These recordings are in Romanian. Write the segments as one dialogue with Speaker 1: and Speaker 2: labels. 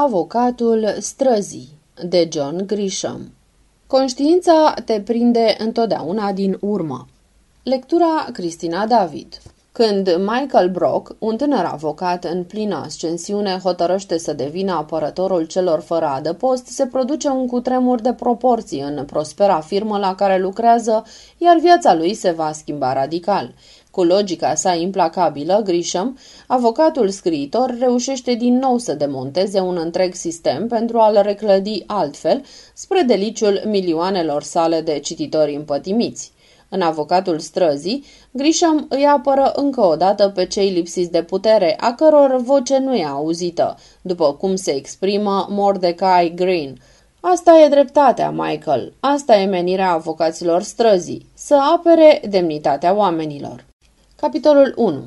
Speaker 1: Avocatul străzii de John Grisham Conștiința te prinde întotdeauna din urmă. Lectura Cristina David când Michael Brock, un tânăr avocat în plină ascensiune, hotărăște să devină apărătorul celor fără adăpost, se produce un cutremur de proporții în prospera firmă la care lucrează, iar viața lui se va schimba radical. Cu logica sa implacabilă, Grisham, avocatul scriitor reușește din nou să demonteze un întreg sistem pentru a-l reclădi altfel spre deliciul milioanelor sale de cititori împătimiți. În avocatul străzii, Grisham îi apără încă o dată pe cei lipsiți de putere, a căror voce nu e auzită, după cum se exprimă Mordecai Green – Asta e dreptatea, Michael. Asta e menirea avocaților străzii, să apere demnitatea oamenilor. Capitolul 1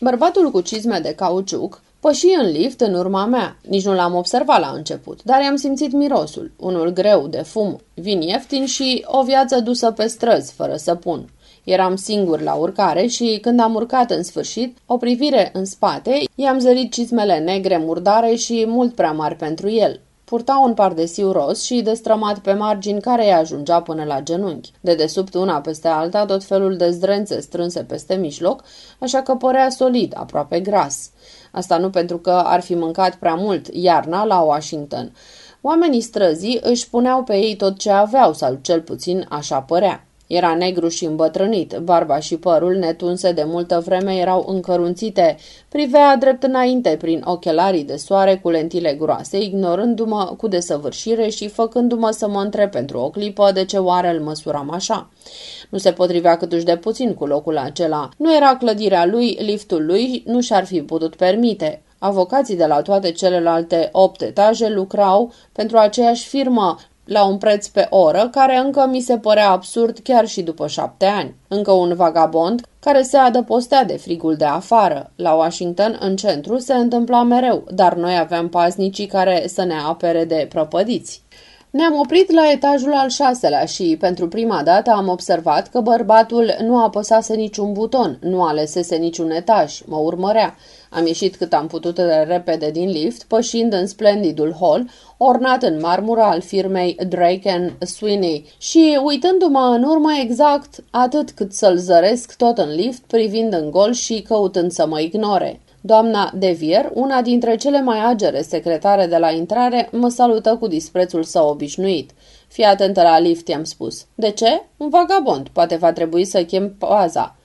Speaker 1: Bărbatul cu cizme de cauciuc Păși în lift în urma mea. Nici nu l-am observat la început, dar i-am simțit mirosul, unul greu de fum, vin ieftin și o viață dusă pe străzi, fără să pun. Eram singur la urcare și, când am urcat în sfârșit, o privire în spate, i-am zărit cizmele negre murdare și mult prea mari pentru el. Purta un pardesiu ros și destrămat pe margini care îi ajungea până la genunchi. De desubt una peste alta tot felul de zdrențe strânse peste mijloc, așa că părea solid, aproape gras. Asta nu pentru că ar fi mâncat prea mult iarna la Washington. Oamenii străzii își puneau pe ei tot ce aveau, sau cel puțin așa părea. Era negru și îmbătrânit, barba și părul netunse de multă vreme erau încărunțite, privea drept înainte prin ochelarii de soare cu lentile groase, ignorându-mă cu desăvârșire și făcându-mă să mă întreb pentru o clipă de ce oare îl măsuram așa. Nu se potrivea câtuși de puțin cu locul acela. Nu era clădirea lui, liftul lui nu și-ar fi putut permite. Avocații de la toate celelalte opt etaje lucrau pentru aceeași firmă, la un preț pe oră care încă mi se părea absurd chiar și după șapte ani. Încă un vagabond care se adăpostea de frigul de afară. La Washington, în centru, se întâmpla mereu, dar noi aveam paznicii care să ne apere de prăpădiți. Ne-am oprit la etajul al șaselea și, pentru prima dată, am observat că bărbatul nu apăsase niciun buton, nu alesese niciun etaj, mă urmărea. Am ieșit cât am putut de repede din lift, pășind în splendidul hall, ornat în marmură al firmei Drake and Sweeney și uitându-mă în urmă exact atât cât să-l zăresc tot în lift, privind în gol și căutând să mă ignore. Doamna Devier, una dintre cele mai agere secretare de la intrare, mă salută cu disprețul său obișnuit. Fii atentă la lift, i-am spus. De ce? Un vagabond, poate va trebui să chem paza.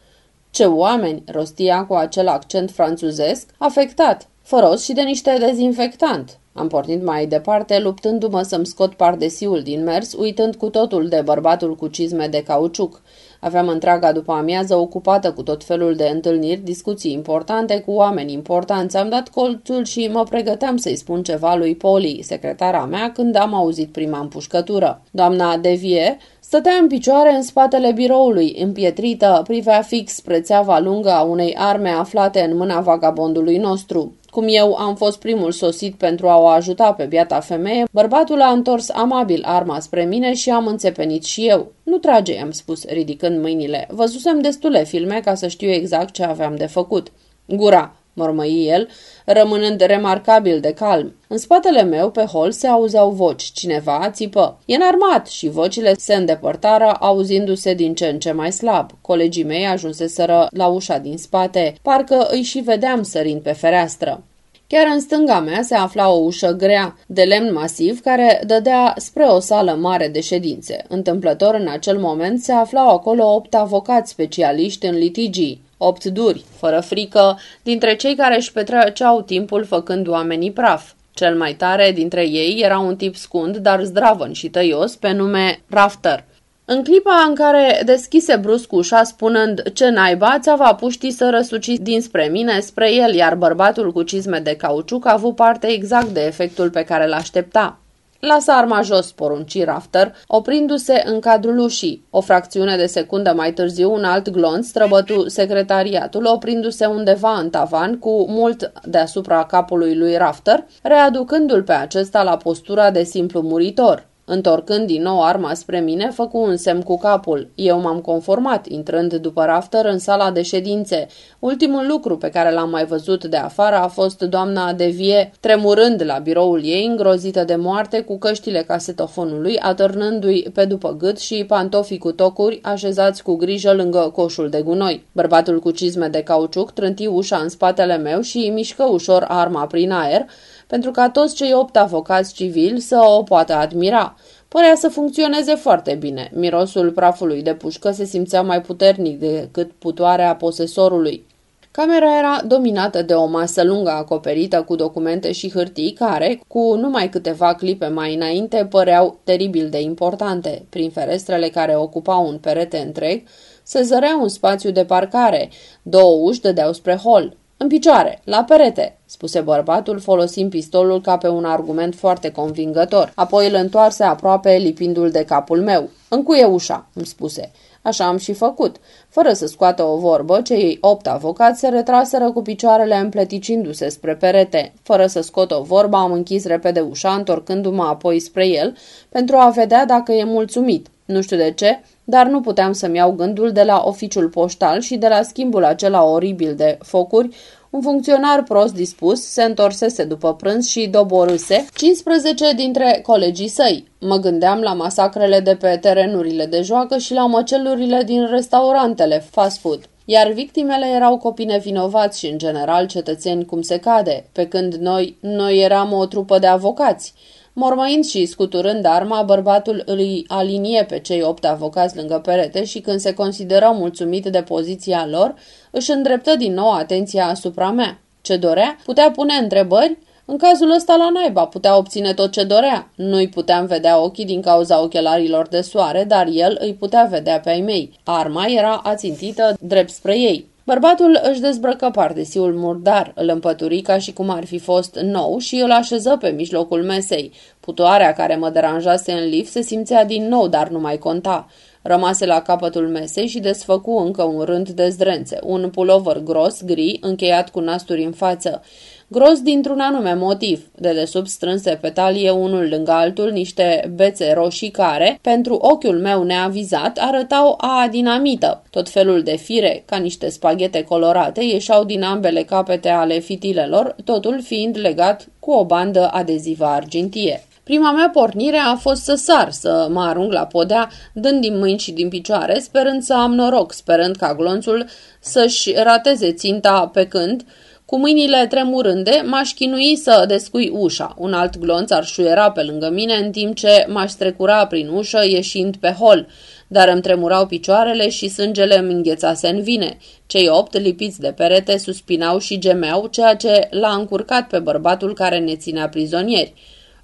Speaker 1: Ce oameni!" rostia cu acel accent franțuzesc, afectat, făros și de niște dezinfectant. Am pornit mai departe, luptându-mă să-mi scot pardesiul din mers, uitând cu totul de bărbatul cu cizme de cauciuc. Aveam întreaga după amiază ocupată cu tot felul de întâlniri, discuții importante cu oameni importanți. Am dat colțul și mă pregăteam să-i spun ceva lui Poli, secretara mea, când am auzit prima împușcătură. Doamna Devie Stătea în picioare în spatele biroului, împietrită, privea fix spre țeava lungă a unei arme aflate în mâna vagabondului nostru. Cum eu am fost primul sosit pentru a o ajuta pe biata femeie, bărbatul a întors amabil arma spre mine și am înțepenit și eu. Nu trage, am spus, ridicând mâinile. Văzusem destule filme ca să știu exact ce aveam de făcut. Gura, mormăi el, rămânând remarcabil de calm. În spatele meu, pe hol, se auzau voci. Cineva țipă. E înarmat și vocile se îndepărtară, auzindu-se din ce în ce mai slab. Colegii mei ajunseseră la ușa din spate. Parcă îi și vedeam sărind pe fereastră. Chiar în stânga mea se afla o ușă grea, de lemn masiv, care dădea spre o sală mare de ședințe. Întâmplător, în acel moment, se aflau acolo opt avocați specialiști în litigii. Opt duri, fără frică, dintre cei care își petreceau timpul făcând oamenii praf. Cel mai tare dintre ei era un tip scund, dar zdravăn și tăios, pe nume Rafter. În clipa în care deschise brusc ușa spunând ce naiba, țeava puștii să răsuci dinspre mine, spre el, iar bărbatul cu cizme de cauciuc a avut parte exact de efectul pe care l-aștepta. Lasă arma jos, porunci Rafter, oprindu-se în cadrul ușii. O fracțiune de secundă mai târziu, un alt glonț străbătu secretariatul, oprindu-se undeva în tavan, cu mult deasupra capului lui Rafter, readucându-l pe acesta la postura de simplu muritor. Întorcând din nou arma spre mine, făcu un semn cu capul. Eu m-am conformat, intrând după rafter în sala de ședințe. Ultimul lucru pe care l-am mai văzut de afară a fost doamna Devie, tremurând la biroul ei, îngrozită de moarte, cu căștile casetofonului, atârnându-i pe după gât și pantofii cu tocuri așezați cu grijă lângă coșul de gunoi. Bărbatul cu cizme de cauciuc trânti ușa în spatele meu și mișcă ușor arma prin aer, pentru ca toți cei opt avocați civili să o poată admira. Părea să funcționeze foarte bine. Mirosul prafului de pușcă se simțea mai puternic decât putoarea posesorului. Camera era dominată de o masă lungă acoperită cu documente și hârtii care, cu numai câteva clipe mai înainte, păreau teribil de importante. Prin ferestrele care ocupau un perete întreg, se zărea un spațiu de parcare. Două uși dădeau spre hol. În picioare, la perete, spuse bărbatul, folosind pistolul ca pe un argument foarte convingător. Apoi îl întoarse aproape, lipindu-l de capul meu. Încuie ușa, îmi spuse. Așa am și făcut. Fără să scoată o vorbă, cei opt avocați se retraseră cu picioarele împleticindu-se spre perete. Fără să scot o vorbă, am închis repede ușa, întorcându-mă apoi spre el, pentru a vedea dacă e mulțumit. Nu știu de ce, dar nu puteam să-mi iau gândul de la oficiul poștal și de la schimbul acela oribil de focuri, un funcționar prost dispus se întorsese după prânz și doboruse 15 dintre colegii săi. Mă gândeam la masacrele de pe terenurile de joacă și la măcelurile din restaurantele fast food iar victimele erau copii nevinovați și, în general, cetățeni cum se cade, pe când noi, noi eram o trupă de avocați. Mormăind și scuturând arma, bărbatul îi alinie pe cei opt avocați lângă perete și când se consideră mulțumit de poziția lor, își îndreptă din nou atenția asupra mea. Ce dorea? Putea pune întrebări? În cazul ăsta la naiba putea obține tot ce dorea. Nu-i puteam vedea ochii din cauza ochelarilor de soare, dar el îi putea vedea pe ai mei. Arma era ațintită drept spre ei. Bărbatul își dezbrăcă pardesiul murdar, îl împături ca și cum ar fi fost nou și îl așeză pe mijlocul mesei. Putoarea care mă deranjase în lift se simțea din nou, dar nu mai conta. Rămase la capătul mesei și desfăcu încă un rând de zdrențe, un pulover gros, gri, încheiat cu nasturi în față gros dintr-un anume motiv, de desubt strânse pe talie unul lângă altul niște bețe roșii care, pentru ochiul meu neavizat, arătau a dinamită. Tot felul de fire, ca niște spaghete colorate, ieșau din ambele capete ale fitilelor, totul fiind legat cu o bandă adezivă argintie. Prima mea pornire a fost să sar, să mă arunc la podea, dând din mâini și din picioare, sperând să am noroc, sperând ca glonțul să-și rateze ținta pe când, cu mâinile tremurânde, m-aș chinui să descui ușa. Un alt glonț ar șuiera pe lângă mine în timp ce m-aș strecura prin ușă ieșind pe hol, dar îmi tremurau picioarele și sângele îmi înghețase în vine. Cei opt, lipiți de perete, suspinau și gemeau, ceea ce l-a încurcat pe bărbatul care ne ținea prizonieri.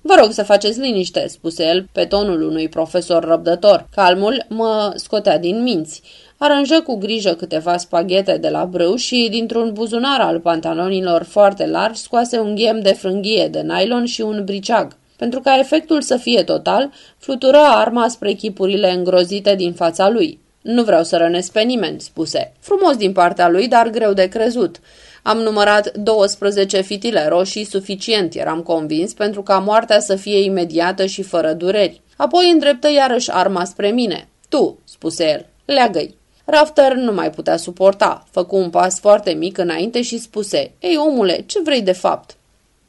Speaker 1: Vă rog să faceți liniște, spuse el pe tonul unui profesor răbdător. Calmul mă scotea din minți aranjă cu grijă câteva spaghete de la brâu și, dintr-un buzunar al pantalonilor foarte largi, scoase un ghem de frânghie de nylon și un briceag. Pentru ca efectul să fie total, flutură arma spre chipurile îngrozite din fața lui. Nu vreau să rănesc pe nimeni," spuse. Frumos din partea lui, dar greu de crezut. Am numărat 12 fitile roșii suficient, eram convins, pentru ca moartea să fie imediată și fără dureri. Apoi îndreptă iarăși arma spre mine. Tu," spuse el, leagă-i. Rafter nu mai putea suporta, făcu un pas foarte mic înainte și spuse, Ei, omule, ce vrei de fapt?"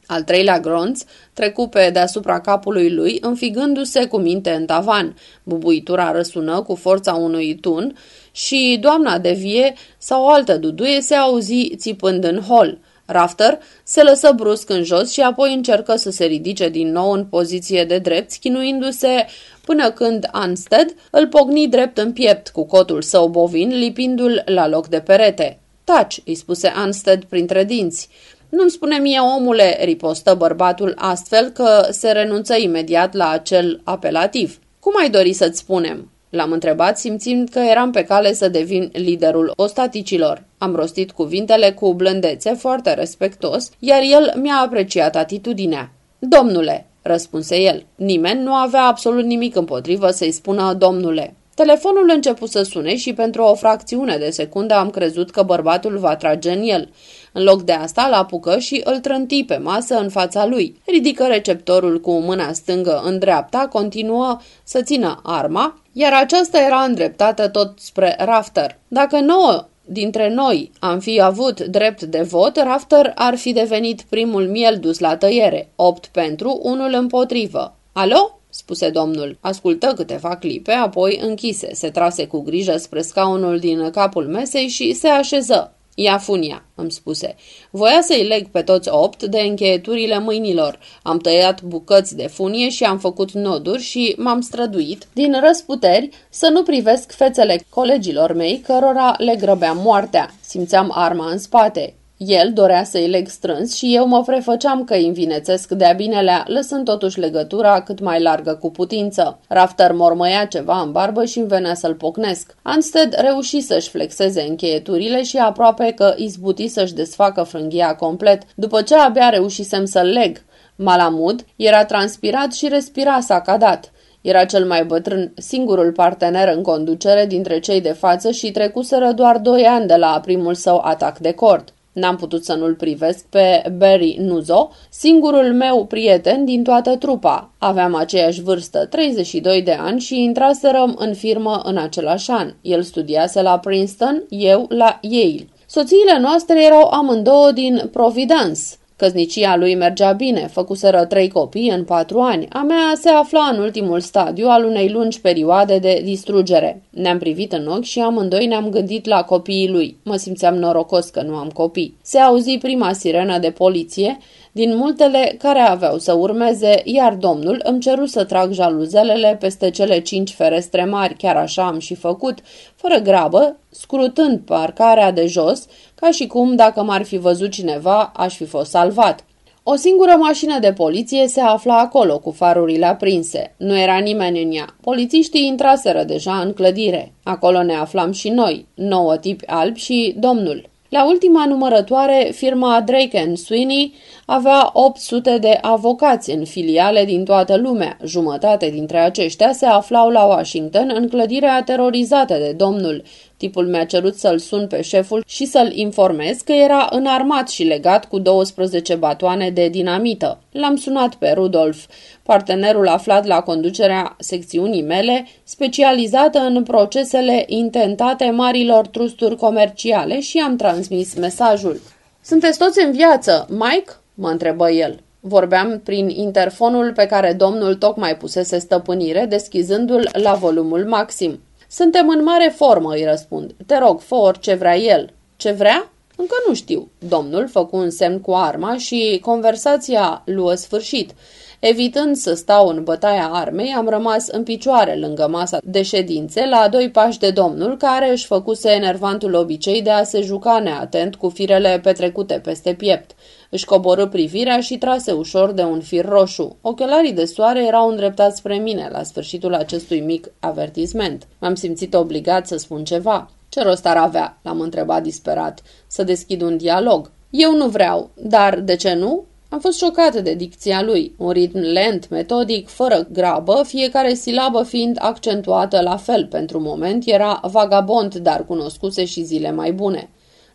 Speaker 1: Al treilea gronț trecu pe deasupra capului lui, înfigându-se cu minte în tavan. Bubuitura răsună cu forța unui tun și doamna de vie sau o altă duduie se auzi țipând în hol. Rafter se lăsă brusc în jos și apoi încercă să se ridice din nou în poziție de drept, chinuindu-se până când Anstead îl pogni drept în piept cu cotul său bovin, lipindu-l la loc de perete. Taci, îi spuse Anstead printre dinți. Nu-mi spune mie, omule, ripostă bărbatul astfel că se renunță imediat la acel apelativ. Cum ai dori să-ți spunem? L-am întrebat simțind că eram pe cale să devin liderul ostaticilor. Am rostit cuvintele cu blândețe foarte respectos, iar el mi-a apreciat atitudinea. Domnule, răspunse el. Nimeni nu avea absolut nimic împotrivă să-i spună domnule. Telefonul început să sune și pentru o fracțiune de secundă am crezut că bărbatul va trage în el. În loc de asta, l apucă și îl trânti pe masă în fața lui. Ridică receptorul cu mâna stângă în dreapta, continuă să țină arma, iar aceasta era îndreptată tot spre rafter. Dacă nouă dintre noi am fi avut drept de vot, Rafter ar fi devenit primul miel dus la tăiere, opt pentru, unul împotrivă. Alo? spuse domnul. Ascultă câteva clipe, apoi închise, se trase cu grijă spre scaunul din capul mesei și se așeză. Ia funia, îmi spuse. Voia să-i leg pe toți opt de încheieturile mâinilor. Am tăiat bucăți de funie și am făcut noduri și m-am străduit, din răsputeri, să nu privesc fețele colegilor mei cărora le grăbea moartea. Simțeam arma în spate. El dorea să-i leg strâns și eu mă prefăceam că îi învinețesc de-a binelea, lăsând totuși legătura cât mai largă cu putință. Rafter mormăia ceva în barbă și îmi venea să-l pocnesc. Anstead, reuși să-și flexeze încheieturile și aproape că izbuti să-și desfacă frânghia complet, după ce abia reușisem să-l leg. Malamud era transpirat și respira sacadat. Era cel mai bătrân, singurul partener în conducere dintre cei de față și trecuseră doar doi ani de la primul său atac de cord. N-am putut să nu-l privesc pe Barry Nuzo, singurul meu prieten din toată trupa. Aveam aceeași vârstă, 32 de ani, și intraserăm în firmă în același an. El studiase la Princeton, eu la Yale. Soțiile noastre erau amândouă din Providence. Căznicia lui mergea bine, făcuseră trei copii în patru ani. A mea se afla în ultimul stadiu al unei lungi perioade de distrugere. Ne-am privit în ochi și amândoi ne-am gândit la copiii lui. Mă simțeam norocos că nu am copii. Se auzi prima sirenă de poliție, din multele care aveau să urmeze, iar domnul îmi ceru să trag jaluzelele peste cele cinci ferestre mari, chiar așa am și făcut, fără grabă, scrutând parcarea de jos, ca și cum, dacă m-ar fi văzut cineva, aș fi fost salvat. O singură mașină de poliție se afla acolo, cu farurile aprinse. Nu era nimeni în ea. Polițiștii intraseră deja în clădire. Acolo ne aflam și noi, nouă tipi albi și domnul. La ultima numărătoare, firma Drake Sweeney avea 800 de avocați în filiale din toată lumea. Jumătate dintre aceștia se aflau la Washington în clădirea terorizată de domnul Tipul mi-a cerut să-l sun pe șeful și să-l informez că era înarmat și legat cu 12 batoane de dinamită. L-am sunat pe Rudolf, partenerul aflat la conducerea secțiunii mele, specializată în procesele intentate marilor trusturi comerciale și am transmis mesajul. Sunteți toți în viață, Mike?" mă întrebă el. Vorbeam prin interfonul pe care domnul tocmai pusese stăpânire, deschizându-l la volumul maxim. Suntem în mare formă, îi răspund. Te rog, fă orice vrea el. Ce vrea? Încă nu știu. Domnul făcu un semn cu arma și conversația luă sfârșit. Evitând să stau în bătaia armei, am rămas în picioare lângă masa de ședințe, la doi pași de domnul, care își făcuse enervantul obicei de a se juca neatent cu firele petrecute peste piept. Își coborâ privirea și trase ușor de un fir roșu. Ochelarii de soare erau îndreptați spre mine la sfârșitul acestui mic avertisment. M-am simțit obligat să spun ceva. Ce rost ar avea?" l-am întrebat disperat. Să deschid un dialog. Eu nu vreau, dar de ce nu?" Am fost șocată de dicția lui, un ritm lent, metodic, fără grabă, fiecare silabă fiind accentuată la fel pentru moment, era vagabond, dar cunoscuse și zile mai bune.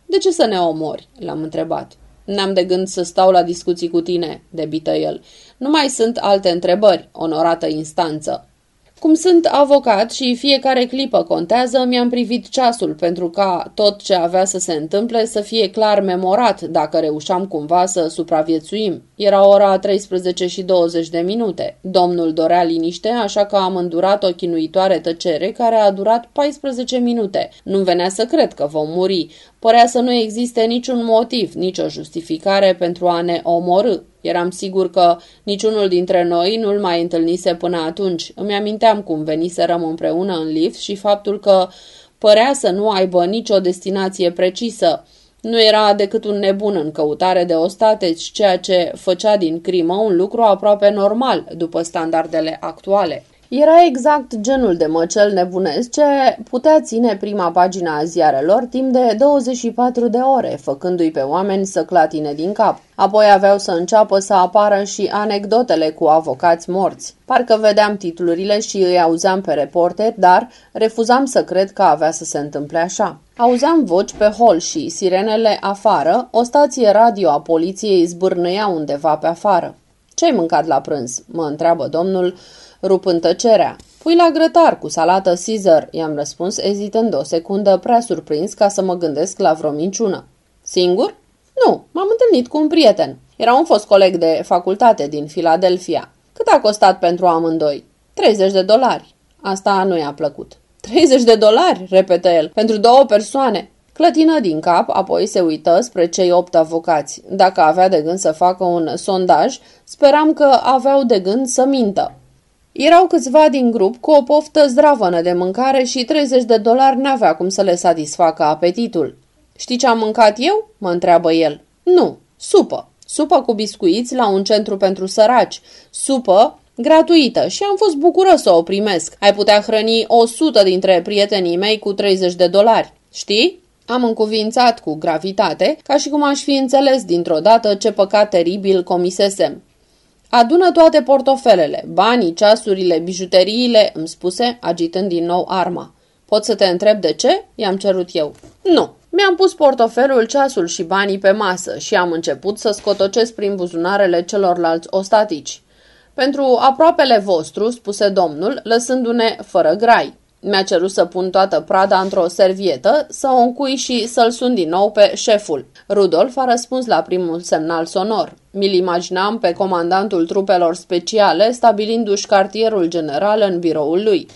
Speaker 1: De ce să ne omori?" l-am întrebat. N-am de gând să stau la discuții cu tine, debită el. Nu mai sunt alte întrebări, onorată instanță. Cum sunt avocat și fiecare clipă contează, mi-am privit ceasul pentru ca tot ce avea să se întâmple să fie clar memorat dacă reușeam cumva să supraviețuim. Era ora 13 și 20 de minute. Domnul dorea liniște, așa că am îndurat o chinuitoare tăcere care a durat 14 minute. Nu venea să cred că vom muri. Părea să nu existe niciun motiv, nicio justificare pentru a ne omorâ. Eram sigur că niciunul dintre noi nu-l mai întâlnise până atunci. Îmi aminteam cum veniserăm împreună în lift și faptul că părea să nu aibă nicio destinație precisă. Nu era decât un nebun în căutare de ostateci, ceea ce făcea din crimă un lucru aproape normal, după standardele actuale. Era exact genul de măcel nebunesc ce putea ține prima pagina a ziarelor timp de 24 de ore, făcându-i pe oameni să clatine din cap. Apoi aveau să înceapă să apară și anecdotele cu avocați morți. Parcă vedeam titlurile și îi auzeam pe reporter, dar refuzam să cred că avea să se întâmple așa. Auzeam voci pe hol și sirenele afară, o stație radio a poliției zbârnăia undeva pe afară. Ce-ai mâncat la prânz?" mă întreabă domnul, rupând tăcerea. Pui la grătar cu salată Caesar, i-am răspuns ezitând o secundă, prea surprins ca să mă gândesc la vreo minciună. Singur? Nu, m-am întâlnit cu un prieten. Era un fost coleg de facultate din Filadelfia. Cât a costat pentru amândoi? 30 de dolari. Asta nu i-a plăcut. 30 de dolari, repetă el, pentru două persoane. Clătină din cap, apoi se uită spre cei opt avocați. Dacă avea de gând să facă un sondaj, speram că aveau de gând să mintă. Erau câțiva din grup cu o poftă zdravănă de mâncare și 30 de dolari n-avea cum să le satisfacă apetitul. Știi ce am mâncat eu?" mă întreabă el. Nu, supă. Supă cu biscuiți la un centru pentru săraci. Supă gratuită și am fost bucură să o primesc. Ai putea hrăni 100 dintre prietenii mei cu 30 de dolari, știi? Am încuvințat cu gravitate, ca și cum aș fi înțeles dintr-o dată ce păcat teribil comisesem. Adună toate portofelele, banii, ceasurile, bijuteriile, îmi spuse, agitând din nou arma. Pot să te întreb de ce? I-am cerut eu. Nu. Mi-am pus portofelul, ceasul și banii pe masă și am început să scotocesc prin buzunarele celorlalți ostatici. Pentru aproapele vostru, spuse domnul, lăsându-ne fără grai. Mi-a cerut să pun toată prada într-o servietă, să o încui și să-l sun din nou pe șeful. Rudolf a răspuns la primul semnal sonor. Mi-l imaginam pe comandantul trupelor speciale stabilindu-și cartierul general în biroul lui.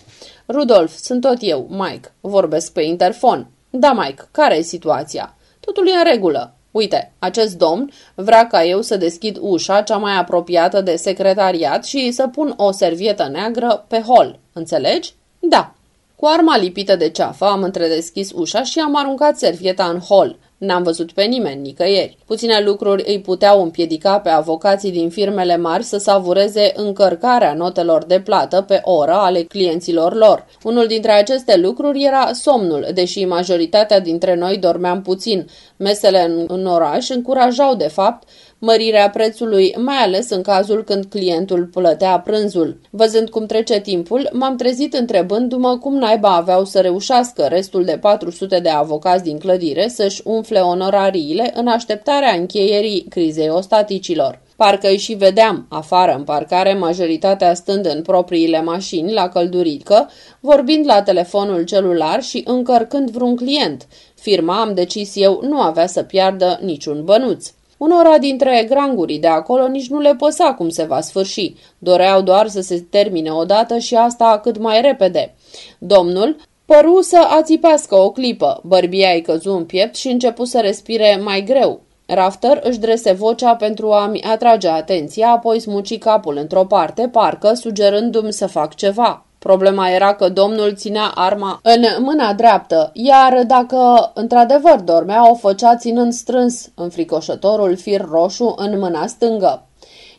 Speaker 1: Rudolf, sunt tot eu, Mike. Vorbesc pe interfon. Da, Mike, care e situația? Totul e în regulă. Uite, acest domn vrea ca eu să deschid ușa cea mai apropiată de secretariat și să pun o servietă neagră pe hol. Înțelegi? Da. Cu arma lipită de ceafă am întredeschis ușa și am aruncat servieta în hol. N-am văzut pe nimeni nicăieri. Puține lucruri îi puteau împiedica pe avocații din firmele mari să savureze încărcarea notelor de plată pe oră ale clienților lor. Unul dintre aceste lucruri era somnul, deși majoritatea dintre noi dormeam puțin. Mesele în, oraș încurajau, de fapt, mărirea prețului, mai ales în cazul când clientul plătea prânzul. Văzând cum trece timpul, m-am trezit întrebându-mă cum naiba aveau să reușească restul de 400 de avocați din clădire să-și umfle onorariile în așteptarea încheierii crizei ostaticilor. Parcă îi și vedeam, afară în parcare, majoritatea stând în propriile mașini la căldurică, vorbind la telefonul celular și încărcând vreun client. Firma, am decis eu, nu avea să piardă niciun bănuț. Unora dintre grangurii de acolo nici nu le păsa cum se va sfârși, doreau doar să se termine odată și asta cât mai repede. Domnul păru să ațipească o clipă, bărbia îi căzu în piept și începu să respire mai greu. Rafter își drese vocea pentru a-mi atrage atenția, apoi smuci capul într-o parte, parcă sugerându-mi să fac ceva. Problema era că domnul ținea arma în mâna dreaptă, iar dacă într-adevăr dormea, o făcea ținând strâns înfricoșătorul fir roșu în mâna stângă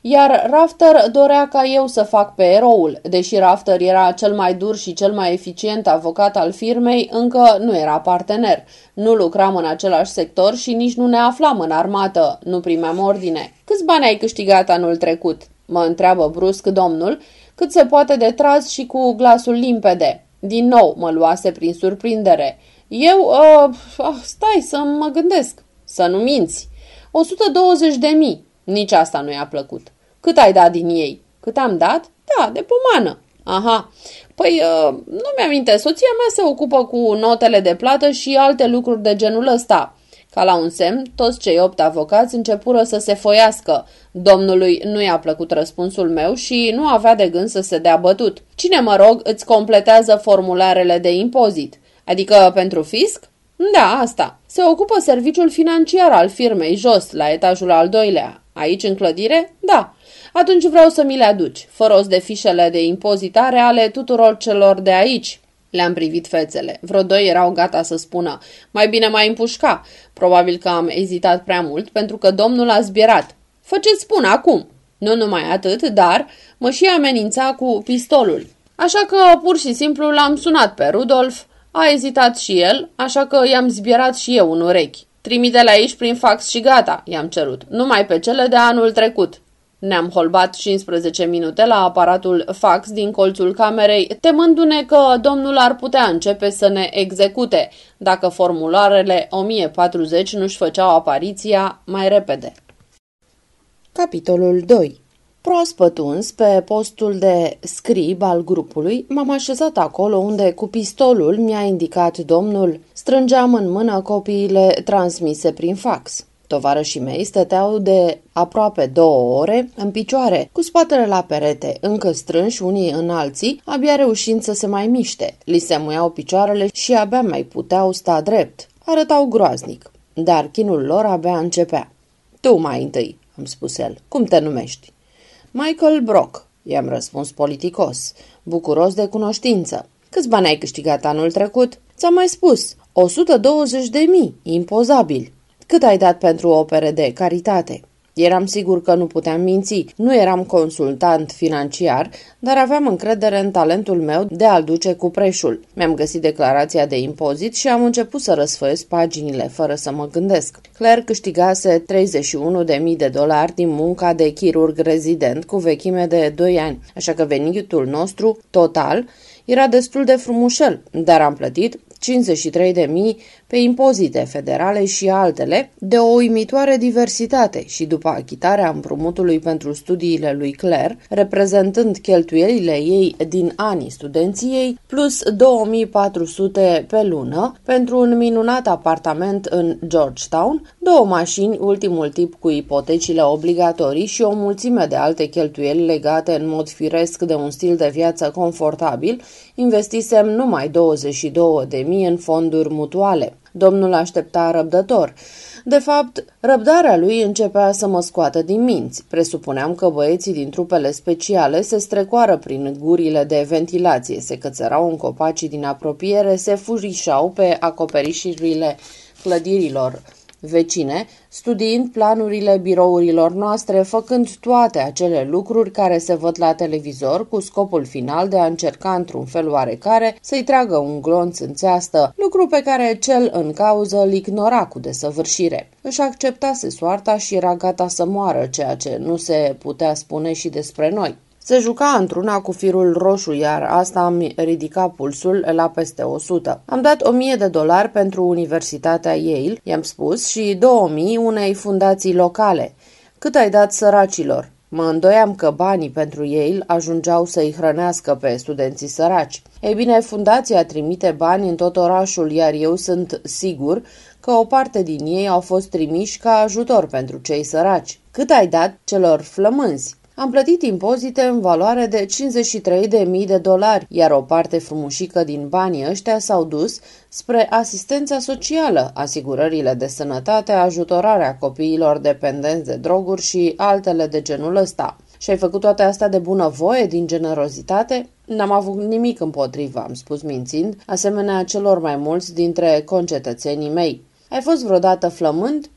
Speaker 1: iar Rafter dorea ca eu să fac pe eroul. Deși Rafter era cel mai dur și cel mai eficient avocat al firmei, încă nu era partener. Nu lucram în același sector și nici nu ne aflam în armată, nu primeam ordine. Câți bani ai câștigat anul trecut? Mă întreabă brusc domnul, cât se poate de tras și cu glasul limpede. Din nou mă luase prin surprindere. Eu, uh, uh stai să mă gândesc, să nu minți. 120 de mii, nici asta nu i-a plăcut. Cât ai dat din ei? Cât am dat? Da, de pomană. Aha, păi uh, nu mi am minte, soția mea se ocupă cu notele de plată și alte lucruri de genul ăsta. Ca la un semn, toți cei opt avocați începură să se foiască. Domnului nu i-a plăcut răspunsul meu și nu avea de gând să se dea bătut. Cine, mă rog, îți completează formularele de impozit? Adică pentru fisc? Da, asta. Se ocupă serviciul financiar al firmei jos, la etajul al doilea. Aici, în clădire? Da. Atunci vreau să mi le aduci, fără de fișele de impozitare ale tuturor celor de aici. Le-am privit fețele. Vreo doi erau gata să spună, mai bine mai împușca. Probabil că am ezitat prea mult pentru că domnul a zbierat. ce spun acum! Nu numai atât, dar mă și amenința cu pistolul. Așa că pur și simplu l-am sunat pe Rudolf, a ezitat și el, așa că i-am zbierat și eu în urechi. Trimite-le aici prin fax și gata, i-am cerut, numai pe cele de anul trecut. Ne-am holbat 15 minute la aparatul fax din colțul camerei, temându-ne că domnul ar putea începe să ne execute, dacă formularele 1040 nu-și făceau apariția mai repede. Capitolul 2 Proaspăt uns pe postul de scrib al grupului, m-am așezat acolo unde cu pistolul mi-a indicat domnul. Strângeam în mână copiile transmise prin fax. Tovarășii mei stăteau de aproape două ore în picioare, cu spatele la perete, încă strânși unii în alții, abia reușind să se mai miște. Li se muiau picioarele și abia mai puteau sta drept. Arătau groaznic, dar chinul lor abia începea. Tu mai întâi, am spus el, cum te numești? Michael Brock, i-am răspuns politicos, bucuros de cunoștință. Câți bani ai câștigat anul trecut? Ți-am mai spus, 120 de mii, impozabil. Cât ai dat pentru opere de caritate? Eram sigur că nu puteam minți, nu eram consultant financiar, dar aveam încredere în talentul meu de a-l duce cu preșul. Mi-am găsit declarația de impozit și am început să răsfăiesc paginile, fără să mă gândesc. Claire câștigase 31.000 de dolari din munca de chirurg rezident cu vechime de 2 ani, așa că venitul nostru total era destul de frumușel, dar am plătit 53.000 pe impozite federale și altele, de o uimitoare diversitate și după achitarea împrumutului pentru studiile lui Claire, reprezentând cheltuielile ei din anii studenției, plus 2400 pe lună pentru un minunat apartament în Georgetown, două mașini, ultimul tip cu ipotecile obligatorii și o mulțime de alte cheltuieli legate în mod firesc de un stil de viață confortabil, investisem numai 22.000 în fonduri mutuale. Domnul aștepta răbdător. De fapt, răbdarea lui începea să mă scoată din minți. Presupuneam că băieții din trupele speciale se strecoară prin gurile de ventilație, se cățărau în copacii din apropiere, se furișau pe acoperișurile clădirilor vecine, studiind planurile birourilor noastre, făcând toate acele lucruri care se văd la televizor cu scopul final de a încerca într-un fel oarecare să-i tragă un glonț în țeastă, lucru pe care cel în cauză îl ignora cu desăvârșire. Își acceptase soarta și era gata să moară, ceea ce nu se putea spune și despre noi. Se juca într-una cu firul roșu, iar asta îmi ridica pulsul la peste 100. Am dat 1000 de dolari pentru Universitatea Yale, i-am spus, și 2000 unei fundații locale. Cât ai dat săracilor? Mă îndoiam că banii pentru ei ajungeau să-i hrănească pe studenții săraci. Ei bine, fundația trimite bani în tot orașul, iar eu sunt sigur că o parte din ei au fost trimiși ca ajutor pentru cei săraci. Cât ai dat celor flămânzi? Am plătit impozite în valoare de 53.000 de dolari, iar o parte frumușică din banii ăștia s-au dus spre asistența socială, asigurările de sănătate, ajutorarea copiilor dependenți de droguri și altele de genul ăsta. Și ai făcut toate astea de bunăvoie, din generozitate? N-am avut nimic împotriva, am spus mințind, asemenea celor mai mulți dintre concetățenii mei. Ai fost vreodată flămând?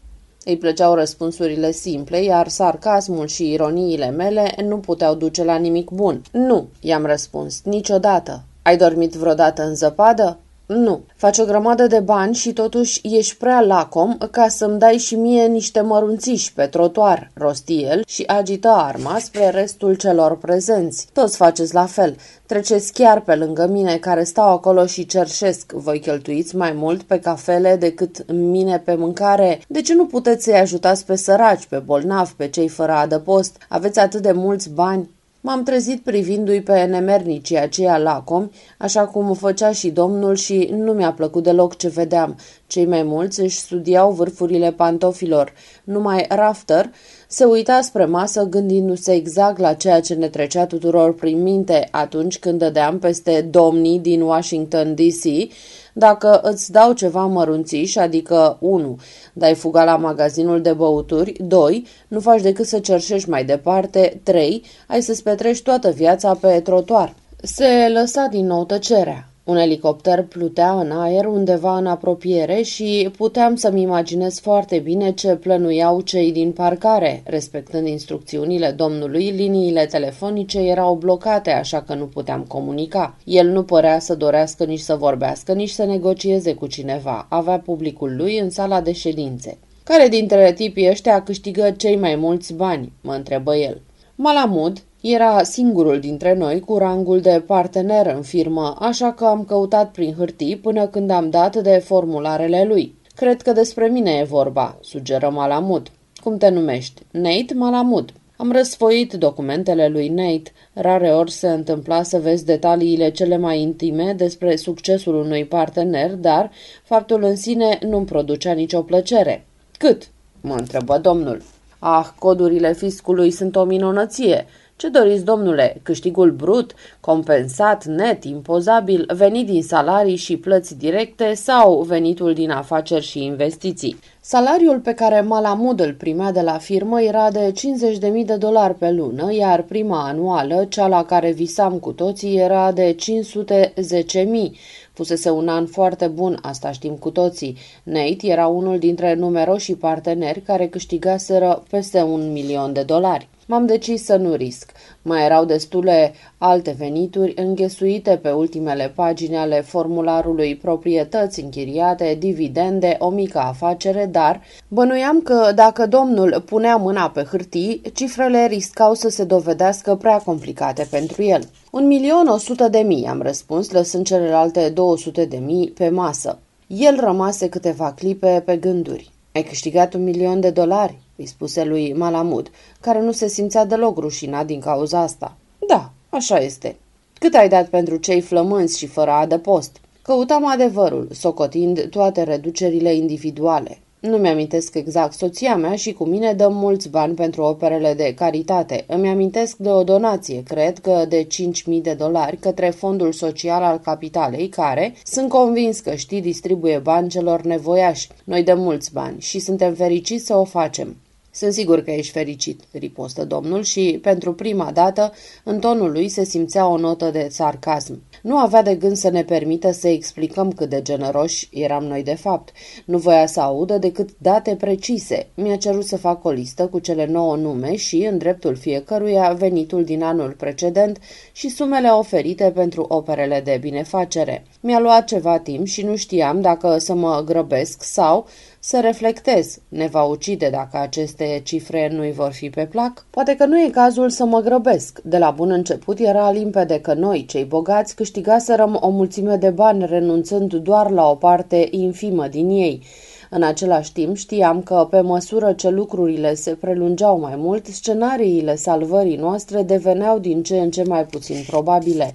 Speaker 1: Îi plăceau răspunsurile simple, iar sarcasmul și ironiile mele nu puteau duce la nimic bun. Nu, i-am răspuns, niciodată. Ai dormit vreodată în zăpadă? Nu. Faci o grămadă de bani și totuși ești prea lacom ca să-mi dai și mie niște mărunțiși pe trotuar, rosti el și agită arma spre restul celor prezenți. Toți faceți la fel. Treceți chiar pe lângă mine care stau acolo și cerșesc. Voi cheltuiți mai mult pe cafele decât mine pe mâncare. De ce nu puteți să-i ajutați pe săraci, pe bolnavi, pe cei fără adăpost? Aveți atât de mulți bani? M-am trezit privindu-i pe nemernicii aceia lacomi, așa cum o făcea și domnul și nu mi-a plăcut deloc ce vedeam. Cei mai mulți își studiau vârfurile pantofilor. Numai Rafter se uita spre masă gândindu-se exact la ceea ce ne trecea tuturor prin minte atunci când dădeam peste domnii din Washington D.C., dacă îți dau ceva mărunțiș, adică 1. Dai fuga la magazinul de băuturi, 2. Nu faci decât să cerșești mai departe, 3. Ai să-ți petrești toată viața pe trotuar. Se lăsa din nou tăcerea. Un elicopter plutea în aer undeva în apropiere și puteam să-mi imaginez foarte bine ce plănuiau cei din parcare. Respectând instrucțiunile domnului, liniile telefonice erau blocate, așa că nu puteam comunica. El nu părea să dorească nici să vorbească, nici să negocieze cu cineva. Avea publicul lui în sala de ședințe. Care dintre tipii ăștia câștigă cei mai mulți bani?" mă întrebă el. Malamud, era singurul dintre noi cu rangul de partener în firmă, așa că am căutat prin hârtii până când am dat de formularele lui. Cred că despre mine e vorba, sugeră Malamud. Cum te numești? Nate Malamud. Am răsfoit documentele lui Nate. Rare ori se întâmpla să vezi detaliile cele mai intime despre succesul unui partener, dar faptul în sine nu-mi producea nicio plăcere. Cât? mă întrebă domnul. Ah, codurile fiscului sunt o minunăție. Ce doriți, domnule? Câștigul brut, compensat, net, impozabil, venit din salarii și plăți directe sau venitul din afaceri și investiții? Salariul pe care Malamud îl primea de la firmă era de 50.000 de dolari pe lună, iar prima anuală, cea la care visam cu toții, era de 510.000. Fusese un an foarte bun, asta știm cu toții. Nate era unul dintre numeroșii parteneri care câștigaseră peste un milion de dolari m-am decis să nu risc. Mai erau destule alte venituri înghesuite pe ultimele pagini ale formularului proprietăți închiriate, dividende, o mică afacere, dar bănuiam că dacă domnul punea mâna pe hârtii, cifrele riscau să se dovedească prea complicate pentru el. Un milion o sută de mii, am răspuns, lăsând celelalte sute de mii pe masă. El rămase câteva clipe pe gânduri. Ai câștigat un milion de dolari? îi spuse lui Malamud, care nu se simțea deloc rușinat din cauza asta. Da, așa este. Cât ai dat pentru cei flămânți și fără adăpost? Căutam adevărul, socotind toate reducerile individuale. Nu mi-amintesc exact, soția mea și cu mine dăm mulți bani pentru operele de caritate. Îmi amintesc de o donație, cred că de 5.000 de dolari, către Fondul Social al Capitalei, care, sunt convins că știi, distribuie bani celor nevoiași. Noi dăm mulți bani și suntem fericiți să o facem. Sunt sigur că ești fericit, ripostă domnul și, pentru prima dată, în tonul lui se simțea o notă de sarcasm. Nu avea de gând să ne permită să explicăm cât de generoși eram noi de fapt. Nu voia să audă decât date precise. Mi-a cerut să fac o listă cu cele nouă nume și, în dreptul fiecăruia, venitul din anul precedent și sumele oferite pentru operele de binefacere. Mi-a luat ceva timp și nu știam dacă să mă grăbesc sau să reflectez. Ne va ucide dacă aceste cifre nu-i vor fi pe plac? Poate că nu e cazul să mă grăbesc. De la bun început era limpede că noi, cei bogați, câștigaserăm o mulțime de bani renunțând doar la o parte infimă din ei. În același timp știam că, pe măsură ce lucrurile se prelungeau mai mult, scenariile salvării noastre deveneau din ce în ce mai puțin probabile.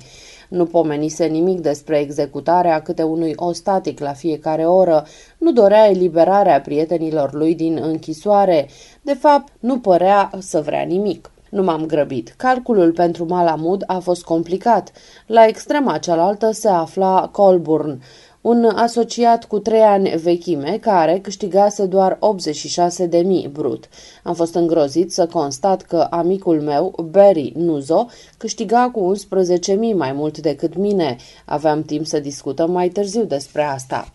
Speaker 1: Nu pomenise nimic despre executarea câte unui ostatic la fiecare oră, nu dorea eliberarea prietenilor lui din închisoare, de fapt nu părea să vrea nimic. Nu m-am grăbit. Calculul pentru Malamud a fost complicat. La extrema cealaltă se afla Colburn un asociat cu trei ani vechime care câștigase doar 86.000 brut. Am fost îngrozit să constat că amicul meu, Barry Nuzo, câștiga cu 11.000 mai mult decât mine. Aveam timp să discutăm mai târziu despre asta.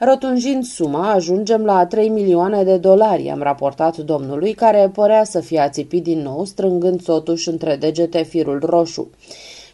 Speaker 1: Rotunjind suma, ajungem la 3 milioane de dolari, am raportat domnului, care părea să fie ațipit din nou, strângând totuși între degete firul roșu.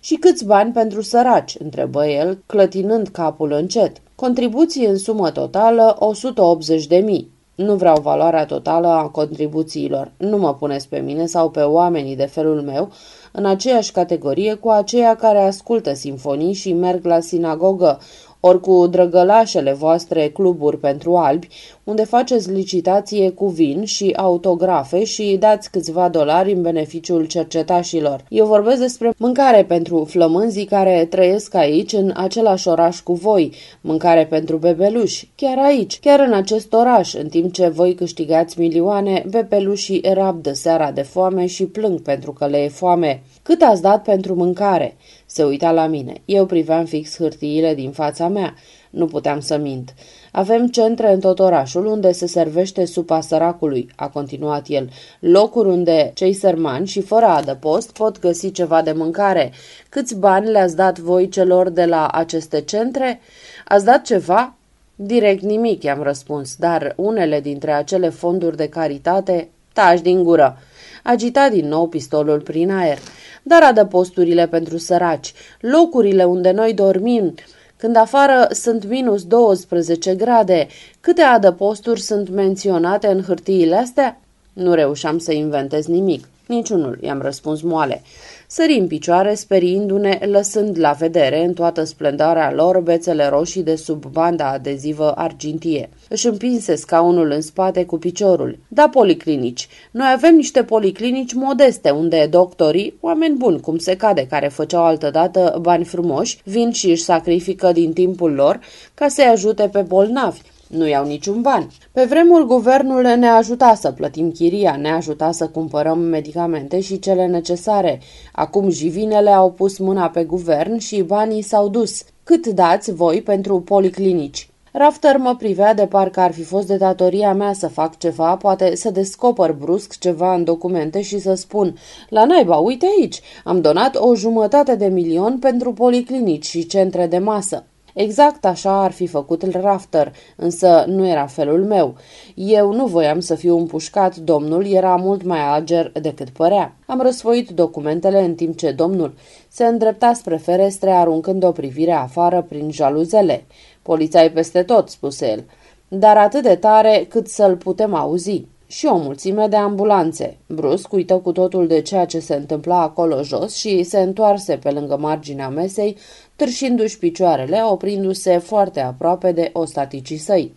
Speaker 1: Și câți bani pentru săraci?" întrebă el, clătinând capul încet. Contribuții în sumă totală 180 de mii. Nu vreau valoarea totală a contribuțiilor. Nu mă puneți pe mine sau pe oamenii de felul meu în aceeași categorie cu aceia care ascultă sinfonii și merg la sinagogă ori cu drăgălașele voastre cluburi pentru albi, unde faceți licitație cu vin și autografe și dați câțiva dolari în beneficiul cercetașilor. Eu vorbesc despre mâncare pentru flămânzii care trăiesc aici, în același oraș cu voi, mâncare pentru bebeluși, chiar aici, chiar în acest oraș, în timp ce voi câștigați milioane, bebelușii rabdă seara de foame și plâng pentru că le e foame. Cât ați dat pentru mâncare? Se uita la mine. Eu priveam fix hârtiile din fața mea. Nu puteam să mint. Avem centre în tot orașul unde se servește supa săracului, a continuat el, locuri unde cei sărmani și fără adăpost pot găsi ceva de mâncare. Câți bani le-ați dat voi celor de la aceste centre? Ați dat ceva? Direct nimic, i-am răspuns, dar unele dintre acele fonduri de caritate, Tași din gură agita din nou pistolul prin aer. Dar adăposturile pentru săraci, locurile unde noi dormim, când afară sunt minus 12 grade, câte adăposturi sunt menționate în hârtiile astea? Nu reușeam să inventez nimic. Niciunul, i-am răspuns moale sări în picioare, speriindu-ne, lăsând la vedere în toată splendoarea lor bețele roșii de sub banda adezivă argintie. Își împinse scaunul în spate cu piciorul. Da, policlinici. Noi avem niște policlinici modeste, unde doctorii, oameni buni cum se cade, care făceau altădată bani frumoși, vin și își sacrifică din timpul lor ca să-i ajute pe bolnavi. Nu iau niciun ban. Pe vremuri, guvernul ne ajuta să plătim chiria, ne ajuta să cumpărăm medicamente și cele necesare. Acum jivinele au pus mâna pe guvern și banii s-au dus. Cât dați voi pentru policlinici? Rafter mă privea de parcă ar fi fost de datoria mea să fac ceva, poate să descoper brusc ceva în documente și să spun La naiba, uite aici, am donat o jumătate de milion pentru policlinici și centre de masă. Exact așa ar fi făcut Rafter, însă nu era felul meu. Eu nu voiam să fiu împușcat, domnul era mult mai ager decât părea. Am răsfoit documentele în timp ce domnul se îndrepta spre ferestre aruncând o privire afară prin jaluzele. Poliția e peste tot, spuse el, dar atât de tare cât să-l putem auzi și o mulțime de ambulanțe. Brusc uită cu totul de ceea ce se întâmpla acolo jos și se întoarse pe lângă marginea mesei târșindu-și picioarele, oprindu-se foarte aproape de ostaticii săi.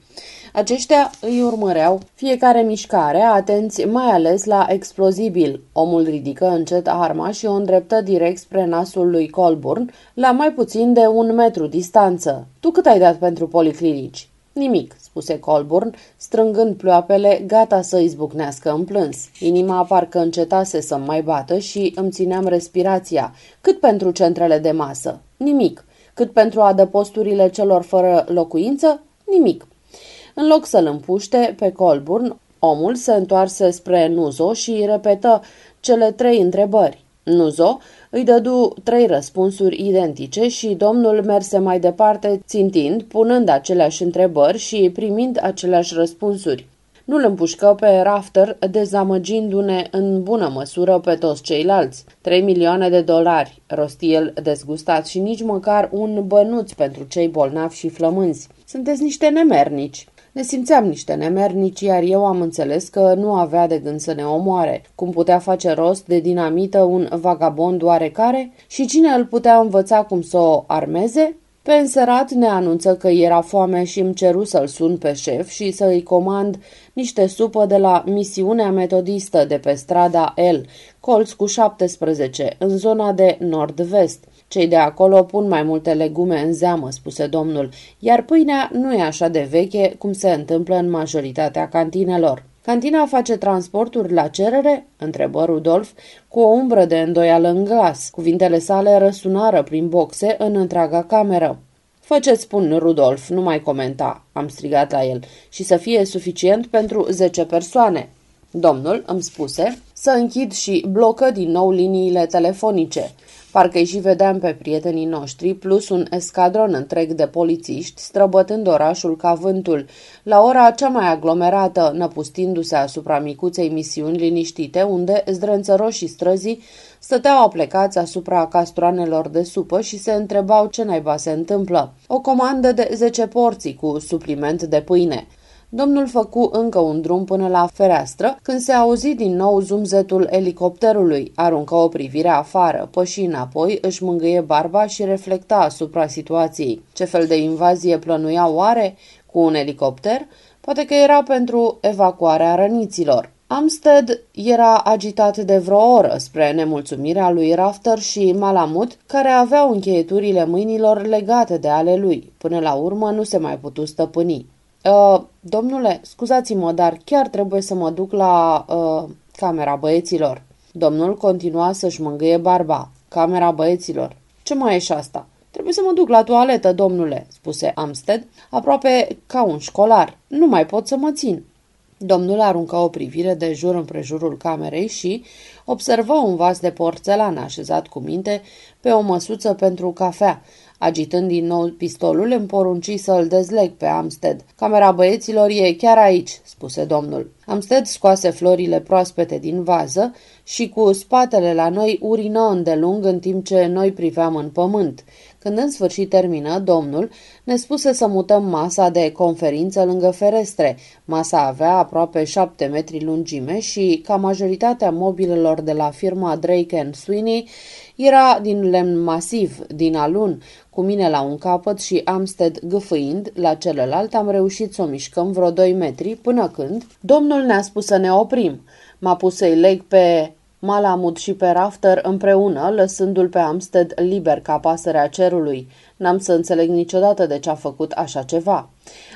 Speaker 1: Aceștia îi urmăreau fiecare mișcare, atenți mai ales la explozibil. Omul ridică încet arma și o îndreptă direct spre nasul lui Colburn, la mai puțin de un metru distanță. Tu cât ai dat pentru policlinici? Nimic, spuse Colburn, strângând ploapele, gata să izbucnească în plâns. Inima parcă încetase să mai bată și îmi țineam respirația, cât pentru centrele de masă, nimic, cât pentru adăposturile celor fără locuință, nimic. În loc să-l împuște, pe Colburn, omul se întoarse spre Nuzo și repetă cele trei întrebări. Nuzo îi dădu trei răspunsuri identice și domnul merse mai departe țintind, punând aceleași întrebări și primind aceleași răspunsuri. Nu-l împușcă pe Rafter, dezamăgindu-ne în bună măsură pe toți ceilalți. 3 milioane de dolari, rosti el dezgustat și nici măcar un bănuț pentru cei bolnavi și flămânzi. Sunteți niște nemernici. Ne simțeam niște nemernici, iar eu am înțeles că nu avea de gând să ne omoare. Cum putea face rost de dinamită un vagabond oarecare și cine îl putea învăța cum să o armeze? Pe înserat ne anunță că era foame și îmi ceru să-l sun pe șef și să i comand niște supă de la misiunea metodistă de pe strada L, colț cu 17, în zona de nord-vest. Cei de acolo pun mai multe legume în zeamă, spuse domnul, iar pâinea nu e așa de veche cum se întâmplă în majoritatea cantinelor. Cantina face transporturi la cerere? întrebă Rudolf, cu o umbră de îndoială în glas. Cuvintele sale răsunară prin boxe în întreaga cameră. Fă ce spun, Rudolf, nu mai comenta, am strigat la el, și să fie suficient pentru zece persoane. Domnul îmi spuse să închid și blocă din nou liniile telefonice. Parcă și vedeam pe prietenii noștri, plus un escadron întreg de polițiști, străbătând orașul ca vântul, la ora cea mai aglomerată, năpustindu-se asupra micuței misiuni liniștite, unde zdrânțăroșii străzii stăteau aplecați asupra castroanelor de supă și se întrebau ce naiba se întâmplă. O comandă de 10 porții cu supliment de pâine. Domnul făcu încă un drum până la fereastră, când se auzi din nou zumzetul elicopterului, aruncă o privire afară, păși înapoi, își mângâie barba și reflecta asupra situației. Ce fel de invazie plănuia oare cu un elicopter? Poate că era pentru evacuarea răniților. Amstead era agitat de vreo oră spre nemulțumirea lui Rafter și Malamut, care aveau încheieturile mâinilor legate de ale lui. Până la urmă nu se mai putu stăpâni. Uh, domnule, scuzați-mă, dar chiar trebuie să mă duc la uh, camera băieților. Domnul continua să-și mângâie barba. Camera băieților. Ce mai e și asta? Trebuie să mă duc la toaletă, domnule, spuse Amsted, aproape ca un școlar. Nu mai pot să mă țin. Domnul aruncă o privire de jur împrejurul camerei și observă un vas de porțelan așezat cu minte pe o măsuță pentru cafea, Agitând din nou pistolul, îmi porunci să-l dezleg pe Amsted. Camera băieților e chiar aici, spuse domnul. Amsted scoase florile proaspete din vază și cu spatele la noi urină îndelung în timp ce noi priveam în pământ. Când în sfârșit termină, domnul ne spuse să mutăm masa de conferință lângă ferestre. Masa avea aproape șapte metri lungime și, ca majoritatea mobilelor de la firma Drake Sweeney, era din lemn masiv, din alun, cu mine la un capăt și Amsted gâfâind, la celălalt am reușit să o mișcăm vreo 2 metri, până când domnul ne-a spus să ne oprim. M-a pus să-i leg pe Malamud și pe Rafter împreună, lăsându-l pe Amsted liber ca pasărea cerului. N-am să înțeleg niciodată de ce a făcut așa ceva.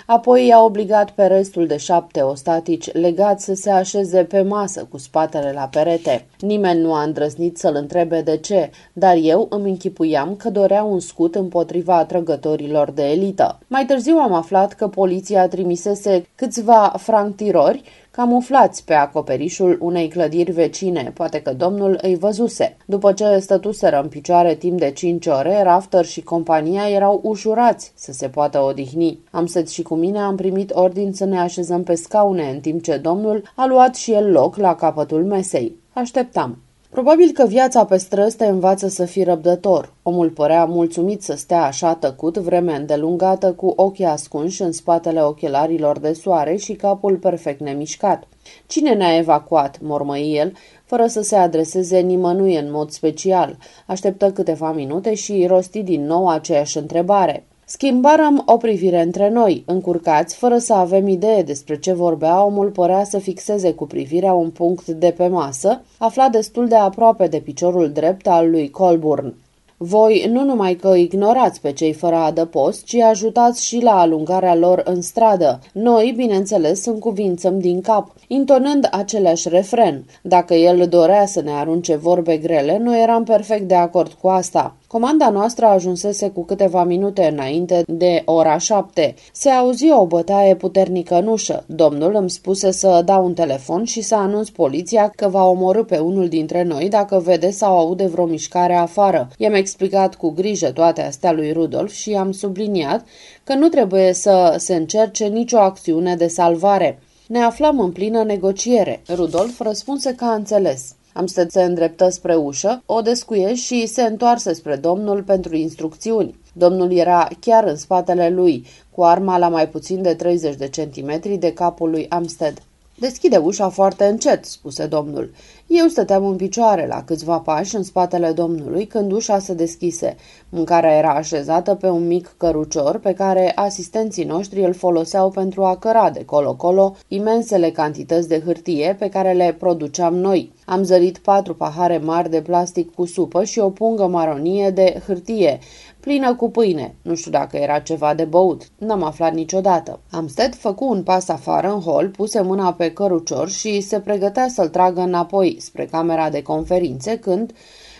Speaker 1: Apoi i-a obligat pe restul de șapte ostatici legați să se așeze pe masă cu spatele la perete. Nimeni nu a îndrăznit să-l întrebe de ce, dar eu îmi închipuiam că dorea un scut împotriva atrăgătorilor de elită. Mai târziu am aflat că poliția trimisese câțiva franctirori camuflați pe acoperișul unei clădiri vecine, poate că domnul îi văzuse. După ce stătuseră în picioare timp de cinci ore, Rafter și compania erau ușurați să se poată odihni. Am săți și cu mine am primit ordin să ne așezăm pe scaune, în timp ce domnul a luat și el loc la capătul mesei. Așteptam. Probabil că viața pe străzi te învață să fii răbdător. Omul părea mulțumit să stea așa tăcut vreme îndelungată cu ochii ascunși în spatele ochelarilor de soare și capul perfect nemișcat. Cine ne-a evacuat?" mormăi el, fără să se adreseze nimănui în mod special. Așteptă câteva minute și rosti din nou aceeași întrebare. Schimbarăm o privire între noi, încurcați, fără să avem idee despre ce vorbea, omul părea să fixeze cu privirea un punct de pe masă, aflat destul de aproape de piciorul drept al lui Colburn. Voi nu numai că ignorați pe cei fără adăpost, ci ajutați și la alungarea lor în stradă. Noi, bineînțeles, încuvințăm din cap, intonând același refren. Dacă el dorea să ne arunce vorbe grele, noi eram perfect de acord cu asta. Comanda noastră ajunsese cu câteva minute înainte de ora șapte. Se auzi o bătaie puternică în ușă. Domnul îmi spuse să dau un telefon și să anunț poliția că va omorâ pe unul dintre noi dacă vede sau aude vreo mișcare afară. I-am explicat cu grijă toate astea lui Rudolf și i-am subliniat că nu trebuie să se încerce nicio acțiune de salvare. Ne aflam în plină negociere. Rudolf răspunse că a înțeles. Am să se îndreptă spre ușă, o descuie și se întoarse spre domnul pentru instrucțiuni. Domnul era chiar în spatele lui, cu arma la mai puțin de 30 de centimetri de capul lui Amsted. Deschide ușa foarte încet, spuse domnul. Eu stăteam în picioare la câțiva pași în spatele domnului când ușa se deschise. Mâncarea era așezată pe un mic cărucior pe care asistenții noștri îl foloseau pentru a căra de colo-colo imensele cantități de hârtie pe care le produceam noi. Am zărit patru pahare mari de plastic cu supă și o pungă maronie de hârtie, plină cu pâine. Nu știu dacă era ceva de băut. N-am aflat niciodată. Amsted făcu un pas afară în hol, puse mâna pe cărucior și se pregătea să-l tragă înapoi spre camera de conferințe când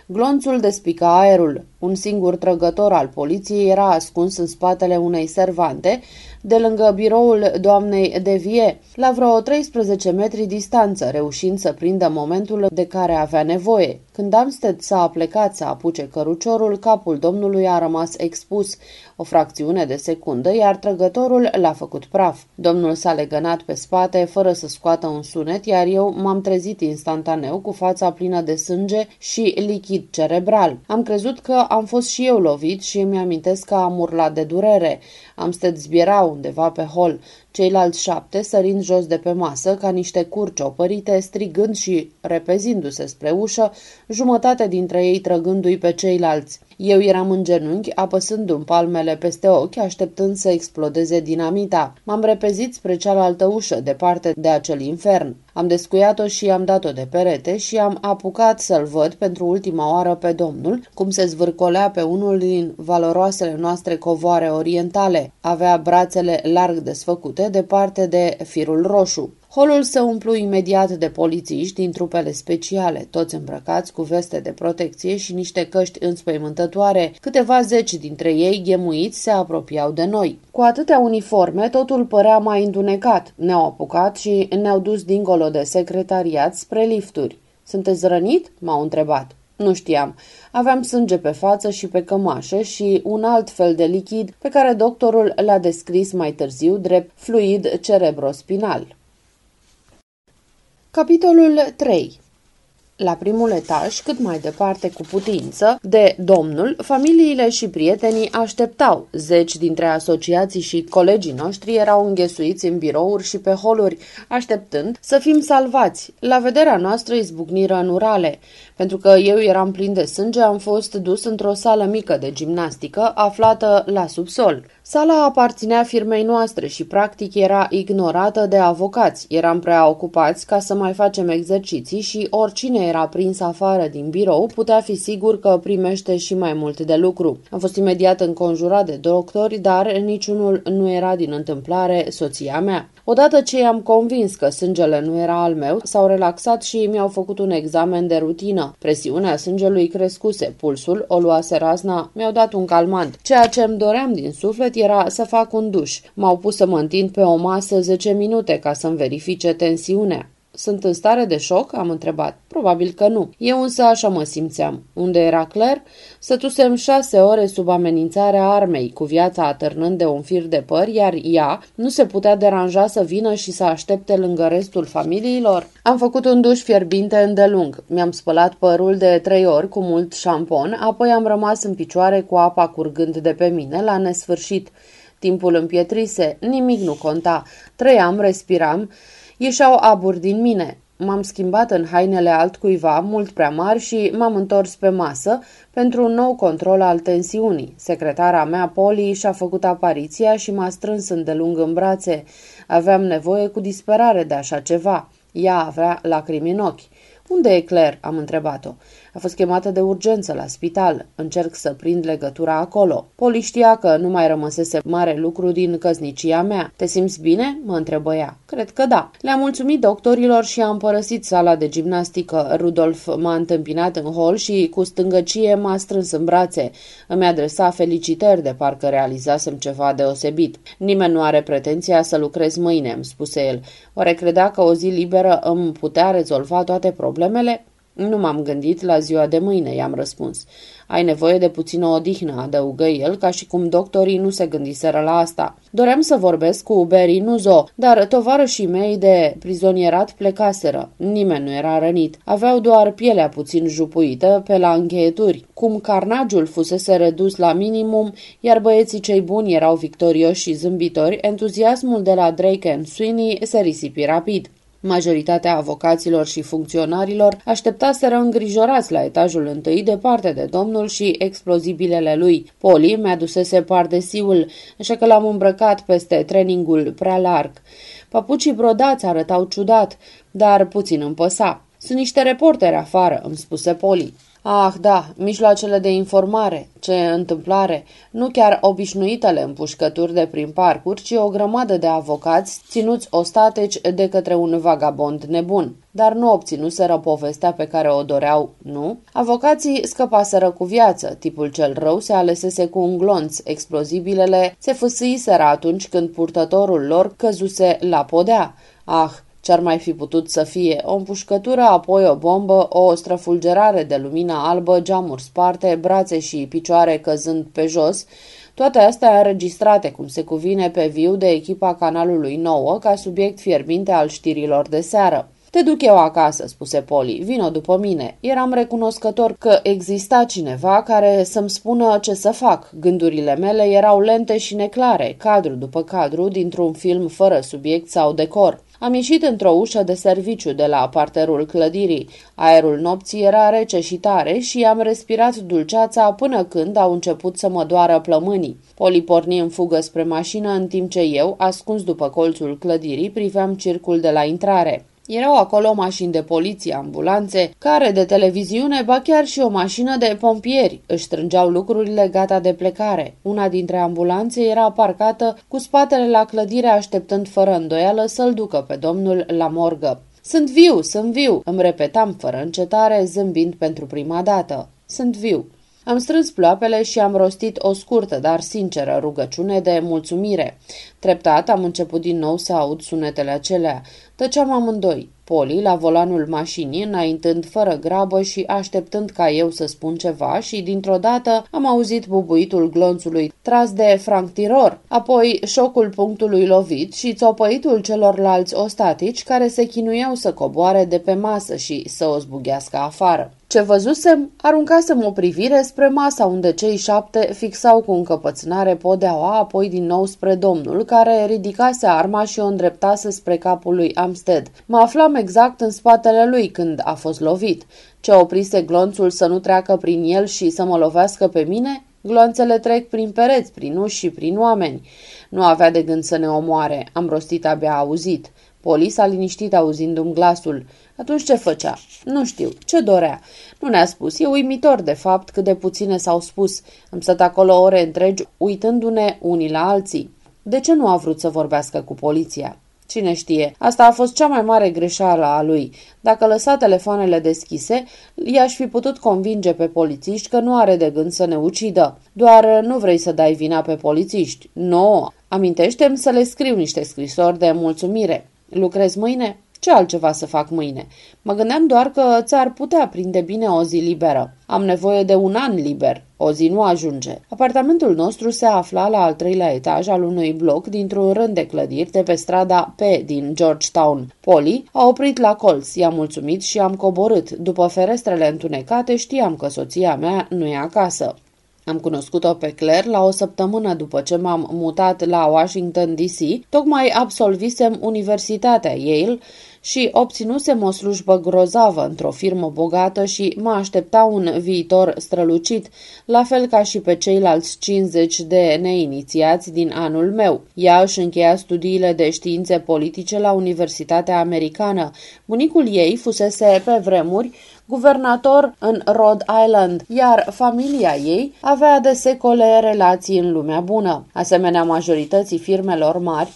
Speaker 1: glonțul despica aerul. Un singur trăgător al poliției era ascuns în spatele unei servante de lângă biroul doamnei Devie, la vreo 13 metri distanță, reușind să prindă momentul de care avea nevoie. Când Amsted s-a plecat să apuce căruciorul, capul domnului a rămas expus o fracțiune de secundă, iar trăgătorul l-a făcut praf. Domnul s-a legănat pe spate, fără să scoată un sunet, iar eu m-am trezit instantaneu cu fața plină de sânge și lichid cerebral. Am crezut că am fost și eu lovit și îmi amintesc că am urlat de durere. Am stăt zbiera undeva pe hol. Ceilalți șapte, sărind jos de pe masă, ca niște curci opărite, strigând și repezindu-se spre ușă, jumătate dintre ei trăgându-i pe ceilalți. Eu eram în genunchi, apăsându-mi palmele peste ochi, așteptând să explodeze dinamita. M-am repezit spre cealaltă ușă, departe de acel infern. Am descuiat-o și am dat-o de perete și am apucat să-l văd pentru ultima oară pe domnul, cum se zvârcolea pe unul din valoroasele noastre covoare orientale. Avea brațele larg desfăcute departe de firul roșu. Holul se umplu imediat de polițiști din trupele speciale, toți îmbrăcați cu veste de protecție și niște căști înspăimântătoare. Câteva zeci dintre ei, ghemuiți, se apropiau de noi. Cu atâtea uniforme, totul părea mai întunecat. Ne-au apucat și ne-au dus dincolo de secretariat spre lifturi. Sunteți rănit?" m-au întrebat. Nu știam. Aveam sânge pe față și pe cămașă și un alt fel de lichid pe care doctorul l-a descris mai târziu drept fluid cerebrospinal. Capitolul 3 la primul etaj, cât mai departe cu putință, de domnul, familiile și prietenii așteptau. Zeci dintre asociații și colegii noștri erau înghesuiți în birouri și pe holuri, așteptând să fim salvați. La vederea noastră izbucniră în urale. Pentru că eu eram plin de sânge, am fost dus într-o sală mică de gimnastică aflată la subsol. Sala aparținea firmei noastre și practic era ignorată de avocați. Eram prea ocupați ca să mai facem exerciții și oricine era prins afară din birou putea fi sigur că primește și mai mult de lucru. Am fost imediat înconjurat de doctori, dar niciunul nu era din întâmplare soția mea. Odată ce i-am convins că sângele nu era al meu, s-au relaxat și mi-au făcut un examen de rutină. Presiunea sângelui crescuse, pulsul o luase razna, mi-au dat un calmant. Ceea ce îmi doream din suflet era să fac un duș. M-au pus să mă întind pe o masă 10 minute ca să-mi verifice tensiunea. Sunt în stare de șoc?" am întrebat. Probabil că nu. Eu însă așa mă simțeam. Unde era Să Sătusem șase ore sub amenințarea armei, cu viața atârnând de un fir de păr, iar ea nu se putea deranja să vină și să aștepte lângă restul familiilor. Am făcut un duș fierbinte îndelung. Mi-am spălat părul de trei ori cu mult șampon, apoi am rămas în picioare cu apa curgând de pe mine la nesfârșit. Timpul împietrise, nimic nu conta. Trăiam, respiram, ieșeau aburi din mine. M-am schimbat în hainele altcuiva, mult prea mari, și m-am întors pe masă pentru un nou control al tensiunii. Secretara mea, Poli, și-a făcut apariția și m-a strâns îndelung în brațe. Aveam nevoie cu disperare de așa ceva. Ea avea lacrimi în ochi. Unde e Claire?" am întrebat-o. A fost chemată de urgență la spital. Încerc să prind legătura acolo. Poli știa că nu mai rămăsese mare lucru din căsnicia mea. Te simți bine? Mă întrebă ea. Cred că da. Le-am mulțumit doctorilor și am părăsit sala de gimnastică. Rudolf m-a întâmpinat în hol și cu stângăcie m-a strâns în brațe. Îmi adresa felicitări de parcă realizasem ceva deosebit. Nimeni nu are pretenția să lucrez mâine, îmi spuse el. Oare credea că o zi liberă îmi putea rezolva toate problemele? Nu m-am gândit la ziua de mâine, i-am răspuns. Ai nevoie de puțină odihnă, adăugă el, ca și cum doctorii nu se gândiseră la asta. Doream să vorbesc cu Beri Nuzo, dar tovarășii mei de prizonierat plecaseră. Nimeni nu era rănit. Aveau doar pielea puțin jupuită pe la încheieturi. Cum carnajul fusese redus la minimum, iar băieții cei buni erau victorioși și zâmbitori, entuziasmul de la Drake and Sweeney se risipi rapid. Majoritatea avocaților și funcționarilor așteptaseră îngrijorați la etajul întâi departe de domnul și explozibilele lui. Poli mi-adusese pardesiul, așa că l-am îmbrăcat peste treningul prea larg. Papucii brodați arătau ciudat, dar puțin împăsa. Sunt niște reporteri afară, îmi spuse Poli. Ah, da, mijloacele de informare, ce întâmplare, nu chiar obișnuitele împușcături de prin parcuri, ci o grămadă de avocați ținuți ostateci de către un vagabond nebun. Dar nu obținuseră povestea pe care o doreau, nu? Avocații scăpaseră cu viață, tipul cel rău se alesese cu un glonț, explozibilele se fâsâiseră atunci când purtătorul lor căzuse la podea. Ah, ce-ar mai fi putut să fie? O împușcătură, apoi o bombă, o străfulgerare de lumină albă, geamuri sparte, brațe și picioare căzând pe jos, toate astea înregistrate cum se cuvine pe viu de echipa canalului 9 ca subiect fierbinte al știrilor de seară. Te duc eu acasă, spuse Poli, vino după mine. Eram recunoscător că exista cineva care să-mi spună ce să fac. Gândurile mele erau lente și neclare, cadru după cadru, dintr-un film fără subiect sau decor. Am ieșit într-o ușă de serviciu de la parterul clădirii. Aerul nopții era rece și tare și am respirat dulceața până când au început să mă doară plămânii. Poli porni în fugă spre mașină în timp ce eu, ascuns după colțul clădirii, priveam circul de la intrare. Erau acolo mașini de poliție, ambulanțe, care de televiziune, ba chiar și o mașină de pompieri. Își strângeau lucrurile gata de plecare. Una dintre ambulanțe era parcată cu spatele la clădire așteptând fără îndoială să-l ducă pe domnul la morgă. Sunt viu, sunt viu, îmi repetam fără încetare, zâmbind pentru prima dată. Sunt viu. Am strâns ploapele și am rostit o scurtă, dar sinceră rugăciune de mulțumire. Treptat am început din nou să aud sunetele acelea. Tăceam amândoi, Poli la volanul mașinii, înaintând fără grabă și așteptând ca eu să spun ceva și dintr-o dată am auzit bubuitul glonțului tras de Frank Tiror, apoi șocul punctului lovit și țopăitul celorlalți ostatici care se chinuiau să coboare de pe masă și să o zbughească afară. Ce văzusem, aruncasem o privire spre masa unde cei șapte fixau cu încăpățânare podeaua, apoi din nou spre domnul, care ridicase arma și o îndreptase spre capul lui Amsted. Mă aflam exact în spatele lui când a fost lovit. Ce oprise glonțul să nu treacă prin el și să mă lovească pe mine, Glonțele trec prin pereți, prin uși și prin oameni. Nu avea de gând să ne omoare, am rostit abia auzit. Polis a liniștit auzindu-mi glasul. Atunci ce făcea? Nu știu. Ce dorea? Nu ne-a spus. E uimitor, de fapt, cât de puține s-au spus. Am stat acolo ore întregi, uitându-ne unii la alții. De ce nu a vrut să vorbească cu poliția? Cine știe, asta a fost cea mai mare greșeală a lui. Dacă lăsa telefoanele deschise, i-aș fi putut convinge pe polițiști că nu are de gând să ne ucidă. Doar nu vrei să dai vina pe polițiști. Nu, no. amintește-mi să le scriu niște scrisori de mulțumire. Lucrez mâine? Ce altceva să fac mâine? Mă gândeam doar că ți-ar putea prinde bine o zi liberă. Am nevoie de un an liber. O zi nu ajunge. Apartamentul nostru se afla la al treilea etaj al unui bloc dintr-un rând de clădiri de pe strada P din Georgetown. Polly a oprit la colț, i a mulțumit și am coborât. După ferestrele întunecate știam că soția mea nu e acasă. Am cunoscut-o pe Claire la o săptămână după ce m-am mutat la Washington DC, tocmai absolvisem universitatea Yale și obținusem o slujbă grozavă într-o firmă bogată și mă aștepta un viitor strălucit, la fel ca și pe ceilalți 50 de neinițiați din anul meu. Ea își încheia studiile de științe politice la Universitatea Americană. Bunicul ei fusese pe vremuri guvernator în Rhode Island, iar familia ei avea de secole relații în lumea bună. Asemenea majorității firmelor mari,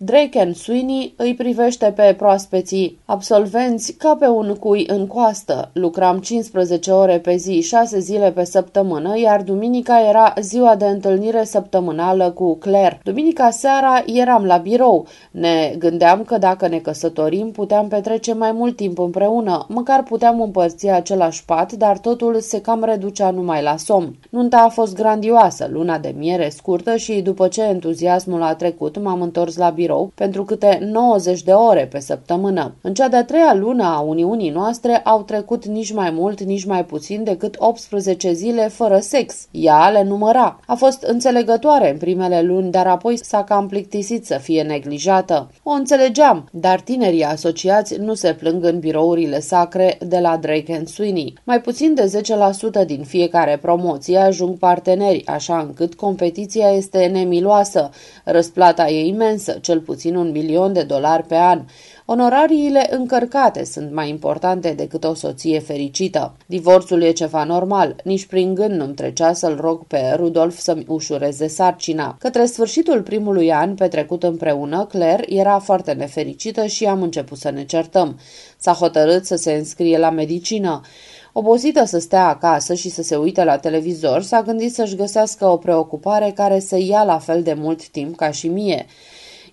Speaker 1: Drake Sweeney îi privește pe proaspeții absolvenți ca pe un cui în coastă. Lucram 15 ore pe zi, 6 zile pe săptămână, iar duminica era ziua de întâlnire săptămânală cu Claire. Duminica seara eram la birou. Ne gândeam că dacă ne căsătorim puteam petrece mai mult timp împreună, măcar puteam împărți același pat, dar totul se cam reducea numai la somn. Nunta a fost grandioasă, luna de miere scurtă și după ce entuziasmul a trecut m-am întors la birou birou pentru câte 90 de ore pe săptămână. În cea de-a treia lună a Uniunii noastre au trecut nici mai mult, nici mai puțin decât 18 zile fără sex. Ea le număra. A fost înțelegătoare în primele luni, dar apoi s-a cam plictisit să fie neglijată. O înțelegeam, dar tinerii asociați nu se plâng în birourile sacre de la Drake and Sweeney. Mai puțin de 10% din fiecare promoție ajung parteneri, așa încât competiția este nemiloasă. Răsplata e imensă, cel cel puțin un milion de dolari pe an. Onorariile încărcate sunt mai importante decât o soție fericită. Divorțul e ceva normal, nici prin gând nu-mi trecea să-l rog pe Rudolf să-mi ușureze sarcina. Către sfârșitul primului an petrecut împreună, Claire era foarte nefericită și am început să ne certăm. S-a hotărât să se înscrie la medicină. Obosită să stea acasă și să se uite la televizor, s-a gândit să-și găsească o preocupare care să ia la fel de mult timp ca și mie.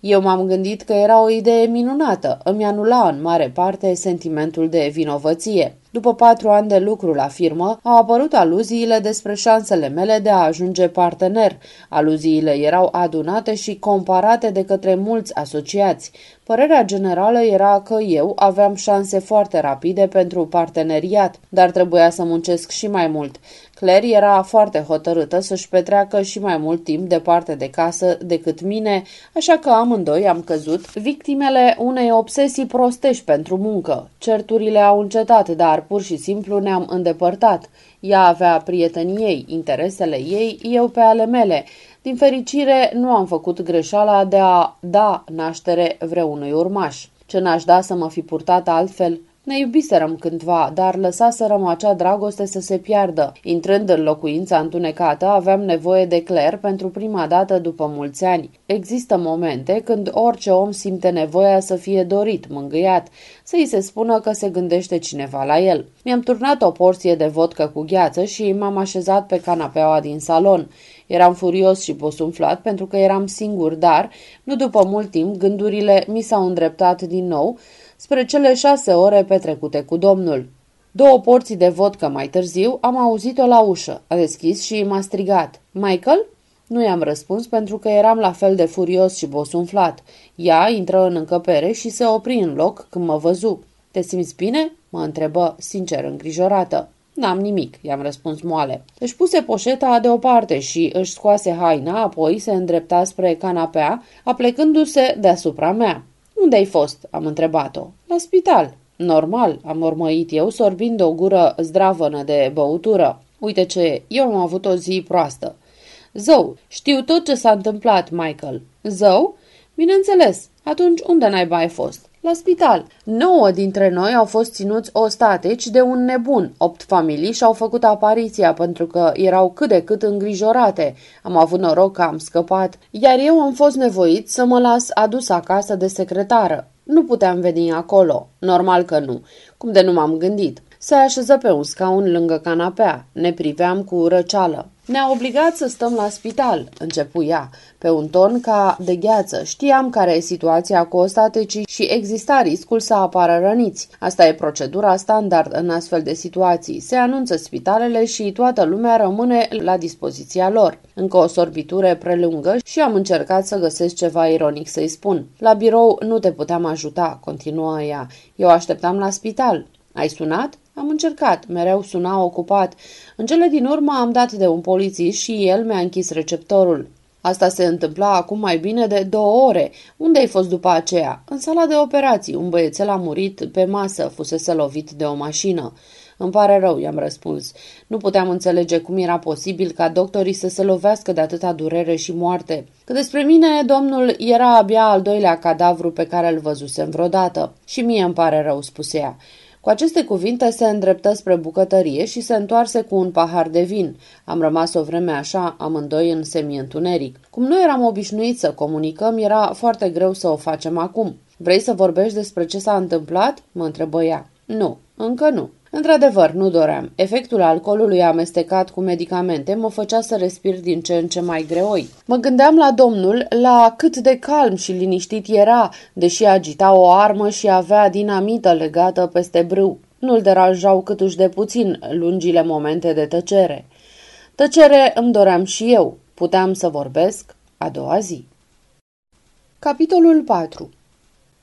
Speaker 1: Eu m-am gândit că era o idee minunată, îmi anula în mare parte sentimentul de vinovăție. După patru ani de lucru la firmă, au apărut aluziile despre șansele mele de a ajunge partener. Aluziile erau adunate și comparate de către mulți asociați. Părerea generală era că eu aveam șanse foarte rapide pentru parteneriat, dar trebuia să muncesc și mai mult. Claire era foarte hotărâtă să-și petreacă și mai mult timp departe de casă decât mine, așa că amândoi am căzut victimele unei obsesii prostești pentru muncă. Certurile au încetat, dar pur și simplu ne-am îndepărtat. Ea avea prietenii ei, interesele ei, eu pe ale mele. Din fericire, nu am făcut greșeala de a da naștere vreunui urmaș. Ce n-aș da să mă fi purtat altfel ne iubiserăm cândva, dar lăsaserăm acea dragoste să se piardă. Intrând în locuința întunecată, aveam nevoie de cler pentru prima dată după mulți ani. Există momente când orice om simte nevoia să fie dorit, mângâiat, să îi se spună că se gândește cineva la el. Mi-am turnat o porție de vodcă cu gheață și m-am așezat pe canapeaua din salon. Eram furios și posumflat pentru că eram singur, dar, nu după mult timp, gândurile mi s-au îndreptat din nou spre cele șase ore petrecute cu domnul. Două porții de vodcă mai târziu am auzit-o la ușă. A deschis și m-a strigat. Michael? Nu i-am răspuns pentru că eram la fel de furios și bosunflat. Ea intră în încăpere și se opri în loc când mă văzu. Te simți bine?" mă întrebă, sincer îngrijorată. N-am nimic," i-am răspuns moale. Își puse poșeta deoparte și își scoase haina, apoi se îndrepta spre canapea, aplecându-se deasupra mea. Unde ai fost?" am întrebat-o. La spital." Normal," am urmăit eu, sorbind o gură zdravănă de băutură. Uite ce, eu am avut o zi proastă." Zău, știu tot ce s-a întâmplat, Michael." Zău?" Bineînțeles. Atunci unde n ai fost?" la spital. Nouă dintre noi au fost ținuți ostatici de un nebun. Opt familii și-au făcut apariția pentru că erau cât de cât îngrijorate. Am avut noroc că am scăpat, iar eu am fost nevoit să mă las adus acasă de secretară. Nu puteam veni acolo. Normal că nu. Cum de nu m-am gândit. Se așeză pe un scaun lângă canapea. Ne priveam cu răceală. Ne-a obligat să stăm la spital, începu ea, pe un ton ca de gheață. Știam care e situația cu ostatecii și exista riscul să apară răniți. Asta e procedura standard în astfel de situații. Se anunță spitalele și toată lumea rămâne la dispoziția lor. Încă o sorbitură prelungă și am încercat să găsesc ceva ironic să-i spun. La birou nu te puteam ajuta, continuă ea. Eu așteptam la spital. Ai sunat? Am încercat, mereu suna ocupat. În cele din urmă am dat de un polițist și el mi-a închis receptorul. Asta se întâmpla acum mai bine de două ore. Unde ai fost după aceea? În sala de operații. Un băiețel a murit pe masă, fusese lovit de o mașină. Îmi pare rău, i-am răspuns. Nu puteam înțelege cum era posibil ca doctorii să se lovească de atâta durere și moarte. Că despre mine, domnul era abia al doilea cadavru pe care îl văzusem vreodată. Și mie îmi pare rău, spuse ea. Cu aceste cuvinte se îndreptă spre bucătărie și se întoarse cu un pahar de vin. Am rămas o vreme așa, amândoi în întuneric. Cum nu eram obișnuiți să comunicăm, era foarte greu să o facem acum. Vrei să vorbești despre ce s-a întâmplat?" mă întrebă ea. Nu, încă nu. Într-adevăr, nu doream. Efectul alcoolului amestecat cu medicamente mă făcea să respir din ce în ce mai greoi. Mă gândeam la domnul, la cât de calm și liniștit era, deși agita o armă și avea dinamită legată peste brâu. Nu-l deranjau câtuși de puțin lungile momente de tăcere. Tăcere îmi doream și eu. Puteam să vorbesc a doua zi. Capitolul 4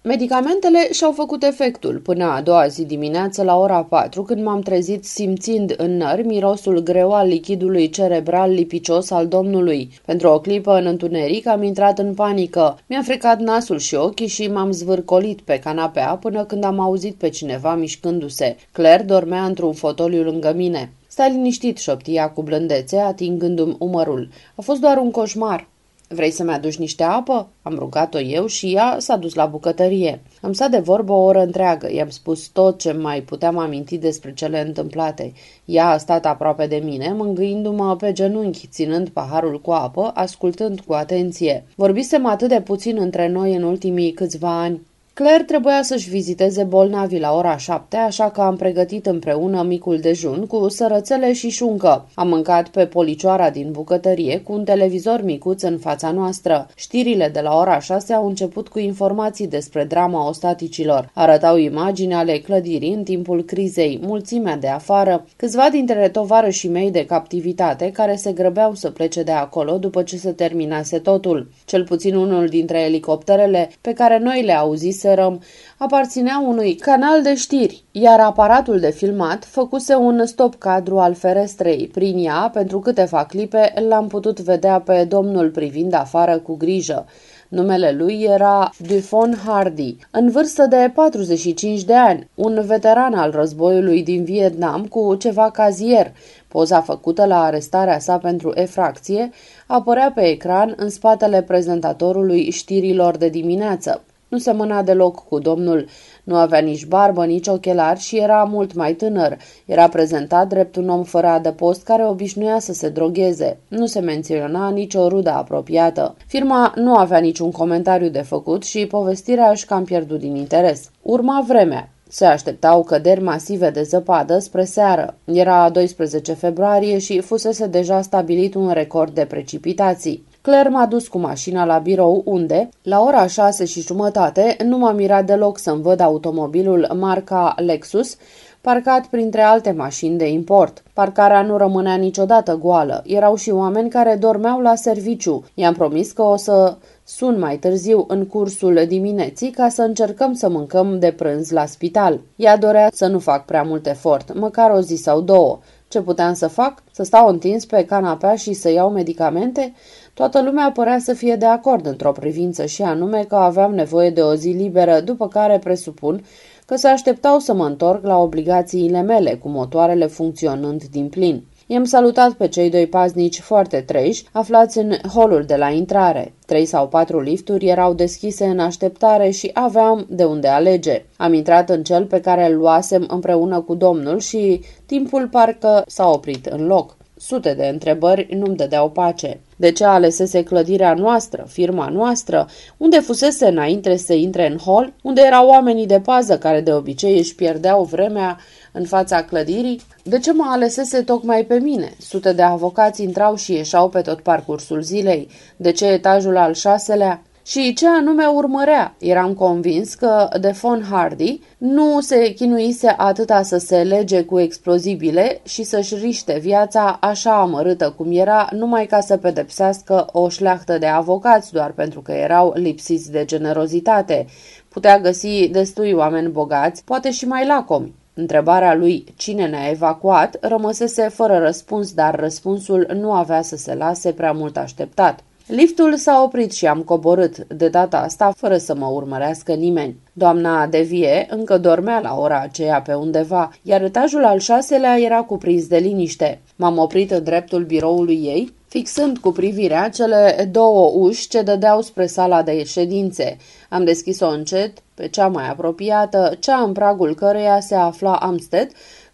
Speaker 1: Medicamentele și-au făcut efectul până a doua zi dimineață la ora 4, când m-am trezit simțind în nări mirosul greu al lichidului cerebral lipicios al domnului. Pentru o clipă în întuneric am intrat în panică. Mi-a frecat nasul și ochii și m-am zvârcolit pe canapea până când am auzit pe cineva mișcându-se. Claire dormea într-un fotoliu lângă mine. Stai liniștit, șoptia cu blândețe, atingându-mi umărul. A fost doar un coșmar. Vrei să-mi aduci niște apă?" Am rugat-o eu și ea s-a dus la bucătărie. Am stat de vorbă o oră întreagă, i-am spus tot ce mai puteam aminti despre cele întâmplate. Ea a stat aproape de mine, mângâindu-mă pe genunchi, ținând paharul cu apă, ascultând cu atenție. Vorbisem atât de puțin între noi în ultimii câțiva ani. Claire trebuia să-și viziteze bolnavii la ora șapte, așa că am pregătit împreună micul dejun cu sărățele și șuncă. Am mâncat pe policioara din bucătărie cu un televizor micuț în fața noastră. Știrile de la ora șase au început cu informații despre drama ostaticilor. Arătau imagini ale clădirii în timpul crizei, mulțimea de afară, câțiva dintre și mei de captivitate care se grăbeau să plece de acolo după ce se terminase totul. Cel puțin unul dintre elicopterele pe care noi le auzisem deschiserăm aparținea unui canal de știri, iar aparatul de filmat făcuse un stop cadru al ferestrei. Prin ea, pentru câteva clipe, l-am putut vedea pe domnul privind afară cu grijă. Numele lui era Dufon Hardy, în vârstă de 45 de ani, un veteran al războiului din Vietnam cu ceva cazier. Poza făcută la arestarea sa pentru efracție apărea pe ecran în spatele prezentatorului știrilor de dimineață. Nu semăna deloc cu domnul, nu avea nici barbă, nici ochelari și era mult mai tânăr. Era prezentat drept un om fără adăpost care obișnuia să se drogheze. Nu se menționa nicio rudă apropiată. Firma nu avea niciun comentariu de făcut și povestirea își cam pierdut din interes. Urma vremea. Se așteptau căderi masive de zăpadă spre seară. Era 12 februarie și fusese deja stabilit un record de precipitații. Claire m-a dus cu mașina la birou unde, la ora șase și jumătate, nu m-a mirat deloc să-mi văd automobilul marca Lexus, parcat printre alte mașini de import. Parcarea nu rămânea niciodată goală. Erau și oameni care dormeau la serviciu. I-am promis că o să sun mai târziu în cursul dimineții ca să încercăm să mâncăm de prânz la spital. Ea dorea să nu fac prea mult efort, măcar o zi sau două. Ce puteam să fac? Să stau întins pe canapea și să iau medicamente? Toată lumea părea să fie de acord într-o privință și anume că aveam nevoie de o zi liberă, după care presupun că se așteptau să mă întorc la obligațiile mele, cu motoarele funcționând din plin. I-am salutat pe cei doi paznici foarte treji, aflați în holul de la intrare. Trei sau patru lifturi erau deschise în așteptare și aveam de unde alege. Am intrat în cel pe care îl luasem împreună cu domnul și timpul parcă s-a oprit în loc. Sute de întrebări nu-mi dădeau pace. De ce alesese clădirea noastră, firma noastră, unde fusese înainte să intre în hol, unde erau oamenii de pază care de obicei își pierdeau vremea în fața clădirii? De ce mă alesese tocmai pe mine? Sute de avocați intrau și ieșau pe tot parcursul zilei. De ce etajul al șaselea? și ce anume urmărea. Eram convins că de Von Hardy nu se chinuise atâta să se lege cu explozibile și să-și riște viața așa amărâtă cum era, numai ca să pedepsească o șleachtă de avocați doar pentru că erau lipsiți de generozitate. Putea găsi destui oameni bogați, poate și mai lacomi. Întrebarea lui cine ne-a evacuat rămăsese fără răspuns, dar răspunsul nu avea să se lase prea mult așteptat. Liftul s-a oprit și am coborât, de data asta fără să mă urmărească nimeni. Doamna Devie încă dormea la ora aceea pe undeva, iar etajul al șaselea era cuprins de liniște. M-am oprit în dreptul biroului ei, fixând cu privirea cele două uși ce dădeau spre sala de ședințe. Am deschis-o încet, pe cea mai apropiată, cea în pragul căreia se afla Amsted,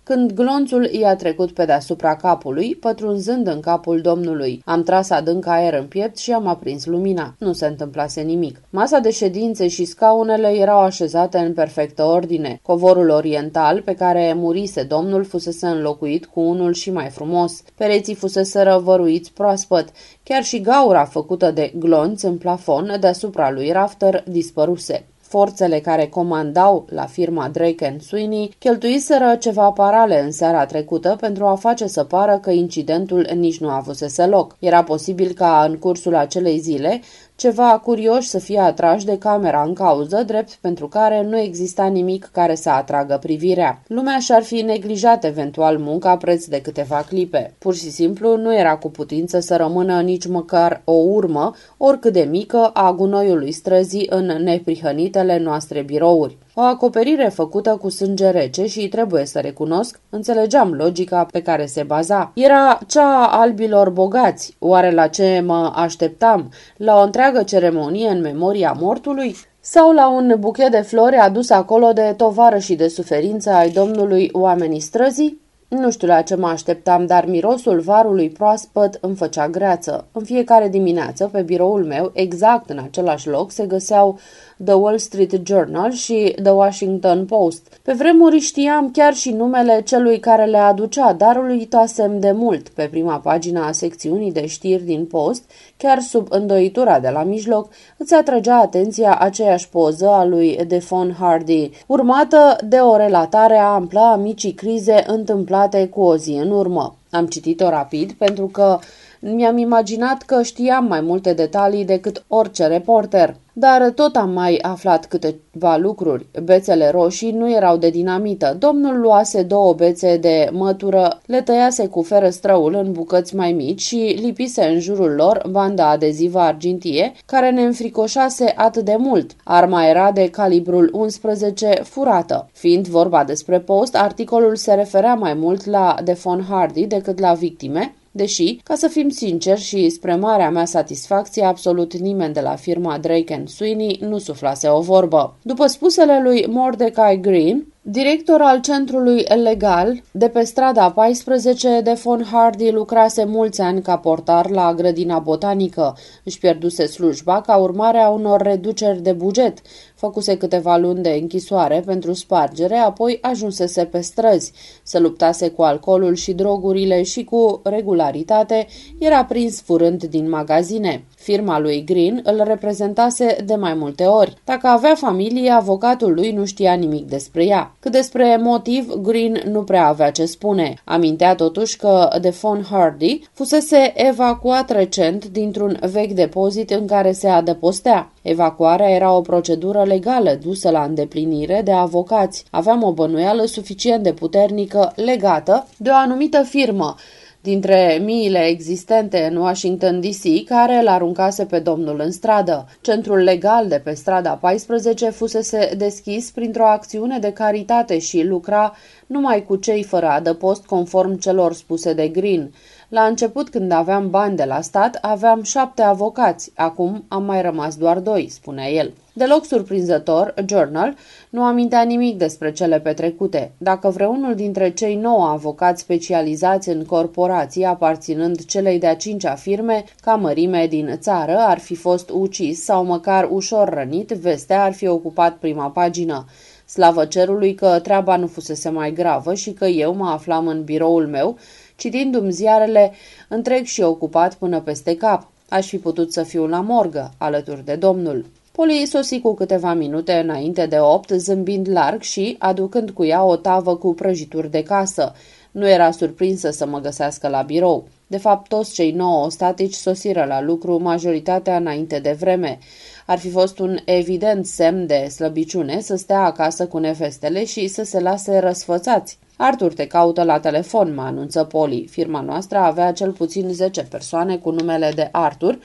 Speaker 1: când glonțul i-a trecut pe deasupra capului, pătrunzând în capul domnului. Am tras adânc aer în piept și am aprins lumina. Nu se întâmplase nimic. Masa de ședințe și scaunele erau așezate în perfectă ordine. Covorul oriental, pe care murise domnul, fusese înlocuit cu unul și mai frumos. Pereții fusese răvăruiți proaspăt. Chiar și gaura făcută de glonț în plafon deasupra lui Rafter dispăruse. Forțele care comandau la firma Drake and Sweeney cheltuiseră ceva parale în seara trecută pentru a face să pară că incidentul nici nu avusese loc. Era posibil ca în cursul acelei zile ceva curioși să fie atrași de camera în cauză, drept pentru care nu exista nimic care să atragă privirea. Lumea și-ar fi neglijat eventual munca preț de câteva clipe. Pur și simplu nu era cu putință să rămână nici măcar o urmă, oricât de mică, a gunoiului străzii în neprihănitele noastre birouri. O acoperire făcută cu sânge rece și, trebuie să recunosc, înțelegeam logica pe care se baza. Era cea a albilor bogați. Oare la ce mă așteptam? La o întreagă ceremonie în memoria mortului? sau la un buchet de flori adus acolo de tovară și de suferință ai domnului oamenii străzii? Nu știu la ce mă așteptam, dar mirosul varului proaspăt îmi făcea greață. În fiecare dimineață, pe biroul meu, exact în același loc, se găseau The Wall Street Journal și The Washington Post. Pe vremuri știam chiar și numele celui care le aducea, dar îl uitasem de mult. Pe prima pagina a secțiunii de știri din Post, chiar sub îndoitura de la mijloc, îți atrăgea atenția aceeași poză a lui Defon Hardy, urmată de o relatare amplă a micii crize întâmplate cu o zi în urmă. Am citit-o rapid pentru că mi-am imaginat că știam mai multe detalii decât orice reporter. Dar tot am mai aflat câteva lucruri. Bețele roșii nu erau de dinamită. Domnul luase două bețe de mătură, le tăiase cu ferăstrăul în bucăți mai mici și lipise în jurul lor banda adezivă argintie, care ne înfricoșase atât de mult. Arma era de calibrul 11, furată. Fiind vorba despre post, articolul se referea mai mult la Defon Hardy decât la victime, Deși, ca să fim sinceri și spre marea mea satisfacție, absolut nimeni de la firma Drake Sweeney nu suflase o vorbă. După spusele lui Mordecai Green, Director al centrului legal de pe strada 14 de Von Hardy lucrase mulți ani ca portar la grădina botanică. Își pierduse slujba ca urmare a unor reduceri de buget făcuse câteva luni de închisoare pentru spargere, apoi ajunsese pe străzi, se luptase cu alcoolul și drogurile și cu regularitate era prins furând din magazine. Firma lui Green îl reprezentase de mai multe ori. Dacă avea familie, avocatul lui nu știa nimic despre ea. Cât despre motiv, Green nu prea avea ce spune. Amintea totuși că Defon Hardy fusese evacuat recent dintr-un vechi depozit în care se adăpostea. Evacuarea era o procedură legală dusă la îndeplinire de avocați. Aveam o bănuială suficient de puternică legată de o anumită firmă dintre miile existente în Washington DC care îl aruncase pe domnul în stradă. Centrul legal de pe strada 14 fusese deschis printr-o acțiune de caritate și lucra numai cu cei fără adăpost conform celor spuse de Green. La început, când aveam bani de la stat, aveam șapte avocați, acum am mai rămas doar doi, spunea el. Deloc surprinzător, Journal nu amintea nimic despre cele petrecute. Dacă vreunul dintre cei nouă avocați specializați în corporații aparținând celei de-a cincea firme ca mărime din țară ar fi fost ucis sau măcar ușor rănit, vestea ar fi ocupat prima pagină. Slavă cerului că treaba nu fusese mai gravă și că eu mă aflam în biroul meu, citindu-mi ziarele întreg și ocupat până peste cap. Aș fi putut să fiu la morgă, alături de domnul. Poli sosi cu câteva minute înainte de opt, zâmbind larg și aducând cu ea o tavă cu prăjituri de casă. Nu era surprinsă să mă găsească la birou. De fapt, toți cei nouă statici sosiră la lucru, majoritatea înainte de vreme. Ar fi fost un evident semn de slăbiciune să stea acasă cu nefestele și să se lase răsfățați. Artur te caută la telefon, mă anunță Poli. Firma noastră avea cel puțin 10 persoane cu numele de Artur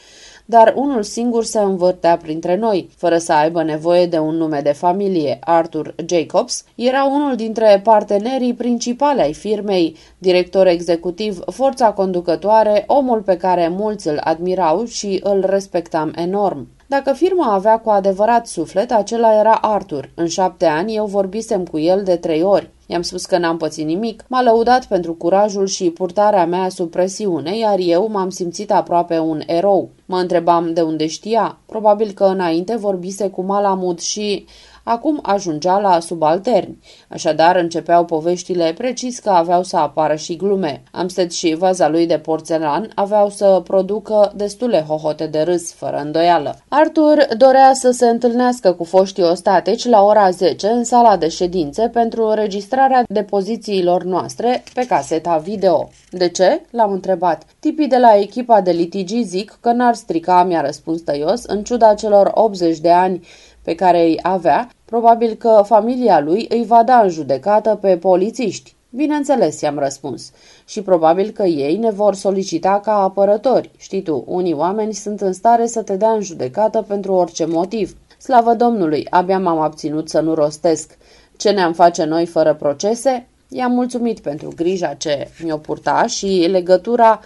Speaker 1: dar unul singur se învârtea printre noi, fără să aibă nevoie de un nume de familie. Arthur Jacobs era unul dintre partenerii principale ai firmei, director executiv, forța conducătoare, omul pe care mulți îl admirau și îl respectam enorm. Dacă firma avea cu adevărat suflet, acela era Arthur. În șapte ani eu vorbisem cu el de trei ori. I-am spus că n-am pățit nimic, m-a lăudat pentru curajul și purtarea mea sub presiune, iar eu m-am simțit aproape un erou. Mă întrebam de unde știa. Probabil că înainte vorbise cu Malamud și... Acum ajungea la subalterni. Așadar începeau poveștile precis că aveau să apară și glume. Amstead și vaza lui de porțelan aveau să producă destule hohote de râs, fără îndoială. Arthur dorea să se întâlnească cu foștii ostateci la ora 10 în sala de ședințe pentru registrarea depozițiilor noastre pe caseta video. De ce? L-am întrebat. Tipii de la echipa de litigi zic că n-ar strica, mi-a răspuns tăios, în ciuda celor 80 de ani pe care îi avea, probabil că familia lui îi va da în judecată pe polițiști. Bineînțeles, i-am răspuns. Și probabil că ei ne vor solicita ca apărători. Știi tu, unii oameni sunt în stare să te dea în judecată pentru orice motiv. Slavă Domnului, abia m-am abținut să nu rostesc. Ce ne-am face noi fără procese? I-am mulțumit pentru grija ce mi-o purta și legătura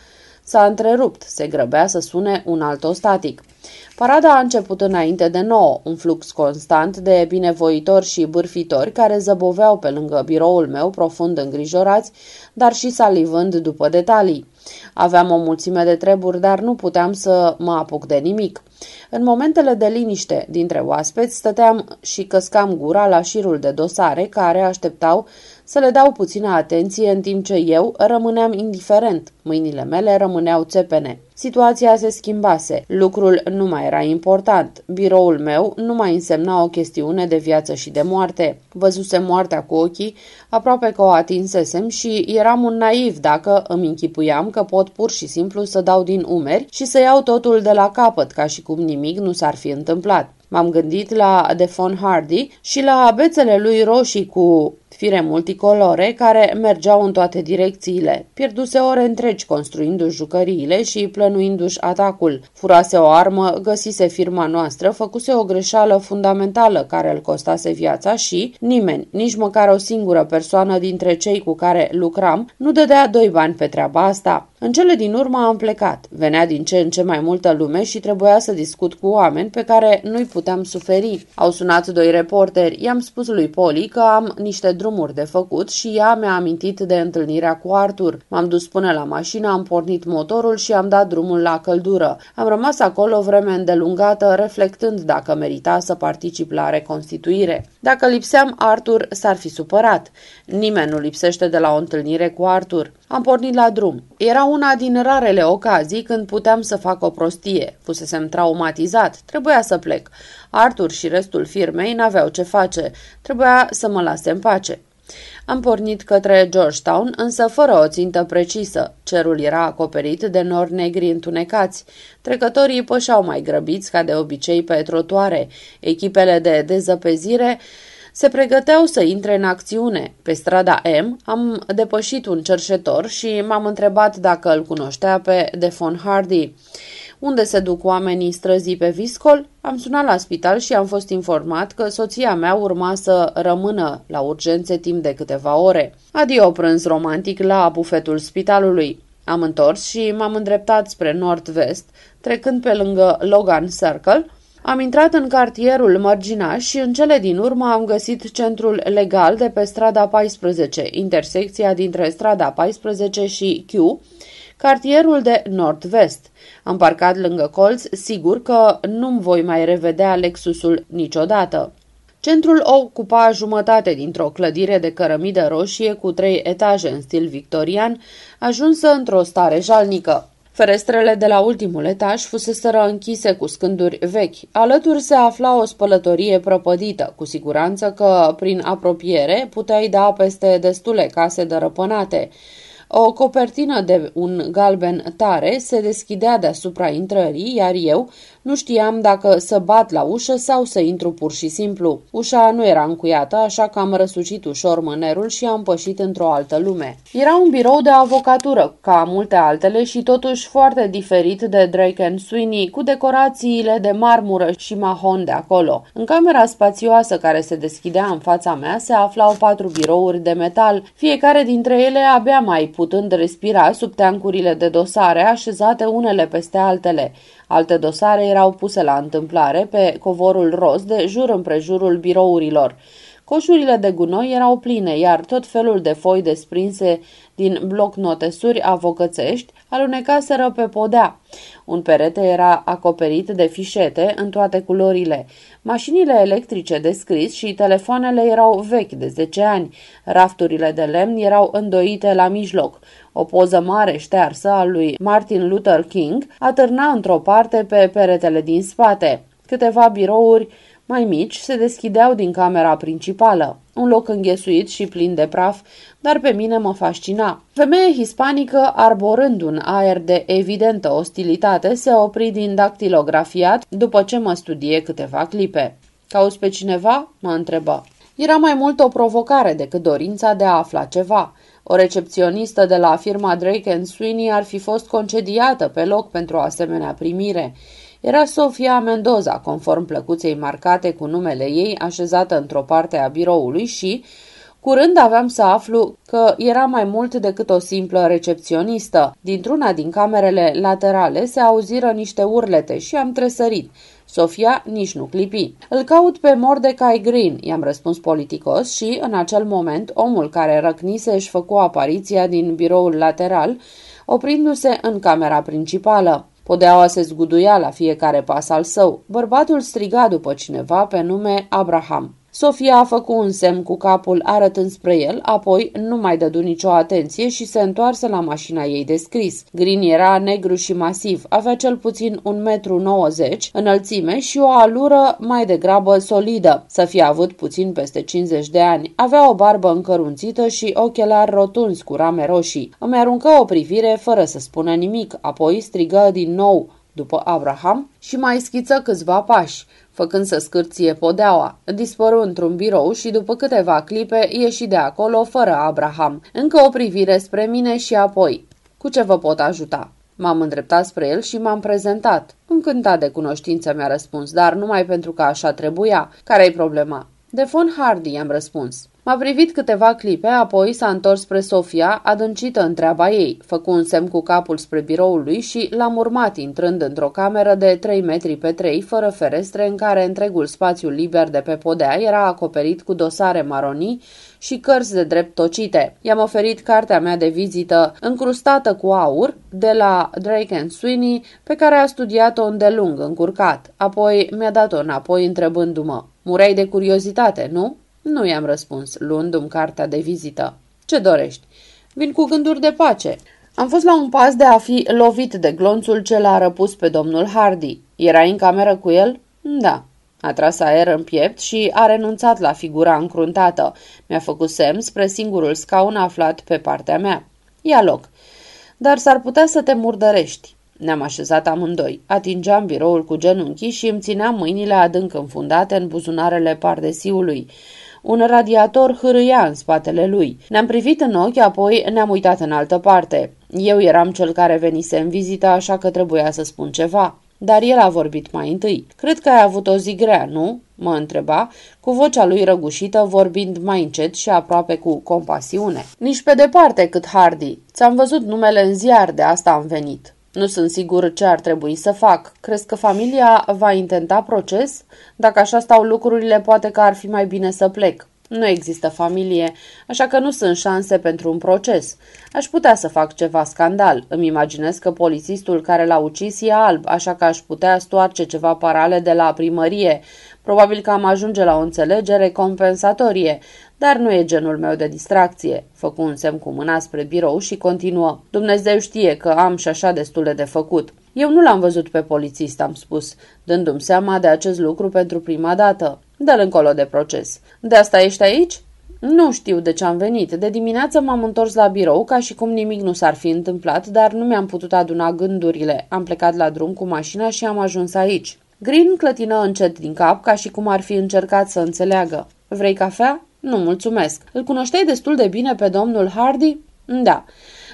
Speaker 1: s-a întrerupt. Se grăbea să sune un alt ostatic. Parada a început înainte de nouă, un flux constant de binevoitori și bârfitori care zăboveau pe lângă biroul meu profund îngrijorați, dar și salivând după detalii. Aveam o mulțime de treburi, dar nu puteam să mă apuc de nimic. În momentele de liniște dintre oaspeți stăteam și căscam gura la șirul de dosare care așteptau să le dau puțină atenție în timp ce eu rămâneam indiferent, mâinile mele rămâneau țepene. Situația se schimbase, lucrul nu mai era important, biroul meu nu mai însemna o chestiune de viață și de moarte. Văzuse moartea cu ochii, aproape că o atinsesem și eram un naiv dacă îmi închipuiam că pot pur și simplu să dau din umeri și să iau totul de la capăt, ca și cum nimic nu s-ar fi întâmplat. M-am gândit la Defon Hardy și la bețele lui roșii cu Fire multicolore care mergeau în toate direcțiile. Pierduse ore întregi construindu-și jucăriile și plănuindu-și atacul. Furase o armă, găsise firma noastră, făcuse o greșeală fundamentală care îl costase viața și nimeni, nici măcar o singură persoană dintre cei cu care lucram, nu dădea doi bani pe treaba asta. În cele din urmă am plecat. Venea din ce în ce mai multă lume și trebuia să discut cu oameni pe care nu-i puteam suferi. Au sunat doi reporteri. I-am spus lui Poli că am niște drumuri drumuri de făcut și ea mi-a amintit de întâlnirea cu Artur. M-am dus până la mașină, am pornit motorul și am dat drumul la căldură. Am rămas acolo vreme îndelungată, reflectând dacă merita să particip la reconstituire. Dacă lipseam, Artur s-ar fi supărat. Nimeni nu lipsește de la o întâlnire cu Artur. Am pornit la drum. Era una din rarele ocazii când puteam să fac o prostie. Fusesem traumatizat, trebuia să plec. Arthur și restul firmei n-aveau ce face. Trebuia să mă lase în pace. Am pornit către Georgetown, însă fără o țintă precisă. Cerul era acoperit de nori negri întunecați. Trecătorii pășeau mai grăbiți ca de obicei pe trotuare. Echipele de dezăpezire se pregăteau să intre în acțiune. Pe strada M am depășit un cerșetor și m-am întrebat dacă îl cunoștea pe Defon Hardy. Unde se duc oamenii străzii pe viscol? Am sunat la spital și am fost informat că soția mea urma să rămână la urgențe timp de câteva ore. Adio prânz romantic la bufetul spitalului. Am întors și m-am îndreptat spre nord-vest, trecând pe lângă Logan Circle, am intrat în cartierul marginaș și în cele din urmă am găsit centrul legal de pe strada 14, intersecția dintre strada 14 și Q, cartierul de nord-vest. Am parcat lângă colț, sigur că nu-mi voi mai revedea Lexusul niciodată. Centrul ocupa jumătate dintr-o clădire de cărămidă roșie cu trei etaje în stil victorian, ajunsă într-o stare jalnică. Ferestrele de la ultimul etaj fuseseră închise cu scânduri vechi. Alături se afla o spălătorie prăpădită, cu siguranță că, prin apropiere, puteai da peste destule case dărăpânate. O copertină de un galben tare se deschidea deasupra intrării, iar eu nu știam dacă să bat la ușă sau să intru pur și simplu. Ușa nu era încuiată, așa că am răsucit ușor mânerul și am pășit într-o altă lume. Era un birou de avocatură, ca multe altele și totuși foarte diferit de Drake and Sweeney, cu decorațiile de marmură și mahon de acolo. În camera spațioasă care se deschidea în fața mea se aflau patru birouri de metal, fiecare dintre ele abia mai putând respira sub teancurile de dosare așezate unele peste altele. Alte dosare erau puse la întâmplare pe covorul roz de jur împrejurul birourilor. Coșurile de gunoi erau pline, iar tot felul de foi desprinse din notesuri avocățești alunecaseră pe podea. Un perete era acoperit de fișete în toate culorile. Mașinile electrice de scris și telefoanele erau vechi de 10 ani. Rafturile de lemn erau îndoite la mijloc. O poză mare ștearsă a lui Martin Luther King atârna într-o parte pe peretele din spate. Câteva birouri mai mici se deschideau din camera principală. Un loc înghesuit și plin de praf, dar pe mine mă fascina. Femeie hispanică, arborând un aer de evidentă ostilitate, se opri din dactilografiat după ce mă studie câteva clipe. Cauți pe cineva?" mă întrebă. Era mai mult o provocare decât dorința de a afla ceva. O recepționistă de la firma Drake Sweeney ar fi fost concediată pe loc pentru o asemenea primire. Era Sofia Mendoza, conform plăcuței marcate cu numele ei, așezată într-o parte a biroului și, Curând aveam să aflu că era mai mult decât o simplă recepționistă. Dintr-una din camerele laterale se auziră niște urlete și am tresărit. Sofia nici nu clipi. Îl caut pe Mordecai Green, i-am răspuns politicos și, în acel moment, omul care răcnise își făcu apariția din biroul lateral, oprindu-se în camera principală. Podeaua se zguduia la fiecare pas al său. Bărbatul striga după cineva pe nume Abraham. Sofia a făcut un semn cu capul arătând spre el, apoi nu mai dădu nicio atenție și se întoarse la mașina ei de scris. Green era negru și masiv, avea cel puțin un metru m înălțime și o alură mai degrabă solidă, să fie avut puțin peste 50 de ani. Avea o barbă încărunțită și ochelari rotunzi cu rame roșii. Îmi aruncă o privire fără să spună nimic, apoi strigă din nou după Abraham și mai schiță câțiva pași făcând să scârție podeaua. Dispăru într-un birou și după câteva clipe ieși de acolo fără Abraham. Încă o privire spre mine și apoi. Cu ce vă pot ajuta? M-am îndreptat spre el și m-am prezentat. Încântat de cunoștință mi-a răspuns, dar numai pentru că așa trebuia. Care-i problema? De Von Hardy, am răspuns. M-a privit câteva clipe, apoi s-a întors spre Sofia, adâncită în treaba ei, făcu un semn cu capul spre biroul lui și l-am urmat intrând într-o cameră de 3 metri pe 3, fără ferestre, în care întregul spațiu liber de pe podea era acoperit cu dosare maronii și cărți de drept tocite. I-am oferit cartea mea de vizită încrustată cu aur de la Drake and Sweeney, pe care a studiat-o îndelung încurcat. Apoi mi-a dat-o înapoi întrebându-mă, mureai de curiozitate, nu?" Nu i-am răspuns, luându-mi cartea de vizită. Ce dorești? Vin cu gânduri de pace. Am fost la un pas de a fi lovit de glonțul ce l-a răpus pe domnul Hardy. Era în cameră cu el? Da. A tras aer în piept și a renunțat la figura încruntată. Mi-a făcut semn spre singurul scaun aflat pe partea mea. Ia loc. Dar s-ar putea să te murdărești. Ne-am așezat amândoi. Atingeam biroul cu genunchii și îmi țineam mâinile adânc înfundate în buzunarele pardesiului. Un radiator hârâia în spatele lui. Ne-am privit în ochi, apoi ne-am uitat în altă parte. Eu eram cel care venise în vizită, așa că trebuia să spun ceva. Dar el a vorbit mai întâi. Cred că ai avut o zi grea, nu?" mă întreba, cu vocea lui răgușită, vorbind mai încet și aproape cu compasiune. Nici pe departe cât Hardy. Ți-am văzut numele în ziar, de asta am venit." Nu sunt sigur ce ar trebui să fac. Crezi că familia va intenta proces? Dacă așa stau lucrurile, poate că ar fi mai bine să plec. Nu există familie, așa că nu sunt șanse pentru un proces. Aș putea să fac ceva scandal. Îmi imaginez că polițistul care l-a ucis e alb, așa că aș putea stoarce ceva parale de la primărie. Probabil că am ajunge la o înțelegere compensatorie, dar nu e genul meu de distracție. Făcu un semn cu mâna spre birou și continuă. Dumnezeu știe că am și așa destule de făcut. Eu nu l-am văzut pe polițist, am spus, dându-mi seama de acest lucru pentru prima dată. Dă-l încolo de proces. De asta ești aici? Nu știu de ce am venit. De dimineață m-am întors la birou ca și cum nimic nu s-ar fi întâmplat, dar nu mi-am putut aduna gândurile. Am plecat la drum cu mașina și am ajuns aici. Green clătină încet din cap, ca și cum ar fi încercat să înțeleagă. Vrei cafea? Nu, mulțumesc. Îl cunoșteai destul de bine pe domnul Hardy? Da.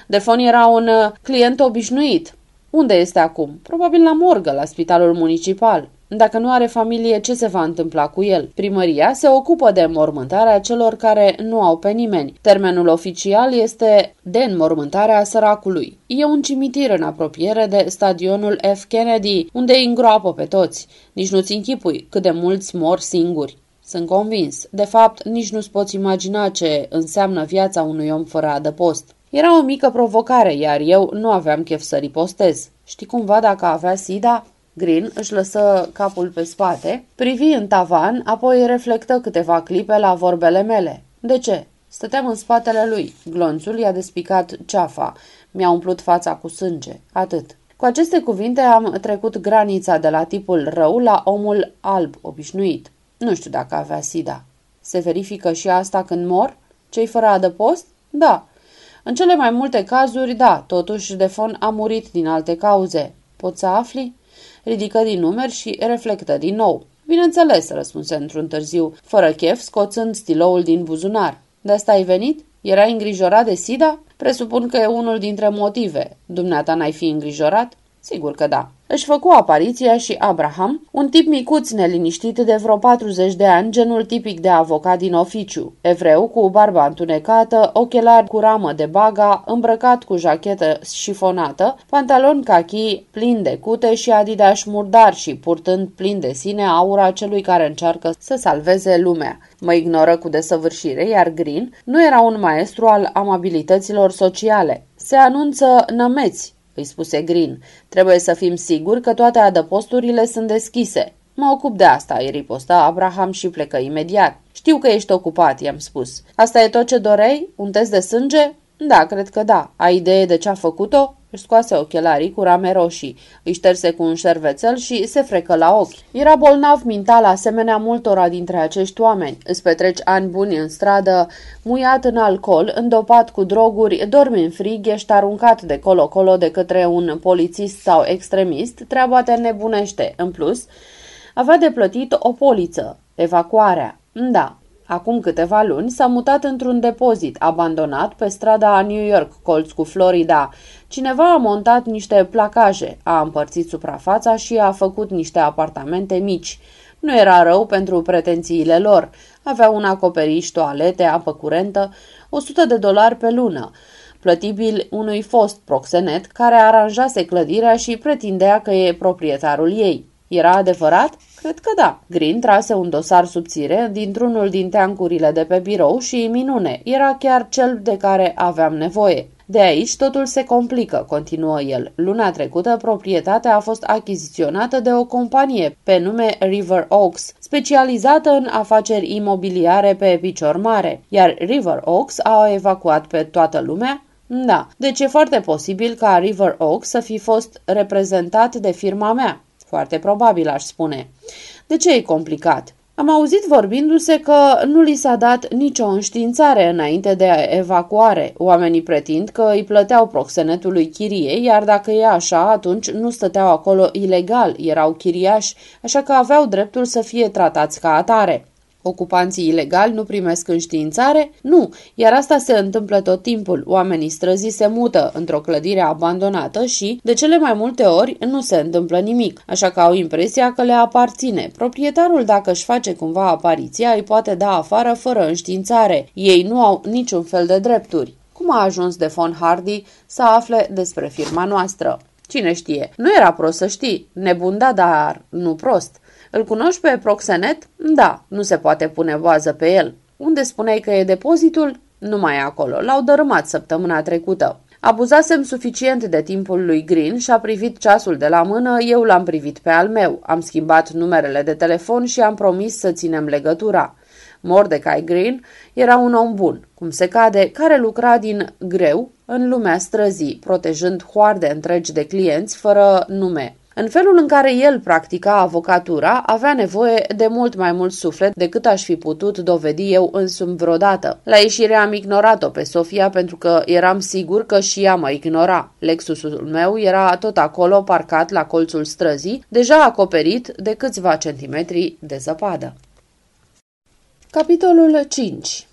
Speaker 1: Defon era un uh, client obișnuit. Unde este acum? Probabil la morgă, la spitalul municipal. Dacă nu are familie, ce se va întâmpla cu el? Primăria se ocupă de înmormântarea celor care nu au pe nimeni. Termenul oficial este de înmormântarea săracului. E un cimitir în apropiere de stadionul F. Kennedy, unde îi îngroapă pe toți. Nici nu-ți închipui cât de mulți mor singuri. Sunt convins. De fapt, nici nu-ți poți imagina ce înseamnă viața unui om fără adăpost. Era o mică provocare, iar eu nu aveam chef să ripostez. Știi cumva dacă avea sida? Green își lăsă capul pe spate, privi în tavan, apoi reflectă câteva clipe la vorbele mele. De ce? Stăteam în spatele lui. Glonțul i-a despicat ceafa. Mi-a umplut fața cu sânge. Atât. Cu aceste cuvinte am trecut granița de la tipul rău la omul alb obișnuit. Nu știu dacă avea sida. Se verifică și asta când mor? Cei fără adăpost? Da. În cele mai multe cazuri, da, totuși Defon a murit din alte cauze. Poți să afli? ridică din numeri și reflectă din nou. Bineînțeles, răspunse într-un târziu, fără chef, scoțând stiloul din buzunar. De asta ai venit? Era îngrijorat de Sida? Presupun că e unul dintre motive. Dumneata n-ai fi îngrijorat? Sigur că da. Își făcu apariția și Abraham, un tip micuț neliniștit de vreo 40 de ani, genul tipic de avocat din oficiu. Evreu cu barba întunecată, ochelari cu ramă de baga, îmbrăcat cu jachetă șifonată, pantalon cachi plin de cute și adidaș murdar și purtând plin de sine aura celui care încearcă să salveze lumea. Mă ignoră cu desăvârșire, iar Green nu era un maestru al amabilităților sociale. Se anunță nămeți, îi spuse Green. Trebuie să fim siguri că toate adăposturile sunt deschise. Mă ocup de asta, îi riposta Abraham și plecă imediat. Știu că ești ocupat, i-am spus. Asta e tot ce dorei? Un test de sânge? Da, cred că da. Ai idee de ce a făcut-o?" Își scoase ochelarii cu rame roșii, îi șterse cu un șervețel și se frecă la ochi. Era bolnav mental asemenea multora dintre acești oameni. Îți petreci ani buni în stradă, muiat în alcool, îndopat cu droguri, dormi în frig, ești aruncat de colo-colo de către un polițist sau extremist, treaba te nebunește. În plus, avea de plătit o poliță, evacuarea. Da, acum câteva luni, s-a mutat într-un depozit abandonat pe strada a New York, colț cu Florida. Cineva a montat niște placaje, a împărțit suprafața și a făcut niște apartamente mici. Nu era rău pentru pretențiile lor. Avea un acoperiș, toalete, apă curentă, 100 de dolari pe lună, plătibil unui fost proxenet care aranjase clădirea și pretindea că e proprietarul ei. Era adevărat? Cred că da. Green trase un dosar subțire dintr-unul din teancurile de pe birou și, minune, era chiar cel de care aveam nevoie. De aici totul se complică, continuă el. Luna trecută, proprietatea a fost achiziționată de o companie pe nume River Oaks, specializată în afaceri imobiliare pe picior mare, iar River Oaks a evacuat pe toată lumea da, deci e foarte posibil ca River Oaks să fi fost reprezentat de firma mea. Foarte probabil, aș spune. De ce e complicat? Am auzit vorbindu-se că nu li s-a dat nicio înștiințare înainte de evacuare. Oamenii pretind că îi plăteau proxenetului chirie, iar dacă e așa, atunci nu stăteau acolo ilegal, erau chiriași, așa că aveau dreptul să fie tratați ca atare. Ocupanții ilegali nu primesc înștiințare? Nu, iar asta se întâmplă tot timpul. Oamenii străzi se mută într-o clădire abandonată și, de cele mai multe ori, nu se întâmplă nimic, așa că au impresia că le aparține. Proprietarul, dacă își face cumva apariția, îi poate da afară fără înștiințare. Ei nu au niciun fel de drepturi. Cum a ajuns de Von Hardy să afle despre firma noastră? Cine știe? Nu era prost să știi. Nebunda, dar nu prost. Îl cunoști pe Proxenet? Da, nu se poate pune bază pe el. Unde spuneai că e depozitul? Nu mai e acolo. L-au dărâmat săptămâna trecută. Abuzasem suficient de timpul lui Green și a privit ceasul de la mână, eu l-am privit pe al meu. Am schimbat numerele de telefon și am promis să ținem legătura. Mordecai Green era un om bun, cum se cade, care lucra din greu în lumea străzii, protejând hoarde întregi de clienți fără nume. În felul în care el practica avocatura, avea nevoie de mult mai mult suflet decât aș fi putut dovedi eu însumi vreodată. La ieșire am ignorat-o pe Sofia pentru că eram sigur că și ea mă ignora. Lexusul meu era tot acolo parcat la colțul străzii, deja acoperit de câțiva centimetri de zăpadă. Capitolul 5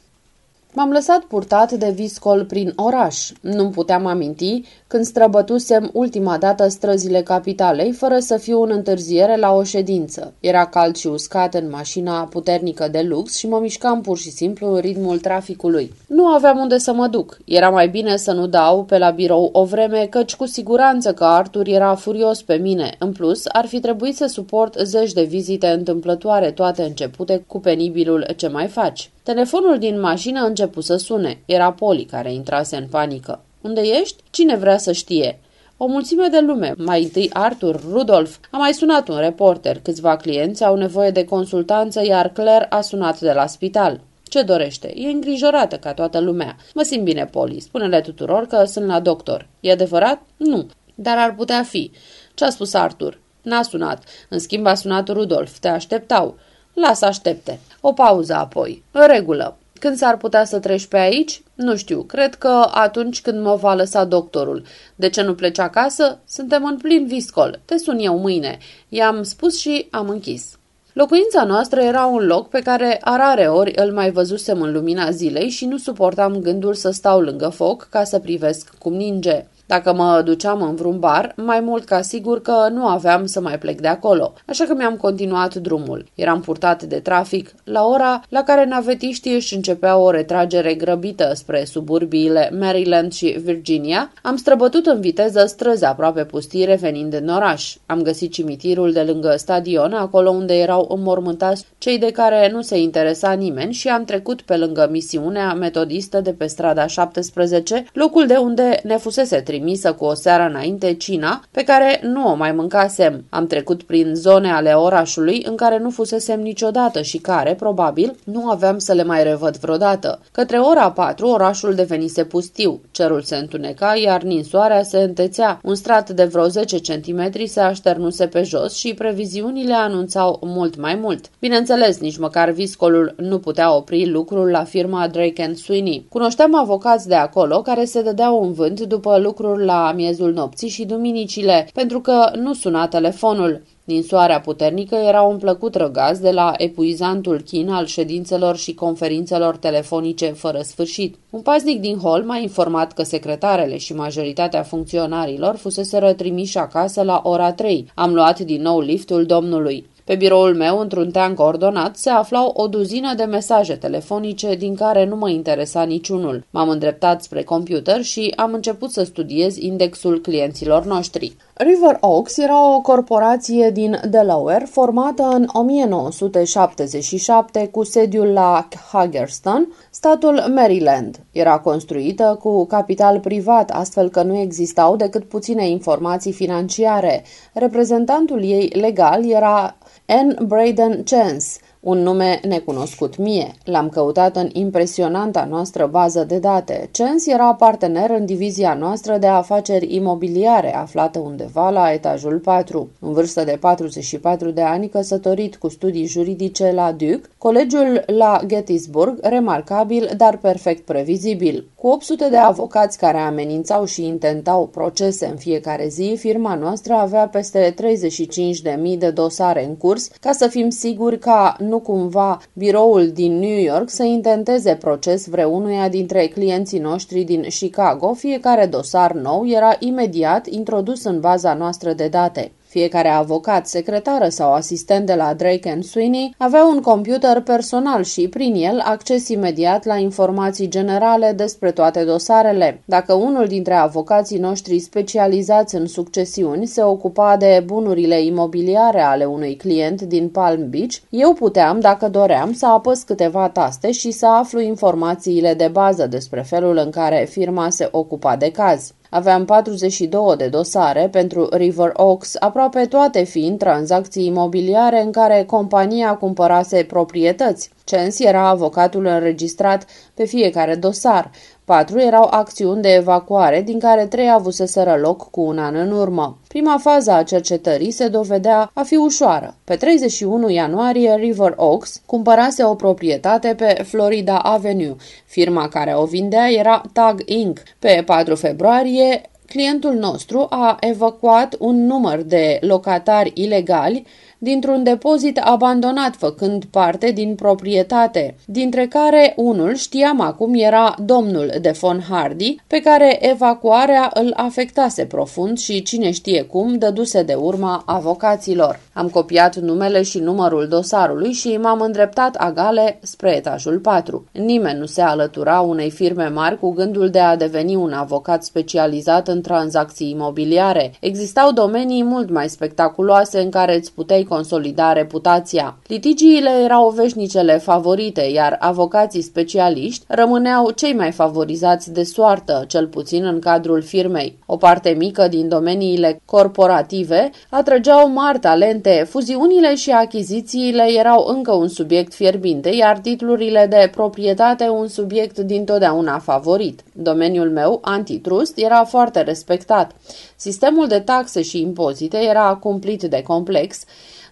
Speaker 1: M-am lăsat purtat de viscol prin oraș. Nu-mi puteam aminti când străbătusem ultima dată străzile capitalei fără să fiu în întârziere la o ședință. Era cald și uscat în mașina puternică de lux și mă mișcam pur și simplu în ritmul traficului. Nu aveam unde să mă duc. Era mai bine să nu dau pe la birou o vreme, căci cu siguranță că Artur era furios pe mine. În plus, ar fi trebuit să suport zeci de vizite întâmplătoare, toate începute cu penibilul ce mai faci. Telefonul din mașină a început să sune. Era Poli care intrase în panică. Unde ești? Cine vrea să știe? O mulțime de lume, mai întâi Arthur, Rudolf, a mai sunat un reporter, câțiva clienți au nevoie de consultanță, iar Claire a sunat de la spital. Ce dorește? E îngrijorată ca toată lumea. Mă simt bine, Poli. Spune-le tuturor că sunt la doctor. E adevărat? Nu. Dar ar putea fi. Ce a spus Arthur? N-a sunat. În schimb a sunat Rudolf. Te așteptau. Las aștepte. O pauză apoi. În regulă. Când s-ar putea să treci pe aici? Nu știu, cred că atunci când mă va lăsa doctorul. De ce nu pleci acasă? Suntem în plin viscol. Te sun eu mâine. I-am spus și am închis. Locuința noastră era un loc pe care a rare ori îl mai văzusem în lumina zilei și nu suportam gândul să stau lângă foc ca să privesc cum ninge. Dacă mă duceam în vreun bar, mai mult ca sigur că nu aveam să mai plec de acolo, așa că mi-am continuat drumul. Eram purtat de trafic la ora la care navetiștii își începeau o retragere grăbită spre suburbiile Maryland și Virginia, am străbătut în viteză străzi aproape pustii revenind în oraș. Am găsit cimitirul de lângă stadion, acolo unde erau înmormântați cei de care nu se interesa nimeni și am trecut pe lângă misiunea metodistă de pe strada 17, locul de unde ne fusese trimis trimisă cu o seară înainte cina, pe care nu o mai mâncasem. Am trecut prin zone ale orașului în care nu fusesem niciodată și care, probabil, nu aveam să le mai revăd vreodată. Către ora 4, orașul devenise pustiu. Cerul se întuneca, iar ninsoarea se întețea. Un strat de vreo 10 cm se așternuse pe jos și previziunile anunțau mult mai mult. Bineînțeles, nici măcar viscolul nu putea opri lucrul la firma Drake Sweeney. Cunoșteam avocați de acolo care se dădeau un vânt după lucruri lucruri la miezul nopții și duminicile, pentru că nu suna telefonul. Din soarea puternică era un plăcut răgaz de la epuizantul chin al ședințelor și conferințelor telefonice fără sfârșit. Un paznic din hol m-a informat că secretarele și majoritatea funcționarilor fuseseră trimiși acasă la ora 3. Am luat din nou liftul domnului. Pe biroul meu, într-un teanc ordonat, se aflau o duzină de mesaje telefonice din care nu mă interesa niciunul. M-am îndreptat spre computer și am început să studiez indexul clienților noștri. River Oaks era o corporație din Delaware formată în 1977 cu sediul la Hagerston, statul Maryland. Era construită cu capital privat, astfel că nu existau decât puține informații financiare. Reprezentantul ei legal era and Braden Chance. Un nume necunoscut mie. L-am căutat în impresionanta noastră bază de date. Cens era partener în divizia noastră de afaceri imobiliare, aflată undeva la etajul 4. În vârstă de 44 de ani, căsătorit cu studii juridice la Duke, colegiul la Gettysburg, remarcabil, dar perfect previzibil. Cu 800 de avocați care amenințau și intentau procese în fiecare zi, firma noastră avea peste 35.000 de dosare în curs, ca să fim siguri că nu cumva biroul din New York să intenteze proces vreunuia dintre clienții noștri din Chicago, fiecare dosar nou era imediat introdus în baza noastră de date. Fiecare avocat, secretară sau asistent de la Drake and Sweeney avea un computer personal și, prin el, acces imediat la informații generale despre toate dosarele. Dacă unul dintre avocații noștri specializați în succesiuni se ocupa de bunurile imobiliare ale unui client din Palm Beach, eu puteam, dacă doream, să apăs câteva taste și să aflu informațiile de bază despre felul în care firma se ocupa de caz. Aveam 42 de dosare pentru River Oaks, aproape toate fiind tranzacții imobiliare în care compania cumpărase proprietăți. Cens era avocatul înregistrat pe fiecare dosar. Patru erau acțiuni de evacuare, din care trei avuseseră loc cu un an în urmă. Prima fază a cercetării se dovedea a fi ușoară. Pe 31 ianuarie, River Oaks cumpărase o proprietate pe Florida Avenue. Firma care o vindea era Tag Inc. Pe 4 februarie, clientul nostru a evacuat un număr de locatari ilegali dintr-un depozit abandonat făcând parte din proprietate, dintre care unul știam acum era domnul de von Hardy, pe care evacuarea îl afectase profund și cine știe cum dăduse de urma avocaților. Am copiat numele și numărul dosarului și m-am îndreptat agale spre etajul 4. Nimeni nu se alătura unei firme mari cu gândul de a deveni un avocat specializat în tranzacții imobiliare. Existau domenii mult mai spectaculoase în care îți puteai consolida reputația. Litigiile erau veșnicele favorite, iar avocații specialiști rămâneau cei mai favorizați de soartă, cel puțin în cadrul firmei. O parte mică din domeniile corporative atrăgeau mari talente, fuziunile și achizițiile erau încă un subiect fierbinte, iar titlurile de proprietate un subiect dintotdeauna favorit. Domeniul meu, antitrust, era foarte respectat. Sistemul de taxe și impozite era cumplit de complex,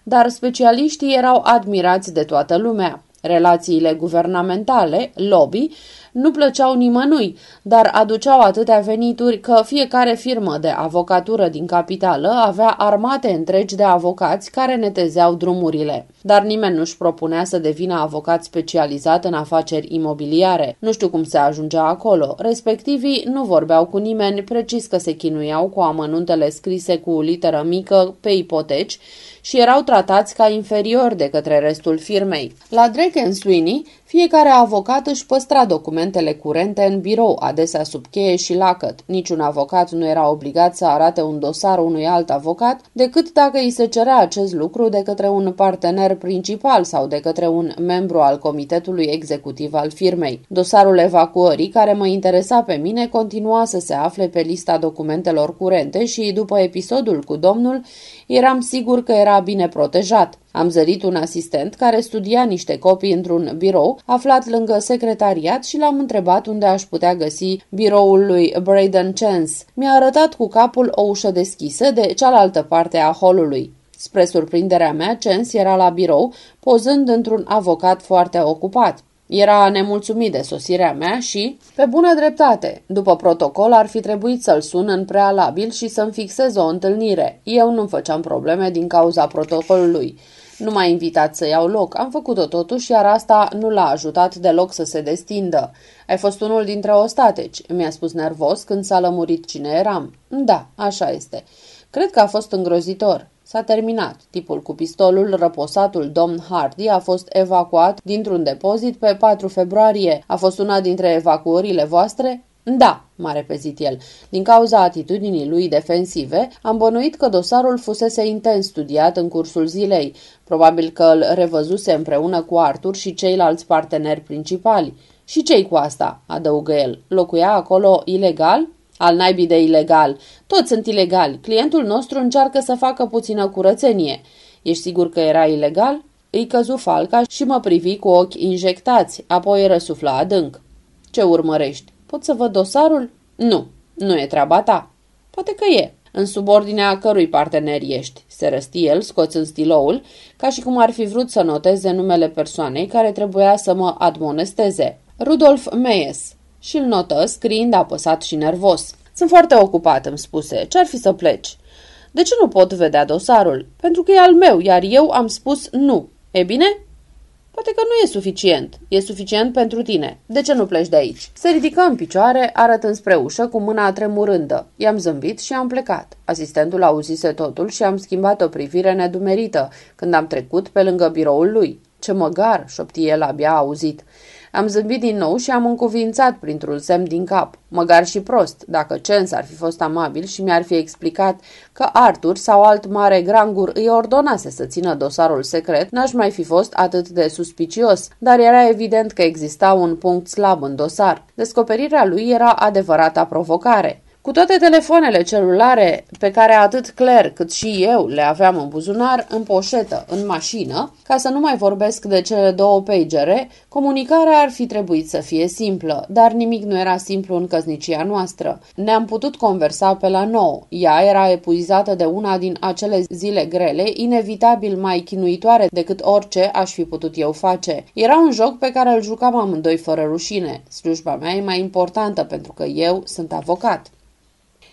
Speaker 1: dar specialiștii erau admirați de toată lumea. Relațiile guvernamentale, lobby, nu plăceau nimănui, dar aduceau atâtea venituri că fiecare firmă de avocatură din capitală avea armate întregi de avocați care netezeau drumurile. Dar nimeni nu-și propunea să devină avocat specializat în afaceri imobiliare. Nu știu cum se ajungea acolo. Respectivii nu vorbeau cu nimeni, precis că se chinuiau cu amănuntele scrise cu literă mică pe ipoteci și erau tratați ca inferiori de către restul firmei. La Drake and Sweeney, fiecare avocat își păstra documentele curente în birou, adesea sub cheie și lacăt. Niciun avocat nu era obligat să arate un dosar unui alt avocat, decât dacă îi se cerea acest lucru de către un partener principal sau de către un membru al comitetului executiv al firmei. Dosarul evacuării, care mă interesa pe mine, continua să se afle pe lista documentelor curente și, după episodul cu domnul, Eram sigur că era bine protejat. Am zărit un asistent care studia niște copii într-un birou aflat lângă secretariat și l-am întrebat unde aș putea găsi biroul lui Braden Chance. Mi-a arătat cu capul o ușă deschisă de cealaltă parte a holului. Spre surprinderea mea, Chance era la birou, pozând într-un avocat foarte ocupat. Era nemulțumit de sosirea mea și, pe bună dreptate, după protocol ar fi trebuit să-l sun în prealabil și să-mi fixez o întâlnire. Eu nu făceam probleme din cauza protocolului. Nu m-a invitat să iau loc, am făcut-o totuși, iar asta nu l-a ajutat deloc să se destindă. Ai fost unul dintre ostateci, mi-a spus nervos când s-a lămurit cine eram. Da, așa este. Cred că a fost îngrozitor. S-a terminat. Tipul cu pistolul, răposatul domn Hardy, a fost evacuat dintr-un depozit pe 4 februarie. A fost una dintre evacuările voastre? Da, m-a repezit el. Din cauza atitudinii lui defensive, am bănuit că dosarul fusese intens studiat în cursul zilei. Probabil că îl revăzuse împreună cu Arthur și ceilalți parteneri principali. Și cei cu asta?" adăugă el. Locuia acolo ilegal?" Al naibii de ilegal. Toți sunt ilegali. Clientul nostru încearcă să facă puțină curățenie. Ești sigur că era ilegal? Îi căzu falca și mă privi cu ochi injectați, apoi răsufla adânc. Ce urmărești? Pot să văd dosarul? Nu, nu e treaba ta. Poate că e. În subordinea cărui partener ești, se răsti el, scoțând stiloul, ca și cum ar fi vrut să noteze numele persoanei care trebuia să mă admonesteze. Rudolf Meyes, și îl notă scriind apăsat și nervos. Sunt foarte ocupat, îmi spuse. Ce-ar fi să pleci? De ce nu pot vedea dosarul? Pentru că e al meu, iar eu am spus nu. E bine? Poate că nu e suficient. E suficient pentru tine. De ce nu pleci de aici? Se ridică în picioare, arătând spre ușă cu mâna tremurândă. I-am zâmbit și am plecat. Asistentul auzise totul și am schimbat o privire nedumerită când am trecut pe lângă biroul lui. Ce măgar, șopti el abia auzit. Am zâmbit din nou și am încuvințat printr-un semn din cap, măgar și prost, dacă Cens ar fi fost amabil și mi-ar fi explicat că Arthur sau alt mare grangur îi ordonase să țină dosarul secret, n-aș mai fi fost atât de suspicios, dar era evident că exista un punct slab în dosar. Descoperirea lui era adevărata provocare. Cu toate telefoanele celulare pe care atât Claire cât și eu le aveam în buzunar, în poșetă, în mașină, ca să nu mai vorbesc de cele două pagere, comunicarea ar fi trebuit să fie simplă, dar nimic nu era simplu în căsnicia noastră. Ne-am putut conversa pe la nou. Ea era epuizată de una din acele zile grele, inevitabil mai chinuitoare decât orice aș fi putut eu face. Era un joc pe care îl jucam amândoi fără rușine. Slujba mea e mai importantă pentru că eu sunt avocat.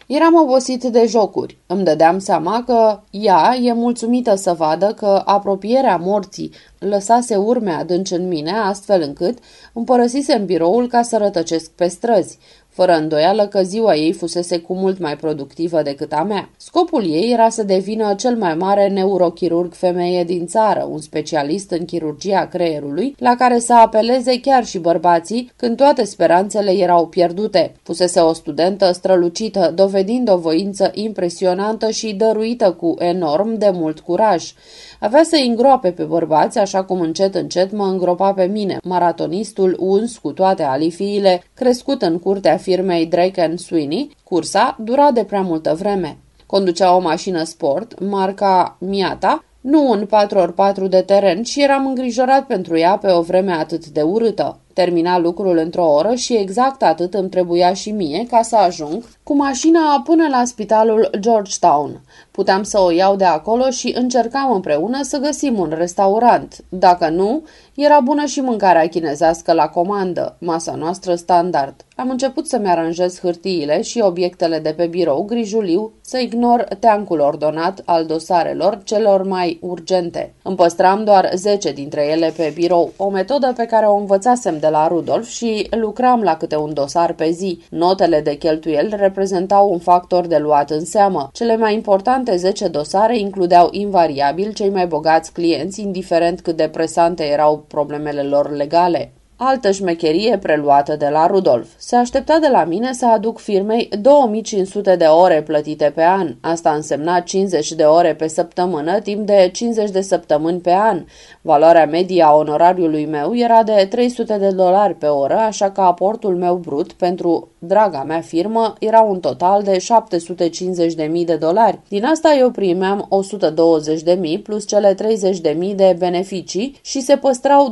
Speaker 1: Eram obosit de jocuri. Îmi dădeam seama că ea e mulțumită să vadă că apropierea morții lăsase urme adânci în mine, astfel încât îmi părăsisem biroul ca să rătăcesc pe străzi fără îndoială că ziua ei fusese cu mult mai productivă decât a mea. Scopul ei era să devină cel mai mare neurochirurg femeie din țară, un specialist în chirurgia creierului, la care să apeleze chiar și bărbații când toate speranțele erau pierdute. Fusese o studentă strălucită, dovedind o voință impresionantă și dăruită cu enorm de mult curaj. Avea să îngroape pe bărbați, așa cum încet încet mă îngropa pe mine, maratonistul uns cu toate alifiile, crescut în curtea firmei Drake and Sweeney, cursa dura de prea multă vreme. Conducea o mașină sport, marca Miata, nu un 4x4 de teren și eram îngrijorat pentru ea pe o vreme atât de urâtă. Termina lucrul într-o oră și exact atât îmi trebuia și mie ca să ajung cu mașina până la spitalul Georgetown. Puteam să o iau de acolo și încercam împreună să găsim un restaurant. Dacă nu, era bună și mâncarea chinezească la comandă, masa noastră standard. Am început să-mi aranjez hârtiile și obiectele de pe birou grijuliu, să ignor teancul ordonat al dosarelor celor mai urgente. Îmi păstram doar 10 dintre ele pe birou, o metodă pe care o învățasem de de la Rudolf și lucram la câte un dosar pe zi. Notele de cheltuieli reprezentau un factor de luat în seamă. Cele mai importante 10 dosare includeau invariabil cei mai bogați clienți, indiferent cât de presante erau problemele lor legale. Altă șmecherie preluată de la Rudolf. Se aștepta de la mine să aduc firmei 2500 de ore plătite pe an. Asta însemna 50 de ore pe săptămână, timp de 50 de săptămâni pe an. Valoarea medie a onorariului meu era de 300 de dolari pe oră, așa că aportul meu brut pentru draga mea firmă era un total de 750.000 de dolari. Din asta eu primeam 120.000 plus cele 30.000 de beneficii și se păstrau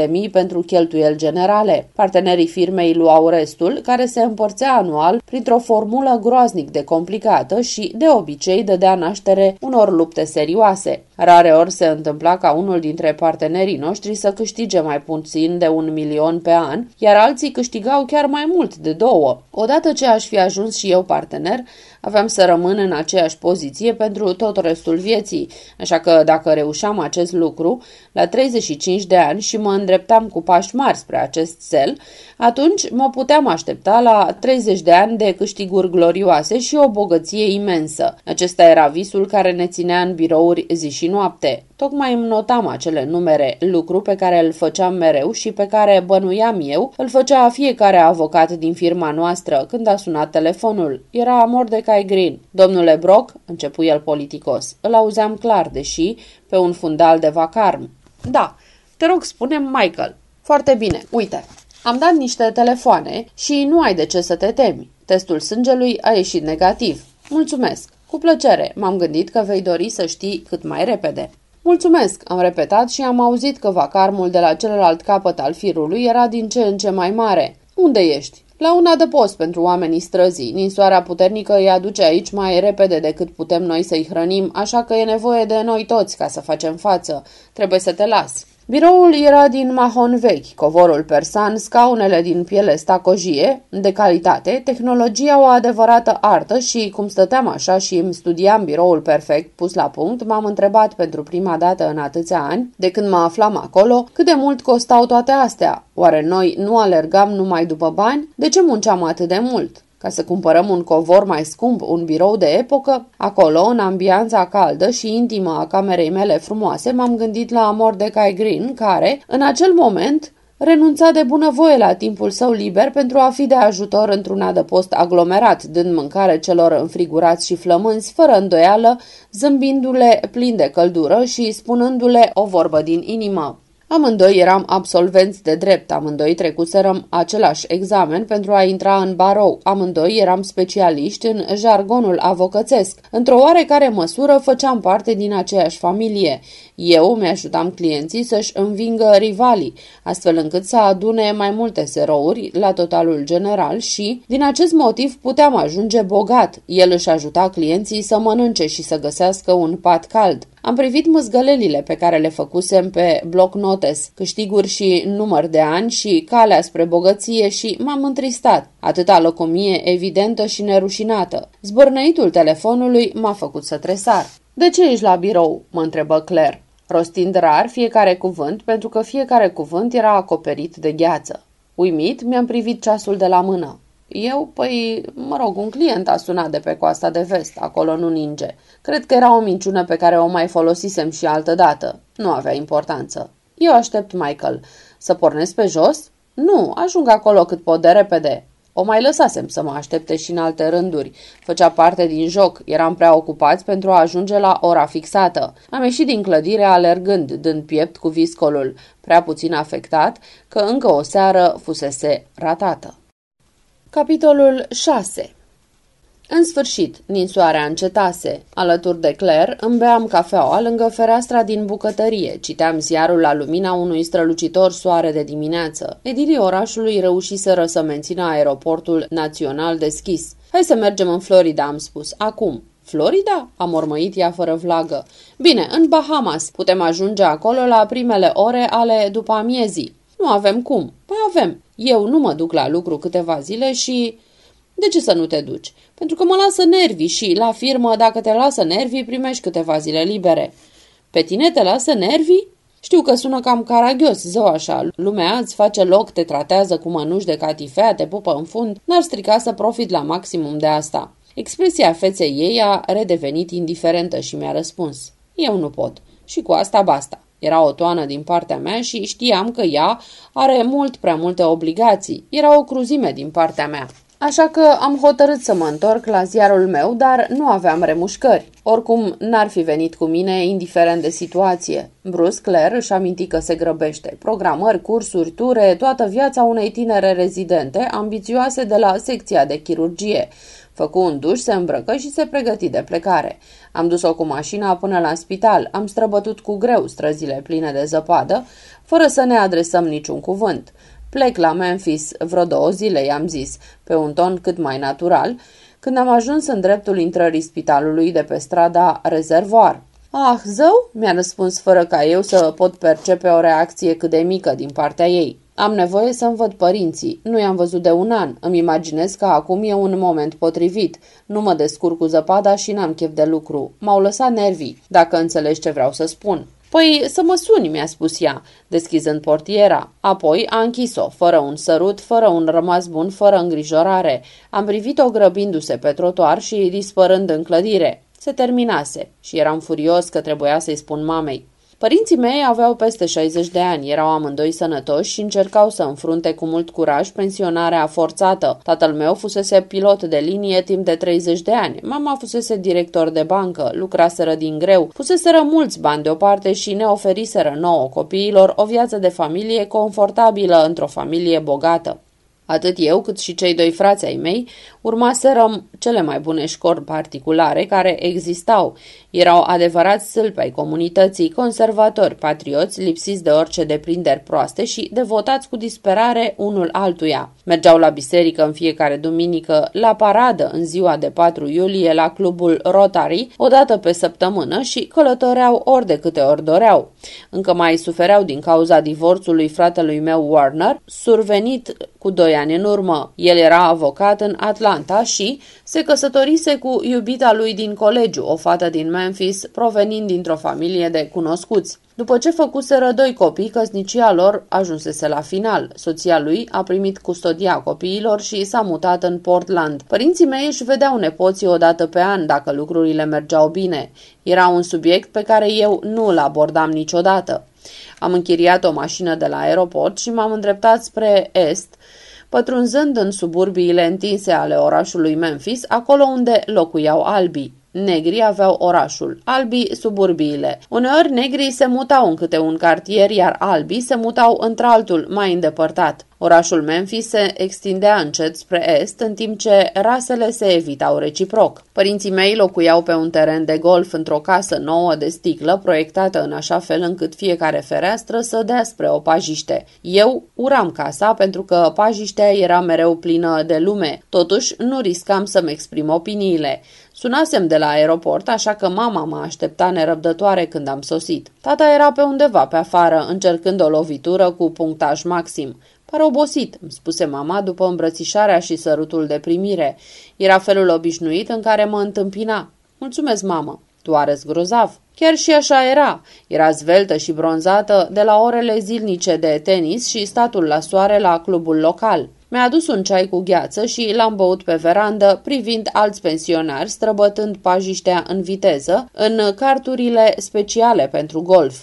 Speaker 1: 200.000 pentru cheltuieli generale. Partenerii firmei luau restul, care se împărțea anual printr-o formulă groaznic de complicată și, de obicei, dădea naștere unor lupte serioase. Rareori se întâmpla ca unul dintre partenerii noștri să câștige mai puțin de un milion pe an, iar alții câștigau chiar mai mult de două. Odată ce aș fi ajuns și eu partener, aveam să rămân în aceeași poziție pentru tot restul vieții, așa că dacă reușeam acest lucru la 35 de ani și mă îndreptam cu pași mari spre acest cel, atunci mă puteam aștepta la 30 de ani de câștiguri glorioase și o bogăție imensă. Acesta era visul care ne ținea în birouri zi și noapte. Tocmai îmi notam acele numere, lucru pe care îl făceam mereu și pe care bănuiam eu, îl făcea fiecare avocat din firma noastră când a sunat telefonul. Era amor de care Sky Green. Domnule Brock, începu el politicos, îl auzeam clar, deși pe un fundal de vacarm. Da, te rog, spune Michael. Foarte bine, uite, am dat niște telefoane și nu ai de ce să te temi. Testul sângelui a ieșit negativ. Mulțumesc. Cu plăcere, m-am gândit că vei dori să știi cât mai repede. Mulțumesc, am repetat și am auzit că vacarmul de la celălalt capăt al firului era din ce în ce mai mare. Unde ești? La un adăpost pentru oamenii străzii. Ninsoarea puternică îi aduce aici mai repede decât putem noi să-i hrănim, așa că e nevoie de noi toți ca să facem față. Trebuie să te las. Biroul era din mahon vechi, covorul persan, scaunele din piele stacojie, de calitate, tehnologia o adevărată artă și, cum stăteam așa și îmi studiam biroul perfect pus la punct, m-am întrebat pentru prima dată în atâția ani, de când mă aflam acolo, cât de mult costau toate astea. Oare noi nu alergam numai după bani? De ce munceam atât de mult? Ca să cumpărăm un covor mai scump, un birou de epocă, acolo, în ambianța caldă și intimă a camerei mele frumoase, m-am gândit la Mordecai Green, care, în acel moment, renunța de bunăvoie la timpul său liber pentru a fi de ajutor într-un adăpost aglomerat, dând mâncare celor înfrigurați și flămânzi, fără îndoială, zâmbindu-le plin de căldură și spunându-le o vorbă din inimă. Amândoi eram absolvenți de drept, amândoi trecuserăm același examen pentru a intra în barou, amândoi eram specialiști în jargonul avocățesc. Într-o oarecare măsură făceam parte din aceeași familie. Eu mi-ajutam clienții să-și învingă rivalii, astfel încât să adune mai multe serouri la totalul general și, din acest motiv, puteam ajunge bogat. El își ajuta clienții să mănânce și să găsească un pat cald. Am privit măzgălelile pe care le făcusem pe bloc notes, câștiguri și număr de ani și calea spre bogăție și m-am întristat. Atâta locomie evidentă și nerușinată. Zbărnăitul telefonului m-a făcut să tresar. De ce ești la birou?" mă întrebă Claire rostind rar fiecare cuvânt, pentru că fiecare cuvânt era acoperit de gheață. Uimit, mi-am privit ceasul de la mână. Eu, păi, mă rog, un client a sunat de pe coasta de vest, acolo nu ninge. Cred că era o minciună pe care o mai folosisem și altă dată. Nu avea importanță. Eu aștept Michael. Să pornesc pe jos? Nu, ajung acolo cât pot de repede. O mai lăsasem să mă aștepte și în alte rânduri. Făcea parte din joc, eram prea ocupați pentru a ajunge la ora fixată. Am ieșit din clădire alergând, dând piept cu viscolul, prea puțin afectat că încă o seară fusese ratată. Capitolul 6 în sfârșit, ninsoarea încetase. Alături de Claire, îmi beam cafeaua lângă fereastra din bucătărie, citeam ziarul la lumina unui strălucitor soare de dimineață. Edilii orașului reușiseră să mențină aeroportul național deschis. Hai să mergem în Florida, am spus, acum. Florida? A mormăit ea fără vlagă. Bine, în Bahamas. Putem ajunge acolo la primele ore ale după amiezii. Nu avem cum. Păi avem. Eu nu mă duc la lucru câteva zile și... De ce să nu te duci? Pentru că mă lasă nervii și, la firmă, dacă te lasă nervii, primești câteva zile libere. Pe tine te lasă nervii? Știu că sună cam caragios, zău așa. Lumea îți face loc, te tratează cu mănuși de catifea, te pupă în fund, n-ar strica să profit la maximum de asta. Expresia feței ei a redevenit indiferentă și mi-a răspuns. Eu nu pot. Și cu asta basta. Era o toană din partea mea și știam că ea are mult prea multe obligații. Era o cruzime din partea mea. Așa că am hotărât să mă întorc la ziarul meu, dar nu aveam remușcări. Oricum, n-ar fi venit cu mine, indiferent de situație. Bruce Clare își aminti că se grăbește. Programări, cursuri, ture, toată viața unei tinere rezidente, ambițioase de la secția de chirurgie. Făcu un duș, se îmbrăcă și se pregăti de plecare. Am dus-o cu mașina până la spital, am străbătut cu greu străzile pline de zăpadă, fără să ne adresăm niciun cuvânt. Plec la Memphis, vreo două zile, i-am zis, pe un ton cât mai natural, când am ajuns în dreptul intrării spitalului de pe strada Rezervoar. Ah, zău?" mi-a răspuns fără ca eu să pot percepe o reacție cât de mică din partea ei. Am nevoie să-mi văd părinții. Nu i-am văzut de un an. Îmi imaginez că acum e un moment potrivit. Nu mă descurc cu zăpada și n-am chef de lucru. M-au lăsat nervii, dacă înțelegi ce vreau să spun. Păi să mă suni, mi-a spus ea, deschizând portiera. Apoi a închis-o, fără un sărut, fără un rămas bun, fără îngrijorare. Am privit-o grăbindu-se pe trotuar și dispărând în clădire. Se terminase și eram furios că trebuia să-i spun mamei. Părinții mei aveau peste 60 de ani, erau amândoi sănătoși și încercau să înfrunte cu mult curaj pensionarea forțată. Tatăl meu fusese pilot de linie timp de 30 de ani, mama fusese director de bancă, lucraseră din greu, fuseseră mulți bani deoparte și ne oferiseră nouă copiilor o viață de familie confortabilă într-o familie bogată. Atât eu cât și cei doi frați ai mei urmaserăm cele mai bune școli particulare care existau. Erau adevărați sâlpi ai comunității, conservatori, patrioți, lipsiți de orice deprinderi proaste și devotați cu disperare unul altuia. Mergeau la biserică în fiecare duminică, la paradă în ziua de 4 iulie la clubul Rotary, o dată pe săptămână și călătoreau ori de câte ori doreau. Încă mai sufereau din cauza divorțului fratelui meu Warner, survenit cu doi ani în urmă. El era avocat în Atlanta și, se căsătorise cu iubita lui din colegiu, o fată din Memphis, provenind dintr-o familie de cunoscuți. După ce făcuseră doi copii, căsnicia lor ajunsese la final. Soția lui a primit custodia copiilor și s-a mutat în Portland. Părinții mei își vedeau nepoții o dată pe an, dacă lucrurile mergeau bine. Era un subiect pe care eu nu îl abordam niciodată. Am închiriat o mașină de la aeroport și m-am îndreptat spre est, pătrunzând în suburbiile întinse ale orașului Memphis, acolo unde locuiau albii. Negrii aveau orașul, albii suburbiile. Uneori negrii se mutau în câte un cartier, iar albii se mutau într-altul, mai îndepărtat. Orașul Memphis se extindea încet spre est, în timp ce rasele se evitau reciproc. Părinții mei locuiau pe un teren de golf într-o casă nouă de sticlă, proiectată în așa fel încât fiecare fereastră să dea spre o pajiște. Eu uram casa pentru că pajiștea era mereu plină de lume, totuși nu riscam să-mi exprim opiniile. Sunasem de la aeroport, așa că mama m-a așteptat nerăbdătoare când am sosit. Tata era pe undeva pe afară, încercând o lovitură cu punctaj maxim. Par obosit, îmi spuse mama după îmbrățișarea și sărutul de primire. Era felul obișnuit în care mă întâmpina. Mulțumesc, mamă. Tu arăți grozav. Chiar și așa era. Era zveltă și bronzată de la orele zilnice de tenis și statul la soare la clubul local. Mi-a adus un ceai cu gheață și l-am băut pe verandă, privind alți pensionari străbătând pajiștea în viteză, în carturile speciale pentru golf.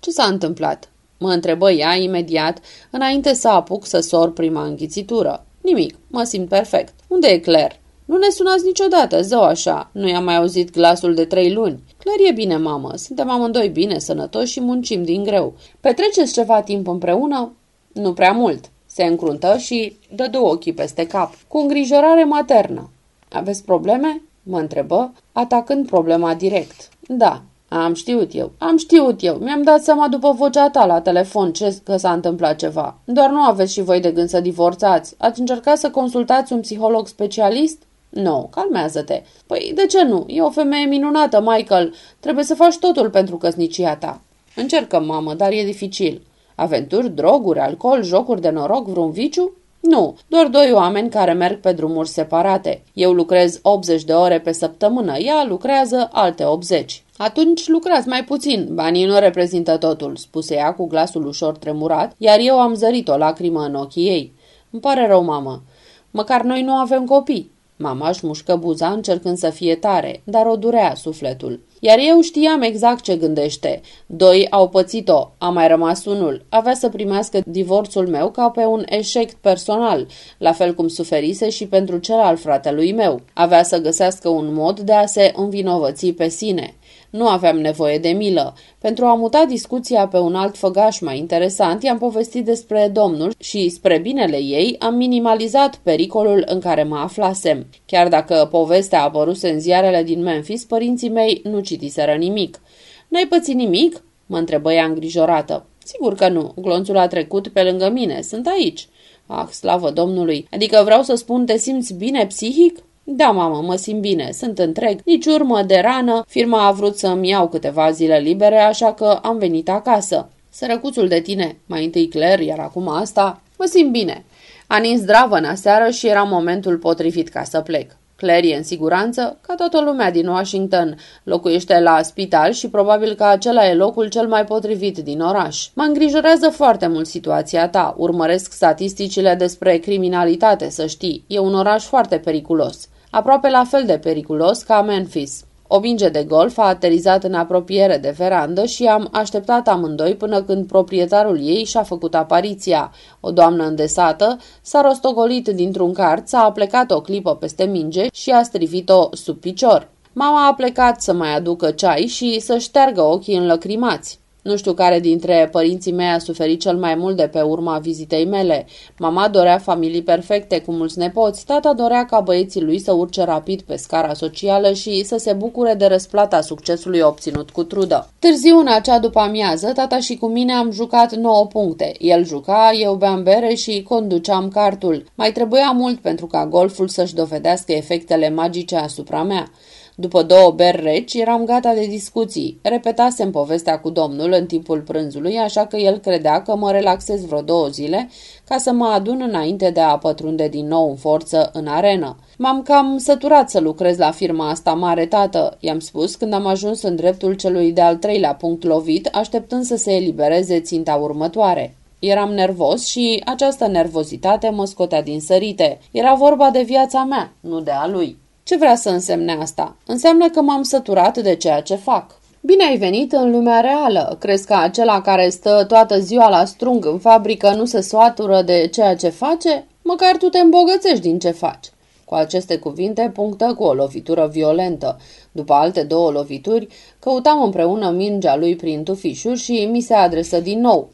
Speaker 1: Ce s-a întâmplat? Mă întrebă ea imediat, înainte să apuc să sor prima înghițitură. Nimic, mă simt perfect. Unde e Claire? Nu ne sunați niciodată, zău așa. Nu i-am mai auzit glasul de trei luni. Claire e bine, mamă. Suntem amândoi bine, sănătoși și muncim din greu. Petreceți ceva timp împreună? Nu prea mult. Se încruntă și dă două ochii peste cap, cu îngrijorare maternă. Aveți probleme?" mă întrebă, atacând problema direct. Da, am știut eu, am știut eu. Mi-am dat seama după vocea ta la telefon ce că s-a întâmplat ceva. Doar nu aveți și voi de gând să divorțați. Ați încercat să consultați un psiholog specialist? Nu, no, calmează-te. Păi de ce nu? E o femeie minunată, Michael. Trebuie să faci totul pentru căsnicia ta. Încercăm, mamă, dar e dificil. Aventuri, droguri, alcool, jocuri de noroc, vreun viciu? Nu, doar doi oameni care merg pe drumuri separate. Eu lucrez 80 de ore pe săptămână, ea lucrează alte 80. Atunci lucrați mai puțin, banii nu reprezintă totul, spuse ea cu glasul ușor tremurat, iar eu am zărit o lacrimă în ochii ei. Îmi pare rău, mamă. Măcar noi nu avem copii. Mama își mușcă buza încercând să fie tare, dar o durea sufletul. Iar eu știam exact ce gândește. Doi au pățit-o, a mai rămas unul. Avea să primească divorțul meu ca pe un eșec personal, la fel cum suferise și pentru cel al fratelui meu. Avea să găsească un mod de a se învinovăți pe sine. Nu aveam nevoie de milă. Pentru a muta discuția pe un alt făgaș mai interesant, i-am povestit despre domnul și, spre binele ei, am minimalizat pericolul în care mă aflasem. Chiar dacă povestea a apărut în ziarele din Memphis, părinții mei nu citiseră nimic. N-ai pățit nimic?" mă întrebă ea îngrijorată. Sigur că nu. Glonțul a trecut pe lângă mine. Sunt aici." Ah, slavă Domnului! Adică vreau să spun, te simți bine psihic?" Da, mamă, mă simt bine, sunt întreg, nici urmă de rană, firma a vrut să-mi iau câteva zile libere, așa că am venit acasă. Sărăcuțul de tine, mai întâi Claire, iar acum asta, mă simt bine. A nins dravă seară și era momentul potrivit ca să plec. Claire e în siguranță, ca toată lumea din Washington. Locuiește la spital și probabil că acela e locul cel mai potrivit din oraș. Mă îngrijorează foarte mult situația ta. Urmăresc statisticile despre criminalitate, să știi. E un oraș foarte periculos aproape la fel de periculos ca Memphis. O minge de golf a aterizat în apropiere de verandă și am așteptat amândoi până când proprietarul ei și-a făcut apariția. O doamnă îndesată s-a rostogolit dintr-un cart, s-a plecat o clipă peste minge și a strivit-o sub picior. Mama a plecat să mai aducă ceai și să șteargă ochii înlăcrimați. Nu știu care dintre părinții mei a suferit cel mai mult de pe urma vizitei mele. Mama dorea familii perfecte cu mulți nepoți, tata dorea ca băieții lui să urce rapid pe scara socială și să se bucure de răsplata succesului obținut cu trudă. Târziu în acea după amiază, tata și cu mine am jucat 9 puncte. El juca, eu beam bere și conduceam cartul. Mai trebuia mult pentru ca golful să-și dovedească efectele magice asupra mea. După două beri reci, eram gata de discuții. Repetasem povestea cu domnul în timpul prânzului, așa că el credea că mă relaxez vreo două zile ca să mă adun înainte de a pătrunde din nou în forță în arenă. M-am cam săturat să lucrez la firma asta mare tată, i-am spus când am ajuns în dreptul celui de-al treilea punct lovit, așteptând să se elibereze ținta următoare. Eram nervos și această nervozitate mă scotea din sărite. Era vorba de viața mea, nu de a lui. Ce vrea să însemne asta? Înseamnă că m-am săturat de ceea ce fac. Bine ai venit în lumea reală. Crezi că acela care stă toată ziua la strung în fabrică nu se soatură de ceea ce face? Măcar tu te îmbogățești din ce faci. Cu aceste cuvinte punctă cu o lovitură violentă. După alte două lovituri, căutam împreună mingea lui prin tufișuri și mi se adresă din nou.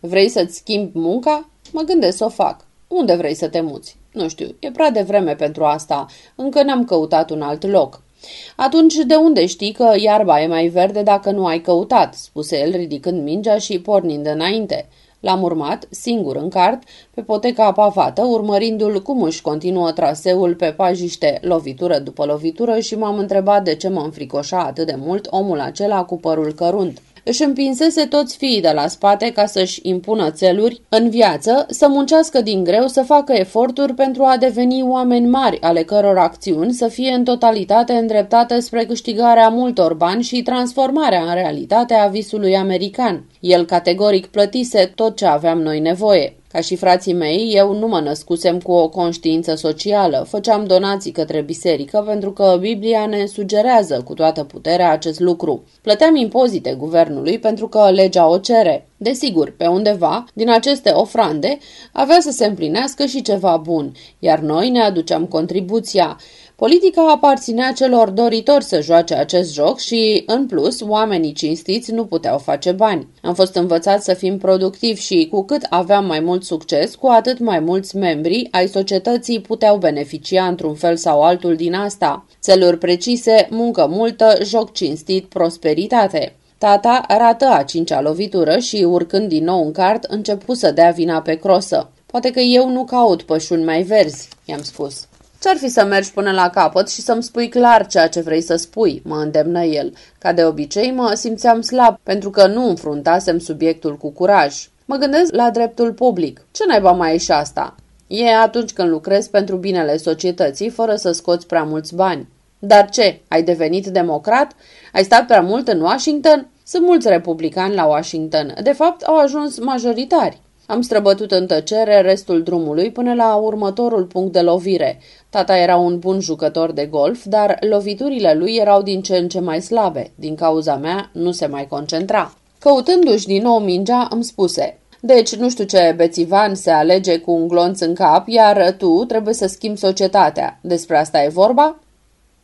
Speaker 1: Vrei să-ți schimbi munca? Mă gândesc să o fac. Unde vrei să te muți? Nu știu, e prea devreme pentru asta, încă n-am căutat un alt loc. Atunci de unde știi că iarba e mai verde dacă nu ai căutat?" spuse el ridicând mingea și pornind înainte. L-am urmat, singur în cart, pe poteca apavată, urmărindu-l cum își continuă traseul pe pajiște, lovitură după lovitură și m-am întrebat de ce mă înfricoșa atât de mult omul acela cu părul cărunt își împinsese toți fiii de la spate ca să-și impună țeluri în viață, să muncească din greu, să facă eforturi pentru a deveni oameni mari, ale căror acțiuni să fie în totalitate îndreptate spre câștigarea multor bani și transformarea în realitate a visului american. El categoric plătise tot ce aveam noi nevoie. Ca și frații mei, eu nu mă născusem cu o conștiință socială, făceam donații către biserică pentru că Biblia ne sugerează cu toată puterea acest lucru. Plăteam impozite guvernului pentru că legea o cere. Desigur, pe undeva, din aceste ofrande, avea să se împlinească și ceva bun, iar noi ne aduceam contribuția. Politica aparținea celor doritori să joace acest joc și, în plus, oamenii cinstiți nu puteau face bani. Am fost învățați să fim productivi și, cu cât aveam mai mult succes, cu atât mai mulți membri ai societății puteau beneficia într-un fel sau altul din asta. Țeluri precise, muncă multă, joc cinstit, prosperitate. Tata rată a cincea lovitură și, urcând din nou în cart, începu să dea vina pe crosă. Poate că eu nu caut pășuni mai verzi, i-am spus. Ce-ar fi să mergi până la capăt și să-mi spui clar ceea ce vrei să spui?" mă îndemnă el. Ca de obicei, mă simțeam slab pentru că nu înfruntasem subiectul cu curaj. Mă gândesc la dreptul public. Ce naiba mai e și asta? E atunci când lucrezi pentru binele societății fără să scoți prea mulți bani. Dar ce? Ai devenit democrat? Ai stat prea mult în Washington? Sunt mulți republicani la Washington. De fapt, au ajuns majoritari. Am străbătut în tăcere restul drumului până la următorul punct de lovire, Tata era un bun jucător de golf, dar loviturile lui erau din ce în ce mai slabe. Din cauza mea, nu se mai concentra. Căutându-și din nou mingea, îmi spuse, deci, nu știu ce bețivan se alege cu un glonț în cap, iar tu trebuie să schimbi societatea. Despre asta e vorba?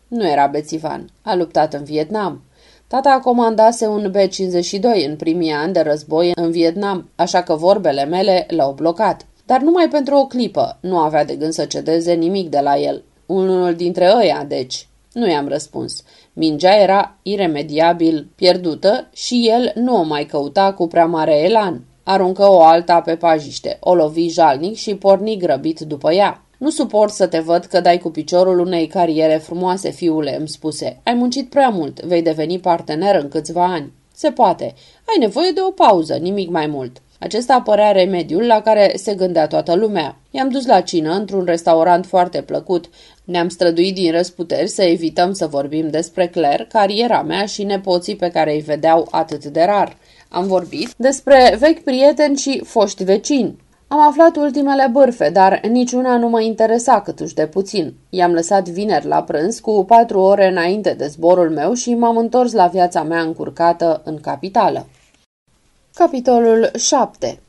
Speaker 1: Nu era bețivan. A luptat în Vietnam. Tata comandase un B-52 în primii ani de război în Vietnam, așa că vorbele mele l-au blocat. Dar numai pentru o clipă nu avea de gând să cedeze nimic de la el. Unul dintre ăia, deci. Nu i-am răspuns. Mingea era iremediabil pierdută și el nu o mai căuta cu prea mare elan. Aruncă o alta pe pajiște, o lovi jalnic și porni grăbit după ea. Nu suport să te văd că dai cu piciorul unei cariere frumoase, fiule, îmi spuse. Ai muncit prea mult, vei deveni partener în câțiva ani. Se poate. Ai nevoie de o pauză, nimic mai mult. Acesta apărea remediul la care se gândea toată lumea. I-am dus la cină într-un restaurant foarte plăcut. Ne-am străduit din răsputeri să evităm să vorbim despre Claire, cariera mea și nepoții pe care îi vedeau atât de rar. Am vorbit despre vechi prieteni și foști vecini. Am aflat ultimele bârfe, dar niciuna nu mă interesa câtuși de puțin. I-am lăsat vineri la prânz cu patru ore înainte de zborul meu și m-am întors la viața mea încurcată în capitală. Capitolul 7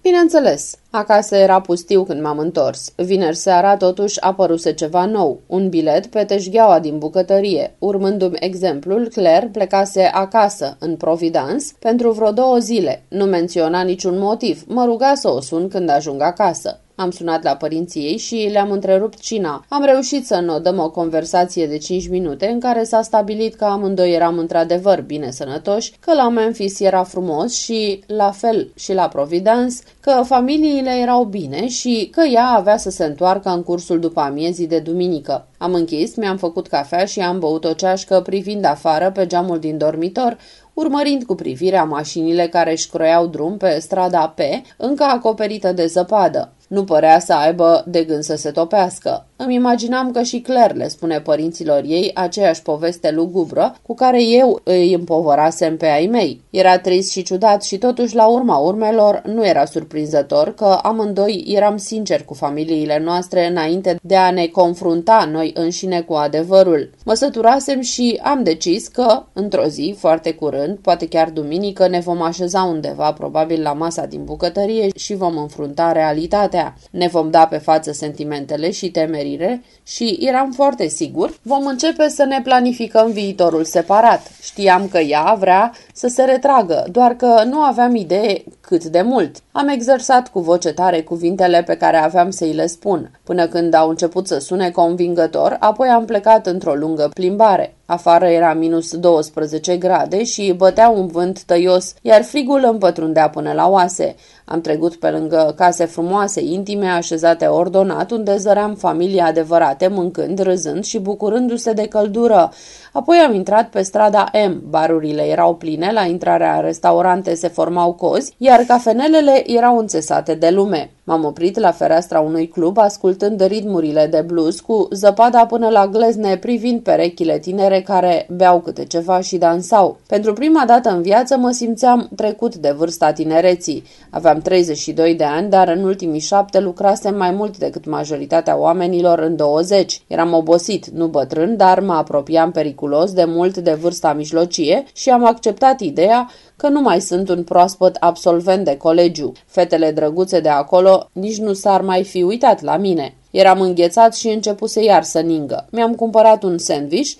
Speaker 1: Bineînțeles, Acasă era pustiu când m-am întors. Vineri seara, totuși, apăruse ceva nou, un bilet pe teșgheaua din bucătărie. Urmându-mi exemplul, Claire plecase acasă, în Providence, pentru vreo două zile. Nu menționa niciun motiv, mă ruga să o sun când ajung acasă. Am sunat la părinții ei și le-am întrerupt cina. Am reușit să înodăm o conversație de 5 minute în care s-a stabilit că amândoi eram într-adevăr bine sănătoși, că la Memphis era frumos și la fel și la Providence, că familiile lucrurile erau bine și că ea avea să se întoarcă în cursul după amiezii de duminică. Am închis, mi-am făcut cafea și am băut o ceașcă privind afară pe geamul din dormitor, urmărind cu privirea mașinile care își croiau drum pe strada P, încă acoperită de zăpadă. Nu părea să aibă de gând să se topească. Îmi imaginam că și Claire le spune părinților ei aceeași poveste lugubră cu care eu îi împovărasem pe ai mei. Era trist și ciudat și totuși la urma urmelor nu era surprinzător că amândoi eram sinceri cu familiile noastre înainte de a ne confrunta noi înșine cu adevărul. Mă săturasem și am decis că, într-o zi, foarte curând, poate chiar duminică, ne vom așeza undeva, probabil la masa din bucătărie și vom înfrunta realitatea putea. Ne vom da pe față sentimentele și temerile și, eram foarte sigur, vom începe să ne planificăm viitorul separat. Știam că ea vrea să se retragă, doar că nu aveam idee cât de mult. Am exersat cu voce tare cuvintele pe care aveam să-i le spun, până când au început să sune convingător, apoi am plecat într-o lungă plimbare. Afară era minus 12 grade și bătea un vânt tăios, iar frigul împătrundea până la oase. Am trecut pe lângă case frumoase, intime, așezate ordonat, unde zăream familii adevărate, mâncând, râzând și bucurându-se de căldură. Apoi am intrat pe strada M. Barurile erau pline, la intrarea în restaurante se formau cozi, iar iar cafenelele erau înțesate de lume. M-am oprit la fereastra unui club ascultând ritmurile de blues cu zăpada până la glezne privind perechile tinere care beau câte ceva și dansau. Pentru prima dată în viață mă simțeam trecut de vârsta tinereții. Aveam 32 de ani, dar în ultimii șapte lucrasem mai mult decât majoritatea oamenilor în 20. Eram obosit, nu bătrân, dar mă apropiam periculos de mult de vârsta mijlocie și am acceptat ideea că nu mai sunt un proaspăt absolvent de colegiu. Fetele drăguțe de acolo nici nu s-ar mai fi uitat la mine. Eram înghețat și începuse iar să ningă. Mi-am cumpărat un sandwich,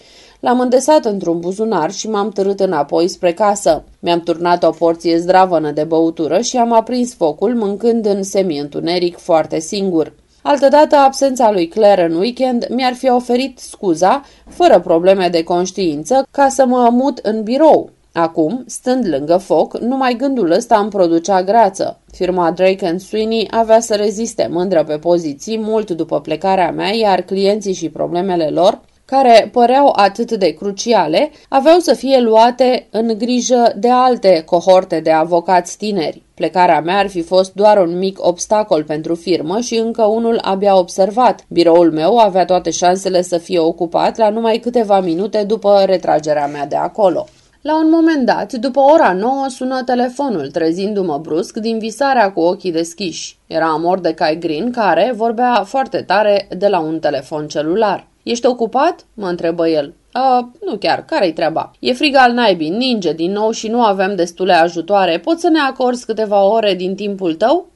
Speaker 1: l-am îndesat într-un buzunar și m-am târât înapoi spre casă. Mi-am turnat o porție zdravănă de băutură și am aprins focul mâncând în semi-întuneric foarte singur. Altădată, absența lui Claire în weekend mi-ar fi oferit scuza, fără probleme de conștiință, ca să mă mut în birou. Acum, stând lângă foc, numai gândul ăsta îmi producea grață. Firma Drake and Sweeney avea să reziste mândră pe poziții mult după plecarea mea, iar clienții și problemele lor care păreau atât de cruciale, aveau să fie luate în grijă de alte cohorte de avocați tineri. Plecarea mea ar fi fost doar un mic obstacol pentru firmă și încă unul abia observat. Biroul meu avea toate șansele să fie ocupat la numai câteva minute după retragerea mea de acolo. La un moment dat, după ora nouă, sună telefonul, trezindu-mă brusc din visarea cu ochii deschiși. Era amor de Mordecai Green, care vorbea foarte tare de la un telefon celular. Ești ocupat?" mă întrebă el. A, nu chiar, care-i treaba? E frig al naibii, ninge din nou și nu avem destule ajutoare. Poți să ne acorzi câteva ore din timpul tău?"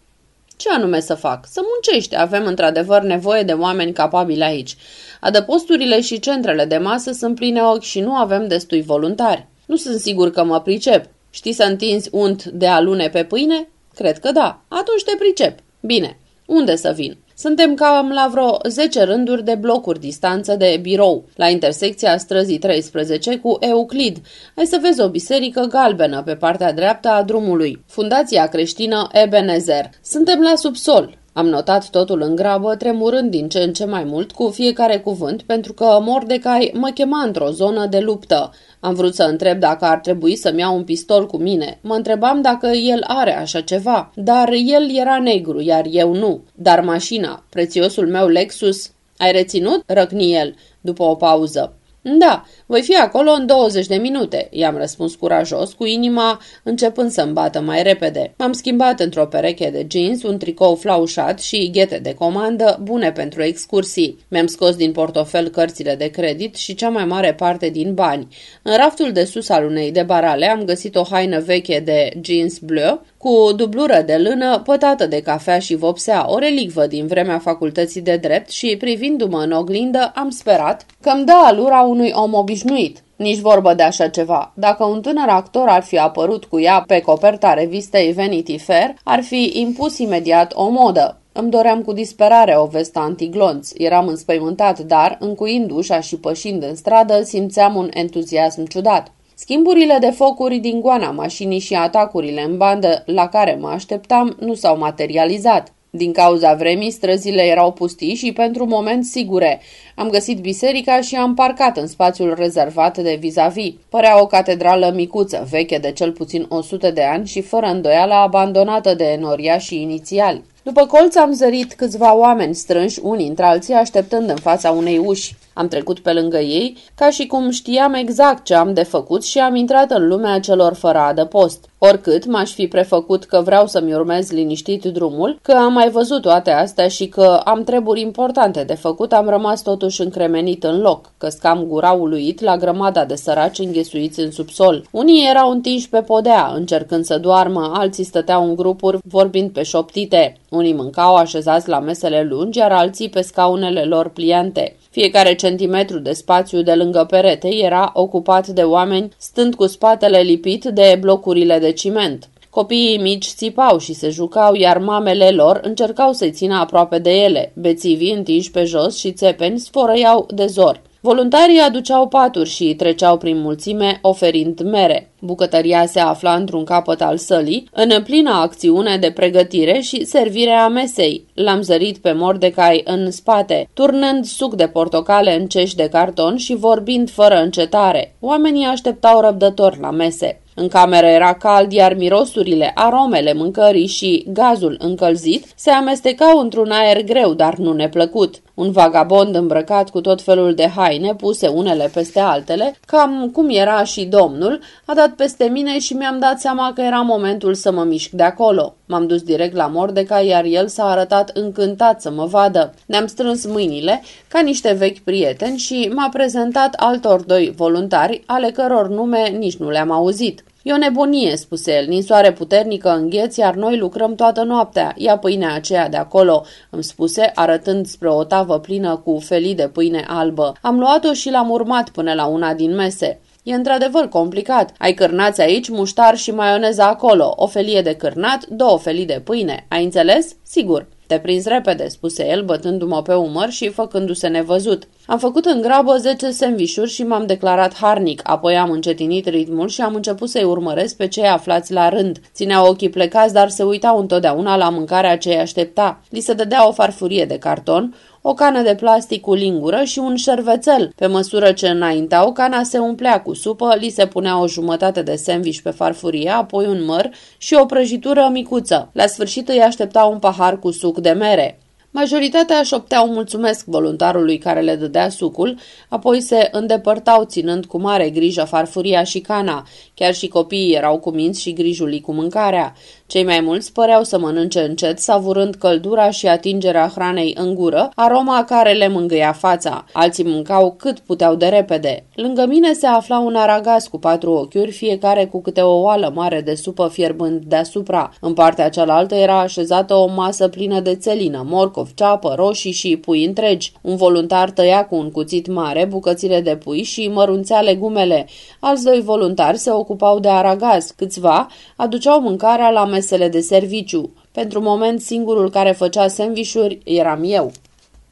Speaker 1: Ce anume să fac? Să muncești. Avem într-adevăr nevoie de oameni capabili aici. Adăposturile și centrele de masă sunt pline ochi și nu avem destui voluntari. Nu sunt sigur că mă pricep. Știi să întinzi unt de alune pe pâine? Cred că da. Atunci te pricep. Bine. Unde să vin? Suntem cam la vreo 10 rânduri de blocuri distanță de birou, la intersecția străzii 13 cu Euclid. Ai să vezi o biserică galbenă pe partea dreaptă a drumului, Fundația creștină Ebenezer. Suntem la subsol, am notat totul în grabă, tremurând din ce în ce mai mult cu fiecare cuvânt, pentru că Mordecai mă chema într-o zonă de luptă. Am vrut să întreb dacă ar trebui să-mi iau un pistol cu mine. Mă întrebam dacă el are așa ceva, dar el era negru, iar eu nu. Dar mașina, prețiosul meu Lexus... Ai reținut? Răcni el, după o pauză. Da, voi fi acolo în 20 de minute, i-am răspuns curajos, cu inima începând să-mi bată mai repede. M-am schimbat într-o pereche de jeans, un tricou flaușat și ghete de comandă, bune pentru excursii. Mi-am scos din portofel cărțile de credit și cea mai mare parte din bani. În raftul de sus al unei de barale am găsit o haină veche de jeans bleu, cu o dublură de lână, pătată de cafea și vopsea, o relicvă din vremea facultății de drept și, privindu-mă în oglindă, am sperat că îmi dă alura unui om obișnuit. Nici vorbă de așa ceva. Dacă un tânăr actor ar fi apărut cu ea pe coperta revistei Vanity Fair, ar fi impus imediat o modă. Îmi doream cu disperare o vestă antiglonț. Eram înspăimântat, dar, încuind ușa și pășind în stradă, simțeam un entuziasm ciudat. Schimburile de focuri din goana mașinii și atacurile în bandă la care mă așteptam nu s-au materializat. Din cauza vremii, străzile erau pustii și pentru moment sigure. Am găsit biserica și am parcat în spațiul rezervat de vis-a-vis. -vis. Părea o catedrală micuță, veche de cel puțin 100 de ani și fără îndoială abandonată de enoria și inițiali. După colț am zărit câțiva oameni strânși unii între alții așteptând în fața unei uși. Am trecut pe lângă ei ca și cum știam exact ce am de făcut și am intrat în lumea celor fără adăpost. Oricât m-aș fi prefăcut că vreau să-mi urmez liniștit drumul, că am mai văzut toate astea și că am treburi importante de făcut, am rămas totuși încremenit în loc, căscam gura uluit la grămada de săraci înghesuiți în subsol. Unii erau întinși pe podea, încercând să doarmă, alții stăteau în grupuri vorbind pe șoptite. Unii mâncau așezați la mesele lungi, iar alții pe scaunele lor pliante. Fiecare centimetru de spațiu de lângă perete era ocupat de oameni stând cu spatele lipit de blocurile de ciment. Copiii mici țipau și se jucau, iar mamele lor încercau să-i țină aproape de ele. Bețivii întinși pe jos și țepeni sfărăiau de zori. Voluntarii aduceau paturi și treceau prin mulțime, oferind mere. Bucătăria se afla într-un capăt al sălii, în plină acțiune de pregătire și servire a mesei. L-am zărit pe Mordecai în spate, turnând suc de portocale în cești de carton și vorbind fără încetare. Oamenii așteptau răbdător la mese. În cameră era cald, iar mirosurile, aromele mâncării și gazul încălzit se amestecau într-un aer greu, dar nu neplăcut. Un vagabond îmbrăcat cu tot felul de haine, puse unele peste altele, cam cum era și domnul, a dat peste mine și mi-am dat seama că era momentul să mă mișc de acolo. M-am dus direct la Mordeca, iar el s-a arătat încântat să mă vadă. Ne-am strâns mâinile ca niște vechi prieteni și m-a prezentat altor doi voluntari, ale căror nume nici nu le-am auzit. E o nebunie," spuse el, ninsoare puternică gheț, iar noi lucrăm toată noaptea. Ia pâinea aceea de acolo," îmi spuse, arătând spre o tavă plină cu felii de pâine albă. Am luat-o și l-am urmat până la una din mese. E într-adevăr complicat. Ai cârnați aici, muștar și maioneză acolo, o felie de cârnat, două felii de pâine. Ai înțeles? Sigur. Te prins repede," spuse el, bătându-mă pe umăr și făcându-se nevăzut. Am făcut în grabă zece semvișuri și m-am declarat harnic, apoi am încetinit ritmul și am început să-i urmăresc pe cei aflați la rând. Țineau ochii plecați, dar se uitau întotdeauna la mâncarea ce îi aștepta. Li se dădea o farfurie de carton, o cană de plastic cu lingură și un șervețel. Pe măsură ce o cana se umplea cu supă, li se punea o jumătate de sandwich pe farfurie, apoi un măr și o prăjitură micuță. La sfârșit îi aștepta un pahar cu suc de mere. Majoritatea șopteau mulțumesc voluntarului care le dădea sucul, apoi se îndepărtau ținând cu mare grijă farfuria și cana. Chiar și copiii erau cuminți și grijulii cu mâncarea. Cei mai mulți păreau să mănânce încet, savurând căldura și atingerea hranei în gură, aroma care le mângâia fața. Alții mâncau cât puteau de repede. Lângă mine se afla un aragaz cu patru ochiuri, fiecare cu câte o oală mare de supă fierbând deasupra. În partea cealaltă era așezată o masă plină de țelină, morcov, morcov, ceapă, roșii și pui întregi. Un voluntar tăia cu un cuțit mare bucățile de pui și mărunțea legumele. Alți doi voluntari se ocupau de aragaz, câțiva aduceau mâncarea la mesele de serviciu. Pentru moment, singurul care făcea sandvișuri eram eu.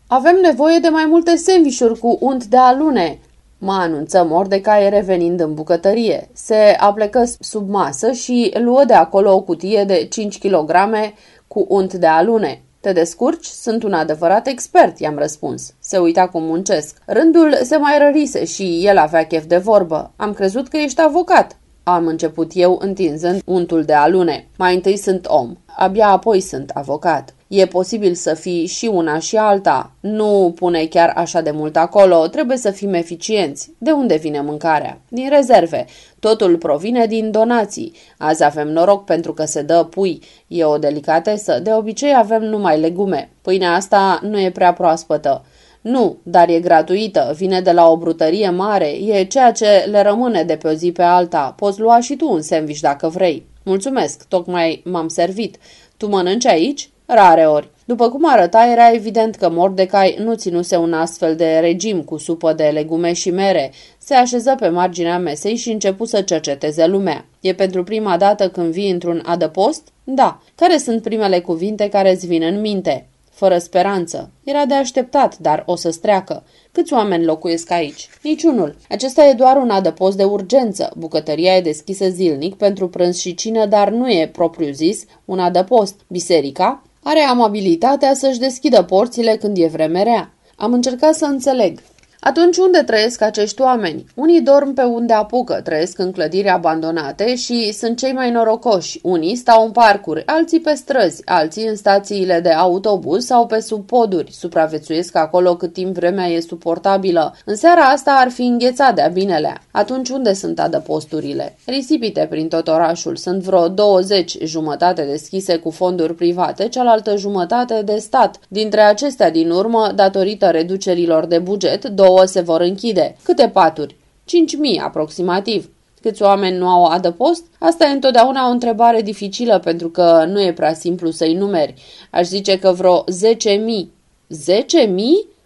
Speaker 1: Avem nevoie de mai multe sandvișuri cu unt de alune, mă anunță Mordecai revenind în bucătărie. Se aplecă sub masă și luă de acolo o cutie de 5 kg cu unt de alune. Te descurci? Sunt un adevărat expert, i-am răspuns. Se uita cum muncesc. Rândul se mai rărise și el avea chef de vorbă. Am crezut că ești avocat. Am început eu întinzând untul de alune. Mai întâi sunt om. Abia apoi sunt avocat. E posibil să fii și una și alta. Nu pune chiar așa de mult acolo, trebuie să fim eficienți. De unde vine mâncarea? Din rezerve. Totul provine din donații. Azi avem noroc pentru că se dă pui. E o delicatesă, de obicei avem numai legume. Pâinea asta nu e prea proaspătă. Nu, dar e gratuită, vine de la o brutărie mare, e ceea ce le rămâne de pe o zi pe alta. Poți lua și tu un sandwich dacă vrei. Mulțumesc, tocmai m-am servit. Tu mănânci aici? Rare ori. După cum arăta, era evident că Mordecai nu ținuse un astfel de regim cu supă de legume și mere. Se așeză pe marginea mesei și începu să cerceteze lumea. E pentru prima dată când vii într-un adăpost? Da. Care sunt primele cuvinte care îți vin în minte? Fără speranță. Era de așteptat, dar o să streacă. Câți oameni locuiesc aici? Niciunul. Acesta e doar un adăpost de urgență. Bucătăria e deschisă zilnic pentru prânz și cină, dar nu e, propriu zis, un adăpost. Biserica are amabilitatea să-și deschidă porțile când e vreme rea. Am încercat să înțeleg. Atunci unde trăiesc acești oameni? Unii dorm pe unde apucă, trăiesc în clădiri abandonate și sunt cei mai norocoși. Unii stau în parcuri, alții pe străzi, alții în stațiile de autobuz sau pe sub poduri. Supraviețuiesc acolo cât timp vremea e suportabilă. În seara asta ar fi înghețat de-a binelea. Atunci unde sunt adăposturile? Risipite prin tot orașul. Sunt vreo 20 jumătate deschise cu fonduri private, cealaltă jumătate de stat. Dintre acestea, din urmă, datorită reducerilor de buget, două două se vor închide. Câte paturi? 5.000 aproximativ. Câți oameni nu au adăpost? Asta e întotdeauna o întrebare dificilă pentru că nu e prea simplu să-i numeri. Aș zice că vreo 10.000. 10.000?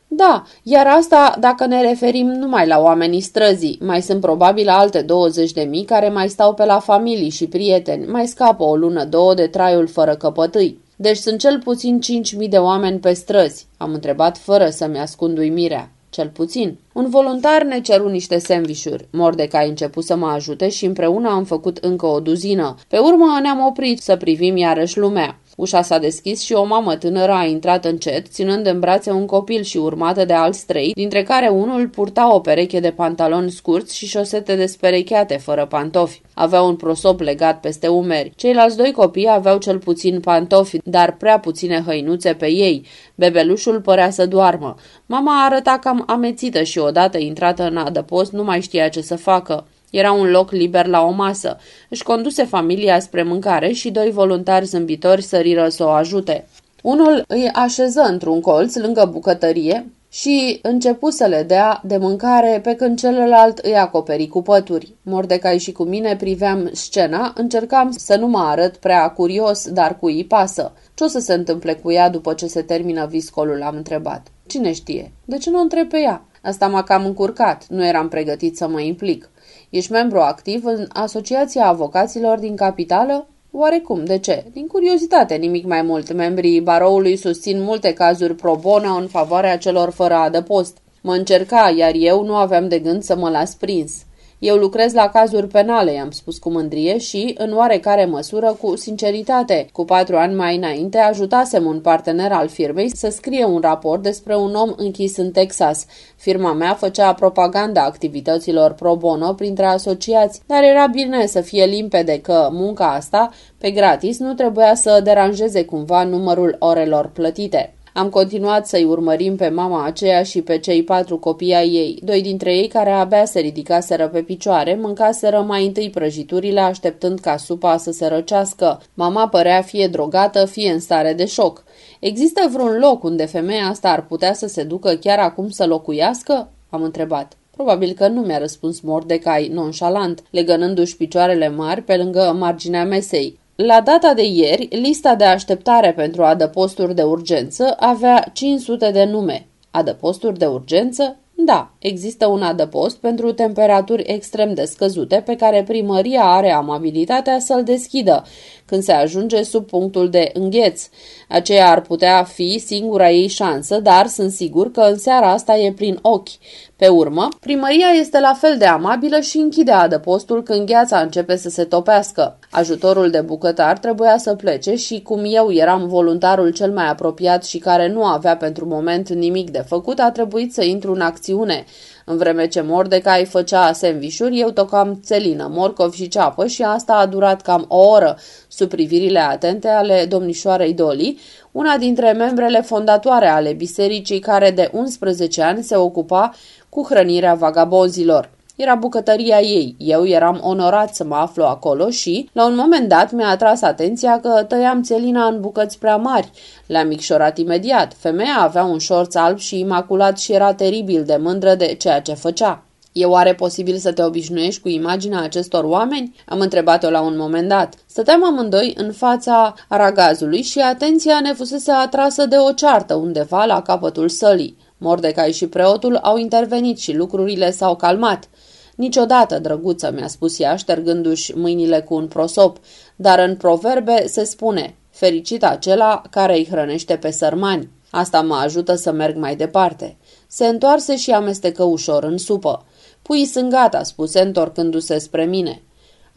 Speaker 1: Da, iar asta dacă ne referim numai la oamenii străzii. Mai sunt probabil alte 20 de mii care mai stau pe la familii și prieteni, mai scapă o lună, două de traiul fără căpătâi. Deci sunt cel puțin 5.000 de oameni pe străzi, am întrebat fără să-mi ascund uimirea cel puțin. Un voluntar ne ceru niște sandvișuri. Mordecai început să mă ajute și împreună am făcut încă o duzină. Pe urmă ne-am oprit să privim iarăși lumea. Ușa s-a deschis și o mamă tânără a intrat încet, ținând în brațe un copil și urmată de alți trei, dintre care unul purta o pereche de pantaloni scurți și șosete desperecheate, fără pantofi. Avea un prosop legat peste umeri. Ceilalți doi copii aveau cel puțin pantofi, dar prea puține hăinuțe pe ei. Bebelușul părea să doarmă. Mama arăta cam amețită și odată intrată în adăpost nu mai știa ce să facă. Era un loc liber la o masă. Își conduse familia spre mâncare și doi voluntari zâmbitori săriră să o ajute. Unul îi așeză într-un colț lângă bucătărie și începu să le dea de mâncare pe când celălalt îi acoperi cu pături. Mordecai și cu mine priveam scena, încercam să nu mă arăt prea curios, dar cu ei pasă. Ce o să se întâmple cu ea după ce se termină viscolul, am întrebat. Cine știe? De ce nu o întreb pe ea? Asta m-a cam încurcat, nu eram pregătit să mă implic. Ești membru activ în Asociația Avocaților din Capitală? Oarecum, de ce? Din curiozitate, nimic mai mult. Membrii baroului susțin multe cazuri pro bono în favoarea celor fără adăpost. Mă încerca, iar eu nu aveam de gând să mă las prins. Eu lucrez la cazuri penale, i-am spus cu mândrie și, în oarecare măsură, cu sinceritate. Cu patru ani mai înainte, ajutasem un partener al firmei să scrie un raport despre un om închis în Texas. Firma mea făcea propaganda activităților pro bono printre asociați, dar era bine să fie limpede că munca asta, pe gratis, nu trebuia să deranjeze cumva numărul orelor plătite. Am continuat să-i urmărim pe mama aceea și pe cei patru copii ai ei. Doi dintre ei, care abia se ridicaseră pe picioare, mâncaseră mai întâi prăjiturile, așteptând ca supa să se răcească. Mama părea fie drogată, fie în stare de șoc. Există vreun loc unde femeia asta ar putea să se ducă chiar acum să locuiască? Am întrebat. Probabil că nu mi-a răspuns Mordecai nonșalant, legănându-și picioarele mari pe lângă marginea mesei. La data de ieri, lista de așteptare pentru adăposturi de urgență avea 500 de nume. Adăposturi de urgență? Da, există un adăpost pentru temperaturi extrem de scăzute pe care primăria are amabilitatea să-l deschidă, când se ajunge sub punctul de îngheț. Aceea ar putea fi singura ei șansă, dar sunt sigur că în seara asta e prin ochi. Pe urmă, primăria este la fel de amabilă și închide adăpostul când gheața începe să se topească. Ajutorul de bucătar trebuia să plece și cum eu eram voluntarul cel mai apropiat și care nu avea pentru moment nimic de făcut, a trebuit să intru în acțiune. În vreme ce Mordecai făcea sandvișuri, eu tocam țelină, morcov și ceapă și asta a durat cam o oră, sub privirile atente ale domnișoarei Doli, una dintre membrele fondatoare ale bisericii care de 11 ani se ocupa cu hrănirea vagabonzilor. Era bucătăria ei. Eu eram onorat să mă aflu acolo și, la un moment dat, mi-a atras atenția că tăiam țelina în bucăți prea mari. Le-am micșorat imediat. Femeia avea un șorț alb și imaculat și era teribil de mândră de ceea ce făcea. E oare posibil să te obișnuiești cu imaginea acestor oameni? Am întrebat-o la un moment dat. Stăteam amândoi în fața aragazului și atenția ne fusese atrasă de o ceartă undeva la capătul sălii. Mordecai și preotul au intervenit și lucrurile s-au calmat. Niciodată, drăguță, mi-a spus ea, ștergându-și mâinile cu un prosop, dar în proverbe se spune, fericit acela care îi hrănește pe sărmani. Asta mă ajută să merg mai departe. Se întoarse și amestecă ușor în supă. Pui sunt gata, spuse, întorcându-se spre mine.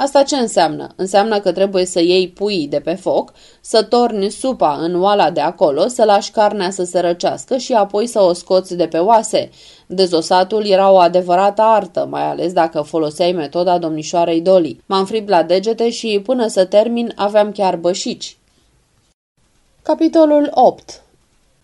Speaker 1: Asta ce înseamnă? Înseamnă că trebuie să iei puii de pe foc, să torni supa în oala de acolo, să lași carnea să se răcească și apoi să o scoți de pe oase. Dezosatul era o adevărată artă, mai ales dacă foloseai metoda domnișoarei Doli. M-am fript la degete și, până să termin, aveam chiar bășici. Capitolul 8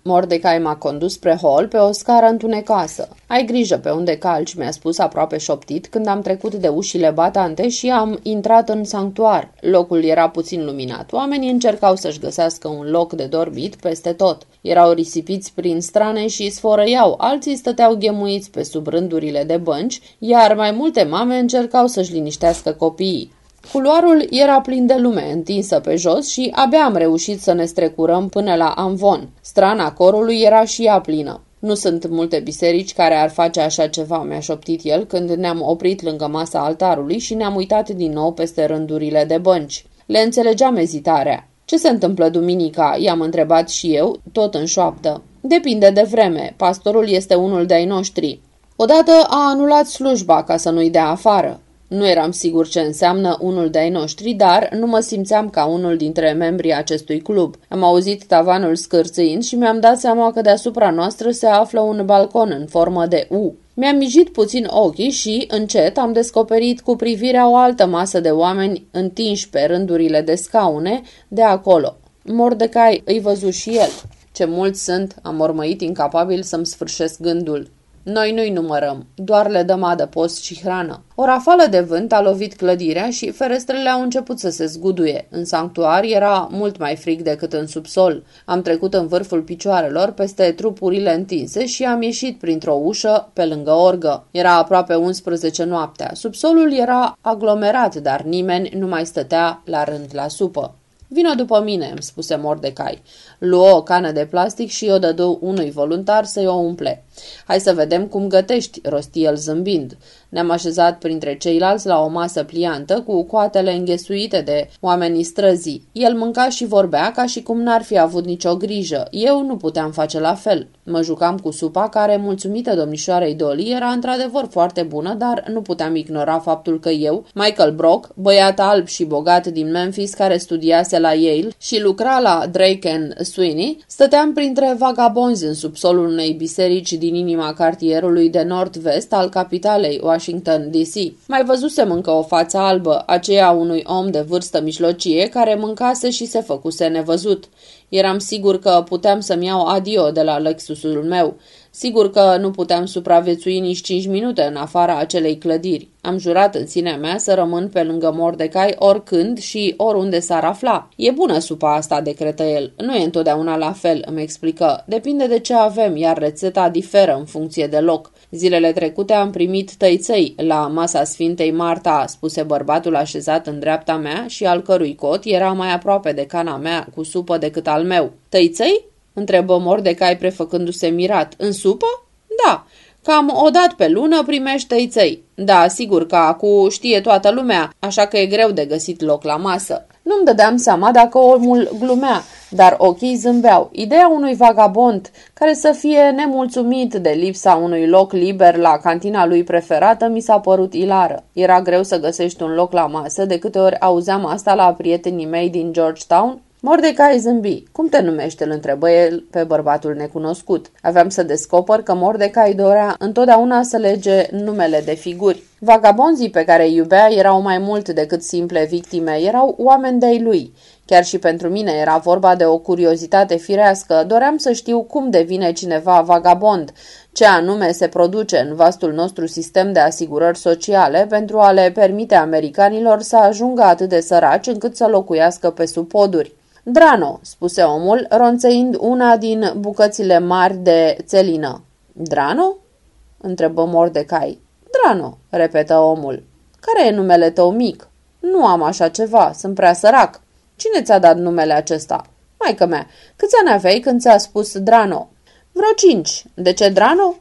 Speaker 1: Mordecai m-a condus spre hol pe o scară întunecoasă. Ai grijă pe unde calci, mi-a spus aproape șoptit când am trecut de ușile batante și am intrat în sanctuar. Locul era puțin luminat. Oamenii încercau să-și găsească un loc de dormit peste tot. Erau risipiți prin strane și sfărăiau, alții stăteau ghemuiți pe sub rândurile de bănci, iar mai multe mame încercau să-și liniștească copiii. Culoarul era plin de lume, întinsă pe jos și abia am reușit să ne strecurăm până la Amvon. Strana corului era și ea plină. Nu sunt multe biserici care ar face așa ceva, mi-a șoptit el când ne-am oprit lângă masa altarului și ne-am uitat din nou peste rândurile de bănci. Le înțelegeam ezitarea. Ce se întâmplă duminica?" i-am întrebat și eu, tot în șoaptă. Depinde de vreme. Pastorul este unul de-ai noștri. Odată a anulat slujba ca să nu-i dea afară. Nu eram sigur ce înseamnă unul de-ai noștri, dar nu mă simțeam ca unul dintre membrii acestui club. Am auzit tavanul scârțâind și mi-am dat seama că deasupra noastră se află un balcon în formă de U. Mi-am mijit puțin ochii și, încet, am descoperit cu privirea o altă masă de oameni întinși pe rândurile de scaune de acolo. Mordecai îi văzu și el. Ce mulți sunt, am urmăit incapabil să-mi sfârșesc gândul. Noi nu-i numărăm, doar le dăm adăpost și hrană. O rafală de vânt a lovit clădirea și ferestrele au început să se zguduie. În sanctuar era mult mai frig decât în subsol. Am trecut în vârful picioarelor peste trupurile întinse și am ieșit printr-o ușă pe lângă orgă. Era aproape 11 noaptea. Subsolul era aglomerat, dar nimeni nu mai stătea la rând la supă. Vino după mine, îmi spuse Mordecai. Luă o cană de plastic și o dădu unui voluntar să-i o umple. Hai să vedem cum gătești, rosti el zâmbind. Ne-am așezat printre ceilalți la o masă pliantă cu coatele înghesuite de oamenii străzii. El mânca și vorbea ca și cum n-ar fi avut nicio grijă. Eu nu puteam face la fel. Mă jucam cu supa care, mulțumită domnișoarei Dolly, era într-adevăr foarte bună, dar nu puteam ignora faptul că eu, Michael Brock, băiat alb și bogat din Memphis care studiase la Yale și lucra la Drake and Sweeney, stăteam printre vagabonzi în subsolul unei biserici din inima cartierului de nord-vest al capitalei Washington Washington, D.C. Mai văzusem încă o față albă, aceea unui om de vârstă mijlocie care mâncase și se făcuse nevăzut. Eram sigur că puteam să-mi iau adio de la Lexusul meu. Sigur că nu puteam supraviețui nici cinci minute în afara acelei clădiri. Am jurat în sinea mea să rămân pe lângă Mordecai oricând și oriunde s-ar afla. E bună supa asta, decretă el. Nu e întotdeauna la fel, îmi explică. Depinde de ce avem, iar rețeta diferă în funcție de loc. Zilele trecute am primit tăiței la masa Sfintei Marta, spuse bărbatul așezat în dreapta mea și al cărui cot era mai aproape de cana mea cu supă decât al meu. Tăiței? întrebă Mordecai prefăcându-se mirat. În supă? Da. Cam o dată pe lună primește iței. Da, sigur că acum știe toată lumea, așa că e greu de găsit loc la masă. Nu-mi dădeam seama dacă omul glumea, dar ochii zâmbeau. Ideea unui vagabond care să fie nemulțumit de lipsa unui loc liber la cantina lui preferată mi s-a părut ilară. Era greu să găsești un loc la masă, de câte ori auzeam asta la prietenii mei din Georgetown, Mordecai zâmbi. Cum te numești?" îl întrebă el pe bărbatul necunoscut. Aveam să descoper că Mordecai dorea întotdeauna să lege numele de figuri. Vagabonzii pe care îi iubea erau mai mult decât simple victime, erau oameni de-ai lui. Chiar și pentru mine era vorba de o curiozitate firească, doream să știu cum devine cineva vagabond, ce anume se produce în vastul nostru sistem de asigurări sociale pentru a le permite americanilor să ajungă atât de săraci încât să locuiască pe supoduri. Drano, spuse omul, ronțăind una din bucățile mari de țelină. Drano? întrebă Mordecai. Drano, repetă omul. Care e numele tău mic? Nu am așa ceva, sunt prea sărac. Cine ți-a dat numele acesta? Maică mea, câți ani aveai când ți-a spus Drano? Vreo cinci. De ce Drano?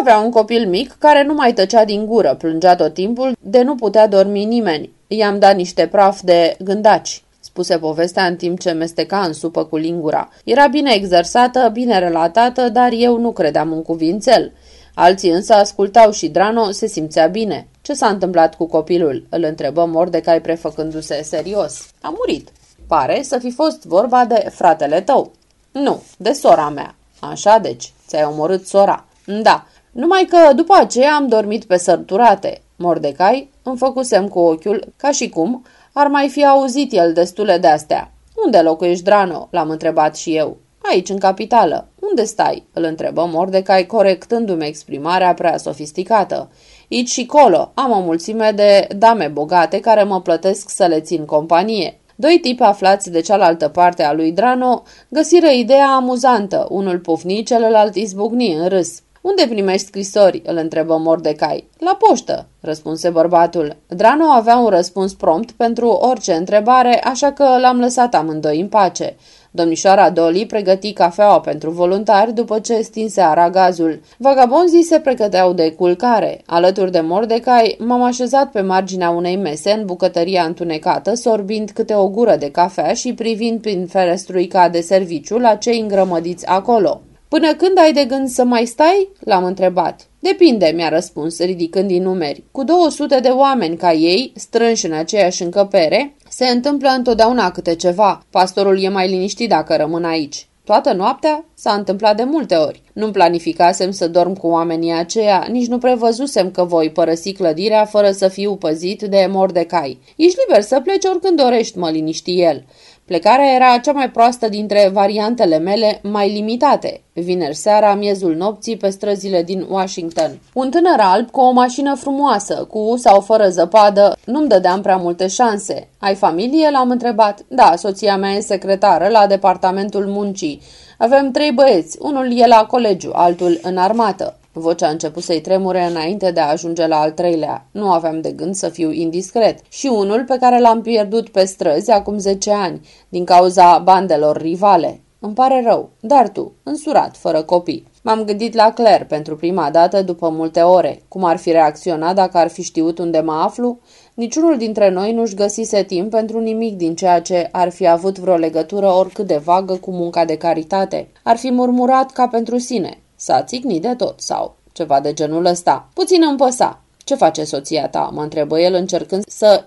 Speaker 1: Avea un copil mic care nu mai tăcea din gură, plângea tot timpul de nu putea dormi nimeni. I-am dat niște praf de gândaci spuse povestea în timp ce mesteca în supă cu lingura. Era bine exersată, bine relatată, dar eu nu credeam în cuvințel. Alții însă ascultau și Drano se simțea bine. Ce s-a întâmplat cu copilul?" îl întrebă Mordecai prefăcându-se serios. A murit. Pare să fi fost vorba de fratele tău." Nu, de sora mea." Așa deci, ți-ai omorât sora." Da, numai că după aceea am dormit pe sărturate." Mordecai îmi făcusem cu ochiul ca și cum ar mai fi auzit el destule de-astea. Unde locuiești, Drano?" l-am întrebat și eu. Aici, în capitală. Unde stai?" îl întrebă Mordecai, corectându-mi exprimarea prea sofisticată. Ici și colo am o mulțime de dame bogate care mă plătesc să le țin companie. Doi tipi aflați de cealaltă parte a lui Drano găsiră ideea amuzantă, unul pufni, celălalt izbucni în râs. Unde primești scrisori?" îl întrebă Mordecai. La poștă," răspunse bărbatul. Drano avea un răspuns prompt pentru orice întrebare, așa că l-am lăsat amândoi în pace. Domnișoara Dolly pregăti cafeaua pentru voluntari după ce stinse aragazul. Vagabonzii se pregăteau de culcare. Alături de Mordecai, m-am așezat pe marginea unei mese în bucătăria întunecată, sorbind câte o gură de cafea și privind prin ferestruica de serviciu la cei îngrămădiți acolo. Până când ai de gând să mai stai?" l-am întrebat. Depinde, mi-a răspuns, ridicând din numeri. Cu 200 de oameni ca ei, strânși în aceeași încăpere, se întâmplă întotdeauna câte ceva. Pastorul e mai liniștit dacă rămân aici. Toată noaptea s-a întâmplat de multe ori. Nu-mi planificasem să dorm cu oamenii aceia, nici nu prevăzusem că voi părăsi clădirea fără să fiu păzit de mor de cai. Ești liber să pleci oricând dorești, mă liniști el. Plecarea era cea mai proastă dintre variantele mele mai limitate. Vineri seara, miezul nopții, pe străzile din Washington. Un tânăr alb cu o mașină frumoasă, cu sau fără zăpadă, nu-mi dădeam prea multe șanse. Ai familie? L-am întrebat. Da, soția mea e secretară la departamentul muncii. Avem trei băieți, unul e la colegiu, altul în armată. Vocea a început să-i tremure înainte de a ajunge la al treilea. Nu aveam de gând să fiu indiscret. Și unul pe care l-am pierdut pe străzi acum 10 ani, din cauza bandelor rivale. Îmi pare rău, dar tu, însurat, fără copii. M-am gândit la Claire pentru prima dată după multe ore. Cum ar fi reacționat dacă ar fi știut unde mă aflu? Niciunul dintre noi nu-și găsise timp pentru nimic din ceea ce ar fi avut vreo legătură oricât de vagă cu munca de caritate. Ar fi murmurat ca pentru sine. S-a țignit de tot sau ceva de genul ăsta. Puțin îmi păsa. Ce face soția ta?" mă întrebă el încercând să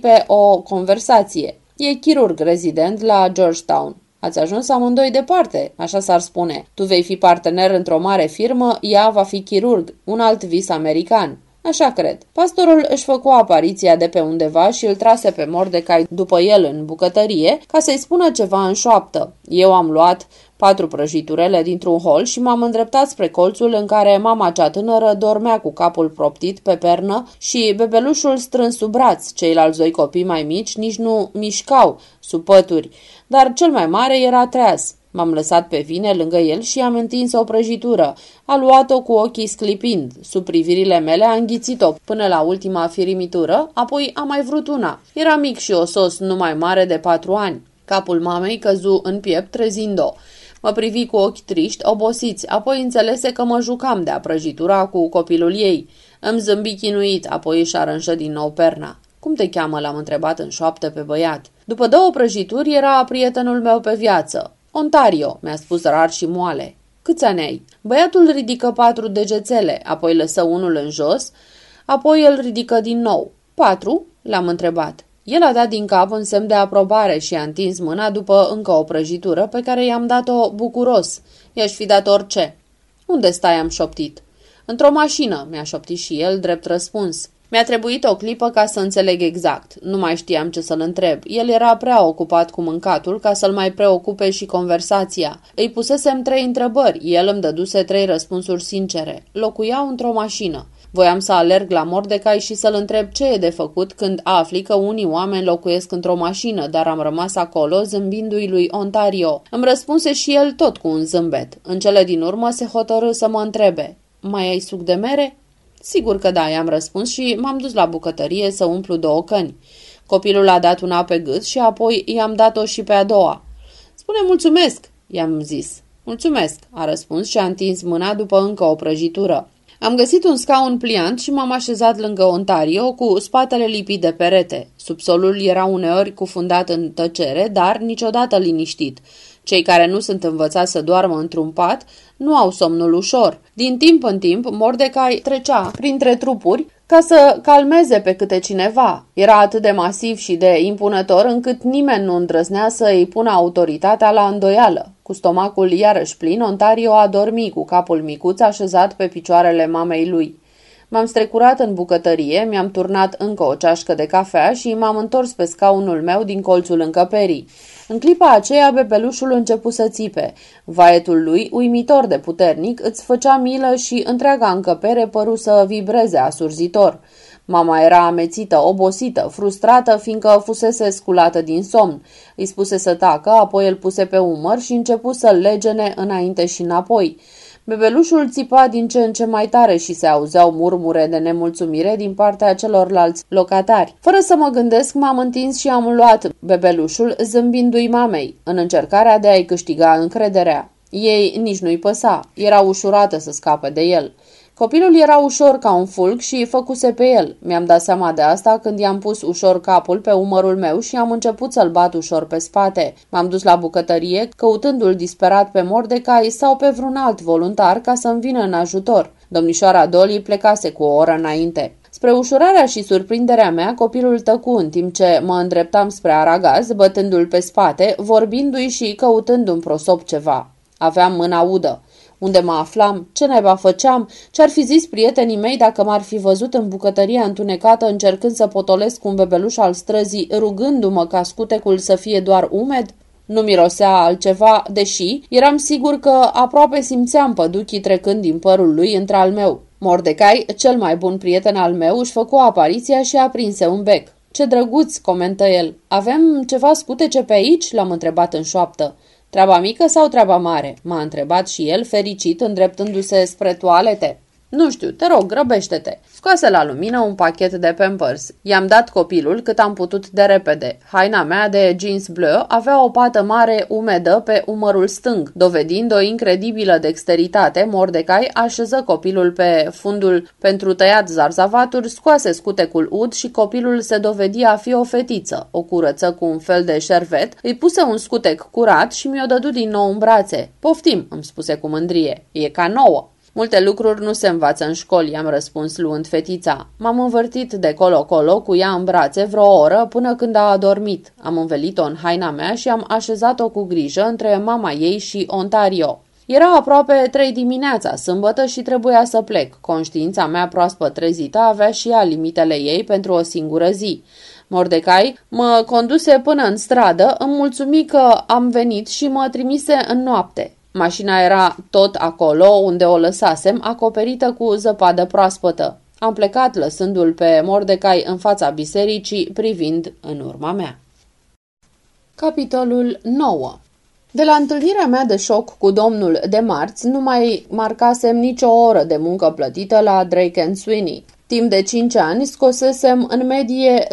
Speaker 1: pe o conversație. E chirurg rezident la Georgetown. Ați ajuns amândoi departe, așa s-ar spune. Tu vei fi partener într-o mare firmă, ea va fi chirurg, un alt vis american. Așa cred. Pastorul își făcu apariția de pe undeva și îl trase pe Mordecai după el în bucătărie ca să-i spună ceva în șoaptă. Eu am luat patru prăjiturele dintr-un hol și m-am îndreptat spre colțul în care mama cea tânără dormea cu capul proptit pe pernă și bebelușul strâns sub braț. Ceilalți doi copii mai mici nici nu mișcau sub pături, dar cel mai mare era treaz. M-am lăsat pe vine lângă el și am întins o prăjitură. A luat-o cu ochii sclipind. Sub privirile mele a înghițit-o până la ultima firimitură, apoi a mai vrut una. Era mic și osos, numai mare de patru ani. Capul mamei căzu în piept, trezind-o. Mă privi cu ochi triști, obosiți, apoi înțelese că mă jucam de a prăjitura cu copilul ei. Îmi zâmbi chinuit, apoi își aranjă din nou perna. Cum te cheamă?" l-am întrebat în șoapte pe băiat. După două prăjituri era prietenul meu pe viață. Ontario, mi-a spus rar și moale. Câți ani ai? Băiatul ridică patru degețele, apoi lăsă unul în jos, apoi îl ridică din nou. Patru? L-am întrebat. El a dat din cap un semn de aprobare și a întins mâna după încă o prăjitură pe care i-am dat-o bucuros. I-aș fi dat orice. Unde stai, am șoptit. Într-o mașină, mi-a șoptit și el drept răspuns. Mi-a trebuit o clipă ca să înțeleg exact. Nu mai știam ce să-l întreb. El era prea ocupat cu mâncatul ca să-l mai preocupe și conversația. Îi pusesem trei întrebări. El îmi dăduse trei răspunsuri sincere. Locuiau într-o mașină. Voiam să alerg la Mordecai și să-l întreb ce e de făcut când afli că unii oameni locuiesc într-o mașină, dar am rămas acolo zâmbindu-i lui Ontario. Îmi răspunse și el tot cu un zâmbet. În cele din urmă se hotărâ să mă întrebe, mai ai suc de mere? Sigur că da, i-am răspuns și m-am dus la bucătărie să umplu două căni. Copilul a dat una pe gât și apoi i-am dat-o și pe a doua. Spune mulțumesc, i-am zis. Mulțumesc, a răspuns și a întins mâna după încă o prăjitură. Am găsit un scaun pliant și m-am așezat lângă Ontario cu spatele lipit de perete. Subsolul era uneori cufundat în tăcere, dar niciodată liniștit. Cei care nu sunt învățați să doarmă într-un pat nu au somnul ușor. Din timp în timp, Mordecai trecea printre trupuri ca să calmeze pe câte cineva. Era atât de masiv și de impunător încât nimeni nu îndrăznea să îi pună autoritatea la îndoială. Cu stomacul iarăși plin, Ontario a dormit cu capul micuț așezat pe picioarele mamei lui. M-am strecurat în bucătărie, mi-am turnat încă o ceașcă de cafea și m-am întors pe scaunul meu din colțul încăperii. În clipa aceea, bebelușul început să țipe. Vaetul lui, uimitor de puternic, îți făcea milă și întreaga încăpere păru să vibreze asurzitor. Mama era amețită, obosită, frustrată, fiindcă fusese sculată din somn. Îi spuse să tacă, apoi îl puse pe umăr și începu să-l legene înainte și înapoi. Bebelușul țipa din ce în ce mai tare și se auzeau murmure de nemulțumire din partea celorlalți locatari. Fără să mă gândesc, m-am întins și am luat bebelușul zâmbindu-i mamei, în încercarea de a-i câștiga încrederea. Ei nici nu-i păsa, era ușurată să scape de el. Copilul era ușor ca un fulg și îi făcuse pe el. Mi-am dat seama de asta când i-am pus ușor capul pe umărul meu și am început să-l bat ușor pe spate. M-am dus la bucătărie, căutându-l disperat pe Mordecai sau pe vreun alt voluntar ca să-mi vină în ajutor. Domnișoara Dolly plecase cu o oră înainte. Spre ușurarea și surprinderea mea, copilul tăcu în timp ce mă îndreptam spre aragaz, bătându-l pe spate, vorbindu-i și căutând un prosop ceva. Aveam mâna udă unde mă aflam, ce naiba făceam, ce-ar fi zis prietenii mei dacă m-ar fi văzut în bucătăria întunecată încercând să potolesc un bebeluș al străzii, rugându-mă ca scutecul să fie doar umed? Nu mirosea altceva, deși eram sigur că aproape simțeam păduchii trecând din părul lui între al meu. Mordecai, cel mai bun prieten al meu, își făcu apariția și aprinse un bec. Ce drăguț, comentă el. Avem ceva scutece pe aici?" l-am întrebat în șoaptă. Treaba mică sau treaba mare?" m-a întrebat și el, fericit, îndreptându-se spre toalete. Nu știu, te rog, grăbește-te. Scoase la lumină un pachet de Pampers. I-am dat copilul cât am putut de repede. Haina mea de jeans bleu avea o pată mare umedă pe umărul stâng. Dovedind o incredibilă dexteritate, Mordecai așeză copilul pe fundul pentru tăiat zarzavaturi, scoase scutecul ud și copilul se dovedi a fi o fetiță. O curăță cu un fel de șervet, îi puse un scutec curat și mi-o dădu din nou în brațe. Poftim, îmi spuse cu mândrie. E ca nouă. Multe lucruri nu se învață în școli, i-am răspuns luând fetița. M-am învârtit de colo-colo cu ea în brațe vreo oră până când a adormit. Am învelit-o în haina mea și am așezat-o cu grijă între mama ei și Ontario. Era aproape trei dimineața, sâmbătă, și trebuia să plec. Conștiința mea proaspăt trezită avea și ea limitele ei pentru o singură zi. Mordecai mă conduse până în stradă, îmi mulțumi că am venit și mă trimise în noapte. Mașina era tot acolo unde o lăsasem, acoperită cu zăpadă proaspătă. Am plecat lăsându-l pe Mordecai în fața bisericii, privind în urma mea. Capitolul 9 de la întâlnirea mea de șoc cu domnul de marți, nu mai marcasem nicio oră de muncă plătită la Drake and Sweeney. Timp de 5 ani scosesem în medie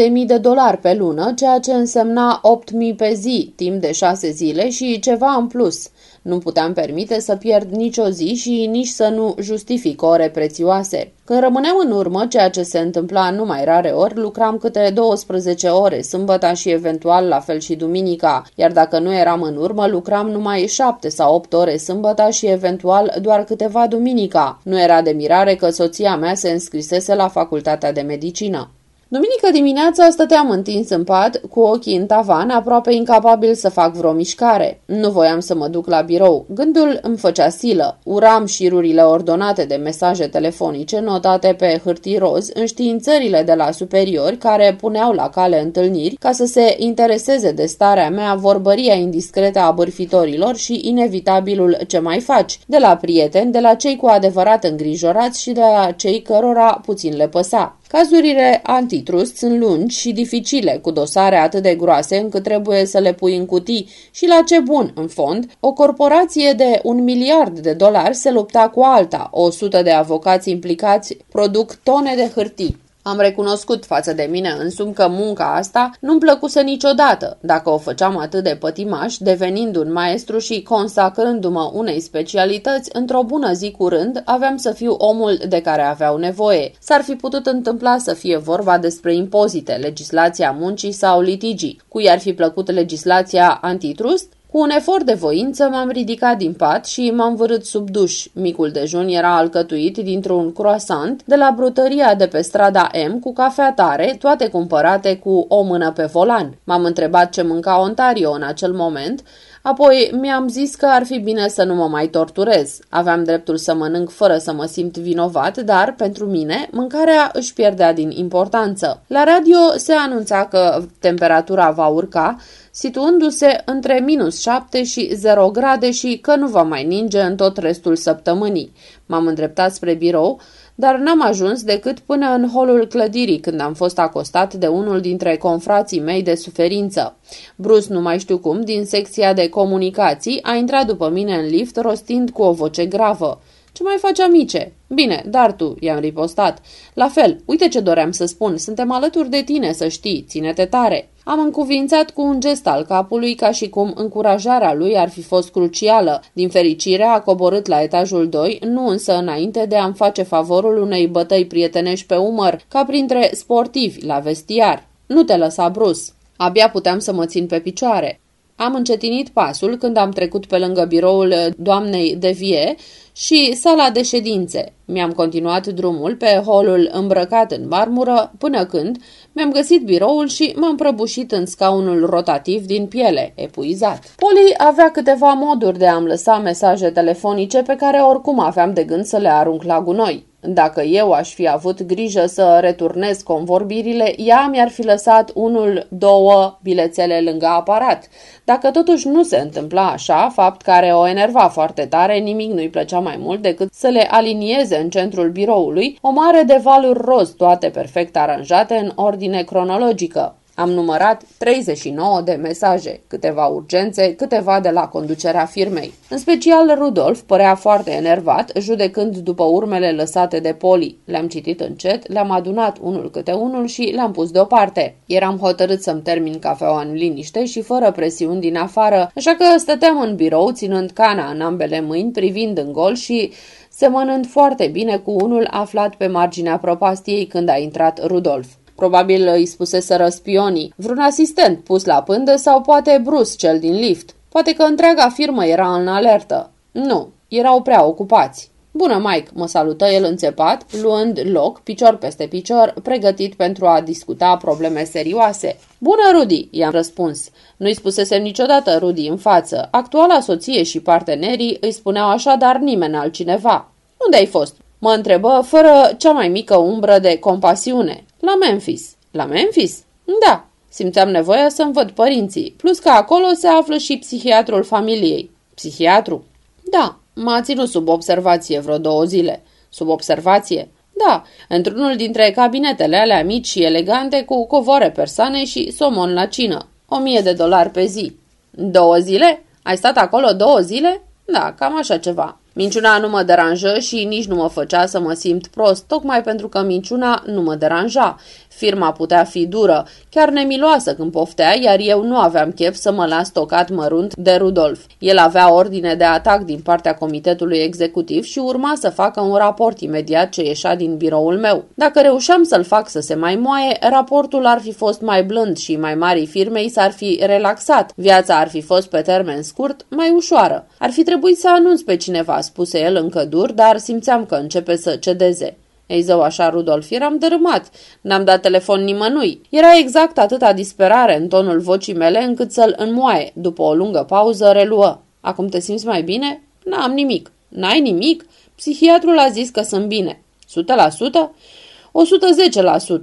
Speaker 1: 200.000 de dolari pe lună, ceea ce însemna 8.000 pe zi, timp de 6 zile și ceva în plus – nu puteam permite să pierd nicio zi și nici să nu justific ore prețioase. Când rămâneam în urmă, ceea ce se întâmpla nu mai rare ori, lucram câte 12 ore, sâmbăta și eventual la fel și duminica, iar dacă nu eram în urmă, lucram numai 7 sau 8 ore sâmbăta și eventual doar câteva duminica. Nu era de mirare că soția mea se înscrisese la facultatea de medicină. Duminică dimineața stăteam întins în pat, cu ochii în tavan, aproape incapabil să fac vreo mișcare. Nu voiam să mă duc la birou. Gândul îmi făcea silă. Uram șirurile ordonate de mesaje telefonice notate pe hârtii roz, înștiințările de la superiori care puneau la cale întâlniri ca să se intereseze de starea mea, vorbăria indiscretă a bârfitorilor și inevitabilul ce mai faci, de la prieteni, de la cei cu adevărat îngrijorați și de la cei cărora puțin le păsa. Cazurile antitrust sunt lungi și dificile, cu dosare atât de groase încât trebuie să le pui în cutii și la ce bun, în fond, o corporație de un miliard de dolari se lupta cu alta, o sută de avocați implicați produc tone de hârtii. Am recunoscut față de mine însumi că munca asta nu-mi plăcuse niciodată, dacă o făceam atât de pătimaș, devenind un maestru și consacrându-mă unei specialități, într-o bună zi curând aveam să fiu omul de care aveau nevoie. S-ar fi putut întâmpla să fie vorba despre impozite, legislația muncii sau litigii. Cui ar fi plăcut legislația antitrust? Cu un efort de voință m-am ridicat din pat și m-am vărât sub duș. Micul dejun era alcătuit dintr-un croissant de la brutăria de pe strada M cu cafea tare, toate cumpărate cu o mână pe volan. M-am întrebat ce mânca Ontario în acel moment, apoi mi-am zis că ar fi bine să nu mă mai torturez. Aveam dreptul să mănânc fără să mă simt vinovat, dar, pentru mine, mâncarea își pierdea din importanță. La radio se anunța că temperatura va urca, situându-se între minus 7 și 0 grade și că nu va mai ninge în tot restul săptămânii. M-am îndreptat spre birou, dar n-am ajuns decât până în holul clădirii când am fost acostat de unul dintre confrații mei de suferință. Bruce, nu mai știu cum, din secția de comunicații, a intrat după mine în lift rostind cu o voce gravă. Ce mai faci, amice?" Bine, dar tu," i-am ripostat. La fel, uite ce doream să spun, suntem alături de tine, să știi, ține-te tare." Am încuvințat cu un gest al capului ca și cum încurajarea lui ar fi fost crucială. Din fericire a coborât la etajul 2, nu însă înainte de a-mi face favorul unei bătăi prietenești pe umăr, ca printre sportivi la vestiar. Nu te lăsa brus. Abia puteam să mă țin pe picioare. Am încetinit pasul când am trecut pe lângă biroul uh, doamnei de vie și sala de ședințe. Mi-am continuat drumul pe holul îmbrăcat în marmură până când mi-am găsit biroul și m-am prăbușit în scaunul rotativ din piele, epuizat. Poli avea câteva moduri de a-mi lăsa mesaje telefonice pe care oricum aveam de gând să le arunc la gunoi. Dacă eu aș fi avut grijă să returnez convorbirile, ea mi-ar fi lăsat unul, două bilețele lângă aparat. Dacă totuși nu se întâmpla așa, fapt care o enerva foarte tare, nimic nu-i plăcea mai mult decât să le alinieze în centrul biroului o mare de valuri roz, toate perfect aranjate în ordine cronologică. Am numărat 39 de mesaje, câteva urgențe, câteva de la conducerea firmei. În special, Rudolf părea foarte enervat, judecând după urmele lăsate de Poli. Le-am citit încet, le-am adunat unul câte unul și le-am pus deoparte. Eram hotărât să-mi termin cafeaua în liniște și fără presiuni din afară, așa că stăteam în birou ținând cana în ambele mâini, privind în gol și semănând foarte bine cu unul aflat pe marginea propastiei când a intrat Rudolf. Probabil îi spusese răspionii, vreun asistent pus la pândă sau poate Bruce, cel din lift. Poate că întreaga firmă era în alertă. Nu, erau prea ocupați. Bună, Mike, mă salută el înțepat, luând loc, picior peste picior, pregătit pentru a discuta probleme serioase. Bună, Rudy, i-am răspuns. Nu-i spusesem niciodată Rudy în față. Actuala soție și partenerii îi spuneau așa, dar nimeni altcineva. Unde ai fost? Mă întrebă, fără cea mai mică umbră de compasiune. La Memphis. La Memphis? Da. Simțeam nevoia să-mi văd părinții, plus că acolo se află și psihiatrul familiei. Psihiatru? Da. M-a ținut sub observație vreo două zile. Sub observație? Da, într-unul dintre cabinetele alea mici și elegante cu covoare persane și somon la cină. O mie de dolari pe zi. Două zile? Ai stat acolo două zile? Da, cam așa ceva. Minciuna nu mă deranjă și nici nu mă făcea să mă simt prost, tocmai pentru că minciuna nu mă deranja. Firma putea fi dură, chiar nemiloasă când poftea, iar eu nu aveam chef să mă las tocat mărunt de Rudolf. El avea ordine de atac din partea comitetului executiv și urma să facă un raport imediat ce ieșea din biroul meu. Dacă reușeam să-l fac să se mai moaie, raportul ar fi fost mai blând și mai marii firmei s-ar fi relaxat. Viața ar fi fost pe termen scurt mai ușoară. Ar fi trebuit să anunț pe cineva, spuse el încă dur, dar simțeam că începe să cedeze. Ei zău așa, Rudolf, eram dărâmat. N-am dat telefon nimănui. Era exact atâta disperare în tonul vocii mele încât să-l înmoaie. După o lungă pauză, reluă. Acum te simți mai bine? N-am nimic. N-ai nimic? Psihiatrul a zis că sunt bine. 100%?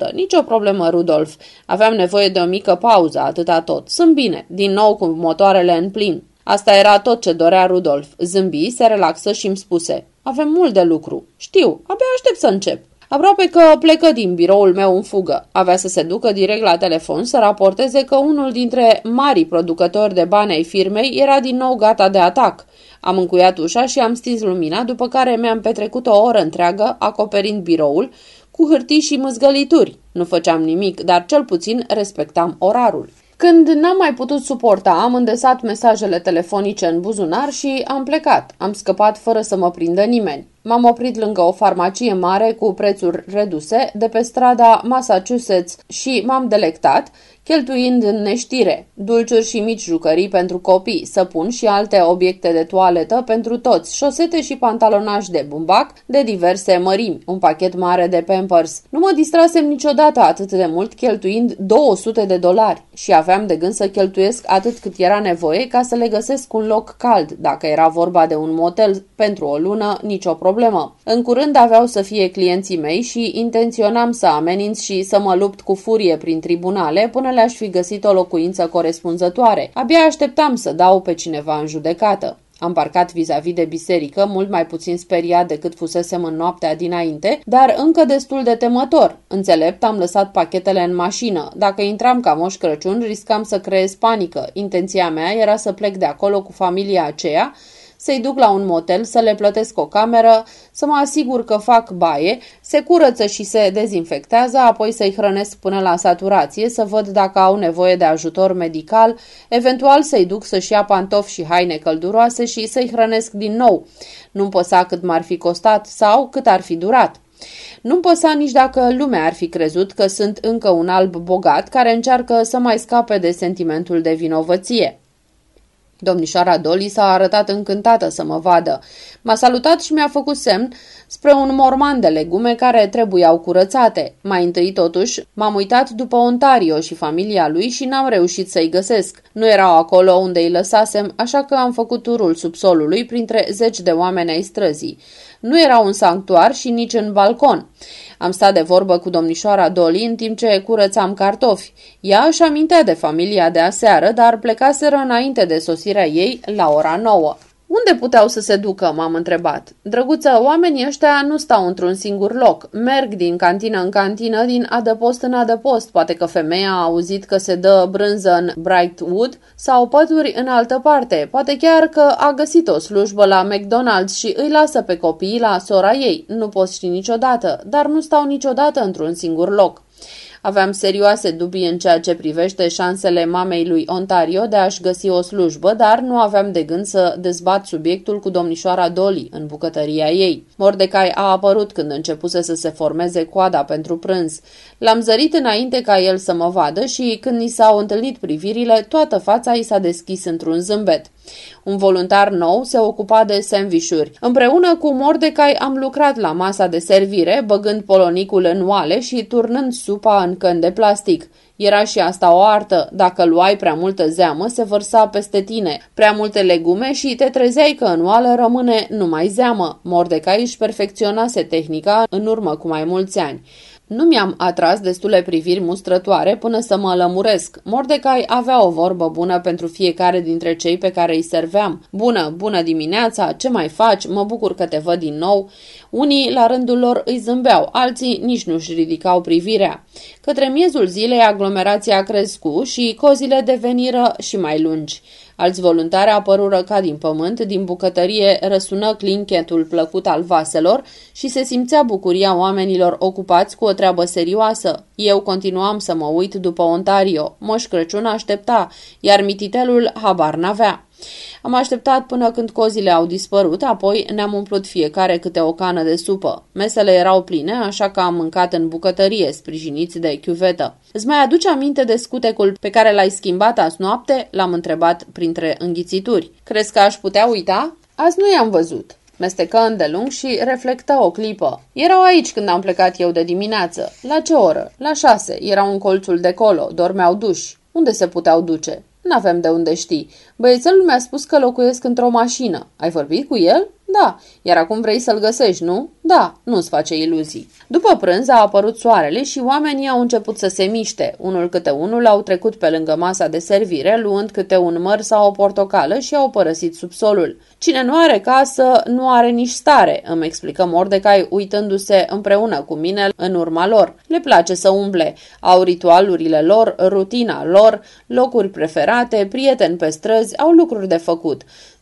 Speaker 1: 110%. Nicio problemă, Rudolf. Aveam nevoie de o mică pauză, atâta tot. Sunt bine. Din nou cu motoarele în plin. Asta era tot ce dorea Rudolf. Zâmbi, se relaxă și îmi spuse. Avem mult de lucru. Știu, abia aștept să încep. Aproape că plecă din biroul meu în fugă. Avea să se ducă direct la telefon să raporteze că unul dintre marii producători de bani ai firmei era din nou gata de atac. Am încuiat ușa și am stins lumina, după care mi-am petrecut o oră întreagă acoperind biroul cu hârtii și măzgălituri. Nu făceam nimic, dar cel puțin respectam orarul. Când n-am mai putut suporta, am îndesat mesajele telefonice în buzunar și am plecat. Am scăpat fără să mă prindă nimeni. M-am oprit lângă o farmacie mare cu prețuri reduse de pe strada Massachusetts și m-am delectat, cheltuind în neștire, dulciuri și mici jucării pentru copii, săpun și alte obiecte de toaletă pentru toți, șosete și pantalonaj de bumbac de diverse mărimi, un pachet mare de Pampers. Nu mă distrasem niciodată atât de mult cheltuind 200 de dolari și aveam de gând să cheltuiesc atât cât era nevoie ca să le găsesc un loc cald, dacă era vorba de un motel pentru o lună, nicio problemă. În curând aveau să fie clienții mei și intenționam să ameninț și să mă lupt cu furie prin tribunale până le aș fi găsit o locuință corespunzătoare. Abia așteptam să dau pe cineva în judecată. Am parcat vis-a-vis de biserică, mult mai puțin speriat decât fusesem în noaptea dinainte, dar încă destul de temător. Înțelept, am lăsat pachetele în mașină. Dacă intram ca moș Crăciun, riscam să creez panică. Intenția mea era să plec de acolo cu familia aceea să-i duc la un motel, să le plătesc o cameră, să mă asigur că fac baie, se curăță și se dezinfectează, apoi să-i hrănesc până la saturație, să văd dacă au nevoie de ajutor medical, eventual să-i duc să-și ia pantofi și haine călduroase și să-i hrănesc din nou. Nu-mi păsa cât m-ar fi costat sau cât ar fi durat. Nu-mi păsa nici dacă lumea ar fi crezut că sunt încă un alb bogat care încearcă să mai scape de sentimentul de vinovăție. Domnișoara Dolly s-a arătat încântată să mă vadă. M-a salutat și mi-a făcut semn spre un morman de legume care trebuiau curățate. Mai întâi, totuși, m-am uitat după Ontario și familia lui și n-am reușit să-i găsesc. Nu erau acolo unde îi lăsasem, așa că am făcut turul subsolului printre zeci de oameni ai străzii. Nu era un sanctuar și nici în balcon. Am stat de vorbă cu domnișoara Doli în timp ce curățam cartofi. Ea își amintea de familia de aseară, dar plecaseră înainte de sosirea ei la ora nouă. Unde puteau să se ducă?" m-am întrebat. Drăguță, oamenii ăștia nu stau într-un singur loc. Merg din cantină în cantină, din adăpost în adăpost. Poate că femeia a auzit că se dă brânză în Brightwood sau pături în altă parte. Poate chiar că a găsit o slujbă la McDonald's și îi lasă pe copii la sora ei. Nu poți ști niciodată, dar nu stau niciodată într-un singur loc. Aveam serioase dubii în ceea ce privește șansele mamei lui Ontario de a-și găsi o slujbă, dar nu aveam de gând să dezbat subiectul cu domnișoara Dolly în bucătăria ei. Mordecai a apărut când începuse să se formeze coada pentru prânz. L-am zărit înainte ca el să mă vadă și când ni s-au întâlnit privirile, toată fața i s-a deschis într-un zâmbet. Un voluntar nou se ocupa de sandvișuri. Împreună cu Mordecai am lucrat la masa de servire, băgând polonicul în oale și turnând supa în căn de plastic. Era și asta o artă. Dacă luai prea multă zeamă, se vărsa peste tine, prea multe legume și te trezeai că în oală rămâne numai zeamă. Mordecai își perfecționase tehnica în urmă cu mai mulți ani. Nu mi-am atras destule priviri mustrătoare până să mă lămuresc. Mordecai avea o vorbă bună pentru fiecare dintre cei pe care îi serveam. Bună, bună dimineața, ce mai faci, mă bucur că te văd din nou. Unii, la rândul lor, îi zâmbeau, alții nici nu-și ridicau privirea. Către miezul zilei, aglomerația crescut și cozile deveniră și mai lungi. Alți voluntari apărură ca din pământ, din bucătărie răsună clinchetul plăcut al vaselor și se simțea bucuria oamenilor ocupați cu o treabă serioasă. Eu continuam să mă uit după Ontario. Moș Crăciun aștepta, iar mititelul habar n-avea. Am așteptat până când cozile au dispărut, apoi ne-am umplut fiecare câte o cană de supă. Mesele erau pline, așa că am mâncat în bucătărie, sprijiniți de chiuvetă. Îți mai aduce aminte de scutecul pe care l-ai schimbat azi noapte? L-am întrebat printre înghițituri. Crezi că aș putea uita? Azi nu i-am văzut. Mestecă îndelung și reflectă o clipă. Erau aici când am plecat eu de dimineață. La ce oră? La șase. Erau în colțul de colo. Dormeau duși. Unde se puteau duce? N-avem de unde știi. Băiețelul mi-a spus că locuiesc într-o mașină. Ai vorbit cu el?" Da, iar acum vrei să-l găsești, nu? Da, nu-ți face iluzii. După prânz a apărut soarele și oamenii au început să se miște. Unul câte unul au trecut pe lângă masa de servire, luând câte un măr sau o portocală și au părăsit subsolul. Cine nu are casă, nu are nici stare, îmi explică Mordecai uitându-se împreună cu mine în urma lor. Le place să umble. Au ritualurile lor, rutina lor, locuri preferate, prieteni pe străzi, au lucruri de făcut.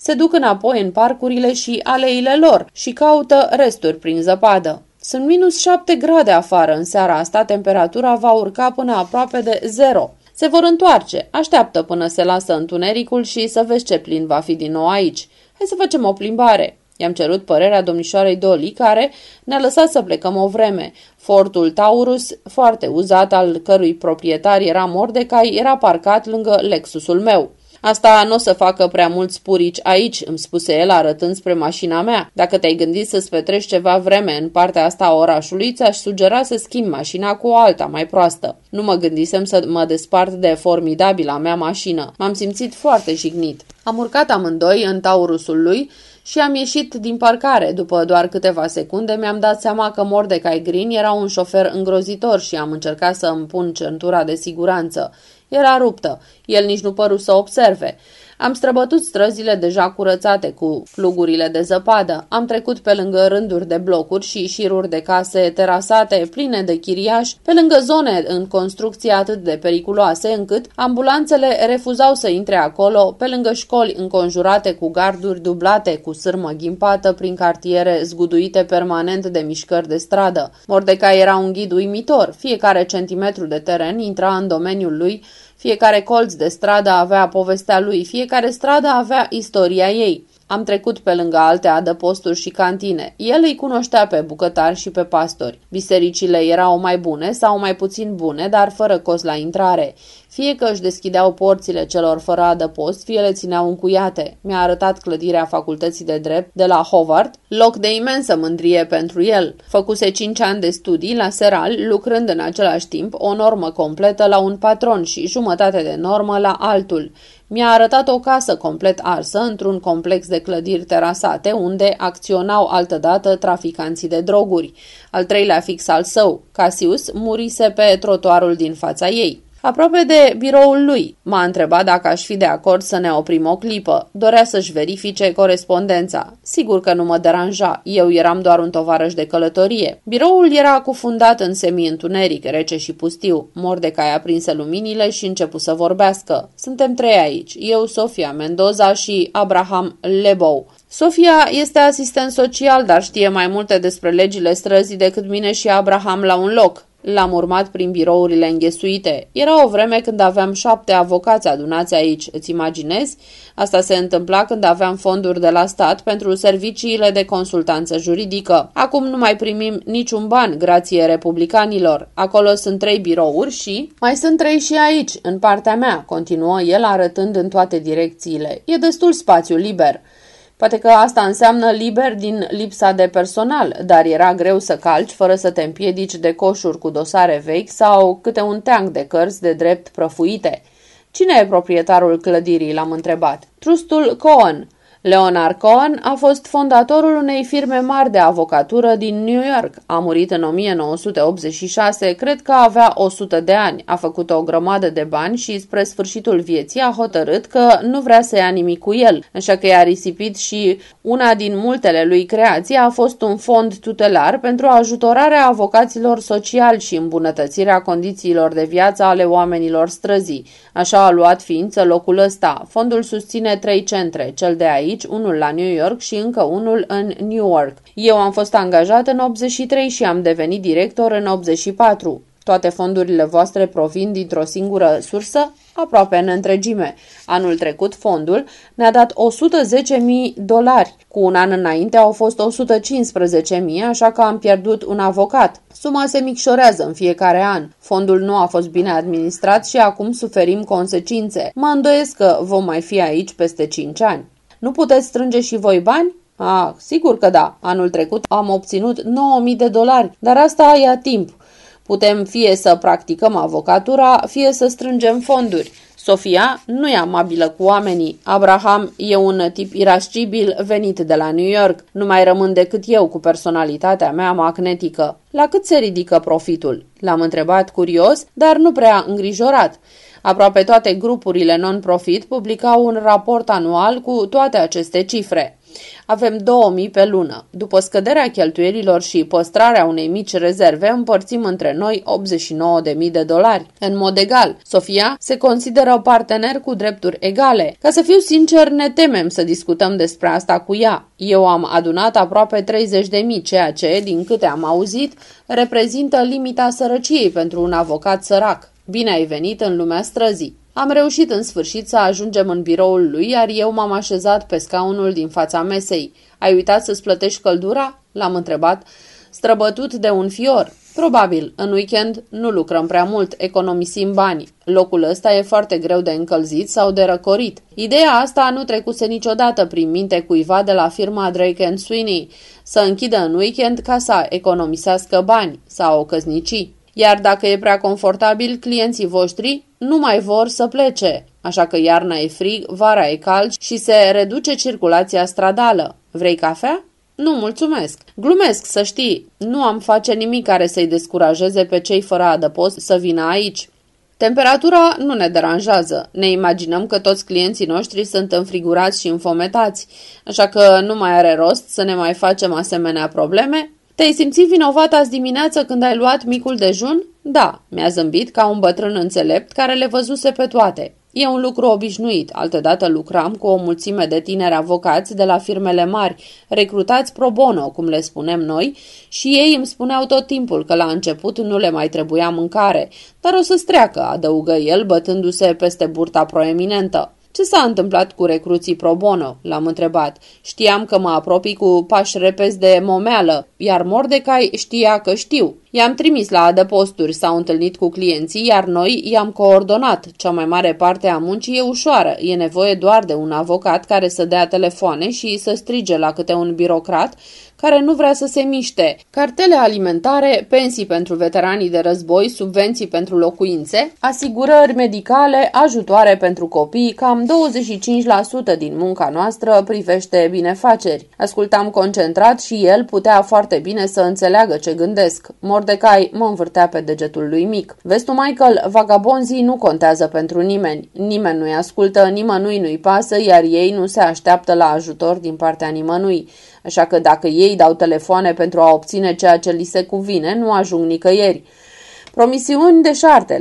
Speaker 1: Se duc înapoi în parcurile și aleile lor și caută resturi prin zăpadă. Sunt minus 7 grade afară în seara asta, temperatura va urca până aproape de 0. Se vor întoarce, așteaptă până se lasă întunericul și să vezi ce plin va fi din nou aici. Hai să facem o plimbare. I-am cerut părerea domnișoarei Doli, care ne-a lăsat să plecăm o vreme. Fortul Taurus, foarte uzat, al cărui proprietar era Mordecai, era parcat lângă Lexusul meu. Asta nu o să facă prea mulți purici aici, îmi spuse el arătând spre mașina mea. Dacă te-ai gândit să-ți petrești ceva vreme în partea asta a orașului, ți-aș sugera să schimbi mașina cu o alta mai proastă. Nu mă gândisem să mă despart de formidabila mea mașină. M-am simțit foarte jignit. Am urcat amândoi în taurusul lui și am ieșit din parcare. După doar câteva secunde mi-am dat seama că Mordecai Green era un șofer îngrozitor și am încercat să îmi pun centura de siguranță. Era ruptă. El nici nu păru să observe. Am străbătut străzile deja curățate cu flugurile de zăpadă, am trecut pe lângă rânduri de blocuri și șiruri de case terasate pline de chiriași, pe lângă zone în construcție atât de periculoase încât ambulanțele refuzau să intre acolo, pe lângă școli înconjurate cu garduri dublate cu sârmă ghimpată prin cartiere zguduite permanent de mișcări de stradă. Mordeca era un ghid uimitor, fiecare centimetru de teren intra în domeniul lui fiecare colț de stradă avea povestea lui, fiecare stradă avea istoria ei. Am trecut pe lângă alte adăposturi și cantine. El îi cunoștea pe bucătari și pe pastori. Bisericile erau mai bune sau mai puțin bune, dar fără cost la intrare. Fie că își deschideau porțile celor fără adăpost, fie le țineau încuiate. Mi-a arătat clădirea facultății de drept de la Howard, loc de imensă mândrie pentru el. Făcuse cinci ani de studii la Seral, lucrând în același timp o normă completă la un patron și jumătate de normă la altul. Mi-a arătat o casă complet arsă într-un complex de clădiri terasate unde acționau altădată traficanții de droguri. Al treilea fix al său, Casius, murise pe trotuarul din fața ei. Aproape de biroul lui, m-a întrebat dacă aș fi de acord să ne oprim o clipă. Dorea să-și verifice corespondența. Sigur că nu mă deranja, eu eram doar un tovarăș de călătorie. Biroul era acufundat în semi-întuneric, rece și pustiu. Mordecai aprinse luminile și început să vorbească. Suntem trei aici, eu, Sofia Mendoza și Abraham Lebow. Sofia este asistent social, dar știe mai multe despre legile străzii decât mine și Abraham la un loc. L-am urmat prin birourile înghesuite. Era o vreme când aveam șapte avocați adunați aici, îți imaginezi? Asta se întâmpla când aveam fonduri de la stat pentru serviciile de consultanță juridică. Acum nu mai primim niciun ban, grație republicanilor. Acolo sunt trei birouri și... Mai sunt trei și aici, în partea mea, continuă el arătând în toate direcțiile. E destul spațiu liber. Poate că asta înseamnă liber din lipsa de personal, dar era greu să calci fără să te împiedici de coșuri cu dosare vechi sau câte un teanc de cărți de drept prăfuite. Cine e proprietarul clădirii?" l-am întrebat. Trustul Cohen." Leonard Cohen a fost fondatorul unei firme mari de avocatură din New York. A murit în 1986, cred că avea 100 de ani. A făcut o grămadă de bani și spre sfârșitul vieții a hotărât că nu vrea să ia nimic cu el, așa că i-a risipit și una din multele lui creații a fost un fond tutelar pentru ajutorarea avocaților sociali și îmbunătățirea condițiilor de viață ale oamenilor străzii. Așa a luat ființă locul ăsta. Fondul susține trei centre, cel de aici, aici, unul la New York și încă unul în Newark. Eu am fost angajat în 83 și am devenit director în 84. Toate fondurile voastre provin dintr-o singură sursă, aproape în întregime. Anul trecut, fondul ne-a dat 110.000 dolari. Cu un an înainte au fost 115.000, așa că am pierdut un avocat. Suma se micșorează în fiecare an. Fondul nu a fost bine administrat și acum suferim consecințe. Mă îndoiesc că vom mai fi aici peste 5 ani. Nu puteți strânge și voi bani? Ah, sigur că da. Anul trecut am obținut 9.000 de dolari, dar asta ia timp. Putem fie să practicăm avocatura, fie să strângem fonduri. Sofia nu e amabilă cu oamenii. Abraham e un tip irascibil venit de la New York. Nu mai rămân decât eu cu personalitatea mea magnetică. La cât se ridică profitul? L-am întrebat curios, dar nu prea îngrijorat. Aproape toate grupurile non-profit publicau un raport anual cu toate aceste cifre. Avem 2000 pe lună. După scăderea cheltuielilor și păstrarea unei mici rezerve, împărțim între noi 89.000 de dolari. În mod egal, Sofia se consideră partener cu drepturi egale. Ca să fiu sincer, ne temem să discutăm despre asta cu ea. Eu am adunat aproape 30.000, ceea ce, din câte am auzit, reprezintă limita sărăciei pentru un avocat sărac. Bine ai venit în lumea străzii. Am reușit în sfârșit să ajungem în biroul lui, iar eu m-am așezat pe scaunul din fața mesei. Ai uitat să-ți plătești căldura?" l-am întrebat, străbătut de un fior. Probabil, în weekend nu lucrăm prea mult, economisim bani. Locul ăsta e foarte greu de încălzit sau de răcorit. Ideea asta nu trecuse niciodată prin minte cuiva de la firma Drake and Sweeney, să închidă în weekend ca să economisească bani sau o căznicii iar dacă e prea confortabil, clienții voștri nu mai vor să plece, așa că iarna e frig, vara e cald și se reduce circulația stradală. Vrei cafea? Nu, mulțumesc. Glumesc, să știi. Nu am face nimic care să-i descurajeze pe cei fără adăpost să vină aici. Temperatura nu ne deranjează. Ne imaginăm că toți clienții noștri sunt înfrigurați și înfometați, așa că nu mai are rost să ne mai facem asemenea probleme te-ai simțit vinovat azi dimineață când ai luat micul dejun? Da, mi-a zâmbit ca un bătrân înțelept care le văzuse pe toate. E un lucru obișnuit. Altădată lucram cu o mulțime de tineri avocați de la firmele mari, recrutați pro bono, cum le spunem noi, și ei îmi spuneau tot timpul că la început nu le mai trebuia mâncare. Dar o să-ți treacă, adăugă el, bătându-se peste burta proeminentă. Ce s-a întâmplat cu recruții pro bono?" l-am întrebat. Știam că mă apropii cu pași repezi de momeală, iar Mordecai știa că știu. I-am trimis la adăposturi, s-au întâlnit cu clienții, iar noi i-am coordonat. Cea mai mare parte a muncii e ușoară, e nevoie doar de un avocat care să dea telefoane și să strige la câte un birocrat care nu vrea să se miște, cartele alimentare, pensii pentru veteranii de război, subvenții pentru locuințe, asigurări medicale, ajutoare pentru copii, cam 25% din munca noastră privește binefaceri. Ascultam concentrat și el putea foarte bine să înțeleagă ce gândesc. Mordecai mă învârtea pe degetul lui mic. Vezi tu, Michael, vagabonzii nu contează pentru nimeni. Nimeni nu-i ascultă, nimănui nu-i pasă, iar ei nu se așteaptă la ajutor din partea nimănui așa că dacă ei dau telefoane pentru a obține ceea ce li se cuvine, nu ajung nicăieri. Promisiuni de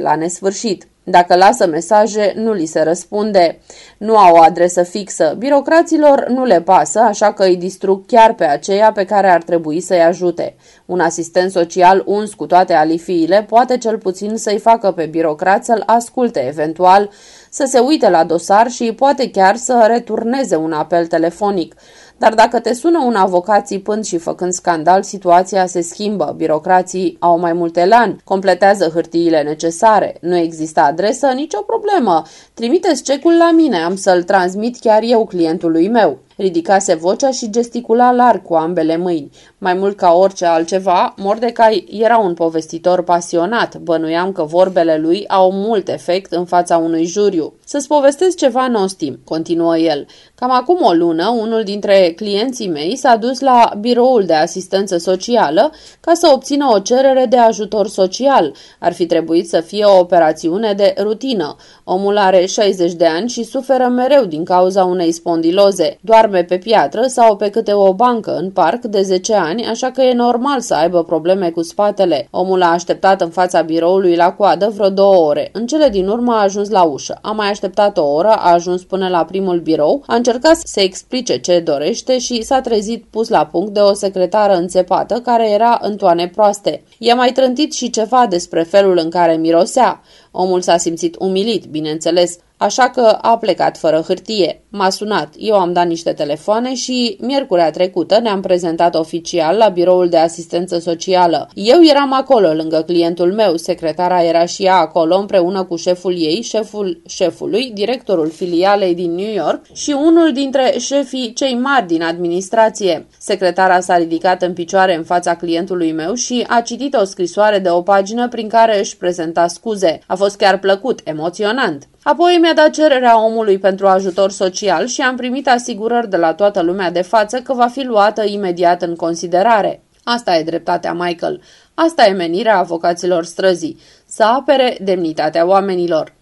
Speaker 1: la nesfârșit. Dacă lasă mesaje, nu li se răspunde. Nu au o adresă fixă. Birocraților nu le pasă, așa că îi distrug chiar pe aceea pe care ar trebui să-i ajute. Un asistent social uns cu toate alifiile poate cel puțin să-i facă pe birocrat să-l asculte eventual, să se uite la dosar și poate chiar să returneze un apel telefonic. Dar dacă te sună un avocat țipând și făcând scandal, situația se schimbă. Birocrații au mai multe lani, completează hârtiile necesare. Nu există adresă, nicio problemă. Trimiteți cecul la mine, am să-l transmit chiar eu clientului meu. Ridicase vocea și gesticula larg cu ambele mâini. Mai mult ca orice altceva, Mordecai era un povestitor pasionat, bănuiam că vorbele lui au mult efect în fața unui juriu. Să-ți povestesc ceva nostim, continuă el. Cam acum o lună, unul dintre clienții mei s-a dus la biroul de asistență socială ca să obțină o cerere de ajutor social. Ar fi trebuit să fie o operațiune de rutină. Omul are 60 de ani și suferă mereu din cauza unei spondiloze. Doarme pe piatră sau pe câte o bancă în parc de 10 ani ani, așa că e normal să aibă probleme cu spatele. Omul a așteptat în fața biroului la coadă vreo două ore. În cele din urmă a ajuns la ușă. A mai așteptat o oră, a ajuns până la primul birou, a încercat să explice ce dorește și s-a trezit pus la punct de o secretară înțepată care era în toane proaste. I-a mai trântit și ceva despre felul în care mirosea. Omul s-a simțit umilit, bineînțeles. Așa că a plecat fără hârtie. M-a sunat, eu am dat niște telefoane și miercurea trecută ne-am prezentat oficial la biroul de asistență socială. Eu eram acolo lângă clientul meu, secretara era și ea acolo împreună cu șeful ei, șeful șefului, directorul filialei din New York și unul dintre șefii cei mari din administrație. Secretara s-a ridicat în picioare în fața clientului meu și a citit o scrisoare de o pagină prin care își prezenta scuze. A fost chiar plăcut, emoționant. Apoi mi-a dat cererea omului pentru ajutor social și am primit asigurări de la toată lumea de față că va fi luată imediat în considerare. Asta e dreptatea, Michael. Asta e menirea avocaților străzii, să apere demnitatea oamenilor.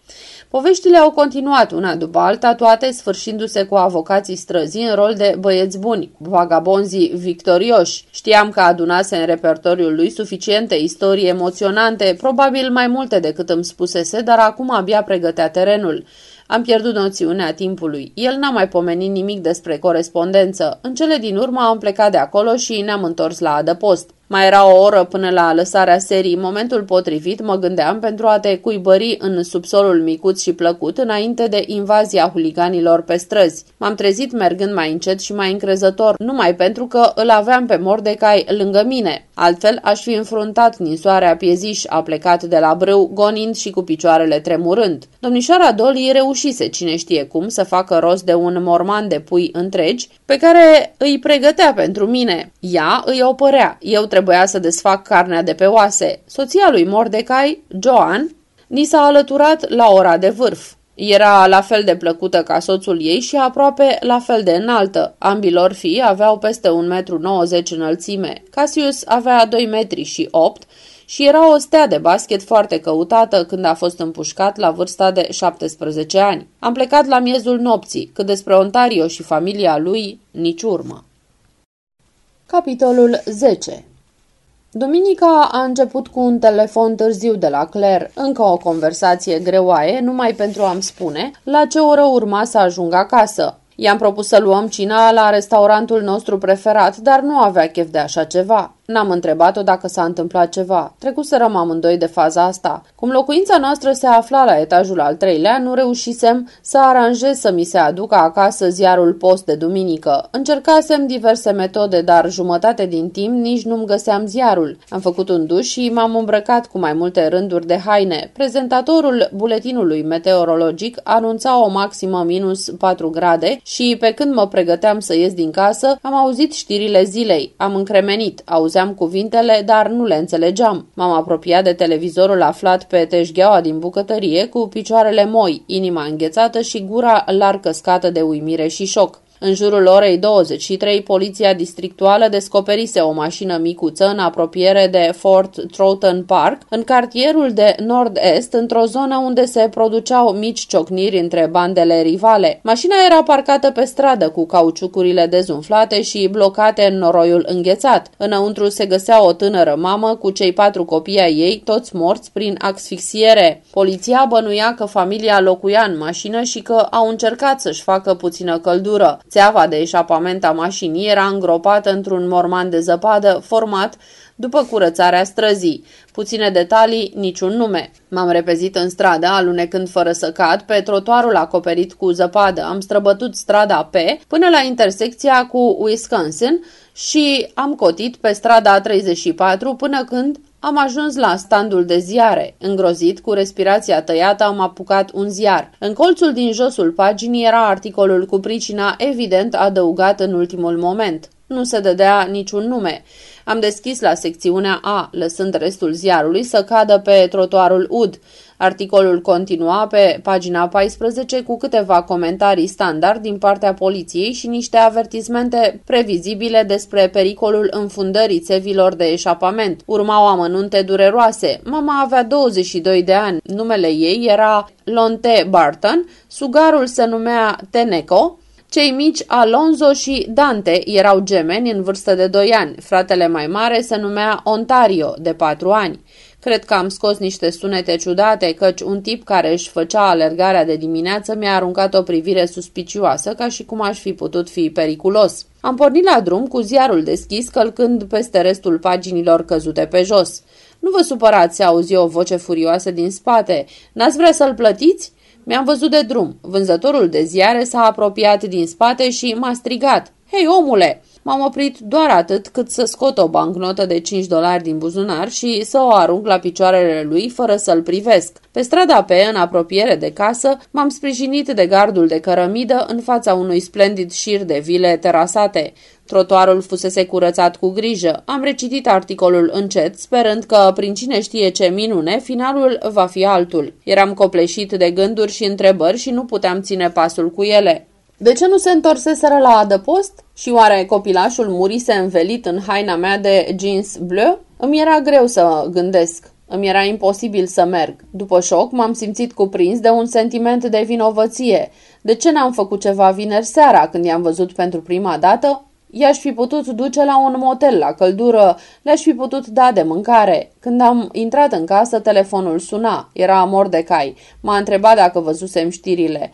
Speaker 1: Poveștile au continuat una după alta, toate sfârșindu-se cu avocații străzi în rol de băieți buni, vagabonzii victorioși. Știam că adunase în repertoriul lui suficiente istorii emoționante, probabil mai multe decât îmi spusese, dar acum abia pregătea terenul. Am pierdut noțiunea timpului. El n-a mai pomenit nimic despre corespondență. În cele din urmă am plecat de acolo și ne-am întors la adăpost. Mai era o oră până la lăsarea serii, momentul potrivit, mă gândeam, pentru a te cuibări în subsolul micuț și plăcut înainte de invazia huliganilor pe străzi. M-am trezit mergând mai încet și mai încrezător, numai pentru că îl aveam pe Mordecai lângă mine. Altfel aș fi înfruntat ninsoarea pieziș, a plecat de la brâu, gonind și cu picioarele tremurând. Domnișoara Dolly reușise, cine știe cum, să facă rost de un morman de pui întregi, pe care îi pregătea pentru mine. Ea îi opărea, eu trebuia să desfac carnea de pe oase. Soția lui Mordecai, Joan, ni s-a alăturat la ora de vârf. Era la fel de plăcută ca soțul ei și aproape la fel de înaltă. Ambilor fii aveau peste 1,90 m înălțime. Cassius avea 2,8 metri și și era o stea de basket foarte căutată când a fost împușcat la vârsta de 17 ani. Am plecat la miezul nopții, cât despre Ontario și familia lui, nici urmă. Capitolul 10 Duminica a început cu un telefon târziu de la Claire, încă o conversație greoaie, numai pentru a-mi spune la ce oră urma să ajung acasă. I-am propus să luăm cina la restaurantul nostru preferat, dar nu avea chef de așa ceva. N-am întrebat-o dacă s-a întâmplat ceva. Trecuserăm amândoi de faza asta. Cum locuința noastră se afla la etajul al treilea, nu reușisem să aranjez să mi se aducă acasă ziarul post de duminică. Încercasem diverse metode, dar jumătate din timp nici nu-mi găseam ziarul. Am făcut un duș și m-am îmbrăcat cu mai multe rânduri de haine. Prezentatorul buletinului meteorologic anunța o maximă minus 4 grade și pe când mă pregăteam să ies din casă, am auzit știrile zilei. Am încremenit, auzi auzeam cuvintele, dar nu le înțelegeam. M-am apropiat de televizorul aflat pe teșgheaua din bucătărie cu picioarele moi, inima înghețată și gura larg căscată de uimire și șoc. În jurul orei 23, poliția districtuală descoperise o mașină micuță în apropiere de Fort Troughton Park, în cartierul de nord-est, într-o zonă unde se produceau mici ciocniri între bandele rivale. Mașina era parcată pe stradă cu cauciucurile dezumflate și blocate în noroiul înghețat. Înăuntru se găsea o tânără mamă cu cei patru copii ai ei, toți morți prin asfixiere. Poliția bănuia că familia locuia în mașină și că au încercat să-și facă puțină căldură. Țeava de eșapament a mașinii era îngropată într-un morman de zăpadă format după curățarea străzii. Puține detalii, niciun nume. M-am repezit în stradă, alunecând fără să cad, pe trotuarul acoperit cu zăpadă. Am străbătut strada P până la intersecția cu Wisconsin și am cotit pe strada 34 până când am ajuns la standul de ziare. Îngrozit, cu respirația tăiată, am apucat un ziar. În colțul din josul paginii era articolul cu pricina evident adăugat în ultimul moment. Nu se dădea niciun nume. Am deschis la secțiunea A, lăsând restul ziarului să cadă pe trotuarul ud. Articolul continua pe pagina 14 cu câteva comentarii standard din partea poliției și niște avertismente previzibile despre pericolul înfundării țevilor de eșapament. Urmau amănunte dureroase. Mama avea 22 de ani. Numele ei era Lonte Barton, sugarul se numea Teneco, cei mici Alonso și Dante erau gemeni în vârstă de 2 ani. Fratele mai mare se numea Ontario, de 4 ani. Cred că am scos niște sunete ciudate, căci un tip care își făcea alergarea de dimineață mi-a aruncat o privire suspicioasă, ca și cum aș fi putut fi periculos. Am pornit la drum cu ziarul deschis, călcând peste restul paginilor căzute pe jos. Nu vă supărați, auzi o voce furioasă din spate. N-ați vrea să-l plătiți?" Mi-am văzut de drum. Vânzătorul de ziare s-a apropiat din spate și m-a strigat. Hei, omule!" M-am oprit doar atât cât să scot o bancnotă de 5 dolari din buzunar și să o arunc la picioarele lui fără să-l privesc. Pe strada pe, în apropiere de casă, m-am sprijinit de gardul de cărămidă în fața unui splendid șir de vile terasate. Trotuarul fusese curățat cu grijă. Am recitit articolul încet, sperând că, prin cine știe ce minune, finalul va fi altul. Eram copleșit de gânduri și întrebări și nu puteam ține pasul cu ele. De ce nu se întorseseră la adăpost? Și oare copilașul murise învelit în haina mea de jeans bleu? Îmi era greu să gândesc. Îmi era imposibil să merg. După șoc, m-am simțit cuprins de un sentiment de vinovăție. De ce n-am făcut ceva vineri seara, când i-am văzut pentru prima dată? I-aș fi putut duce la un motel, la căldură, le-aș fi putut da de mâncare. Când am intrat în casă, telefonul suna. Era amor de cai. M-a întrebat dacă văzusem știrile.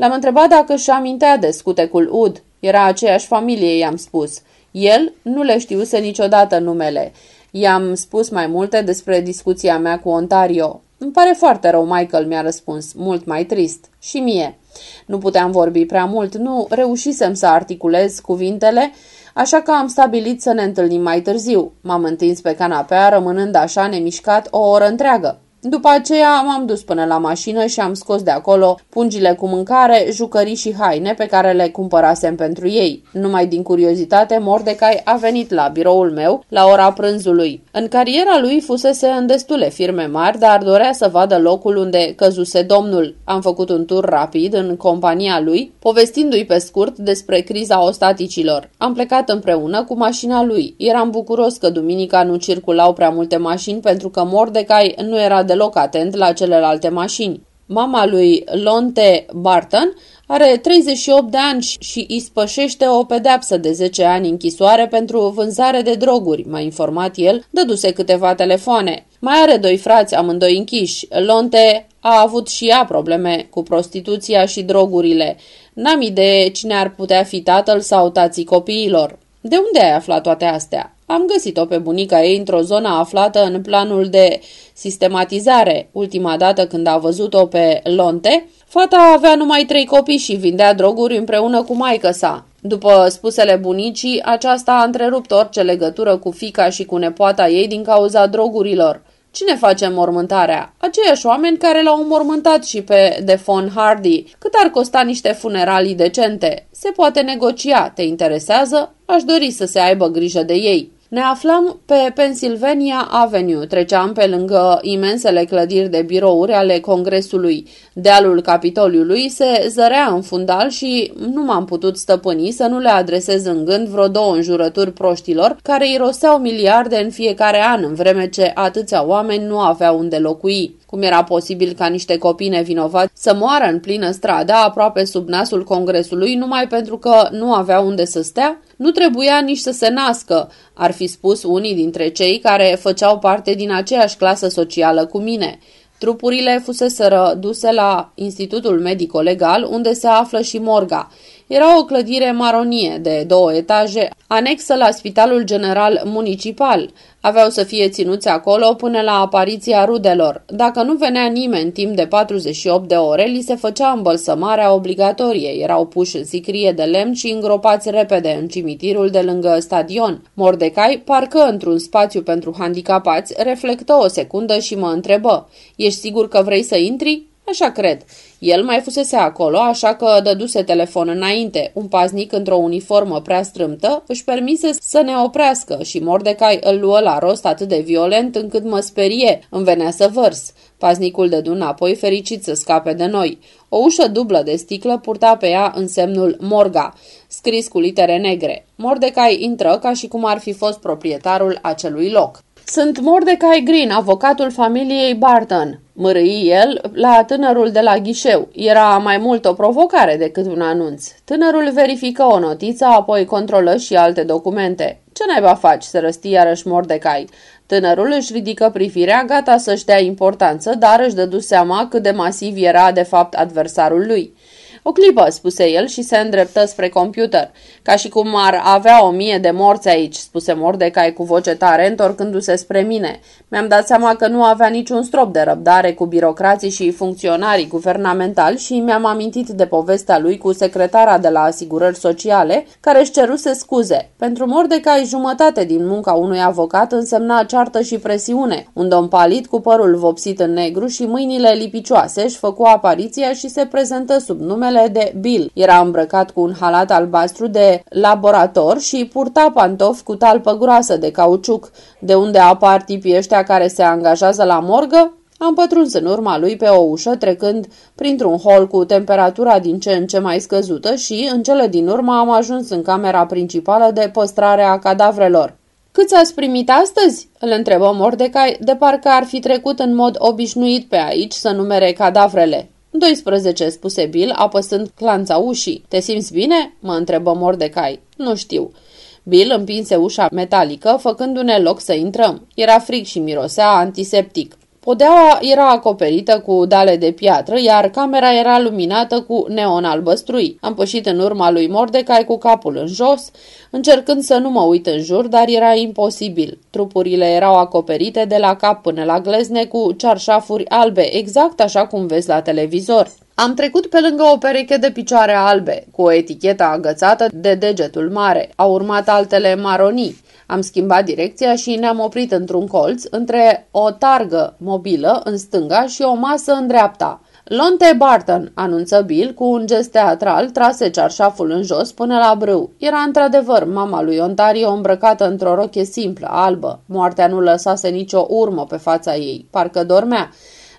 Speaker 1: L-am întrebat dacă își amintea de scutecul Ud. Era aceeași familie, i-am spus. El nu le știuse niciodată numele. I-am spus mai multe despre discuția mea cu Ontario. Îmi pare foarte rău, Michael mi-a răspuns, mult mai trist. Și mie. Nu puteam vorbi prea mult, nu reușisem să articulez cuvintele, așa că am stabilit să ne întâlnim mai târziu. M-am întins pe canapea, rămânând așa nemișcat o oră întreagă. După aceea m-am dus până la mașină și am scos de acolo pungile cu mâncare, jucării și haine pe care le cumpărasem pentru ei. Numai din curiozitate, Mordecai a venit la biroul meu la ora prânzului. În cariera lui fusese în destule firme mari, dar dorea să vadă locul unde căzuse domnul. Am făcut un tur rapid în compania lui, povestindu-i pe scurt despre criza ostaticilor. Am plecat împreună cu mașina lui. Eram bucuros că duminica nu circulau prea multe mașini pentru că Mordecai nu era deloc atent la celelalte mașini. Mama lui Lonte Barton are 38 de ani și spășește o pedeapsă de 10 ani închisoare pentru vânzare de droguri, m-a informat el, dăduse câteva telefoane. Mai are doi frați, amândoi închiși. Lonte a avut și ea probleme cu prostituția și drogurile. N-am idee cine ar putea fi tatăl sau tații copiilor. De unde ai aflat toate astea? Am găsit-o pe bunica ei într-o zonă aflată în planul de sistematizare. Ultima dată când a văzut-o pe Lonte, fata avea numai trei copii și vindea droguri împreună cu maică sa. După spusele bunicii, aceasta a întrerupt orice legătură cu fica și cu nepoata ei din cauza drogurilor. Cine face mormântarea? Aceiași oameni care l-au mormântat și pe Defon Hardy. Cât ar costa niște funeralii decente? Se poate negocia, te interesează? Aș dori să se aibă grijă de ei. Ne aflam pe Pennsylvania Avenue. Treceam pe lângă imensele clădiri de birouri ale Congresului. Dealul Capitoliului se zărea în fundal și nu m-am putut stăpâni să nu le adresez în gând vreo două înjurături proștilor care iroseau miliarde în fiecare an, în vreme ce atâția oameni nu aveau unde locui. Cum era posibil ca niște copii nevinovați să moară în plină stradă, aproape sub nasul Congresului, numai pentru că nu avea unde să stea? Nu trebuia nici să se nască, ar fi spus unii dintre cei care făceau parte din aceeași clasă socială cu mine. Trupurile fuseseră duse la Institutul Medico-Legal, unde se află și morga. Era o clădire maronie de două etaje, anexă la Spitalul General Municipal. Aveau să fie ținuți acolo până la apariția rudelor. Dacă nu venea nimeni în timp de 48 de ore, li se făcea îmbălsămarea obligatorie. Erau puși în sicrie de lemn și îngropați repede în cimitirul de lângă stadion. Mordecai, parcă într-un spațiu pentru handicapați, reflectă o secundă și mă întrebă. Ești sigur că vrei să intri?" Așa cred. El mai fusese acolo, așa că dăduse telefon înainte. Un paznic într-o uniformă prea strâmtă își permise să ne oprească și Mordecai îl luă la rost atât de violent încât mă sperie, îmi venea să vărs. Paznicul dădu apoi fericit să scape de noi. O ușă dublă de sticlă purta pe ea însemnul Morga, scris cu litere negre. Mordecai intră ca și cum ar fi fost proprietarul acelui loc. Sunt Mordecai Green, avocatul familiei Barton. Mărâi el la tânărul de la ghișeu. Era mai mult o provocare decât un anunț. Tânărul verifică o notiță, apoi controlă și alte documente. Ce naiba faci?" să răsti iarăși Mordecai. Tânărul își ridică privirea, gata să-și dea importanță, dar își dădu seama cât de masiv era de fapt adversarul lui. O clipă, spuse el și se îndreptă spre computer. Ca și cum ar avea o mie de morți aici, spuse Mordecai cu voce tare, întorcându-se spre mine. Mi-am dat seama că nu avea niciun strop de răbdare cu birocrații și funcționarii guvernamentali și mi-am amintit de povestea lui cu secretara de la asigurări sociale, care își ceruse scuze. Pentru Mordecai, jumătate din munca unui avocat însemna ceartă și presiune. Un domn palit cu părul vopsit în negru și mâinile lipicioase își făcu apariția și se prezentă sub numele numele de Bill. Era îmbrăcat cu un halat albastru de laborator și purta pantofi cu talpă groasă de cauciuc. De unde apar tipii ăștia care se angajează la morgă? Am pătruns în urma lui pe o ușă, trecând printr-un hol cu temperatura din ce în ce mai scăzută și, în cele din urmă, am ajuns în camera principală de păstrare a cadavrelor. Câți ați primit astăzi?" îl întrebă Mordecai, de parcă ar fi trecut în mod obișnuit pe aici să numere cadavrele. 12, spuse Bill, apăsând clanța ușii. Te simți bine?" mă întrebă Mordecai. Nu știu." Bill împinse ușa metalică, făcându-ne loc să intrăm. Era fric și mirosea antiseptic. Podeaua era acoperită cu dale de piatră, iar camera era luminată cu neon albăstrui. Am pășit în urma lui Mordecai cu capul în jos, încercând să nu mă uit în jur, dar era imposibil. Trupurile erau acoperite de la cap până la glezne cu cearșafuri albe, exact așa cum vezi la televizor. Am trecut pe lângă o pereche de picioare albe, cu o etichetă agățată de degetul mare. Au urmat altele maronii. Am schimbat direcția și ne-am oprit într-un colț între o targă mobilă în stânga și o masă în dreapta. Lonte Barton, anunță Bill cu un gest teatral, trase cearșaful în jos până la brâu. Era într-adevăr mama lui Ontario îmbrăcată într-o roche simplă, albă. Moartea nu lăsase nicio urmă pe fața ei, parcă dormea.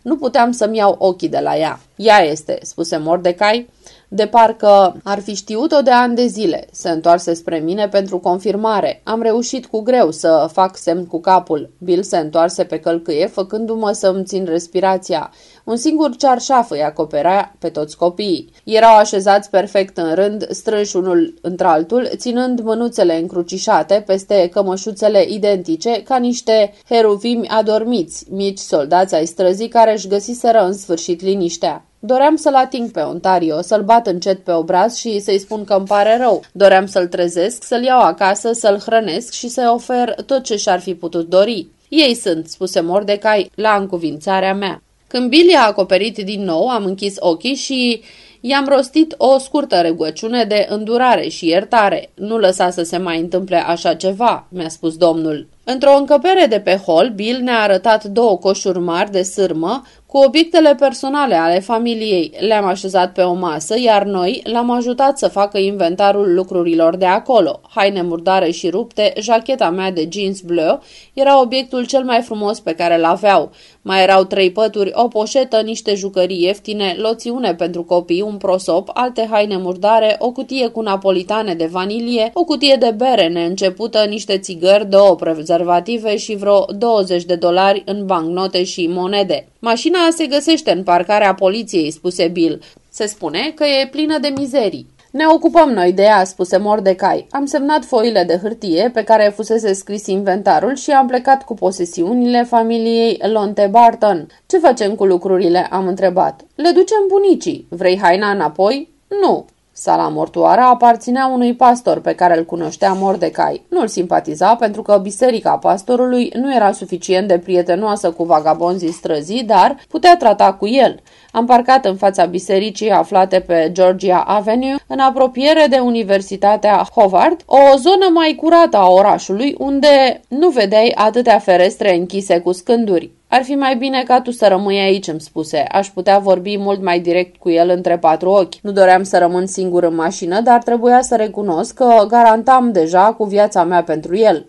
Speaker 1: Nu puteam să-mi iau ochii de la ea. Ea este, spuse Mordecai de parcă ar fi știut-o de ani de zile. Se întoarse spre mine pentru confirmare. Am reușit cu greu să fac semn cu capul. Bill se întoarse pe călcâie, făcându-mă să îmi țin respirația. Un singur cearșaf îi acopera pe toți copiii. Erau așezați perfect în rând, strânși unul într-altul, ținând mânuțele încrucișate peste cămășuțele identice ca niște heruvimi adormiți, mici soldați ai străzii care își găsiseră în sfârșit liniștea. Doream să-l ating pe Ontario, să-l bat încet pe obraz și să-i spun că îmi pare rău. Doream să-l trezesc, să-l iau acasă, să-l hrănesc și să-i ofer tot ce și-ar fi putut dori. Ei sunt, spuse Mordecai, la încuvințarea mea. Când Billy a acoperit din nou, am închis ochii și i-am rostit o scurtă rugăciune de îndurare și iertare. Nu lăsa să se mai întâmple așa ceva, mi-a spus domnul. Într-o încăpere de pe hol, Bill ne-a arătat două coșuri mari de sârmă, cu obiectele personale ale familiei le-am așezat pe o masă, iar noi l-am ajutat să facă inventarul lucrurilor de acolo. Haine murdare și rupte, jacheta mea de jeans bleu era obiectul cel mai frumos pe care l-aveau. Mai erau trei pături, o poșetă, niște jucării ieftine, loțiune pentru copii, un prosop, alte haine murdare, o cutie cu napolitane de vanilie, o cutie de bere neîncepută, niște țigări, două prezervative și vreo 20 de dolari în bancnote și monede. Mașina Mașina se găsește în parcarea poliției, spuse Bill. Se spune că e plină de mizerii. Ne ocupăm noi de ea, spuse Mordecai. Am semnat foile de hârtie pe care fusese scris inventarul și am plecat cu posesiunile familiei Lonte Barton. Ce facem cu lucrurile? am întrebat. Le ducem bunicii. Vrei haina înapoi? Nu. Sala mortuară aparținea unui pastor pe care îl cunoștea Mordecai. Nu-l simpatiza pentru că biserica pastorului nu era suficient de prietenoasă cu vagabonzii străzii, dar putea trata cu el. Am parcat în fața bisericii aflate pe Georgia Avenue, în apropiere de Universitatea Howard, o zonă mai curată a orașului unde nu vedeai atâtea ferestre închise cu scânduri. Ar fi mai bine ca tu să rămâi aici, îmi spuse. Aș putea vorbi mult mai direct cu el între patru ochi. Nu doream să rămân singur în mașină, dar trebuia să recunosc că garantam deja cu viața mea pentru el.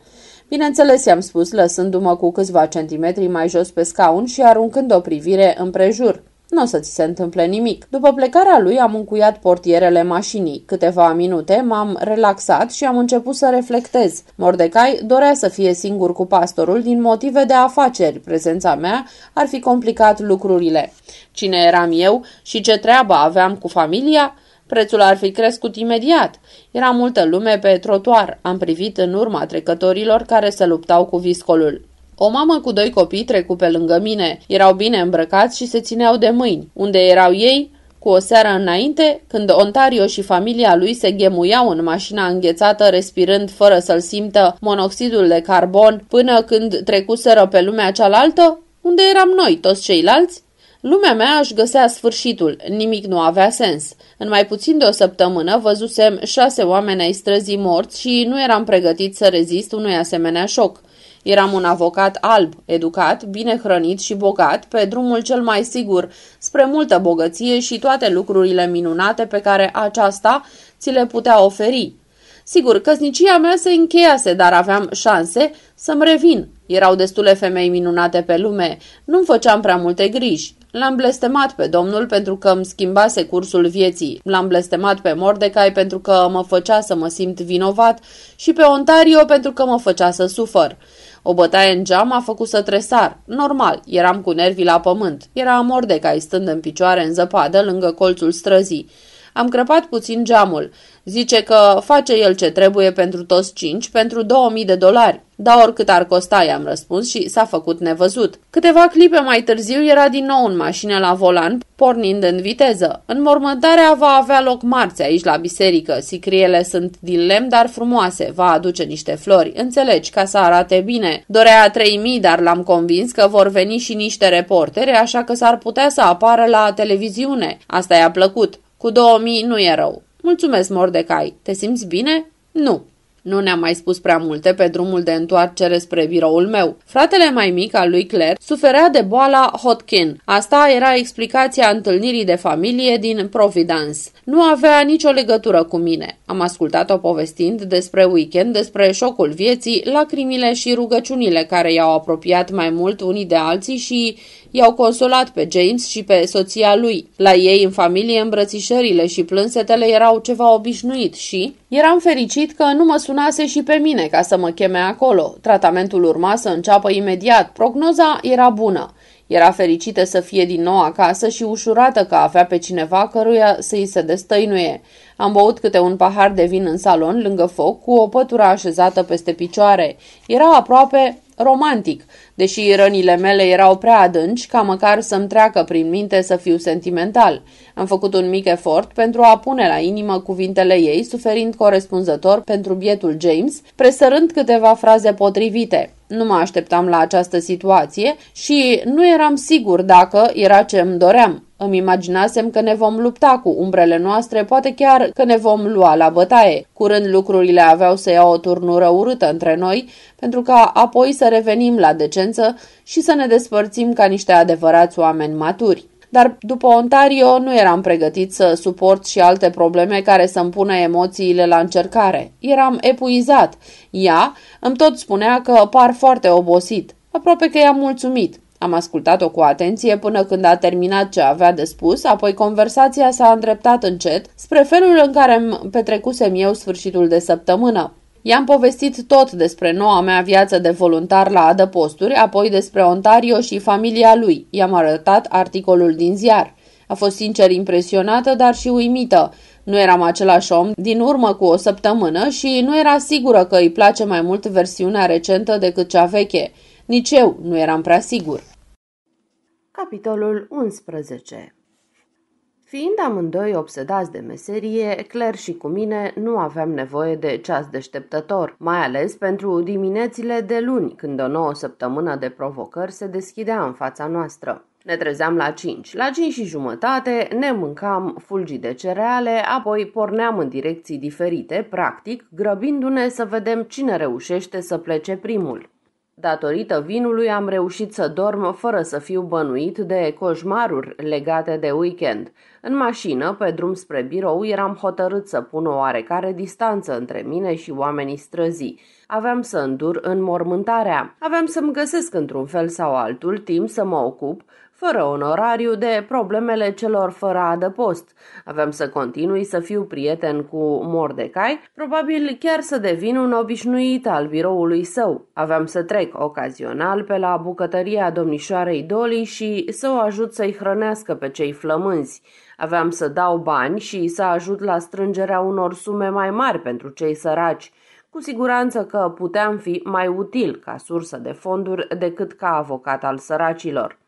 Speaker 1: Bineînțeles, i-am spus, lăsându-mă cu câțiva centimetri mai jos pe scaun și aruncând o privire împrejur nu o să ți se întâmple nimic. După plecarea lui am încuiat portierele mașinii. Câteva minute m-am relaxat și am început să reflectez. Mordecai dorea să fie singur cu pastorul din motive de afaceri. Prezența mea ar fi complicat lucrurile. Cine eram eu și ce treabă aveam cu familia? Prețul ar fi crescut imediat. Era multă lume pe trotuar. Am privit în urma trecătorilor care se luptau cu viscolul. O mamă cu doi copii trecu pe lângă mine. Erau bine îmbrăcați și se țineau de mâini. Unde erau ei? Cu o seară înainte, când Ontario și familia lui se ghemuiau în mașina înghețată, respirând fără să-l simtă monoxidul de carbon, până când trecuseră pe lumea cealaltă, unde eram noi, toți ceilalți? Lumea mea își găsea sfârșitul, nimic nu avea sens. În mai puțin de o săptămână văzusem șase oameni ai străzii morți și nu eram pregătit să rezist unui asemenea șoc. Eram un avocat alb, educat, bine hrănit și bogat, pe drumul cel mai sigur, spre multă bogăție și toate lucrurile minunate pe care aceasta ți le putea oferi. Sigur, căsnicia mea se încheiase, dar aveam șanse să-mi revin. Erau destule femei minunate pe lume. Nu-mi făceam prea multe griji. L-am blestemat pe domnul pentru că îmi schimbase cursul vieții. L-am blestemat pe Mordecai pentru că mă făcea să mă simt vinovat și pe Ontario pentru că mă făcea să sufăr. O bătaie în geam a făcut să tresar. Normal, eram cu nervii la pământ. Era amordecai stând în picioare în zăpadă lângă colțul străzii. Am crăpat puțin geamul. Zice că face el ce trebuie pentru toți cinci, pentru 2000 de dolari. Da, oricât ar costa, i-am răspuns și s-a făcut nevăzut. Câteva clipe mai târziu era din nou în mașină la volan, pornind în viteză. În mormântarea va avea loc marți aici la biserică. Sicriele sunt din lemn, dar frumoase. Va aduce niște flori. Înțelegi, ca să arate bine. Dorea 3000, dar l-am convins că vor veni și niște reporteri, așa că s-ar putea să apară la televiziune. Asta i-a plăcut. Cu mii nu e rău. Mulțumesc, Mordecai. Te simți bine? Nu. Nu ne-am mai spus prea multe pe drumul de întoarcere spre biroul meu. Fratele mai mic al lui Claire suferea de boala Hotkin. Asta era explicația întâlnirii de familie din Providence. Nu avea nicio legătură cu mine. Am ascultat-o povestind despre weekend, despre șocul vieții, lacrimile și rugăciunile care i-au apropiat mai mult unii de alții și I-au consolat pe James și pe soția lui. La ei în familie îmbrățișările și plânsetele erau ceva obișnuit și eram fericit că nu mă sunase și pe mine ca să mă cheme acolo. Tratamentul urma să înceapă imediat. Prognoza era bună. Era fericită să fie din nou acasă și ușurată că avea pe cineva căruia să îi se destăinuie. Am băut câte un pahar de vin în salon, lângă foc, cu o pătură așezată peste picioare. Era aproape romantic, deși rănile mele erau prea adânci ca măcar să-mi treacă prin minte să fiu sentimental. Am făcut un mic efort pentru a pune la inimă cuvintele ei, suferind corespunzător pentru bietul James, presărând câteva fraze potrivite. Nu mă așteptam la această situație și nu eram sigur dacă era ce îmi doream. Îmi imaginasem că ne vom lupta cu umbrele noastre, poate chiar că ne vom lua la bătaie. Curând lucrurile aveau să iau o turnură urâtă între noi, pentru ca apoi să revenim la decență și să ne despărțim ca niște adevărați oameni maturi dar după Ontario nu eram pregătit să suport și alte probleme care să-mi pună emoțiile la încercare. Eram epuizat. Ea îmi tot spunea că par foarte obosit. Aproape că i-am mulțumit. Am ascultat-o cu atenție până când a terminat ce avea de spus, apoi conversația s-a îndreptat încet spre felul în care îmi petrecusem eu sfârșitul de săptămână. I-am povestit tot despre noua mea viață de voluntar la adăposturi, apoi despre Ontario și familia lui. I-am arătat articolul din ziar. A fost sincer impresionată, dar și uimită. Nu eram același om din urmă cu o săptămână și nu era sigură că îi place mai mult versiunea recentă decât cea veche. Nici eu nu eram prea sigur. Capitolul 11 Fiind amândoi obsedați de meserie, Claire și cu mine nu aveam nevoie de ceas deșteptător, mai ales pentru diminețile de luni, când o nouă săptămână de provocări se deschidea în fața noastră. Ne trezeam la 5. La 5 și jumătate ne mâncam fulgi de cereale, apoi porneam în direcții diferite, practic, grăbindu-ne să vedem cine reușește să plece primul. Datorită vinului am reușit să dorm fără să fiu bănuit de coșmaruri legate de weekend. În mașină, pe drum spre birou, eram hotărât să pun o oarecare distanță între mine și oamenii străzii. Aveam să îndur în mormântarea. Aveam să-mi găsesc într-un fel sau altul timp să mă ocup fără onorariu, de problemele celor fără adăpost. Aveam să continui să fiu prieten cu Mordecai, probabil chiar să devin un obișnuit al biroului său. Aveam să trec ocazional pe la bucătăria domnișoarei Doli și să o ajut să-i hrănească pe cei flămânzi. Aveam să dau bani și să ajut la strângerea unor sume mai mari pentru cei săraci. Cu siguranță că puteam fi mai util ca sursă de fonduri decât ca avocat al săracilor.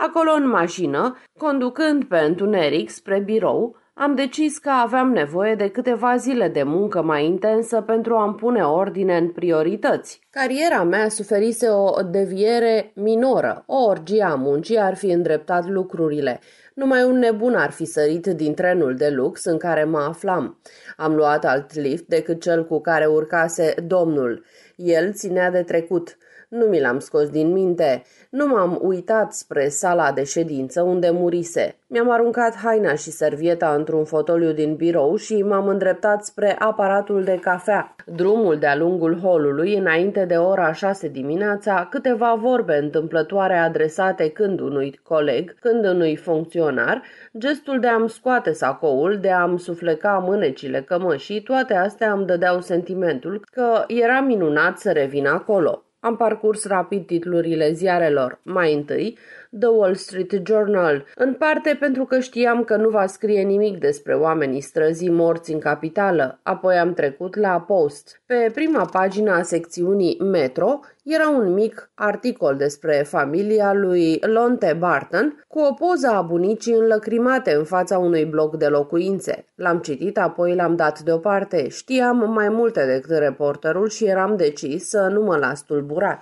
Speaker 1: Acolo, în mașină, conducând pe întuneric spre birou, am decis că aveam nevoie de câteva zile de muncă mai intensă pentru a-mi pune ordine în priorități. Cariera mea suferise o deviere minoră. O orgie a muncii ar fi îndreptat lucrurile. Numai un nebun ar fi sărit din trenul de lux în care mă aflam. Am luat alt lift decât cel cu care urcase domnul. El ținea de trecut. Nu mi l-am scos din minte. Nu m-am uitat spre sala de ședință unde murise. Mi-am aruncat haina și servieta într-un fotoliu din birou și m-am îndreptat spre aparatul de cafea. Drumul de-a lungul holului, înainte de ora 6 dimineața, câteva vorbe întâmplătoare adresate când unui coleg, când unui funcționar, gestul de a-mi scoate sacoul, de a-mi sufleca mânecile cămășii, toate astea îmi dădeau sentimentul că era minunat să revin acolo. Am parcurs rapid titlurile ziarelor. Mai întâi, The Wall Street Journal, în parte pentru că știam că nu va scrie nimic despre oamenii străzii morți în capitală. Apoi am trecut la Post. Pe prima pagină a secțiunii Metro era un mic articol despre familia lui Lonte Barton cu o poză a bunicii înlăcrimate în fața unui bloc de locuințe. L-am citit, apoi l-am dat deoparte. Știam mai multe decât reporterul și eram decis să nu mă las tulburat.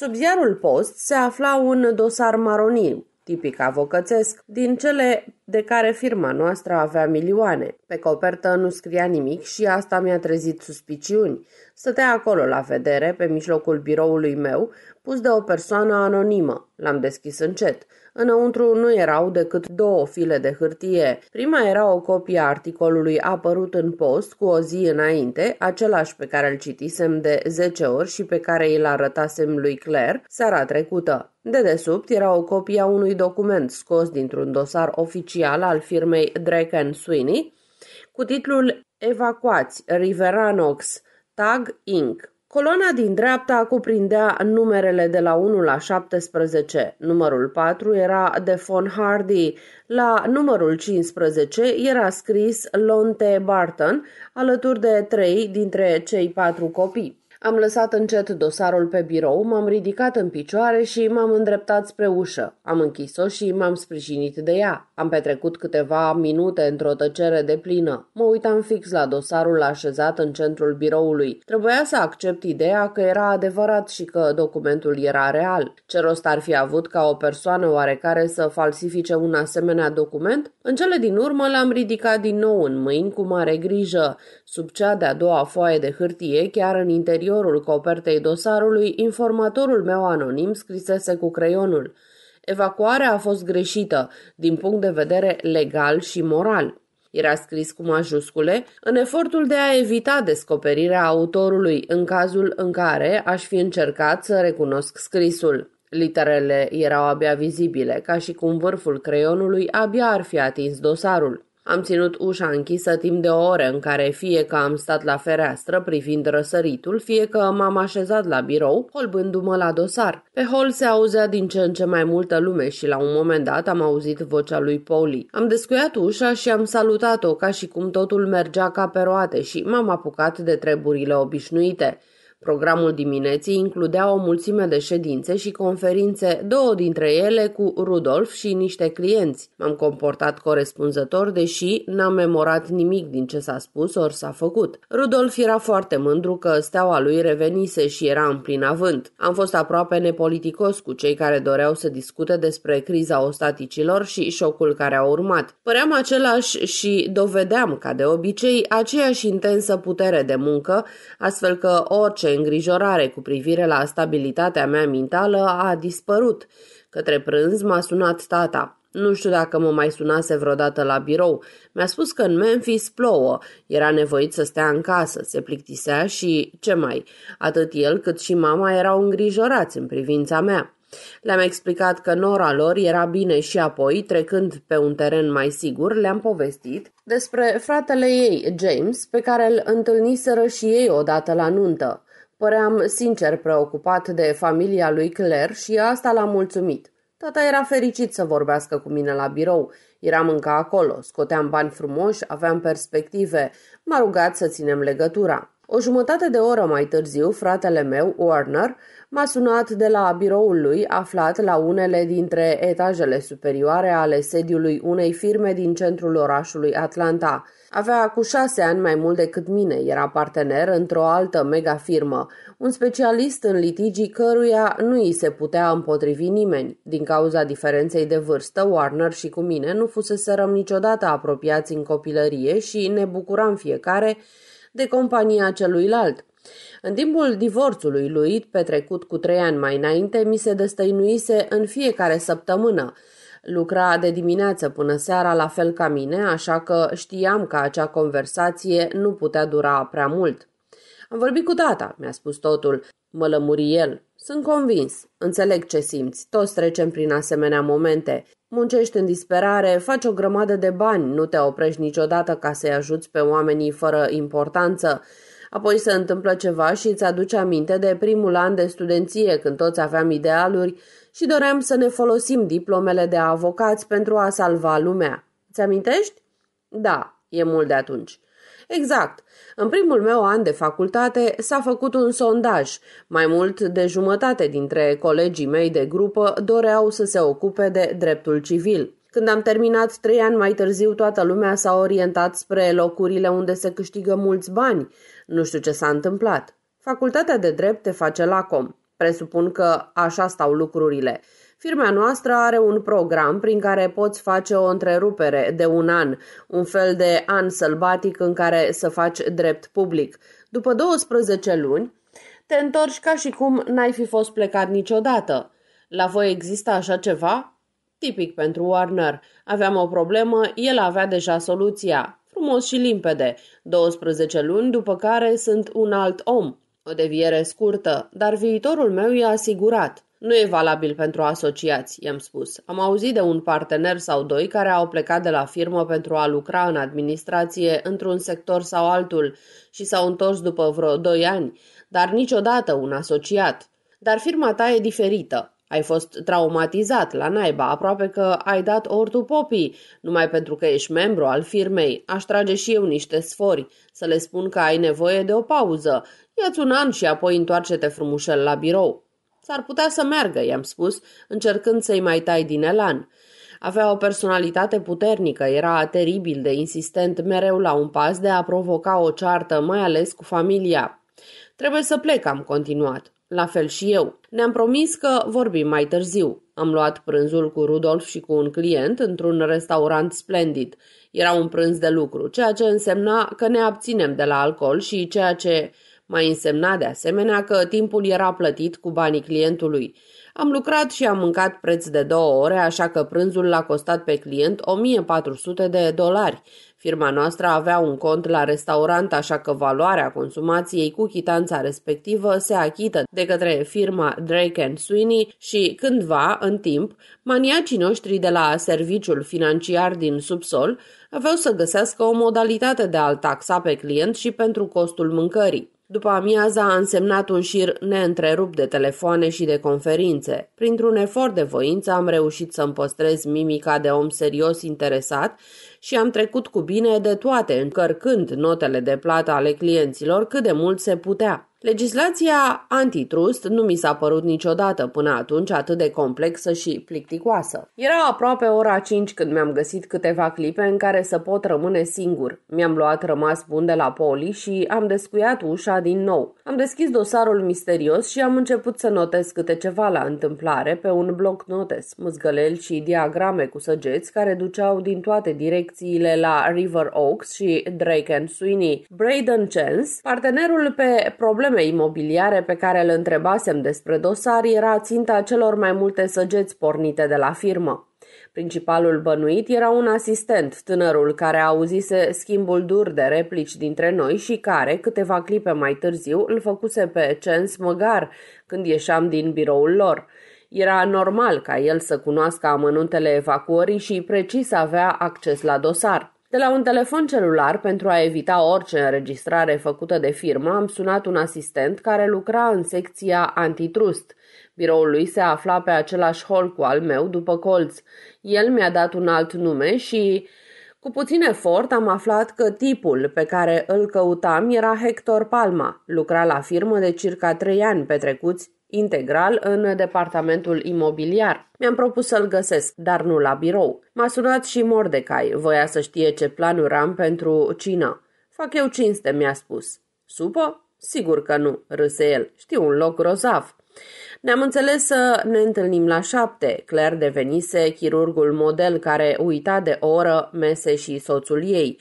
Speaker 1: Sub ziarul Post se afla un dosar maroniu, tipic avocățesc, din cele de care firma noastră avea milioane. Pe copertă nu scria nimic și asta mi-a trezit suspiciuni. Stătea acolo la vedere, pe mijlocul biroului meu, pus de o persoană anonimă. L-am deschis încet. Înăuntru nu erau decât două file de hârtie. Prima era o copie a articolului apărut în post cu o zi înainte, același pe care îl citisem de 10 ori și pe care îl arătasem lui Claire seara trecută. Dedesubt era o copie a unui document scos dintr-un dosar oficial al firmei Drake Sweeney cu titlul Evacuați Riveranox Tag Inc. Coloana din dreapta cuprindea numerele de la 1 la 17. Numărul 4 era de Von Hardy. La numărul 15 era scris Lonte Barton, alături de trei dintre cei patru copii. Am lăsat încet dosarul pe birou, m-am ridicat în picioare și m-am îndreptat spre ușă. Am închis-o și m-am sprijinit de ea. Am petrecut câteva minute într-o tăcere de plină. Mă uitam fix la dosarul așezat în centrul biroului. Trebuia să accept ideea că era adevărat și că documentul era real. Ce rost ar fi avut ca o persoană oarecare să falsifice un asemenea document? În cele din urmă l-am ridicat din nou în mâini cu mare grijă. Sub cea de-a doua foaie de hârtie, chiar în interiorul copertei dosarului, informatorul meu anonim scrisese cu creionul – Evacuarea a fost greșită din punct de vedere legal și moral. Era scris cu majuscule, în efortul de a evita descoperirea autorului în cazul în care aș fi încercat să recunosc scrisul. Literele erau abia vizibile, ca și cum vârful creionului abia ar fi atins dosarul. Am ținut ușa închisă timp de o oră în care fie că am stat la fereastră privind răsăritul, fie că m-am așezat la birou, holbându-mă la dosar. Pe hol se auzea din ce în ce mai multă lume și la un moment dat am auzit vocea lui Polly. Am descuiat ușa și am salutat-o ca și cum totul mergea ca pe roate și m-am apucat de treburile obișnuite. Programul dimineții includea o mulțime de ședințe și conferințe, două dintre ele cu Rudolf și niște clienți. M-am comportat corespunzător, deși n-am memorat nimic din ce s-a spus ori s-a făcut. Rudolf era foarte mândru că steaua lui revenise și era în plin avânt. Am fost aproape nepoliticos cu cei care doreau să discute despre criza ostaticilor și șocul care a urmat. Păream același și dovedeam, ca de obicei, aceeași intensă putere de muncă, astfel că orice orice îngrijorare cu privire la stabilitatea mea mentală a dispărut. Către prânz m-a sunat tata. Nu știu dacă mă mai sunase vreodată la birou. Mi-a spus că în Memphis plouă. Era nevoit să stea în casă, se plictisea și, ce mai, atât el cât și mama erau îngrijorați în privința mea. Le-am explicat că nora lor era bine și apoi, trecând pe un teren mai sigur, le-am povestit despre fratele ei, James, pe care îl întâlniseră și ei odată la nuntă. Păream sincer preocupat de familia lui Claire și asta l-a mulțumit. Tata era fericit să vorbească cu mine la birou. Eram încă acolo, scoteam bani frumoși, aveam perspective. M-a rugat să ținem legătura. O jumătate de oră mai târziu, fratele meu, Warner, m-a sunat de la biroul lui, aflat la unele dintre etajele superioare ale sediului unei firme din centrul orașului Atlanta – avea cu șase ani mai mult decât mine, era partener într-o altă mega firmă, un specialist în litigii căruia nu îi se putea împotrivi nimeni. Din cauza diferenței de vârstă, Warner și cu mine nu fuseserăm niciodată apropiați în copilărie și ne bucuram fiecare de compania celuilalt. În timpul divorțului lui, petrecut cu trei ani mai înainte, mi se destăinuise în fiecare săptămână Lucra de dimineață până seara la fel ca mine, așa că știam că acea conversație nu putea dura prea mult. Am vorbit cu tata, mi-a spus totul. Mă lămuri el. Sunt convins. Înțeleg ce simți. Toți trecem prin asemenea momente. Muncești în disperare, faci o grămadă de bani, nu te oprești niciodată ca să-i ajuți pe oamenii fără importanță. Apoi se întâmplă ceva și îți aduce aminte de primul an de studenție, când toți aveam idealuri, și doream să ne folosim diplomele de avocați pentru a salva lumea. Ți amintești? Da, e mult de atunci. Exact. În primul meu an de facultate s-a făcut un sondaj. Mai mult de jumătate dintre colegii mei de grupă doreau să se ocupe de dreptul civil. Când am terminat trei ani mai târziu, toată lumea s-a orientat spre locurile unde se câștigă mulți bani. Nu știu ce s-a întâmplat. Facultatea de drept te face lacom. Presupun că așa stau lucrurile. Firma noastră are un program prin care poți face o întrerupere de un an, un fel de an sălbatic în care să faci drept public. După 12 luni, te întorci ca și cum n-ai fi fost plecat niciodată. La voi există așa ceva? Tipic pentru Warner. Aveam o problemă, el avea deja soluția. Frumos și limpede. 12 luni după care sunt un alt om. O deviere scurtă, dar viitorul meu e asigurat. Nu e valabil pentru asociați, i-am spus. Am auzit de un partener sau doi care au plecat de la firmă pentru a lucra în administrație într-un sector sau altul și s-au întors după vreo doi ani, dar niciodată un asociat. Dar firma ta e diferită. Ai fost traumatizat la naiba, aproape că ai dat ortu popii, numai pentru că ești membru al firmei. Aș trage și eu niște sfori, să le spun că ai nevoie de o pauză Ia-ți un an și apoi întoarce-te frumușel la birou. S-ar putea să meargă, i-am spus, încercând să-i mai tai din elan. Avea o personalitate puternică, era teribil de insistent mereu la un pas de a provoca o ceartă, mai ales cu familia. Trebuie să plec, am continuat. La fel și eu. Ne-am promis că vorbim mai târziu. Am luat prânzul cu Rudolf și cu un client într-un restaurant splendid. Era un prânz de lucru, ceea ce însemna că ne abținem de la alcool și ceea ce mai însemna de asemenea că timpul era plătit cu banii clientului. Am lucrat și am mâncat preț de două ore, așa că prânzul l-a costat pe client 1400 de dolari. Firma noastră avea un cont la restaurant, așa că valoarea consumației cu chitanța respectivă se achită de către firma Drake and Sweeney și, cândva, în timp, maniacii noștri de la serviciul financiar din subsol aveau să găsească o modalitate de a-l taxa pe client și pentru costul mâncării. După amiaza a însemnat un șir neîntrerupt de telefoane și de conferințe. Printr-un efort de voință am reușit să-mi păstrez mimica de om serios interesat și am trecut cu bine de toate, încărcând notele de plată ale clienților cât de mult se putea. Legislația antitrust nu mi s-a părut niciodată până atunci atât de complexă și plicticoasă. Era aproape ora 5 când mi-am găsit câteva clipe în care să pot rămâne singur. Mi-am luat rămas bun de la poli și am descuiat ușa din nou. Am deschis dosarul misterios și am început să notez câte ceva la întâmplare pe un bloc notes, mâzgăleli și diagrame cu săgeți care duceau din toate direcțiile direcțiile la River Oaks și Drake and Sweeney. Braden Chance, partenerul pe probleme imobiliare pe care îl întrebasem despre dosar, era ținta celor mai multe săgeți pornite de la firmă. Principalul bănuit era un asistent, tânărul care auzise schimbul dur de replici dintre noi și care, câteva clipe mai târziu, îl făcuse pe Chance măgar când ieșeam din biroul lor. Era normal ca el să cunoască amănuntele evacuării și precis avea acces la dosar. De la un telefon celular, pentru a evita orice înregistrare făcută de firmă, am sunat un asistent care lucra în secția antitrust. Biroul lui se afla pe același hol cu al meu, după colț. El mi-a dat un alt nume și... Cu puțin efort am aflat că tipul pe care îl căutam era Hector Palma. Lucra la firmă de circa trei ani petrecuți integral în departamentul imobiliar. Mi-am propus să-l găsesc, dar nu la birou. M-a sunat și Mordecai, voia să știe ce planuri am pentru cină. Fac eu cinste, mi-a spus. Supă? Sigur că nu, râse el. Știu un loc grozav. Ne-am înțeles să ne întâlnim la șapte. Claire devenise chirurgul model care uita de oră mese și soțul ei.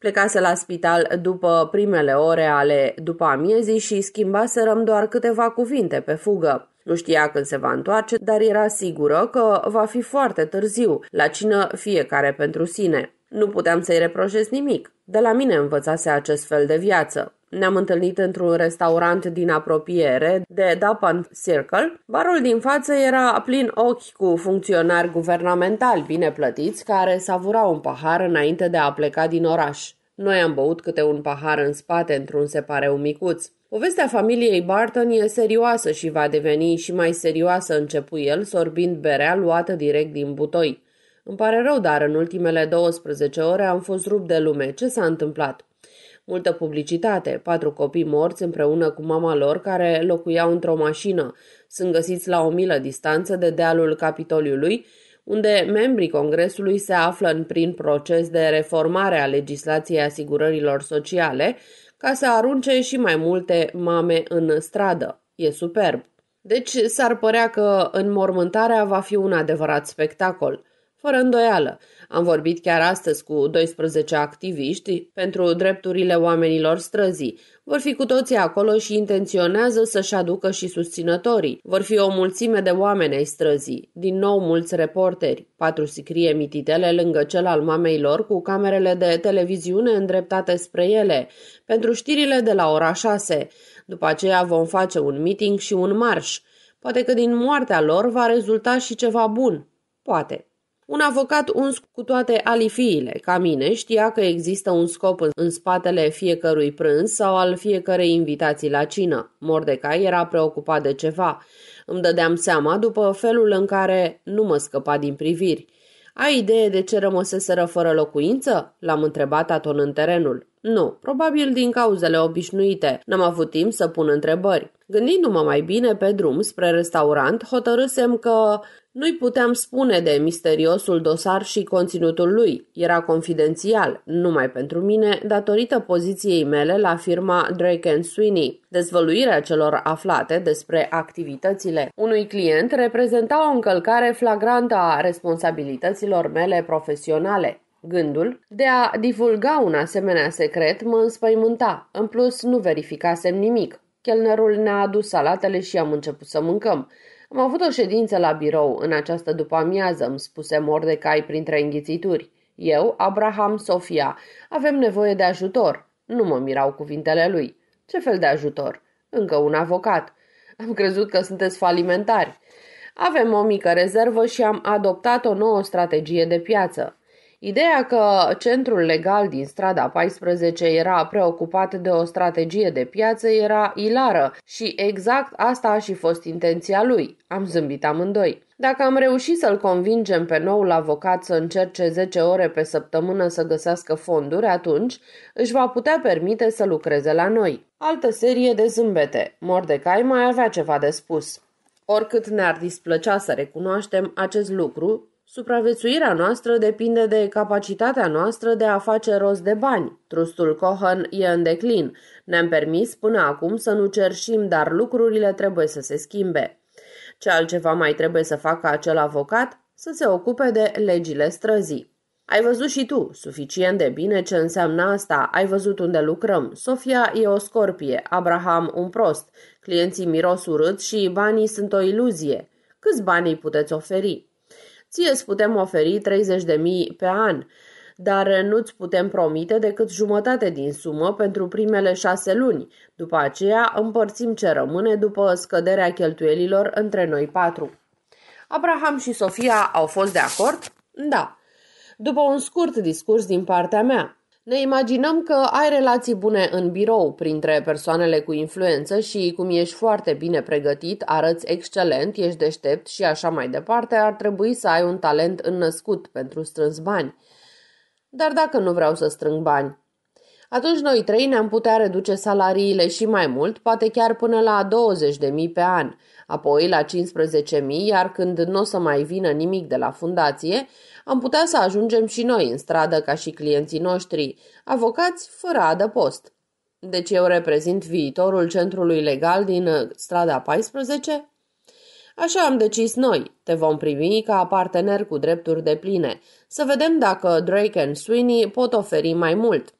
Speaker 1: Plecase la spital după primele ore ale după amiezii și schimbaserăm doar câteva cuvinte pe fugă. Nu știa când se va întoarce, dar era sigură că va fi foarte târziu, la cină fiecare pentru sine. Nu puteam să-i reproșez nimic. De la mine învățase acest fel de viață. Ne-am întâlnit într-un restaurant din apropiere de Dapan Circle. Barul din față era plin ochi cu funcționari guvernamentali bine plătiți care savurau un pahar înainte de a pleca din oraș. Noi am băut câte un pahar în spate într-un separeu micuț. Povestea familiei Barton e serioasă și va deveni și mai serioasă începui el sorbind berea luată direct din butoi. Îmi pare rău, dar în ultimele 12 ore am fost rupt de lume. Ce s-a întâmplat? Multă publicitate, patru copii morți împreună cu mama lor care locuiau într-o mașină. Sunt găsiți la o milă distanță de dealul Capitoliului, unde membrii Congresului se află în prin proces de reformare a legislației asigurărilor sociale ca să arunce și mai multe mame în stradă. E superb. Deci s-ar părea că înmormântarea va fi un adevărat spectacol. Fără îndoială. Am vorbit chiar astăzi cu 12 activiști pentru drepturile oamenilor străzii. Vor fi cu toții acolo și intenționează să-și aducă și susținătorii. Vor fi o mulțime de oameni ai străzii. Din nou mulți reporteri. Patru sicrie mititele lângă cel al mamei lor cu camerele de televiziune îndreptate spre ele. Pentru știrile de la ora 6. După aceea vom face un meeting și un marș. Poate că din moartea lor va rezulta și ceva bun. Poate. Un avocat uns cu toate alifiile, ca mine, știa că există un scop în spatele fiecărui prânz sau al fiecărei invitații la cină. Mordecai era preocupat de ceva. Îmi dădeam seama după felul în care nu mă scăpa din priviri. Ai idee de ce rămăseseră fără locuință?" l-am întrebat atonând terenul. Nu, probabil din cauzele obișnuite. N-am avut timp să pun întrebări. Gândindu-mă mai bine pe drum spre restaurant, hotărâsem că nu-i puteam spune de misteriosul dosar și conținutul lui. Era confidențial, numai pentru mine, datorită poziției mele la firma Drake Sweeney. Dezvăluirea celor aflate despre activitățile unui client reprezenta o încălcare flagrantă a responsabilităților mele profesionale. Gândul de a divulga un asemenea secret mă înspăimânta, în plus nu verificasem nimic. Chelnerul ne-a adus salatele și am început să mâncăm. Am avut o ședință la birou în această după-amiază, îmi spuse Mordecai printre înghițituri. Eu, Abraham, Sofia, avem nevoie de ajutor. Nu mă mirau cuvintele lui. Ce fel de ajutor? Încă un avocat. Am crezut că sunteți falimentari. Avem o mică rezervă și am adoptat o nouă strategie de piață. Ideea că centrul legal din strada 14 era preocupat de o strategie de piață era ilară și exact asta a și fost intenția lui. Am zâmbit amândoi. Dacă am reușit să-l convingem pe noul avocat să încerce 10 ore pe săptămână să găsească fonduri, atunci își va putea permite să lucreze la noi. Altă serie de zâmbete. Mordecai mai avea ceva de spus. Oricât ne-ar displăcea să recunoaștem acest lucru, Supraviețuirea noastră depinde de capacitatea noastră de a face rost de bani. Trustul Cohen e în declin. Ne-am permis până acum să nu cerșim, dar lucrurile trebuie să se schimbe. Ce altceva mai trebuie să facă acel avocat? Să se ocupe de legile străzii. Ai văzut și tu suficient de bine ce înseamnă asta, ai văzut unde lucrăm. Sofia e o scorpie, Abraham un prost, clienții miros urât și banii sunt o iluzie. Câți bani îi puteți oferi? Ție îți putem oferi 30.000 pe an, dar nu-ți putem promite decât jumătate din sumă pentru primele șase luni. După aceea împărțim ce rămâne după scăderea cheltuielilor între noi patru. Abraham și Sofia au fost de acord? Da. După un scurt discurs din partea mea, ne imaginăm că ai relații bune în birou printre persoanele cu influență și cum ești foarte bine pregătit, arăți excelent, ești deștept și așa mai departe, ar trebui să ai un talent înnăscut pentru strâns bani. Dar dacă nu vreau să strâng bani, atunci noi trei ne-am putea reduce salariile și mai mult, poate chiar până la 20.000 pe an, apoi la 15.000, iar când nu o să mai vină nimic de la fundație, am putea să ajungem și noi în stradă ca și clienții noștri, avocați fără adăpost. Deci eu reprezint viitorul centrului legal din uh, strada 14? Așa am decis noi. Te vom primi ca partener cu drepturi de pline. Să vedem dacă Drake and Sweeney pot oferi mai mult.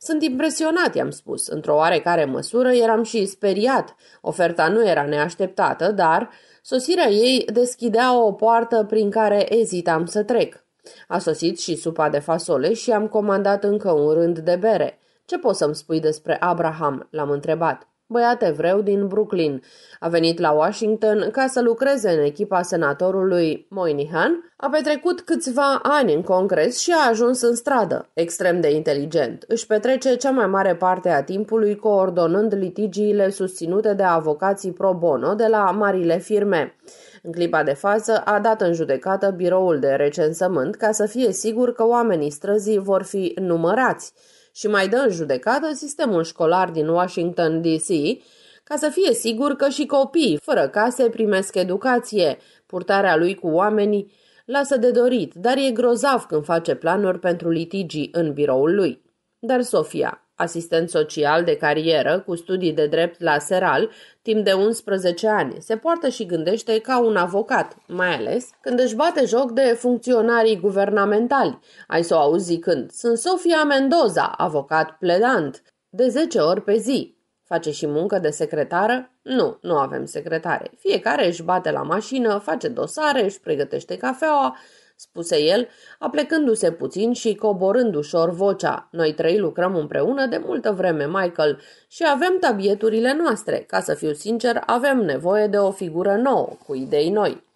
Speaker 1: Sunt impresionat, i-am spus. Într-o oarecare măsură eram și speriat. Oferta nu era neașteptată, dar Sosirea ei deschidea o poartă prin care ezitam să trec. A sosit și supa de fasole și am comandat încă un rând de bere. Ce poți să-mi spui despre Abraham?" l-am întrebat băiat evreu din Brooklyn. A venit la Washington ca să lucreze în echipa senatorului Moynihan, a petrecut câțiva ani în congres și a ajuns în stradă. Extrem de inteligent, își petrece cea mai mare parte a timpului coordonând litigiile susținute de avocații pro bono de la marile firme. În clipa de față a dat în judecată biroul de recensământ ca să fie sigur că oamenii străzii vor fi numărați și mai dă în judecată sistemul școlar din Washington, D.C., ca să fie sigur că și copiii fără case primesc educație. Purtarea lui cu oamenii lasă de dorit, dar e grozav când face planuri pentru litigii în biroul lui. Dar Sofia asistent social de carieră cu studii de drept la Seral timp de 11 ani. Se poartă și gândește ca un avocat, mai ales când își bate joc de funcționarii guvernamentali. Ai să o auzi zicând, sunt Sofia Mendoza, avocat pledant, de 10 ori pe zi. Face și muncă de secretară? Nu, nu avem secretare. Fiecare își bate la mașină, face dosare, își pregătește cafeaua, spuse el, aplecându-se puțin și coborând ușor vocea. Noi trei lucrăm împreună de multă vreme, Michael, și avem tabieturile noastre. Ca să fiu sincer, avem nevoie de o figură nouă, cu idei noi.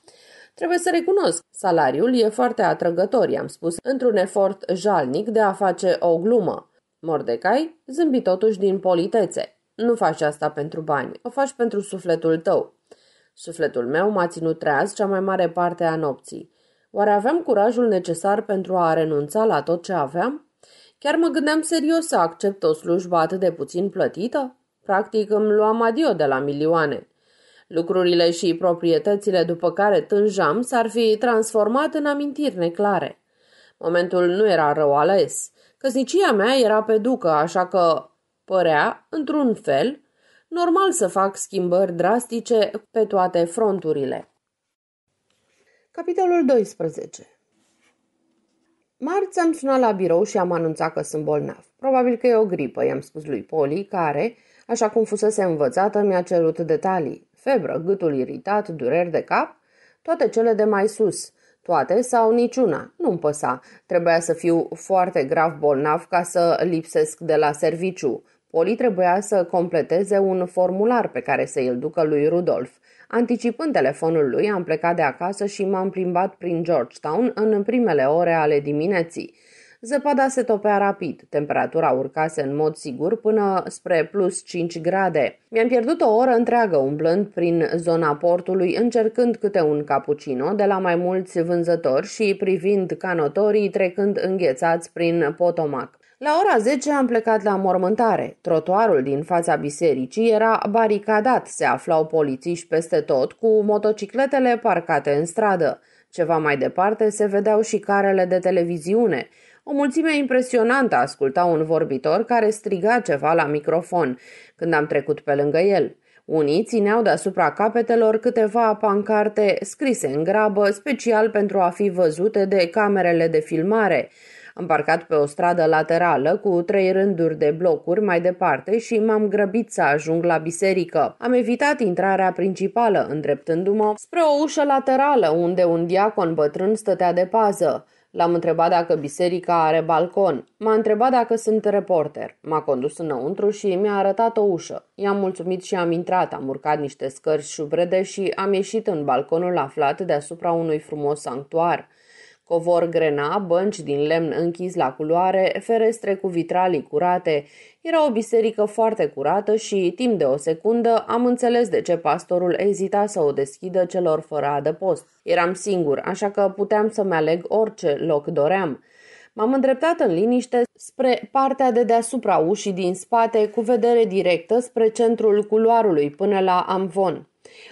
Speaker 1: Trebuie să recunosc, salariul e foarte atrăgător, i-am spus, într-un efort jalnic de a face o glumă. Mordecai zâmbi totuși din politețe. Nu faci asta pentru bani, o faci pentru sufletul tău. Sufletul meu m-a ținut treaz cea mai mare parte a nopții. Oare aveam curajul necesar pentru a renunța la tot ce aveam? Chiar mă gândeam serios să accept o slujbă atât de puțin plătită? Practic îmi luam adio de la milioane. Lucrurile și proprietățile după care tânjam s-ar fi transformat în amintiri neclare. Momentul nu era rău ales. Căsnicia mea era pe ducă, așa că părea, într-un fel, normal să fac schimbări drastice pe toate fronturile. Capitolul 12 Marți am sunat la birou și am anunțat că sunt bolnav. Probabil că e o gripă, i-am spus lui Poli, care, așa cum fusese învățată, mi-a cerut detalii. Febră, gâtul iritat, dureri de cap, toate cele de mai sus, toate sau niciuna. Nu-mi păsa, trebuia să fiu foarte grav bolnav ca să lipsesc de la serviciu. Poli trebuia să completeze un formular pe care să îl ducă lui Rudolf. Anticipând telefonul lui, am plecat de acasă și m-am plimbat prin Georgetown în primele ore ale dimineții. Zăpada se topea rapid, temperatura urcase în mod sigur până spre plus 5 grade. Mi-am pierdut o oră întreagă umblând prin zona portului, încercând câte un cappuccino de la mai mulți vânzători și privind canotorii trecând înghețați prin potomac. La ora 10 am plecat la mormântare. Trotuarul din fața bisericii era baricadat, se aflau polițiști peste tot cu motocicletele parcate în stradă. Ceva mai departe se vedeau și carele de televiziune. O mulțime impresionantă asculta un vorbitor care striga ceva la microfon când am trecut pe lângă el. Unii țineau deasupra capetelor câteva pancarte scrise în grabă, special pentru a fi văzute de camerele de filmare – am parcat pe o stradă laterală cu trei rânduri de blocuri mai departe și m-am grăbit să ajung la biserică. Am evitat intrarea principală, îndreptându-mă spre o ușă laterală unde un diacon bătrân stătea de pază. L-am întrebat dacă biserica are balcon. M-a întrebat dacă sunt reporter. M-a condus înăuntru și mi-a arătat o ușă. I-am mulțumit și am intrat, am urcat niște scări șubrede și am ieșit în balconul aflat deasupra unui frumos sanctuar covor grena, bănci din lemn închis la culoare, ferestre cu vitralii curate. Era o biserică foarte curată și, timp de o secundă, am înțeles de ce pastorul ezita să o deschidă celor fără adăpost. Eram singur, așa că puteam să-mi aleg orice loc doream. M-am îndreptat în liniște spre partea de deasupra ușii din spate cu vedere directă spre centrul culoarului până la amvon.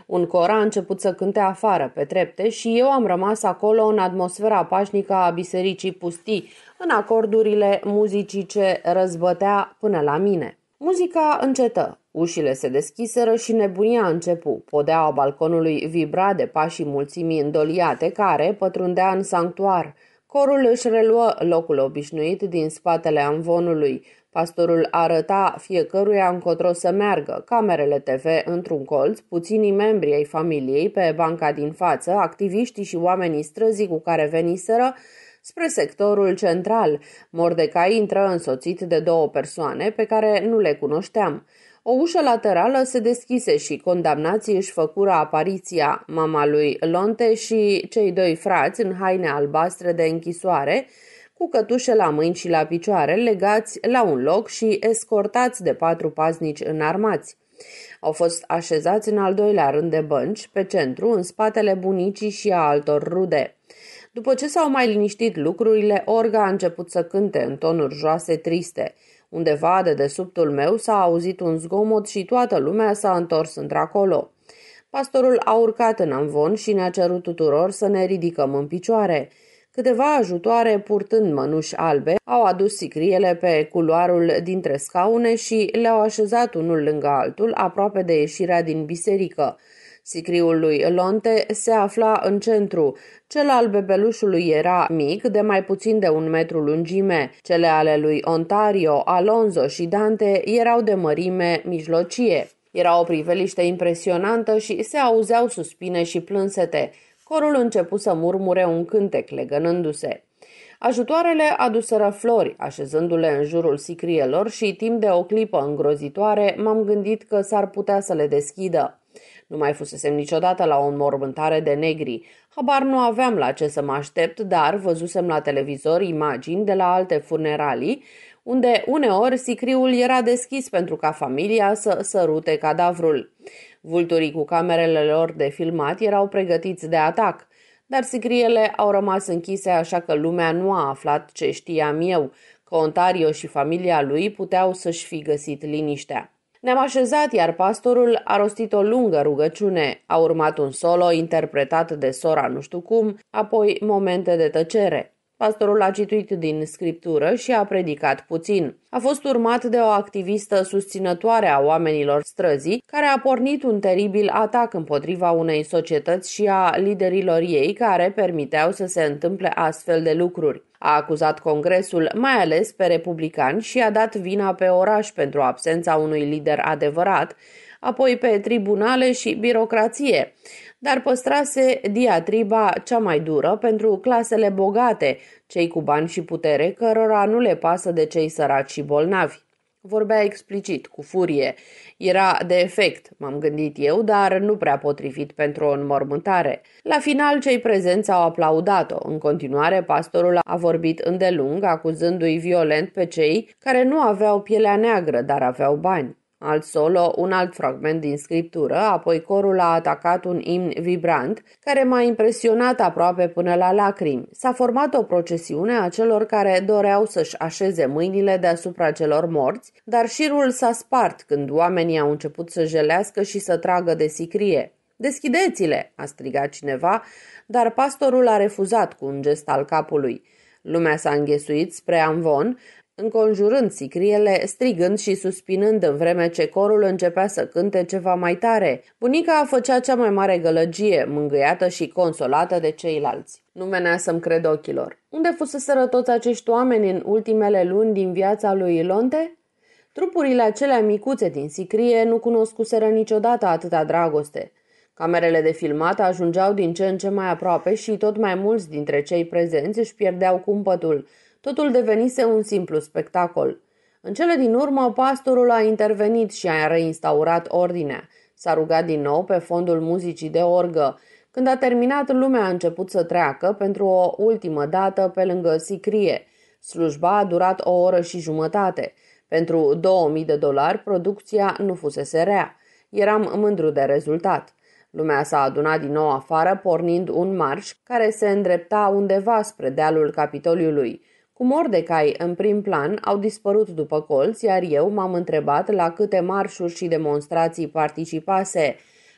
Speaker 1: Un cor a început să cânte afară, pe trepte, și eu am rămas acolo în atmosfera pașnică a bisericii pustii, în acordurile muzicii ce răzbătea până la mine. Muzica încetă, ușile se deschiseră și nebunia începu. Podeaua balconului vibra de pașii mulțimii îndoliate care pătrundea în sanctuar. Corul își reluă locul obișnuit din spatele amvonului. Pastorul arăta fiecăruia încotro să meargă, camerele TV într-un colț, puținii membri ai familiei pe banca din față, activiștii și oamenii străzii cu care veniseră, spre sectorul central. Mordecai intră însoțit de două persoane pe care nu le cunoșteam. O ușă laterală se deschise și condamnații își făcură apariția, mama lui Lonte și cei doi frați în haine albastre de închisoare, cu cătușe la mâini și la picioare, legați la un loc și escortați de patru paznici înarmați. Au fost așezați în al doilea rând de bănci, pe centru, în spatele bunicii și a altor rude. După ce s-au mai liniștit lucrurile, Orga a început să cânte în tonuri joase triste. Undeva de desubtul meu s-a auzit un zgomot și toată lumea s-a întors într-acolo. Pastorul a urcat în amvon și ne-a cerut tuturor să ne ridicăm în picioare. Câteva ajutoare purtând mănuși albe au adus sicriele pe culoarul dintre scaune și le-au așezat unul lângă altul, aproape de ieșirea din biserică. Sicriul lui Lonte se afla în centru. Cel al bebelușului era mic, de mai puțin de un metru lungime. Cele ale lui Ontario, Alonso și Dante erau de mărime mijlocie. Era o priveliște impresionantă și se auzeau suspine și plânsete. Corul începu să murmure un cântec, legănându-se. Ajutoarele aduseră flori, așezându-le în jurul sicrielor și timp de o clipă îngrozitoare m-am gândit că s-ar putea să le deschidă. Nu mai fusesem niciodată la o înmormântare de negri. Habar nu aveam la ce să mă aștept, dar văzusem la televizor imagini de la alte funeralii, unde uneori sicriul era deschis pentru ca familia să sărute cadavrul. Vulturii cu camerele lor de filmat erau pregătiți de atac, dar sicriele au rămas închise așa că lumea nu a aflat ce știam eu, că Ontario și familia lui puteau să-și fi găsit liniștea. Ne-am așezat, iar pastorul a rostit o lungă rugăciune. A urmat un solo interpretat de sora nu știu cum, apoi momente de tăcere pastorul a citit din scriptură și a predicat puțin. A fost urmat de o activistă susținătoare a oamenilor străzii, care a pornit un teribil atac împotriva unei societăți și a liderilor ei care permiteau să se întâmple astfel de lucruri. A acuzat Congresul, mai ales pe republicani, și a dat vina pe oraș pentru absența unui lider adevărat, apoi pe tribunale și birocrație dar păstrase diatriba cea mai dură pentru clasele bogate, cei cu bani și putere, cărora nu le pasă de cei săraci și bolnavi. Vorbea explicit, cu furie. Era de efect, m-am gândit eu, dar nu prea potrivit pentru o înmormântare. La final, cei prezenți au aplaudat-o. În continuare, pastorul a vorbit îndelung, acuzându-i violent pe cei care nu aveau pielea neagră, dar aveau bani alt solo, un alt fragment din scriptură, apoi corul a atacat un imn vibrant, care m-a impresionat aproape până la lacrimi. S-a format o procesiune a celor care doreau să-și așeze mâinile deasupra celor morți, dar șirul s-a spart când oamenii au început să jelească și să tragă de sicrie. Deschideți-le!" a strigat cineva, dar pastorul a refuzat cu un gest al capului. Lumea s-a înghesuit spre Amvon, înconjurând sicriele, strigând și suspinând în vreme ce corul începea să cânte ceva mai tare. Bunica făcea cea mai mare gălăgie, mângâiată și consolată de ceilalți. Nu venea să-mi cred ochilor. Unde fuseseră toți acești oameni în ultimele luni din viața lui Ilonte? Trupurile acelea micuțe din sicrie nu cunoscuseră niciodată atâta dragoste. Camerele de filmat ajungeau din ce în ce mai aproape și tot mai mulți dintre cei prezenți își pierdeau cumpătul, totul devenise un simplu spectacol. În cele din urmă, pastorul a intervenit și a reinstaurat ordinea. S-a rugat din nou pe fondul muzicii de orgă. Când a terminat, lumea a început să treacă pentru o ultimă dată pe lângă Sicrie. Slujba a durat o oră și jumătate. Pentru 2000 de dolari, producția nu fusese rea. Eram mândru de rezultat. Lumea s-a adunat din nou afară, pornind un marș care se îndrepta undeva spre dealul Capitoliului. Cu Mordecai în prim plan au dispărut după colț, iar eu m-am întrebat la câte marșuri și demonstrații participase.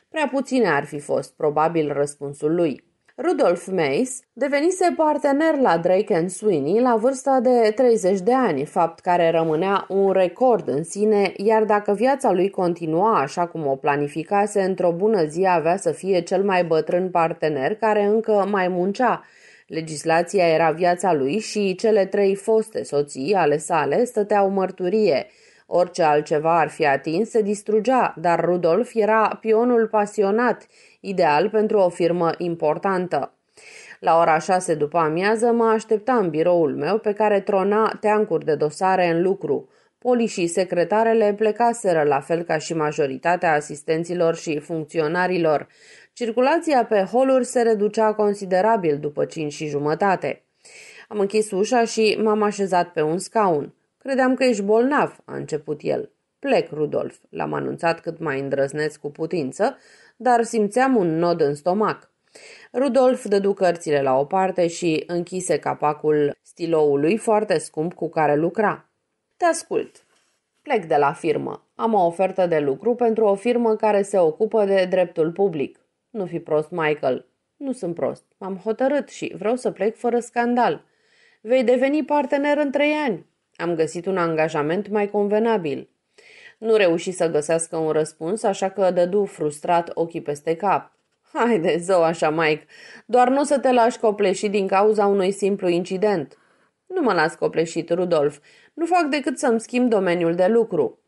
Speaker 1: Prea puține ar fi fost, probabil, răspunsul lui. Rudolf Mace devenise partener la Drake and Sweeney la vârsta de 30 de ani, fapt care rămânea un record în sine, iar dacă viața lui continua așa cum o planificase, într-o bună zi avea să fie cel mai bătrân partener care încă mai muncea, Legislația era viața lui și cele trei foste soții ale sale stăteau mărturie. Orice altceva ar fi atins se distrugea, dar Rudolf era pionul pasionat, ideal pentru o firmă importantă. La ora șase după amiază mă aștepta în biroul meu pe care trona teancuri de dosare în lucru. Poli și secretarele plecaseră la fel ca și majoritatea asistenților și funcționarilor. Circulația pe holuri se reducea considerabil după cinci și jumătate. Am închis ușa și m-am așezat pe un scaun. Credeam că ești bolnav, a început el. Plec, Rudolf, l-am anunțat cât mai îndrăzneț cu putință, dar simțeam un nod în stomac. Rudolf dădu cărțile la o parte și închise capacul stiloului foarte scump cu care lucra. Te ascult. Plec de la firmă. Am o ofertă de lucru pentru o firmă care se ocupă de dreptul public. Nu fi prost, Michael. Nu sunt prost. M-am hotărât și vreau să plec fără scandal. Vei deveni partener în trei ani. Am găsit un angajament mai convenabil. Nu reuși să găsească un răspuns, așa că dădu frustrat ochii peste cap. Haide, zău așa, Mike, doar nu să te lași copleșit din cauza unui simplu incident. Nu mă las copleșit, Rudolf. Nu fac decât să-mi schimb domeniul de lucru.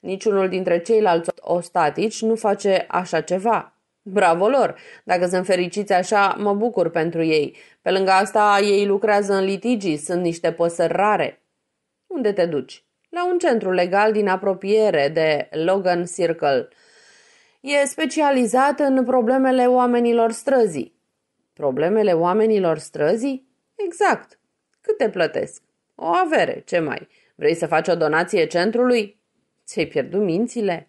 Speaker 1: Niciunul dintre ceilalți ostatici nu face așa ceva. Bravo lor! Dacă sunt fericiți așa, mă bucur pentru ei. Pe lângă asta, ei lucrează în litigii, sunt niște păsări rare. Unde te duci? La un centru legal din apropiere de Logan Circle. E specializat în problemele oamenilor străzii. Problemele oamenilor străzii? Exact. Cât te plătesc? O avere, ce mai? Vrei să faci o donație centrului? Ți-ai pierdut mințile?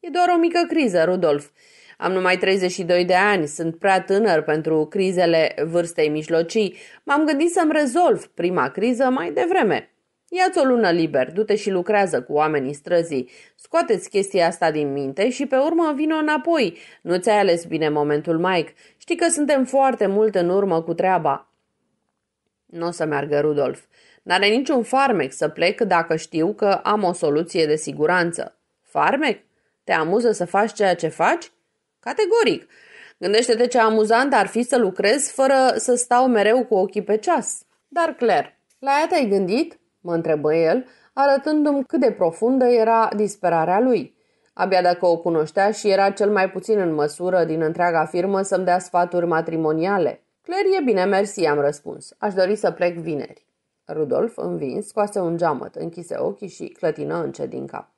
Speaker 1: E doar o mică criză, Rudolf. Am numai 32 de ani, sunt prea tânăr pentru crizele vârstei mijlocii. M-am gândit să-mi rezolv prima criză mai devreme. Ia-ți o lună liber, du-te și lucrează cu oamenii străzii. Scoateți chestia asta din minte și pe urmă vină înapoi. Nu ți-ai ales bine momentul, Mike. Știi că suntem foarte mult în urmă cu treaba. Nu o să meargă, Rudolf. N-are niciun farmec să plec dacă știu că am o soluție de siguranță. Farmec? Te amuză să faci ceea ce faci? Categoric. Gândește-te ce amuzant ar fi să lucrez fără să stau mereu cu ochii pe ceas. Dar, Claire, la ea te-ai gândit? Mă întrebă el, arătându-mi cât de profundă era disperarea lui. Abia dacă o cunoștea și era cel mai puțin în măsură din întreaga firmă să-mi dea sfaturi matrimoniale. Claire e bine, mersi, am răspuns. Aș dori să plec vineri. Rudolf, învins, scoase un geamăt, închise ochii și clătină încet din cap.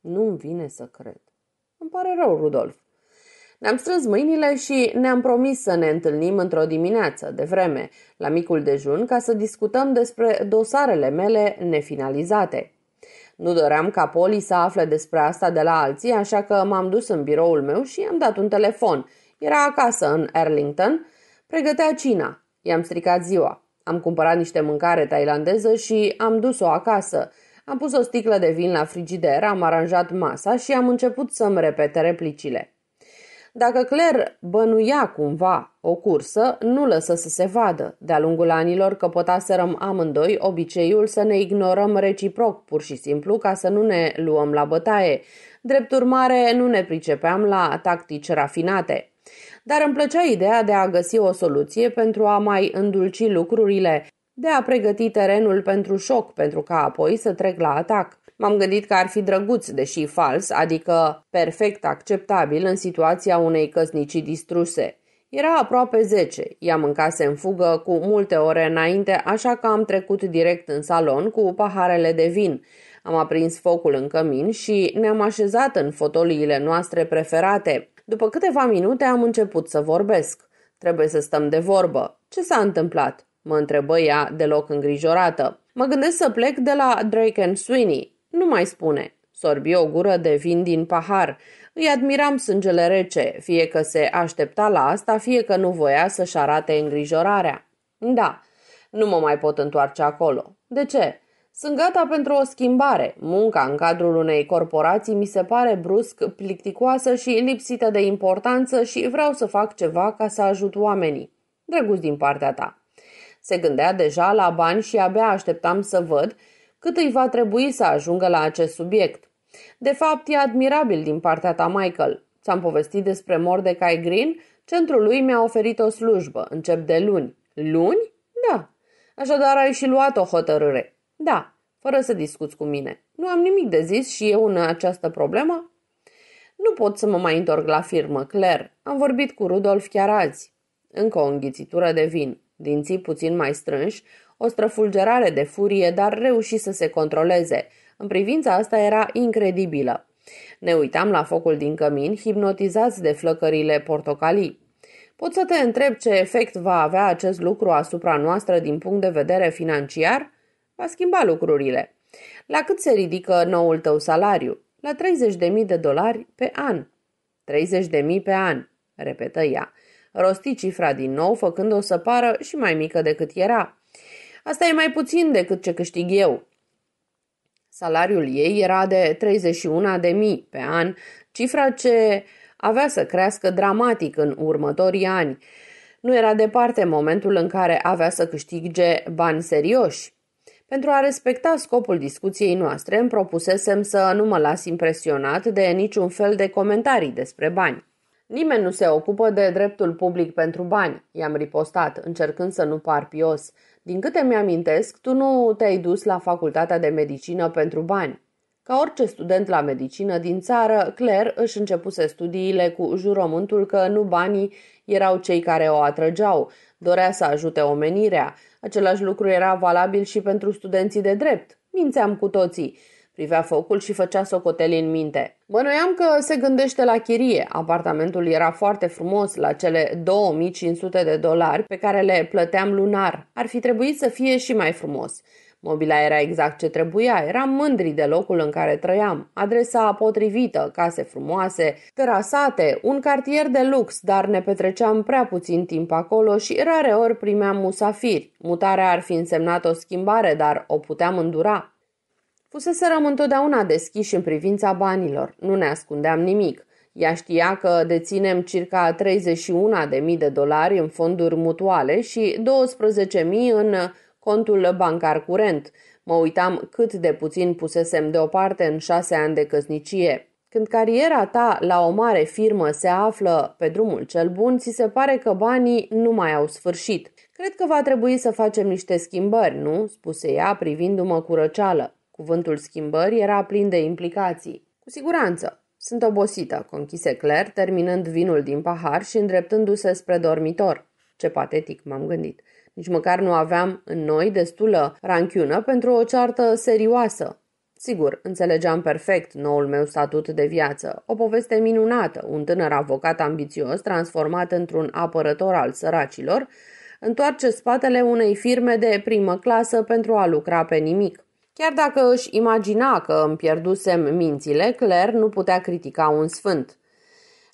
Speaker 1: Nu-mi vine să cred. Îmi pare rău, Rudolf. Ne-am strâns mâinile și ne-am promis să ne întâlnim într-o dimineață, de vreme, la micul dejun, ca să discutăm despre dosarele mele nefinalizate. Nu doream ca Poli să afle despre asta de la alții, așa că m-am dus în biroul meu și i-am dat un telefon. Era acasă în Arlington, pregătea cina. I-am stricat ziua. Am cumpărat niște mâncare tailandeză și am dus-o acasă. Am pus o sticlă de vin la frigider, am aranjat masa și am început să-mi repete replicile. Dacă Claire bănuia cumva o cursă, nu lăsă să se vadă. De-a lungul anilor căpătaserăm amândoi obiceiul să ne ignorăm reciproc, pur și simplu, ca să nu ne luăm la bătaie. Drept urmare, nu ne pricepeam la tactici rafinate. Dar îmi plăcea ideea de a găsi o soluție pentru a mai îndulci lucrurile, de a pregăti terenul pentru șoc, pentru ca apoi să trec la atac. M-am gândit că ar fi drăguț, deși fals, adică perfect acceptabil în situația unei căsnicii distruse. Era aproape 10. Ea mâncase în fugă cu multe ore înainte, așa că am trecut direct în salon cu paharele de vin. Am aprins focul în cămin și ne-am așezat în fotoliile noastre preferate. După câteva minute am început să vorbesc. Trebuie să stăm de vorbă. Ce s-a întâmplat? Mă întrebă ea, deloc îngrijorată. Mă gândesc să plec de la Drake and Sweeney. Nu mai spune. Sorbi o gură de vin din pahar. Îi admiram sângele rece, fie că se aștepta la asta, fie că nu voia să-și arate îngrijorarea. Da, nu mă mai pot întoarce acolo. De ce? Sunt gata pentru o schimbare. Munca în cadrul unei corporații mi se pare brusc plicticoasă și lipsită de importanță și vreau să fac ceva ca să ajut oamenii. Drăguț din partea ta. Se gândea deja la bani și abia așteptam să văd cât îi va trebui să ajungă la acest subiect. De fapt, e admirabil din partea ta, Michael. Ți-am povestit despre Mordecai Green, centrul lui mi-a oferit o slujbă, încep de luni. Luni? Da. Așadar ai și luat o hotărâre. Da, fără să discuți cu mine. Nu am nimic de zis și eu în această problemă? Nu pot să mă mai întorc la firmă, Claire. Am vorbit cu Rudolf chiar azi. Încă o înghițitură de vin. Dinții puțin mai strânși, o străfulgerare de furie, dar reuși să se controleze. În privința asta era incredibilă. Ne uitam la focul din cămin, hipnotizați de flăcările portocalii. Pot să te întreb ce efect va avea acest lucru asupra noastră din punct de vedere financiar? Va schimba lucrurile. La cât se ridică noul tău salariu? La 30.000 de dolari pe an. 30.000 pe an, repetă ea. Rosti cifra din nou, făcând-o să pară și mai mică decât era. Asta e mai puțin decât ce câștig eu. Salariul ei era de 31.000 pe an, cifra ce avea să crească dramatic în următorii ani. Nu era departe momentul în care avea să câștige bani serioși. Pentru a respecta scopul discuției noastre, îmi propusesem să nu mă las impresionat de niciun fel de comentarii despre bani. Nimeni nu se ocupă de dreptul public pentru bani, i-am ripostat, încercând să nu par pios. Din câte mi-amintesc, tu nu te-ai dus la facultatea de medicină pentru bani. Ca orice student la medicină din țară, Claire își începuse studiile cu jurământul că nu banii erau cei care o atrăgeau, dorea să ajute omenirea. Același lucru era valabil și pentru studenții de drept. Mințeam cu toții. Privea focul și făcea socoteli în minte. Bănuiam că se gândește la chirie. Apartamentul era foarte frumos la cele 2500 de dolari pe care le plăteam lunar. Ar fi trebuit să fie și mai frumos. Mobila era exact ce trebuia, eram mândri de locul în care trăiam, adresa potrivită, case frumoase, terasate, un cartier de lux, dar ne petreceam prea puțin timp acolo și rare ori primeam musafiri. Mutarea ar fi însemnat o schimbare, dar o puteam îndura. Fuseserăm întotdeauna deschiși în privința banilor, nu ne ascundeam nimic. Ea știa că deținem circa 31.000 de dolari în fonduri mutuale și 12.000 în contul bancar curent. Mă uitam cât de puțin pusesem deoparte în șase ani de căsnicie. Când cariera ta la o mare firmă se află pe drumul cel bun, ți se pare că banii nu mai au sfârșit. Cred că va trebui să facem niște schimbări, nu?" spuse ea, privindu-mă cu răceală. Cuvântul schimbări era plin de implicații. Cu siguranță. Sunt obosită, conchise Claire, terminând vinul din pahar și îndreptându-se spre dormitor. Ce patetic, m-am gândit. Nici măcar nu aveam în noi destulă ranchiună pentru o ceartă serioasă. Sigur, înțelegeam perfect noul meu statut de viață, o poveste minunată, un tânăr avocat ambițios transformat într-un apărător al săracilor, întoarce spatele unei firme de primă clasă pentru a lucra pe nimic. Chiar dacă își imagina că îmi pierdusem mințile, Claire nu putea critica un sfânt.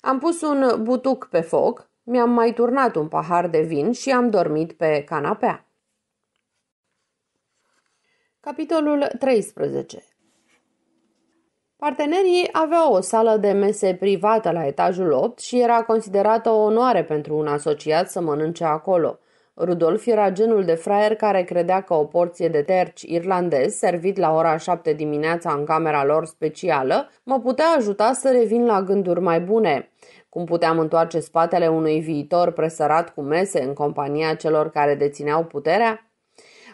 Speaker 1: Am pus un butuc pe foc, mi-am mai turnat un pahar de vin și am dormit pe canapea. Capitolul 13 Partenerii aveau o sală de mese privată la etajul 8 și era considerată o onoare pentru un asociat să mănânce acolo – Rudolf era genul de fraier care credea că o porție de terci irlandez servit la ora 7 dimineața în camera lor specială mă putea ajuta să revin la gânduri mai bune. Cum puteam întoarce spatele unui viitor presărat cu mese în compania celor care dețineau puterea?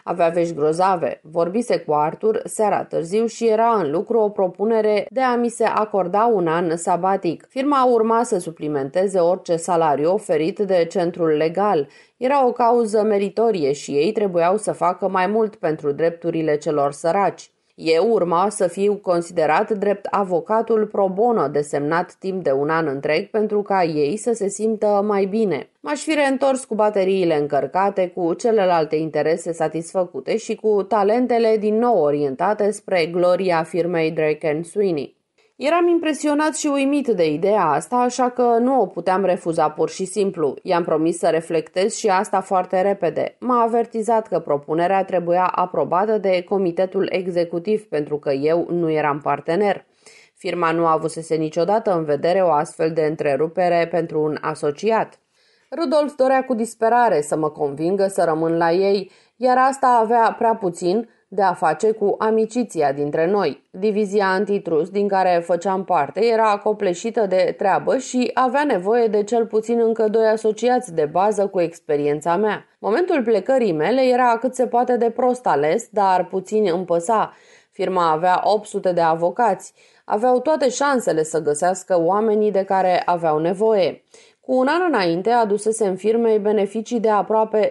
Speaker 1: Avea vești grozave. Vorbise cu Arthur seara târziu și era în lucru o propunere de a mi se acorda un an sabatic. Firma urma să suplimenteze orice salariu oferit de centrul legal. Era o cauză meritorie și ei trebuiau să facă mai mult pentru drepturile celor săraci. Eu urma să fiu considerat drept avocatul pro bono desemnat timp de un an întreg pentru ca ei să se simtă mai bine. M-aș fi reîntors cu bateriile încărcate, cu celelalte interese satisfăcute și cu talentele din nou orientate spre gloria firmei Drake Sweeney. Eram impresionat și uimit de ideea asta, așa că nu o puteam refuza pur și simplu. I-am promis să reflectez și asta foarte repede. M-a avertizat că propunerea trebuia aprobată de comitetul executiv pentru că eu nu eram partener. Firma nu avusese niciodată în vedere o astfel de întrerupere pentru un asociat. Rudolf dorea cu disperare să mă convingă să rămân la ei, iar asta avea prea puțin de a face cu amiciția dintre noi. Divizia antitrust din care făceam parte era acopleșită de treabă și avea nevoie de cel puțin încă doi asociați de bază cu experiența mea. Momentul plecării mele era cât se poate de prost ales, dar puțin împăsa. Firma avea 800 de avocați. Aveau toate șansele să găsească oamenii de care aveau nevoie. Cu un an înainte adusese în firmei beneficii de aproape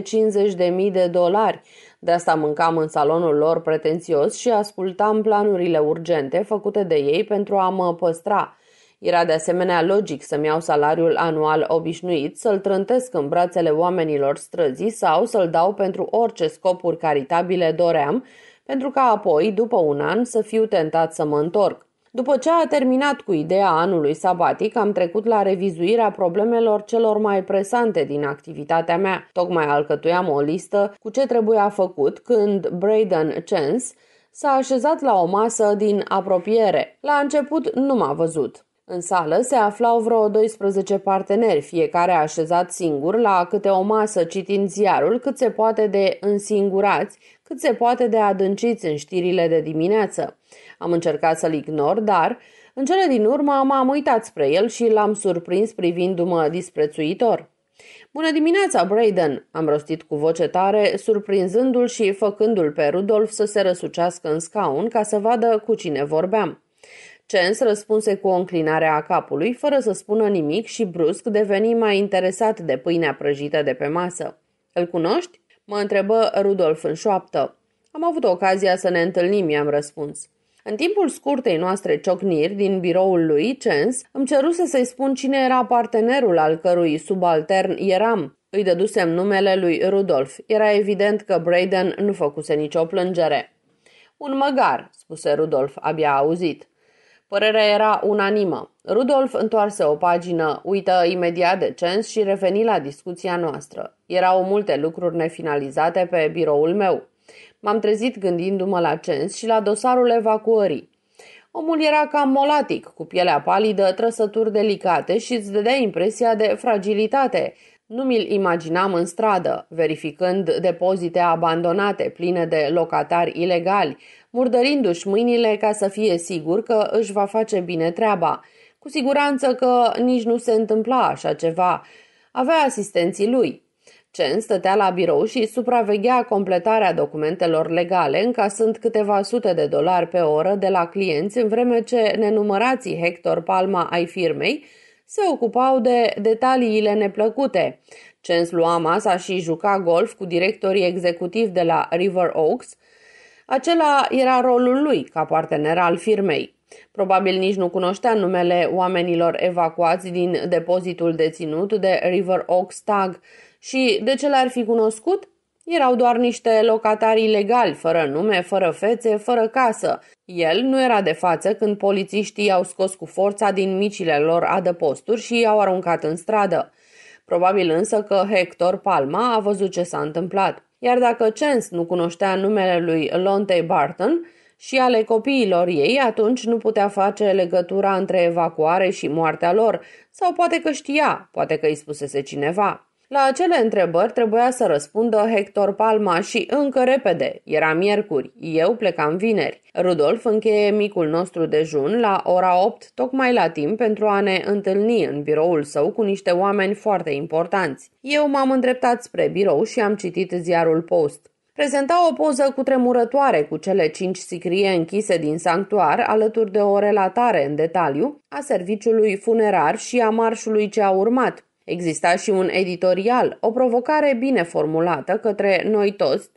Speaker 1: 750.000 de dolari, de asta mâncam în salonul lor pretențios și ascultam planurile urgente făcute de ei pentru a mă păstra. Era de asemenea logic să-mi iau salariul anual obișnuit, să-l trântesc în brațele oamenilor străzii sau să-l dau pentru orice scopuri caritabile doream, pentru ca apoi, după un an, să fiu tentat să mă întorc. După ce a terminat cu ideea anului sabatic, am trecut la revizuirea problemelor celor mai presante din activitatea mea. Tocmai alcătuiam o listă cu ce trebuia făcut când Braden Chance s-a așezat la o masă din apropiere. La început nu m-a văzut. În sală se aflau vreo 12 parteneri, fiecare așezat singur la câte o masă citind ziarul cât se poate de însingurați, cât se poate de adânciți în știrile de dimineață. Am încercat să-l ignor, dar în cele din urmă m-am uitat spre el și l-am surprins privindu-mă disprețuitor. Bună dimineața, Braden!" am rostit cu voce tare, surprinzându-l și făcându-l pe Rudolf să se răsucească în scaun ca să vadă cu cine vorbeam. Chance răspunse cu o înclinare a capului, fără să spună nimic și brusc deveni mai interesat de pâinea prăjită de pe masă. Îl cunoști?" mă întrebă Rudolf în șoaptă. Am avut ocazia să ne întâlnim, i-am răspuns. În timpul scurtei noastre ciocniri din biroul lui Cens, îmi ceruse să-i spun cine era partenerul al cărui subaltern eram. Îi dădusem numele lui Rudolf. Era evident că Braden nu făcuse nicio plângere. Un măgar, spuse Rudolf, abia auzit. Părerea era unanimă. Rudolf întoarse o pagină, uită imediat de cens și reveni la discuția noastră. Erau multe lucruri nefinalizate pe biroul meu. M-am trezit gândindu-mă la Cens și la dosarul evacuării. Omul era cam molatic, cu pielea palidă, trăsături delicate și îți dădea impresia de fragilitate. Nu mi-l imaginam în stradă, verificând depozite abandonate pline de locatari ilegali, murdărindu-și mâinile ca să fie sigur că își va face bine treaba. Cu siguranță că nici nu se întâmpla așa ceva. Avea asistenții lui, Chen stătea la birou și supraveghea completarea documentelor legale, încasând câteva sute de dolari pe oră de la clienți, în vreme ce nenumărații Hector Palma ai firmei se ocupau de detaliile neplăcute. Chen lua masa și juca golf cu directorii executivi de la River Oaks. Acela era rolul lui ca partener al firmei. Probabil nici nu cunoștea numele oamenilor evacuați din depozitul deținut de River Oaks Tag, și de ce l-ar fi cunoscut? Erau doar niște locatari ilegali, fără nume, fără fețe, fără casă. El nu era de față când polițiștii i-au scos cu forța din micile lor adăposturi și i-au aruncat în stradă. Probabil însă că Hector Palma a văzut ce s-a întâmplat. Iar dacă Chance nu cunoștea numele lui Lonte Barton și ale copiilor ei, atunci nu putea face legătura între evacuare și moartea lor, sau poate că știa, poate că îi spusese cineva. La acele întrebări trebuia să răspundă Hector Palma și încă repede. Era miercuri, eu plecam vineri. Rudolf încheie micul nostru dejun la ora 8, tocmai la timp pentru a ne întâlni în biroul său cu niște oameni foarte importanți. Eu m-am îndreptat spre birou și am citit ziarul Post. Prezenta o poză cu tremurătoare cu cele cinci sicrie închise din sanctuar, alături de o relatare în detaliu a serviciului funerar și a marșului ce a urmat, Exista și un editorial, o provocare bine formulată către noi toți,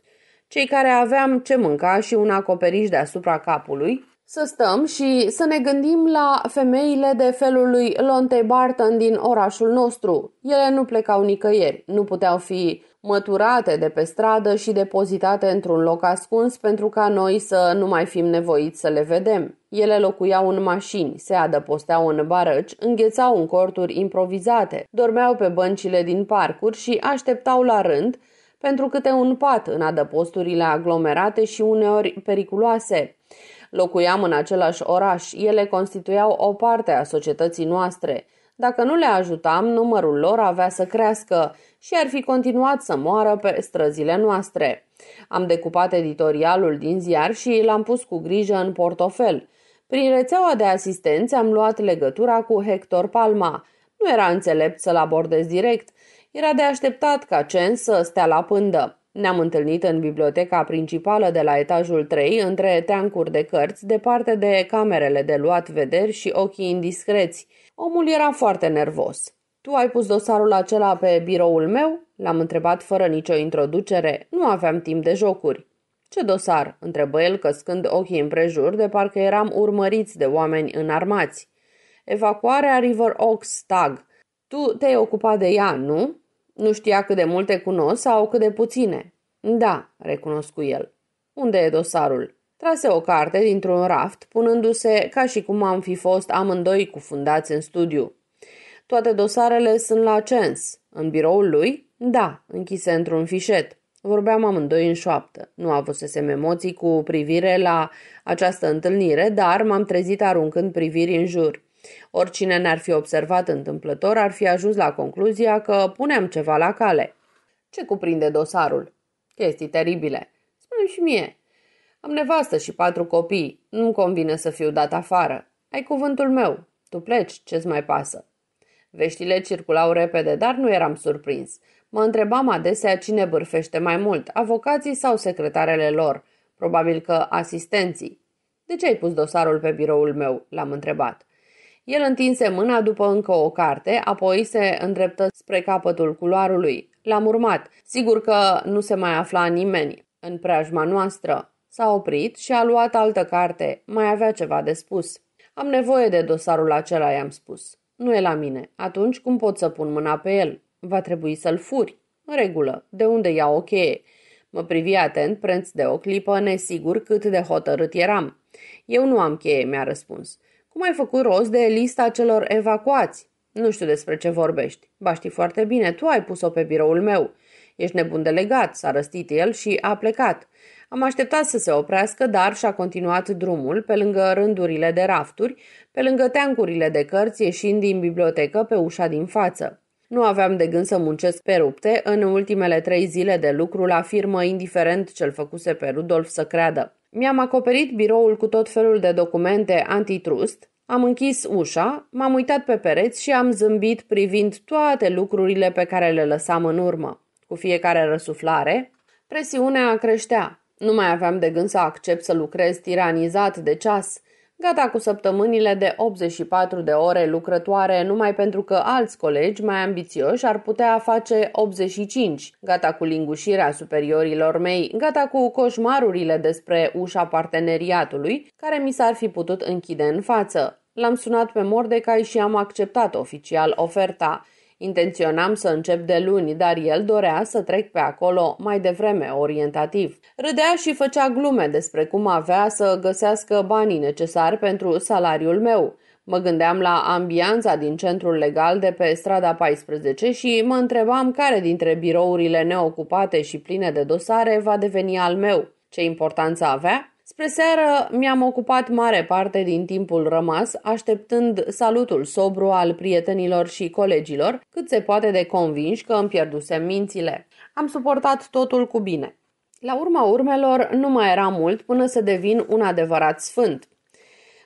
Speaker 1: cei care aveam ce mânca și un acoperiș deasupra capului, să stăm și să ne gândim la femeile de felul lui Lonte Barton din orașul nostru. Ele nu plecau nicăieri, nu puteau fi măturate de pe stradă și depozitate într-un loc ascuns pentru ca noi să nu mai fim nevoiți să le vedem. Ele locuiau în mașini, se adăposteau în barăci, înghețau în corturi improvizate, dormeau pe băncile din parcuri și așteptau la rând pentru câte un pat în adăposturile aglomerate și uneori periculoase. Locuiam în același oraș, ele constituiau o parte a societății noastre. Dacă nu le ajutam, numărul lor avea să crească și ar fi continuat să moară pe străzile noastre. Am decupat editorialul din ziar și l-am pus cu grijă în portofel. Prin rețeaua de asistență am luat legătura cu Hector Palma. Nu era înțelept să-l abordez direct. Era de așteptat ca Cen să stea la pândă. Ne-am întâlnit în biblioteca principală de la etajul 3, între teancuri de cărți, departe de camerele de luat vederi și ochii indiscreți. Omul era foarte nervos. Tu ai pus dosarul acela pe biroul meu?" L-am întrebat fără nicio introducere. Nu aveam timp de jocuri. Ce dosar?" întrebă el căscând ochii împrejur de parcă eram urmăriți de oameni înarmați. Evacuarea River Oaks Tag. Tu te-ai ocupat de ea, nu?" Nu știa cât de multe cunosc sau cât de puține. Da, recunosc cu el. Unde e dosarul? Trase o carte dintr-un raft, punându-se ca și cum am fi fost amândoi cufundați în studiu. Toate dosarele sunt la CENS. În biroul lui? Da, închise într-un fișet. Vorbeam amândoi în șoaptă. Nu avusesem emoții cu privire la această întâlnire, dar m-am trezit aruncând priviri în jur. Oricine ne-ar fi observat întâmplător ar fi ajuns la concluzia că punem ceva la cale. Ce cuprinde dosarul? Chestii teribile. spune și mie. Am nevastă și patru copii. Nu-mi convine să fiu dat afară. Ai cuvântul meu. Tu pleci, ce-ți mai pasă? Veștile circulau repede, dar nu eram surprins. Mă întrebam adesea cine bârfește mai mult, avocații sau secretarele lor, probabil că asistenții. De ce ai pus dosarul pe biroul meu?" l-am întrebat. El întinse mâna după încă o carte, apoi se îndreptă spre capătul culoarului. L-am urmat. Sigur că nu se mai afla nimeni în preajma noastră. S-a oprit și a luat altă carte. Mai avea ceva de spus. Am nevoie de dosarul acela, i-am spus. Nu e la mine. Atunci cum pot să pun mâna pe el? Va trebui să-l furi. În regulă. De unde ia o cheie? Mă privi atent, preț de o clipă, nesigur cât de hotărât eram. Eu nu am cheie, mi-a răspuns. Cum ai făcut rost de lista celor evacuați? Nu știu despre ce vorbești. Ba știi foarte bine, tu ai pus-o pe biroul meu. Ești nebun delegat, s-a răstit el și a plecat. Am așteptat să se oprească, dar și-a continuat drumul pe lângă rândurile de rafturi, pe lângă teancurile de cărți ieșind din bibliotecă pe ușa din față. Nu aveam de gând să muncesc pe rupte în ultimele trei zile de lucru la firmă, indiferent ce-l făcuse pe Rudolf să creadă. Mi-am acoperit biroul cu tot felul de documente antitrust, am închis ușa, m-am uitat pe pereți și am zâmbit privind toate lucrurile pe care le lăsam în urmă. Cu fiecare răsuflare, presiunea creștea. Nu mai aveam de gând să accept să lucrez tiranizat de ceas, gata cu săptămânile de 84 de ore lucrătoare numai pentru că alți colegi mai ambițioși ar putea face 85, gata cu lingușirea superiorilor mei, gata cu coșmarurile despre ușa parteneriatului care mi s-ar fi putut închide în față. L-am sunat pe Mordecai și am acceptat oficial oferta. Intenționam să încep de luni, dar el dorea să trec pe acolo mai devreme, orientativ. Râdea și făcea glume despre cum avea să găsească banii necesari pentru salariul meu. Mă gândeam la ambianța din centrul legal de pe strada 14 și mă întrebam care dintre birourile neocupate și pline de dosare va deveni al meu. Ce importanță avea? Spre seară mi-am ocupat mare parte din timpul rămas, așteptând salutul sobru al prietenilor și colegilor, cât se poate de convinși că îmi pierdusem mințile. Am suportat totul cu bine. La urma urmelor, nu mai era mult până să devin un adevărat sfânt.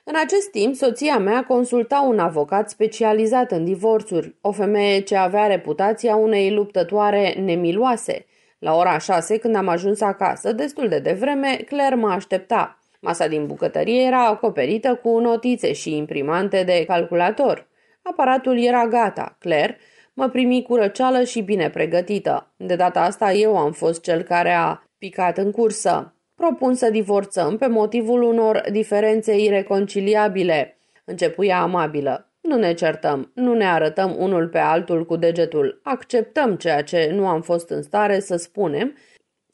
Speaker 1: În acest timp, soția mea consulta un avocat specializat în divorțuri, o femeie ce avea reputația unei luptătoare nemiloase – la ora șase, când am ajuns acasă, destul de devreme, Claire mă aștepta. Masa din bucătărie era acoperită cu notițe și imprimante de calculator. Aparatul era gata. Claire mă primi cu răceală și bine pregătită. De data asta eu am fost cel care a picat în cursă. Propun să divorțăm pe motivul unor diferențe ireconciliabile. Începuia amabilă. Nu ne certăm, nu ne arătăm unul pe altul cu degetul, acceptăm ceea ce nu am fost în stare să spunem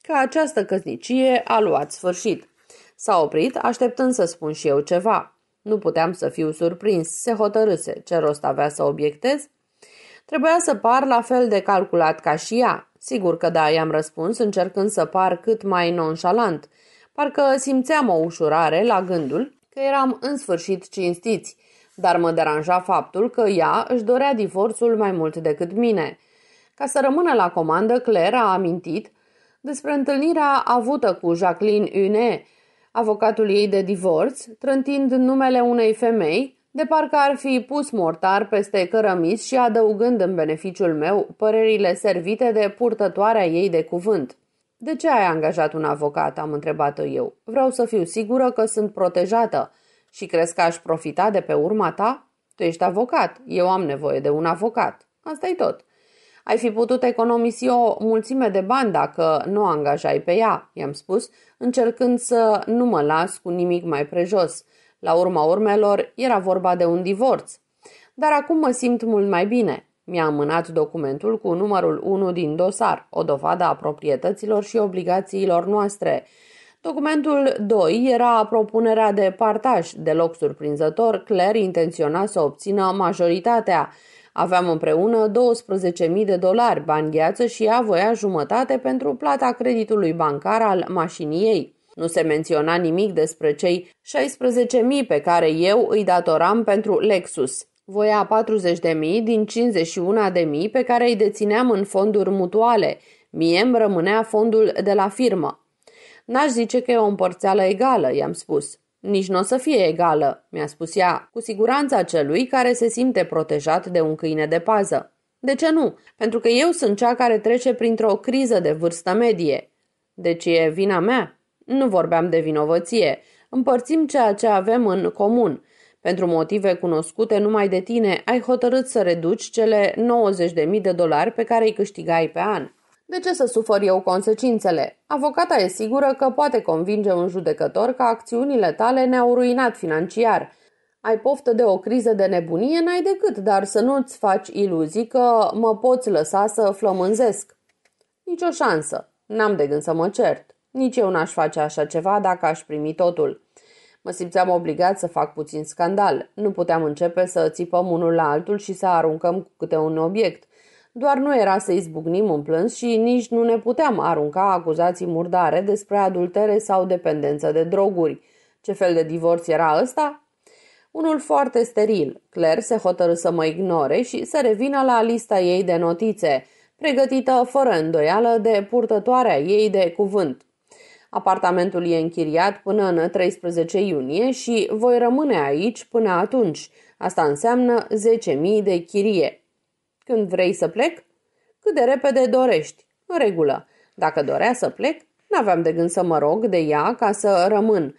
Speaker 1: că această căsnicie a luat sfârșit. S-a oprit, așteptând să spun și eu ceva. Nu puteam să fiu surprins, se hotărâse ce rost avea să obiectez. Trebuia să par la fel de calculat ca și ea. Sigur că da, i-am răspuns, încercând să par cât mai nonșalant. Parcă simțeam o ușurare la gândul că eram în sfârșit cinstiți dar mă deranja faptul că ea își dorea divorțul mai mult decât mine. Ca să rămână la comandă, Claire a amintit despre întâlnirea avută cu Jacqueline Une, avocatul ei de divorț, trântind numele unei femei, de parcă ar fi pus mortar peste cărămis și adăugând în beneficiul meu părerile servite de purtătoarea ei de cuvânt. De ce ai angajat un avocat?" am întrebat eu. Vreau să fiu sigură că sunt protejată." Și crezi că aș profita de pe urma ta? Tu ești avocat, eu am nevoie de un avocat. asta e tot. Ai fi putut economisi o mulțime de bani dacă nu o angajai pe ea, i-am spus, încercând să nu mă las cu nimic mai prejos. La urma urmelor, era vorba de un divorț. Dar acum mă simt mult mai bine. Mi-a amânat documentul cu numărul 1 din dosar, o dovadă a proprietăților și obligațiilor noastre. Documentul 2 era propunerea de partaj. Deloc surprinzător, Claire intenționa să obțină majoritatea. Aveam împreună 12.000 de dolari, bani gheață și ea voia jumătate pentru plata creditului bancar al mașinii ei. Nu se menționa nimic despre cei 16.000 pe care eu îi datoram pentru Lexus. Voia 40.000 din 51.000 pe care îi dețineam în fonduri mutuale. Mie îmi rămânea fondul de la firmă. N-aș zice că e o împărțeală egală, i-am spus. Nici nu o să fie egală, mi-a spus ea, cu siguranța celui care se simte protejat de un câine de pază. De ce nu? Pentru că eu sunt cea care trece printr-o criză de vârstă medie. Deci e vina mea? Nu vorbeam de vinovăție. Împărțim ceea ce avem în comun. Pentru motive cunoscute numai de tine, ai hotărât să reduci cele 90.000 de dolari pe care îi câștigai pe an. De ce să sufăr eu consecințele? Avocata e sigură că poate convinge un judecător că acțiunile tale ne-au ruinat financiar. Ai poftă de o criză de nebunie, n-ai decât, dar să nu-ți faci iluzii că mă poți lăsa să flămânzesc. Nici o șansă. N-am de gând să mă cert. Nici eu n-aș face așa ceva dacă aș primi totul. Mă simțeam obligat să fac puțin scandal. Nu puteam începe să țipăm unul la altul și să aruncăm cu câte un obiect. Doar nu era să izbucnim în plâns și nici nu ne puteam arunca acuzații murdare despre adultere sau dependență de droguri. Ce fel de divorț era ăsta? Unul foarte steril. Claire se hotărâ să mă ignore și să revină la lista ei de notițe, pregătită fără îndoială de purtătoarea ei de cuvânt. Apartamentul e închiriat până în 13 iunie și voi rămâne aici până atunci. Asta înseamnă 10.000 de chirie. Când vrei să plec? Cât de repede dorești. În regulă. Dacă dorea să plec, n-aveam de gând să mă rog de ea ca să rămân.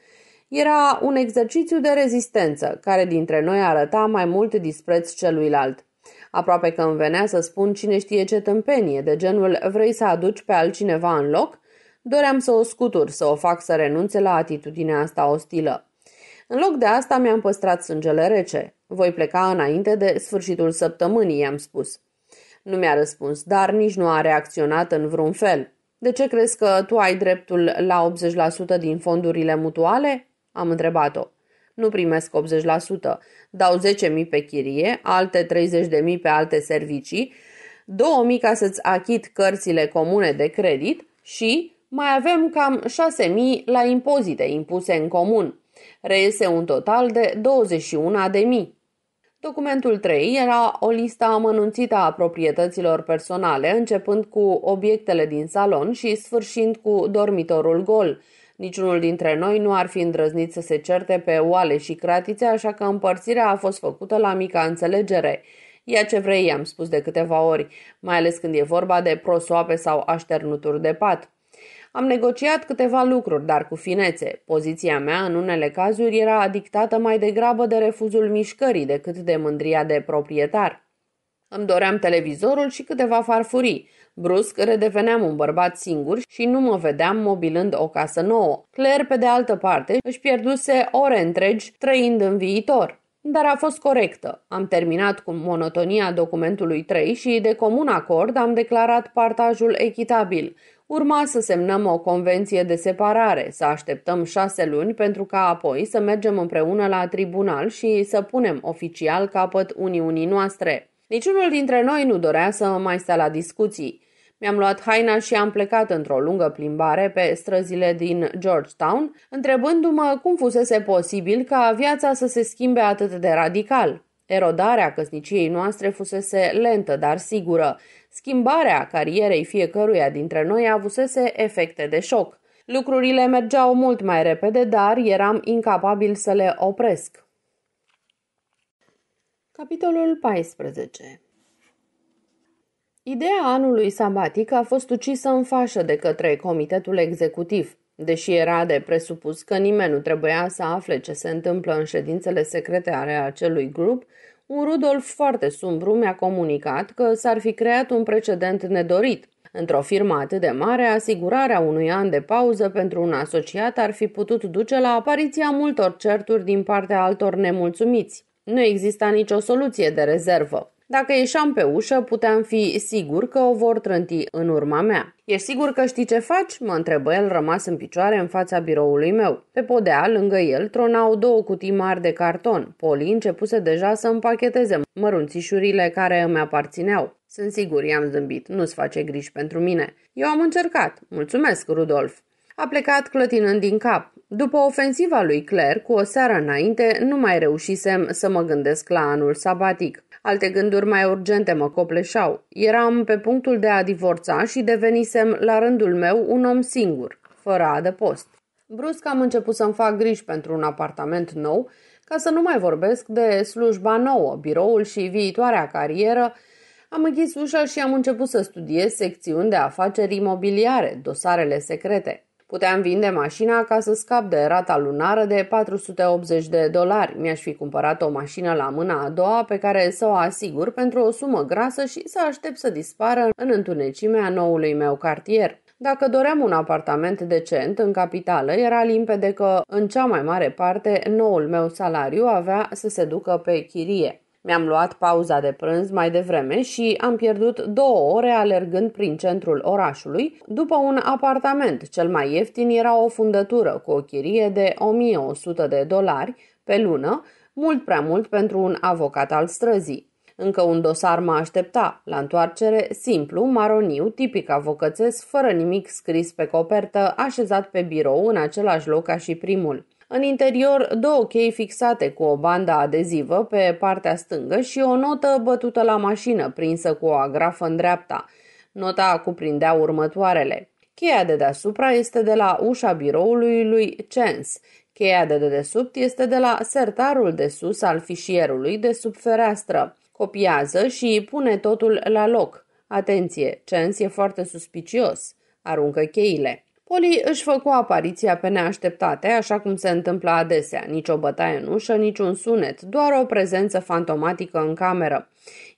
Speaker 1: Era un exercițiu de rezistență, care dintre noi arăta mai mult dispreț celuilalt. Aproape că îmi venea să spun cine știe ce tâmpenie, de genul vrei să aduci pe altcineva în loc? Doream să o scutur, să o fac să renunțe la atitudinea asta ostilă. În loc de asta mi-am păstrat sângele rece. Voi pleca înainte de sfârșitul săptămânii, i-am spus. Nu mi-a răspuns, dar nici nu a reacționat în vreun fel. De ce crezi că tu ai dreptul la 80% din fondurile mutuale? Am întrebat-o. Nu primesc 80%. Dau 10.000 pe chirie, alte 30.000 pe alte servicii, 2.000 ca să-ți achit cărțile comune de credit și mai avem cam 6.000 la impozite impuse în comun reiese un total de 21.000. Documentul 3 era o listă amănunțită a proprietăților personale, începând cu obiectele din salon și sfârșind cu dormitorul gol. Niciunul dintre noi nu ar fi îndrăznit să se certe pe oale și cratițe, așa că împărțirea a fost făcută la mica înțelegere. Ia ce vrei, i-am spus de câteva ori, mai ales când e vorba de prosoape sau așternuturi de pat. Am negociat câteva lucruri, dar cu finețe. Poziția mea, în unele cazuri, era dictată mai degrabă de refuzul mișcării decât de mândria de proprietar. Îmi doream televizorul și câteva farfurii. Brusc redeveneam un bărbat singur și nu mă vedeam mobilând o casă nouă. Claire, pe de altă parte, își pierduse ore întregi trăind în viitor. Dar a fost corectă. Am terminat cu monotonia documentului 3 și, de comun acord, am declarat partajul echitabil – Urma să semnăm o convenție de separare, să așteptăm șase luni pentru ca apoi să mergem împreună la tribunal și să punem oficial capăt Uniunii noastre. Niciunul dintre noi nu dorea să mai stea la discuții. Mi-am luat haina și am plecat într-o lungă plimbare pe străzile din Georgetown, întrebându-mă cum fusese posibil ca viața să se schimbe atât de radical. Erodarea căsniciei noastre fusese lentă, dar sigură. Schimbarea carierei fiecăruia dintre noi avusese efecte de șoc. Lucrurile mergeau mult mai repede, dar eram incapabil să le opresc. Capitolul 14 Ideea anului sabatic a fost ucisă în fașă de către comitetul executiv, deși era de presupus că nimeni nu trebuia să afle ce se întâmplă în ședințele secrete ale acelui grup, un Rudolf foarte sumbru mi-a comunicat că s-ar fi creat un precedent nedorit. Într-o firmă atât de mare, asigurarea unui an de pauză pentru un asociat ar fi putut duce la apariția multor certuri din partea altor nemulțumiți. Nu exista nicio soluție de rezervă. Dacă ieșeam pe ușă, puteam fi sigur că o vor trânti în urma mea. E sigur că știi ce faci?" mă întrebă el rămas în picioare în fața biroului meu. Pe podea, lângă el, tronau două cutii mari de carton. Poli începuse deja să împacheteze mărunțișurile care îmi aparțineau. Sunt sigur, i-am zâmbit, nu-ți face griji pentru mine. Eu am încercat. Mulțumesc, Rudolf. A plecat clătinând din cap. După ofensiva lui Claire, cu o seară înainte, nu mai reușisem să mă gândesc la anul sabatic. Alte gânduri mai urgente mă copleșau. Eram pe punctul de a divorța și devenisem, la rândul meu, un om singur, fără adăpost. Brusc am început să-mi fac griji pentru un apartament nou, ca să nu mai vorbesc de slujba nouă, biroul și viitoarea carieră, am închis ușa și am început să studiez secțiuni de afaceri imobiliare, dosarele secrete. Puteam vinde mașina ca să scap de rata lunară de 480 de dolari. Mi-aș fi cumpărat o mașină la mâna a doua pe care să o asigur pentru o sumă grasă și să aștept să dispară în întunecimea noului meu cartier. Dacă doream un apartament decent în capitală, era limpede că, în cea mai mare parte, noul meu salariu avea să se ducă pe chirie. Mi-am luat pauza de prânz mai devreme și am pierdut două ore alergând prin centrul orașului după un apartament. Cel mai ieftin era o fundătură cu o chirie de 1100 de dolari pe lună, mult prea mult pentru un avocat al străzii. Încă un dosar mă aștepta, la întoarcere, simplu, maroniu, tipic avocățesc, fără nimic scris pe copertă, așezat pe birou în același loc ca și primul. În interior, două chei fixate cu o bandă adezivă pe partea stângă și o notă bătută la mașină, prinsă cu o agrafă în dreapta. Nota cuprindea următoarele. Cheia de deasupra este de la ușa biroului lui Chance. Cheia de dedesubt este de la sertarul de sus al fișierului de sub fereastră. Copiază și pune totul la loc. Atenție, Chance e foarte suspicios. Aruncă cheile. Oli își făcu apariția pe neașteptate, așa cum se întâmplă adesea, nici o bătaie în ușă, nici un sunet, doar o prezență fantomatică în cameră.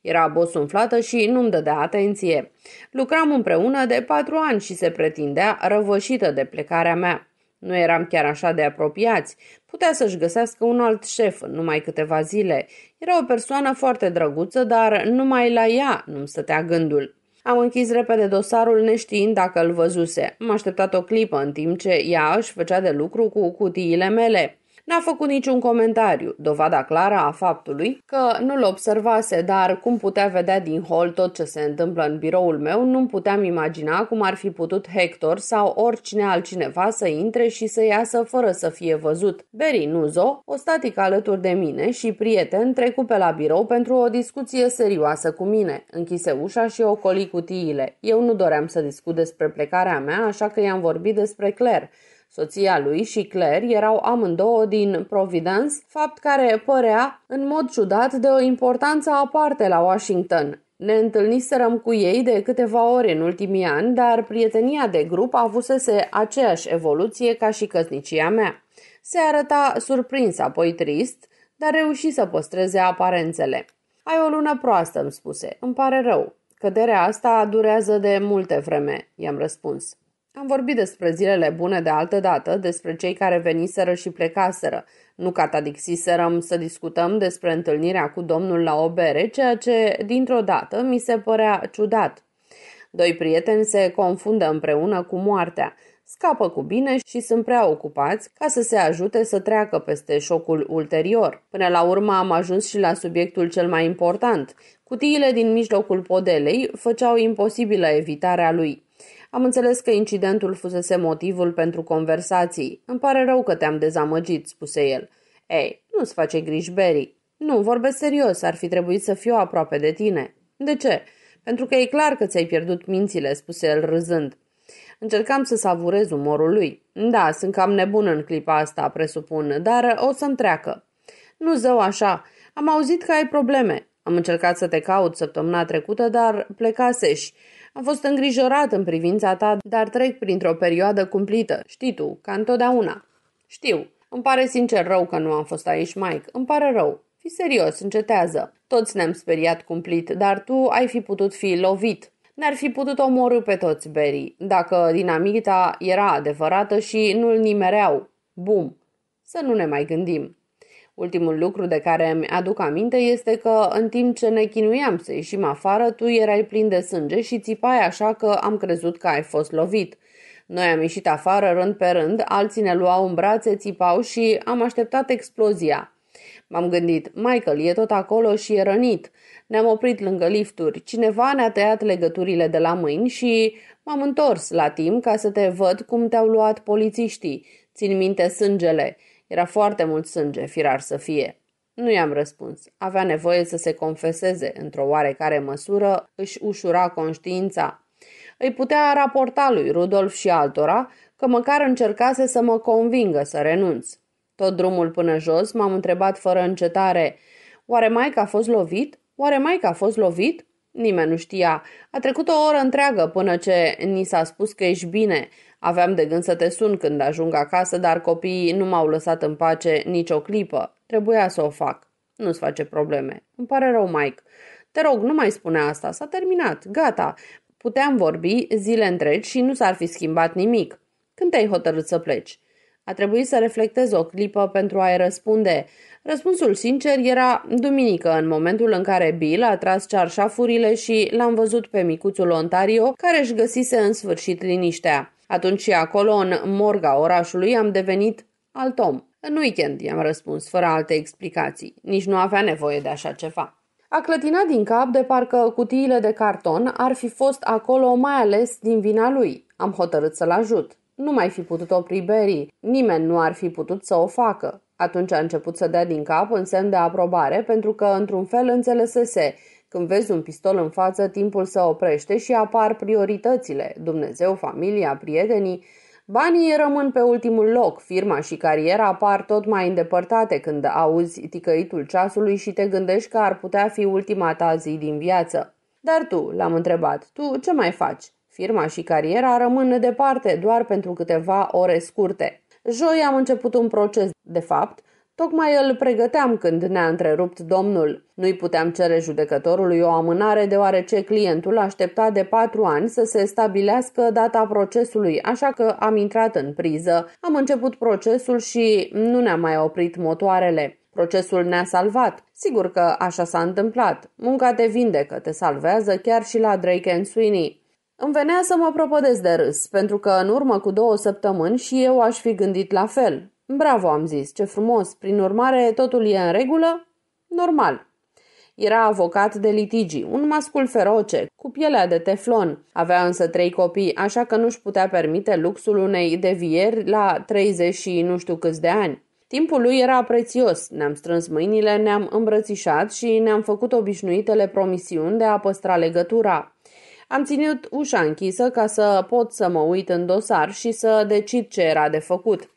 Speaker 1: Era bosunflată și nu-mi dădea atenție. Lucram împreună de patru ani și se pretindea răvășită de plecarea mea. Nu eram chiar așa de apropiați. Putea să-și găsească un alt șef în numai câteva zile. Era o persoană foarte drăguță, dar numai la ea nu-mi stătea gândul. Am închis repede dosarul neștiind dacă îl văzuse. M-a așteptat o clipă în timp ce ea își făcea de lucru cu cutiile mele. N-a făcut niciun comentariu, dovada clară a faptului că nu-l observase, dar cum putea vedea din hol tot ce se întâmplă în biroul meu, nu puteam imagina cum ar fi putut Hector sau oricine altcineva să intre și să iasă fără să fie văzut. Beri Nuzo, o static alături de mine și prieten, trecu pe la birou pentru o discuție serioasă cu mine. Închise ușa și ocoli cutiile. Eu nu doream să discut despre plecarea mea, așa că i-am vorbit despre Claire. Soția lui și Claire erau amândouă din Providence, fapt care părea în mod ciudat de o importanță aparte la Washington. Ne întâlniserăm cu ei de câteva ori în ultimii ani, dar prietenia de grup avusese aceeași evoluție ca și căsnicia mea. Se arăta surprins, apoi trist, dar reuși să păstreze aparențele. Ai o lună proastă, îmi spuse. Îmi pare rău. Căderea asta durează de multe vreme, i-am răspuns. Am vorbit despre zilele bune de altă dată, despre cei care veniseră și plecaseră. Nu catadixiserăm să discutăm despre întâlnirea cu domnul la o bere, ceea ce, dintr-o dată, mi se părea ciudat. Doi prieteni se confundă împreună cu moartea, scapă cu bine și sunt prea ocupați ca să se ajute să treacă peste șocul ulterior. Până la urmă am ajuns și la subiectul cel mai important. Cutiile din mijlocul podelei făceau imposibilă evitarea lui. Am înțeles că incidentul fusese motivul pentru conversații. Îmi pare rău că te-am dezamăgit, spuse el. Ei, nu-ți face griji, Berry. Nu, vorbesc serios, ar fi trebuit să fiu aproape de tine. De ce? Pentru că e clar că ți-ai pierdut mințile, spuse el râzând. Încercam să savurez umorul lui. Da, sunt cam nebun în clipa asta, presupun, dar o să-mi treacă. Nu zău așa. Am auzit că ai probleme. Am încercat să te caut săptămâna trecută, dar plecasești. Am fost îngrijorat în privința ta, dar trec printr-o perioadă cumplită. Știi tu, ca întotdeauna. Știu. Îmi pare sincer rău că nu am fost aici, Mike. Îmi pare rău. Fii serios, încetează. Toți ne-am speriat cumplit, dar tu ai fi putut fi lovit. Ne-ar fi putut omorâ pe toți, Berry, dacă dinamita era adevărată și nu-l nimereau. Bum. Să nu ne mai gândim. Ultimul lucru de care îmi aduc aminte este că în timp ce ne chinuiam să ieșim afară, tu erai plin de sânge și țipai așa că am crezut că ai fost lovit. Noi am ieșit afară rând pe rând, alții ne luau în brațe, țipau și am așteptat explozia. M-am gândit, Michael e tot acolo și e rănit. Ne-am oprit lângă lifturi, cineva ne-a tăiat legăturile de la mâini și m-am întors la timp ca să te văd cum te-au luat polițiștii. Țin minte sângele. Era foarte mult sânge, firar să fie. Nu i-am răspuns. Avea nevoie să se confeseze, într-o oarecare măsură își ușura conștiința. Îi putea raporta lui Rudolf și altora că măcar încercase să mă convingă să renunț. Tot drumul până jos m-am întrebat fără încetare, oare că a fost lovit? Oare că a fost lovit? Nimeni nu știa. A trecut o oră întreagă până ce ni s-a spus că ești bine Aveam de gând să te sun când ajung acasă, dar copiii nu m-au lăsat în pace nicio clipă. Trebuia să o fac. Nu-ți face probleme. Îmi pare rău, Mike. Te rog, nu mai spune asta. S-a terminat. Gata. Puteam vorbi zile întregi și nu s-ar fi schimbat nimic. Când te-ai hotărât să pleci? A trebuit să reflectez o clipă pentru a-i răspunde. Răspunsul sincer era duminică, în momentul în care Bill a tras cearșafurile și l-am văzut pe micuțul Ontario, care își găsise în sfârșit liniștea. Atunci acolo, în morga orașului, am devenit alt om. În weekend, i-am răspuns, fără alte explicații. Nici nu avea nevoie de așa ceva. A clătinat din cap de parcă cutiile de carton ar fi fost acolo mai ales din vina lui. Am hotărât să-l ajut. Nu mai fi putut opri berii. Nimeni nu ar fi putut să o facă. Atunci a început să dea din cap în semn de aprobare pentru că, într-un fel, înțelesese când vezi un pistol în față, timpul se oprește și apar prioritățile. Dumnezeu, familia, prietenii. Banii rămân pe ultimul loc, firma și cariera apar tot mai îndepărtate când auzi ticăitul ceasului și te gândești că ar putea fi ultima ta zi din viață. Dar tu, l-am întrebat, tu ce mai faci? Firma și cariera rămân departe doar pentru câteva ore scurte. Joi am început un proces, de fapt, Tocmai îl pregăteam când ne-a întrerupt domnul. Nu-i puteam cere judecătorului o amânare deoarece clientul aștepta de patru ani să se stabilească data procesului, așa că am intrat în priză. Am început procesul și nu ne a mai oprit motoarele. Procesul ne-a salvat. Sigur că așa s-a întâmplat. Munca te vindecă, te salvează chiar și la Drake and Sweeney. Îmi venea să mă propădesc de râs, pentru că în urmă cu două săptămâni și eu aș fi gândit la fel. Bravo, am zis, ce frumos. Prin urmare, totul e în regulă? Normal. Era avocat de litigi, un mascul feroce, cu pielea de teflon. Avea însă trei copii, așa că nu-și putea permite luxul unei devieri la 30 și nu știu câți de ani. Timpul lui era prețios, ne-am strâns mâinile, ne-am îmbrățișat și ne-am făcut obișnuitele promisiuni de a păstra legătura. Am ținut ușa închisă ca să pot să mă uit în dosar și să decid ce era de făcut.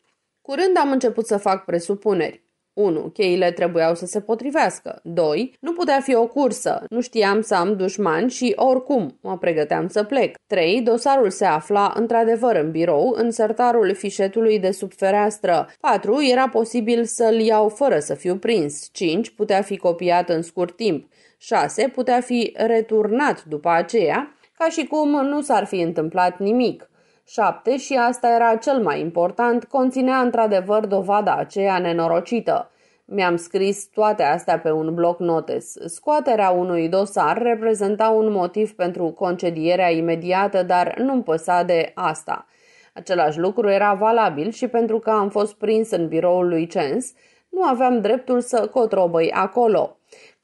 Speaker 1: Curând am început să fac presupuneri. 1. Cheile trebuiau să se potrivească. 2. Nu putea fi o cursă. Nu știam să am dușman și, oricum, mă pregăteam să plec. 3. Dosarul se afla, într-adevăr, în birou, în sertarul fișetului de sub fereastră. 4. Era posibil să-l iau fără să fiu prins. 5. Putea fi copiat în scurt timp. 6. Putea fi returnat după aceea, ca și cum nu s-ar fi întâmplat nimic. 7 și asta era cel mai important, conținea într-adevăr dovada aceea nenorocită. Mi-am scris toate astea pe un bloc notes. Scoaterea unui dosar reprezenta un motiv pentru concedierea imediată, dar nu-mi păsa de asta. Același lucru era valabil și pentru că am fost prins în biroul lui Cens, nu aveam dreptul să cotrobăi acolo.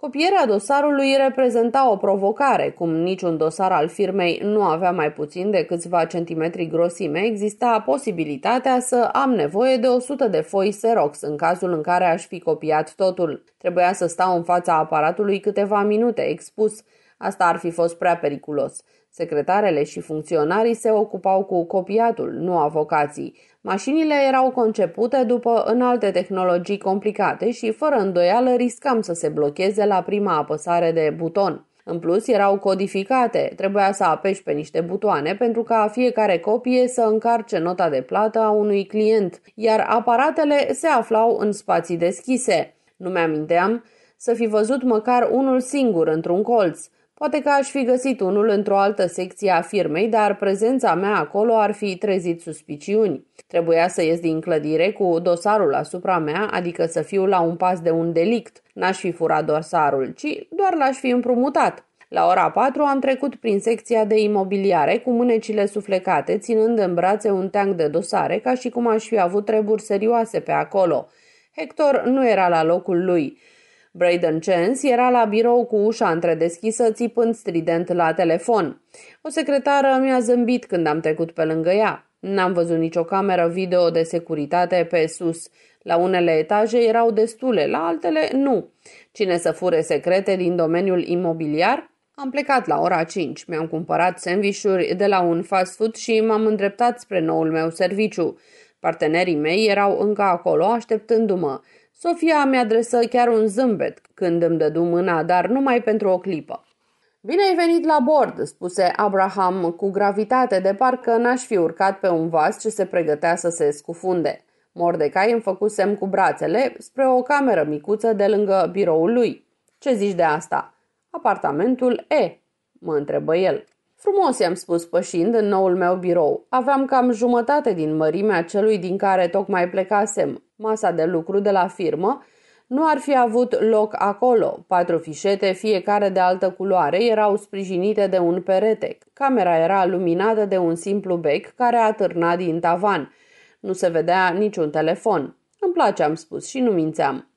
Speaker 1: Copierea dosarului reprezenta o provocare, cum niciun dosar al firmei nu avea mai puțin de câțiva centimetri grosime, exista posibilitatea să am nevoie de 100 de foi Xerox în cazul în care aș fi copiat totul. Trebuia să stau în fața aparatului câteva minute expus. Asta ar fi fost prea periculos. Secretarele și funcționarii se ocupau cu copiatul, nu avocații. Mașinile erau concepute după înalte tehnologii complicate și, fără îndoială, riscam să se blocheze la prima apăsare de buton. În plus, erau codificate, trebuia să apeși pe niște butoane pentru ca fiecare copie să încarce nota de plată a unui client, iar aparatele se aflau în spații deschise. Nu mi-aminteam să fi văzut măcar unul singur într-un colț. Poate că aș fi găsit unul într-o altă secție a firmei, dar prezența mea acolo ar fi trezit suspiciuni. Trebuia să ies din clădire cu dosarul asupra mea, adică să fiu la un pas de un delict. N-aș fi furat dosarul, ci doar l-aș fi împrumutat. La ora 4 am trecut prin secția de imobiliare cu mânecile suflecate, ținând în brațe un teanc de dosare, ca și cum aș fi avut treburi serioase pe acolo. Hector nu era la locul lui. Braden Chance era la birou cu ușa întredeschisă, țipând strident la telefon. O secretară mi-a zâmbit când am trecut pe lângă ea. N-am văzut nicio cameră video de securitate pe sus. La unele etaje erau destule, la altele nu. Cine să fure secrete din domeniul imobiliar? Am plecat la ora 5, mi-am cumpărat sandvișuri de la un fast food și m-am îndreptat spre noul meu serviciu. Partenerii mei erau încă acolo așteptându-mă. Sofia mi adresă chiar un zâmbet când îmi dădu mâna, dar numai pentru o clipă. Bine ai venit la bord, spuse Abraham cu gravitate, de parcă n-aș fi urcat pe un vas ce se pregătea să se scufunde. Mordecai îmi făcu semn cu brațele spre o cameră micuță de lângă biroul lui. Ce zici de asta? Apartamentul E, mă întrebă el. Frumos i-am spus pășind în noul meu birou. Aveam cam jumătate din mărimea celui din care tocmai plecasem. Masa de lucru de la firmă nu ar fi avut loc acolo. Patru fișete, fiecare de altă culoare, erau sprijinite de un perete. Camera era luminată de un simplu bec care atârna din tavan. Nu se vedea niciun telefon. Îmi place, am spus și nu mințeam.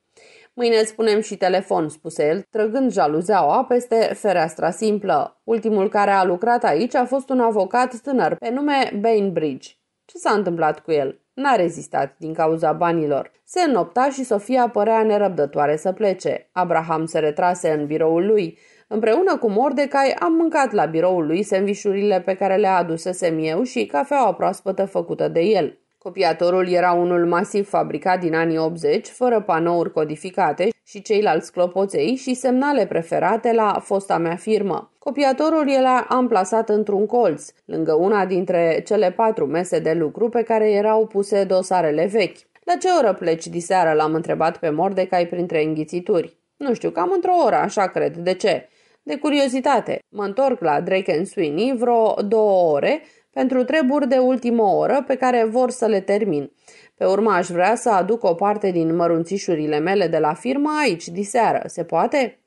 Speaker 1: Mâine îți punem și telefon, spuse el, trăgând jaluzeaua peste fereastra simplă. Ultimul care a lucrat aici a fost un avocat tânăr, pe nume Bainbridge. Ce s-a întâmplat cu el? N-a rezistat din cauza banilor. Se înopta și Sofia părea nerăbdătoare să plece. Abraham se retrase în biroul lui. Împreună cu Mordecai am mâncat la biroul lui semvișurile pe care le adusese eu și cafeaua proaspătă făcută de el. Copiatorul era unul masiv fabricat din anii 80, fără panouri codificate și ceilalți clopoței și semnale preferate la fosta mea firmă. Copiatorul era amplasat într-un colț, lângă una dintre cele patru mese de lucru pe care erau puse dosarele vechi. La ce oră pleci diseară?" l-am întrebat pe Mordecai printre înghițituri. Nu știu, cam într-o oră, așa cred. De ce?" De curiozitate. Mă întorc la Drake and Sweeney vreo două ore pentru treburi de ultimă oră pe care vor să le termin. Pe urmă aș vrea să aduc o parte din mărunțișurile mele de la firmă aici, diseară. Se poate?"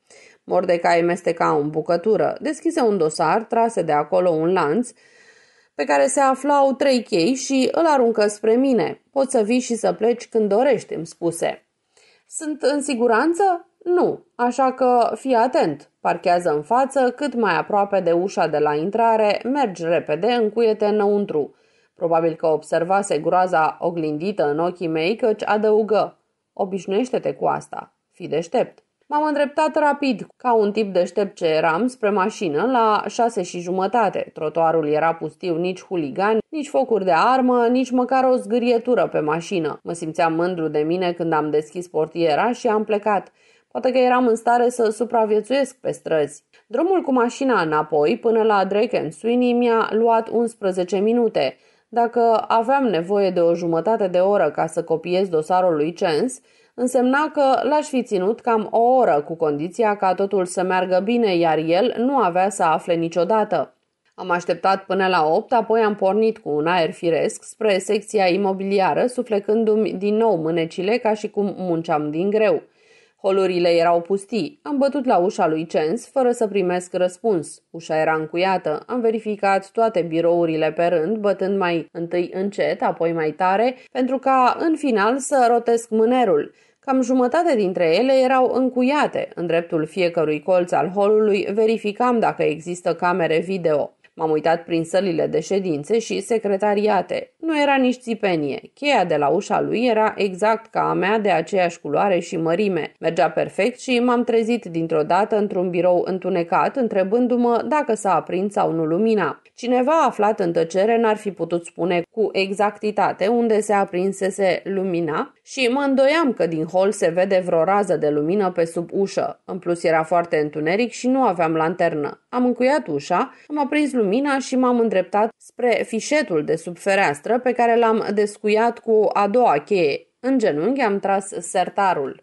Speaker 1: Mordecai mesteca în bucătură, deschise un dosar, trase de acolo un lanț, pe care se aflau trei chei și îl aruncă spre mine. Poți să vii și să pleci când dorești, îmi spuse. Sunt în siguranță? Nu, așa că fii atent. Parchează în față, cât mai aproape de ușa de la intrare, mergi repede, cuiete înăuntru. Probabil că observase groaza oglindită în ochii mei, căci adăugă. Obișnuiește-te cu asta. Fii deștept. M-am îndreptat rapid, ca un tip deștept ce eram, spre mașină, la șase și jumătate. Trotuarul era pustiu, nici huligani, nici focuri de armă, nici măcar o zgârietură pe mașină. Mă simțeam mândru de mine când am deschis portiera și am plecat. Poate că eram în stare să supraviețuiesc pe străzi. Drumul cu mașina înapoi până la Drake and Sweeney mi-a luat 11 minute. Dacă aveam nevoie de o jumătate de oră ca să copiez dosarul lui Chance, însemna că l-aș fi ținut cam o oră, cu condiția ca totul să meargă bine, iar el nu avea să afle niciodată. Am așteptat până la 8, apoi am pornit cu un aer firesc spre secția imobiliară, suflecându-mi din nou mânecile ca și cum munceam din greu. Holurile erau pustii. Am bătut la ușa lui Cens fără să primesc răspuns. Ușa era încuiată. Am verificat toate birourile pe rând, bătând mai întâi încet, apoi mai tare, pentru ca, în final, să rotesc mânerul. Cam jumătate dintre ele erau încuiate. În dreptul fiecărui colț al holului verificam dacă există camere video. M-am uitat prin sălile de ședințe și secretariate. Nu era nici țipenie. Cheia de la ușa lui era exact ca a mea, de aceeași culoare și mărime. Mergea perfect și m-am trezit dintr-o dată într-un birou întunecat, întrebându-mă dacă s-a aprins sau nu lumina. Cineva aflat în tăcere n-ar fi putut spune cu exactitate unde se aprinsese lumina și mă îndoiam că din hol se vede vreo rază de lumină pe sub ușă. În plus era foarte întuneric și nu aveam lanternă. Am încuiat ușa, am aprins lumina și m-am îndreptat spre fișetul de sub fereastră aseră pe care l-am descuiat cu a doua cheie. În genunchi am tras sertarul.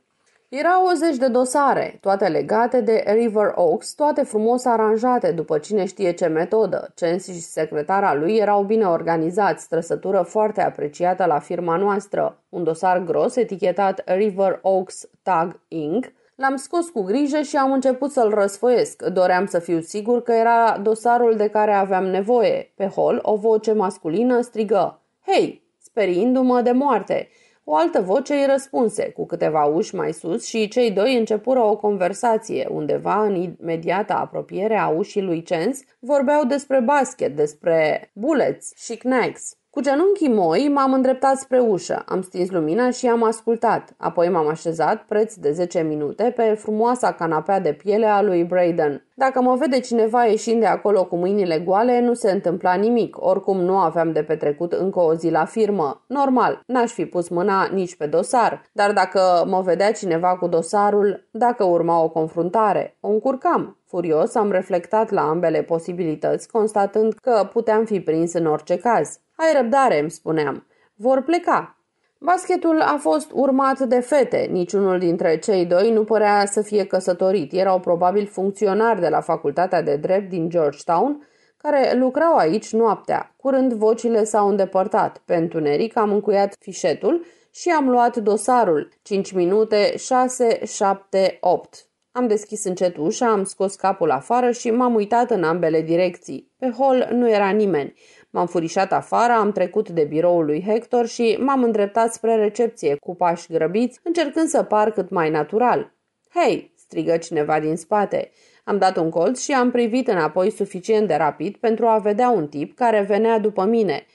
Speaker 1: Erau o zeci de dosare, toate legate de River Oaks, toate frumos aranjate după cine știe ce metodă. Censi și secretara lui erau bine organizați, trăsătură foarte apreciată la firma noastră. Un dosar gros etichetat River Oaks Tag Inc. L-am scos cu grijă și am început să-l răsfoiesc. Doream să fiu sigur că era dosarul de care aveam nevoie. Pe hol, o voce masculină strigă. Hei, speriindu-mă de moarte. O altă voce îi răspunse, cu câteva uși mai sus și cei doi începură o conversație, undeva în imediata apropiere a ușii lui Cens, vorbeau despre basket, despre bullets și knacks. Cu genunchii moi m-am îndreptat spre ușă, am stins lumina și am ascultat, apoi m-am așezat preț de 10 minute pe frumoasa canapea de piele a lui Braden. Dacă mă vede cineva ieșind de acolo cu mâinile goale, nu se întâmpla nimic, oricum nu aveam de petrecut încă o zi la firmă. Normal, n-aș fi pus mâna nici pe dosar, dar dacă mă vedea cineva cu dosarul, dacă urma o confruntare, o încurcam, Furios, am reflectat la ambele posibilități, constatând că puteam fi prins în orice caz. Ai răbdare, îmi spuneam. Vor pleca. Baschetul a fost urmat de fete. Niciunul dintre cei doi nu părea să fie căsătorit. Erau probabil funcționari de la Facultatea de Drept din Georgetown, care lucrau aici noaptea. Curând vocile s-au îndepărtat. pentru neric am încuiat fișetul și am luat dosarul. 5 minute, 6, 7, 8. Am deschis încet ușa, am scos capul afară și m-am uitat în ambele direcții. Pe hol nu era nimeni. M-am furișat afară, am trecut de biroul lui Hector și m-am îndreptat spre recepție cu pași grăbiți, încercând să par cât mai natural. Hei!" strigă cineva din spate. Am dat un colț și am privit înapoi suficient de rapid pentru a vedea un tip care venea după mine –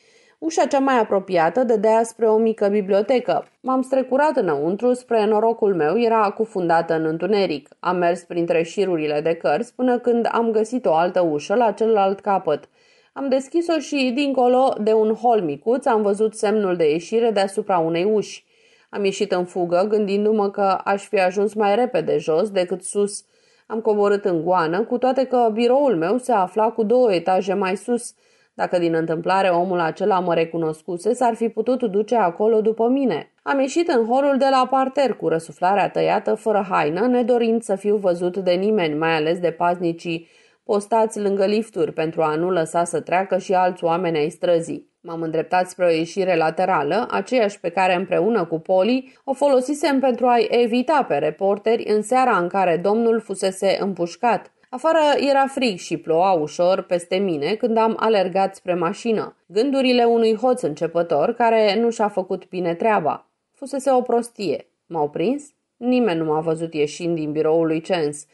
Speaker 1: Ușa cea mai apropiată dădea spre o mică bibliotecă. M-am strecurat înăuntru, spre norocul meu era acufundată în întuneric. Am mers printre șirurile de cărți până când am găsit o altă ușă la celălalt capăt. Am deschis-o și, dincolo de un hol micuț, am văzut semnul de ieșire deasupra unei uși. Am ieșit în fugă, gândindu-mă că aș fi ajuns mai repede jos decât sus. Am coborât în goană, cu toate că biroul meu se afla cu două etaje mai sus – dacă din întâmplare omul acela mă recunoscuse, s-ar fi putut duce acolo după mine. Am ieșit în holul de la parter cu răsuflarea tăiată fără haină, nedorind să fiu văzut de nimeni, mai ales de paznicii postați lângă lifturi pentru a nu lăsa să treacă și alți oameni ai străzii. M-am îndreptat spre o ieșire laterală, aceeași pe care împreună cu Poli o folosisem pentru a-i evita pe reporteri în seara în care domnul fusese împușcat. Afară era frig și ploua ușor peste mine când am alergat spre mașină. Gândurile unui hoț începător care nu și-a făcut bine treaba. Fusese o prostie. M-au prins? Nimeni nu m-a văzut ieșind din biroul lui Cens.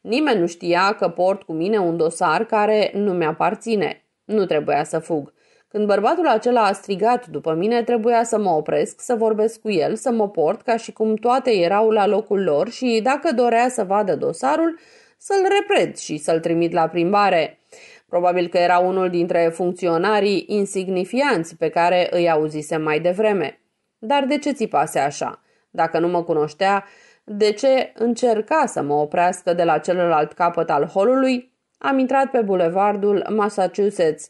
Speaker 1: Nimeni nu știa că port cu mine un dosar care nu mi-aparține. Nu trebuia să fug. Când bărbatul acela a strigat după mine, trebuia să mă opresc, să vorbesc cu el, să mă port ca și cum toate erau la locul lor și, dacă dorea să vadă dosarul, să-l repred și să-l trimit la plimbare. Probabil că era unul dintre funcționarii insignifianți pe care îi auzise mai devreme. Dar de ce țipase așa? Dacă nu mă cunoștea, de ce încerca să mă oprească de la celălalt capăt al holului? Am intrat pe bulevardul Massachusetts,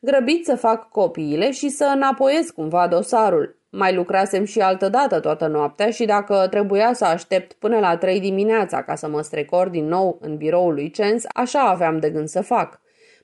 Speaker 1: grăbit să fac copiile și să înapoiesc cumva dosarul. Mai lucrasem și altă dată toată noaptea și dacă trebuia să aștept până la trei dimineața ca să mă strecor din nou în biroul lui Cens, așa aveam de gând să fac.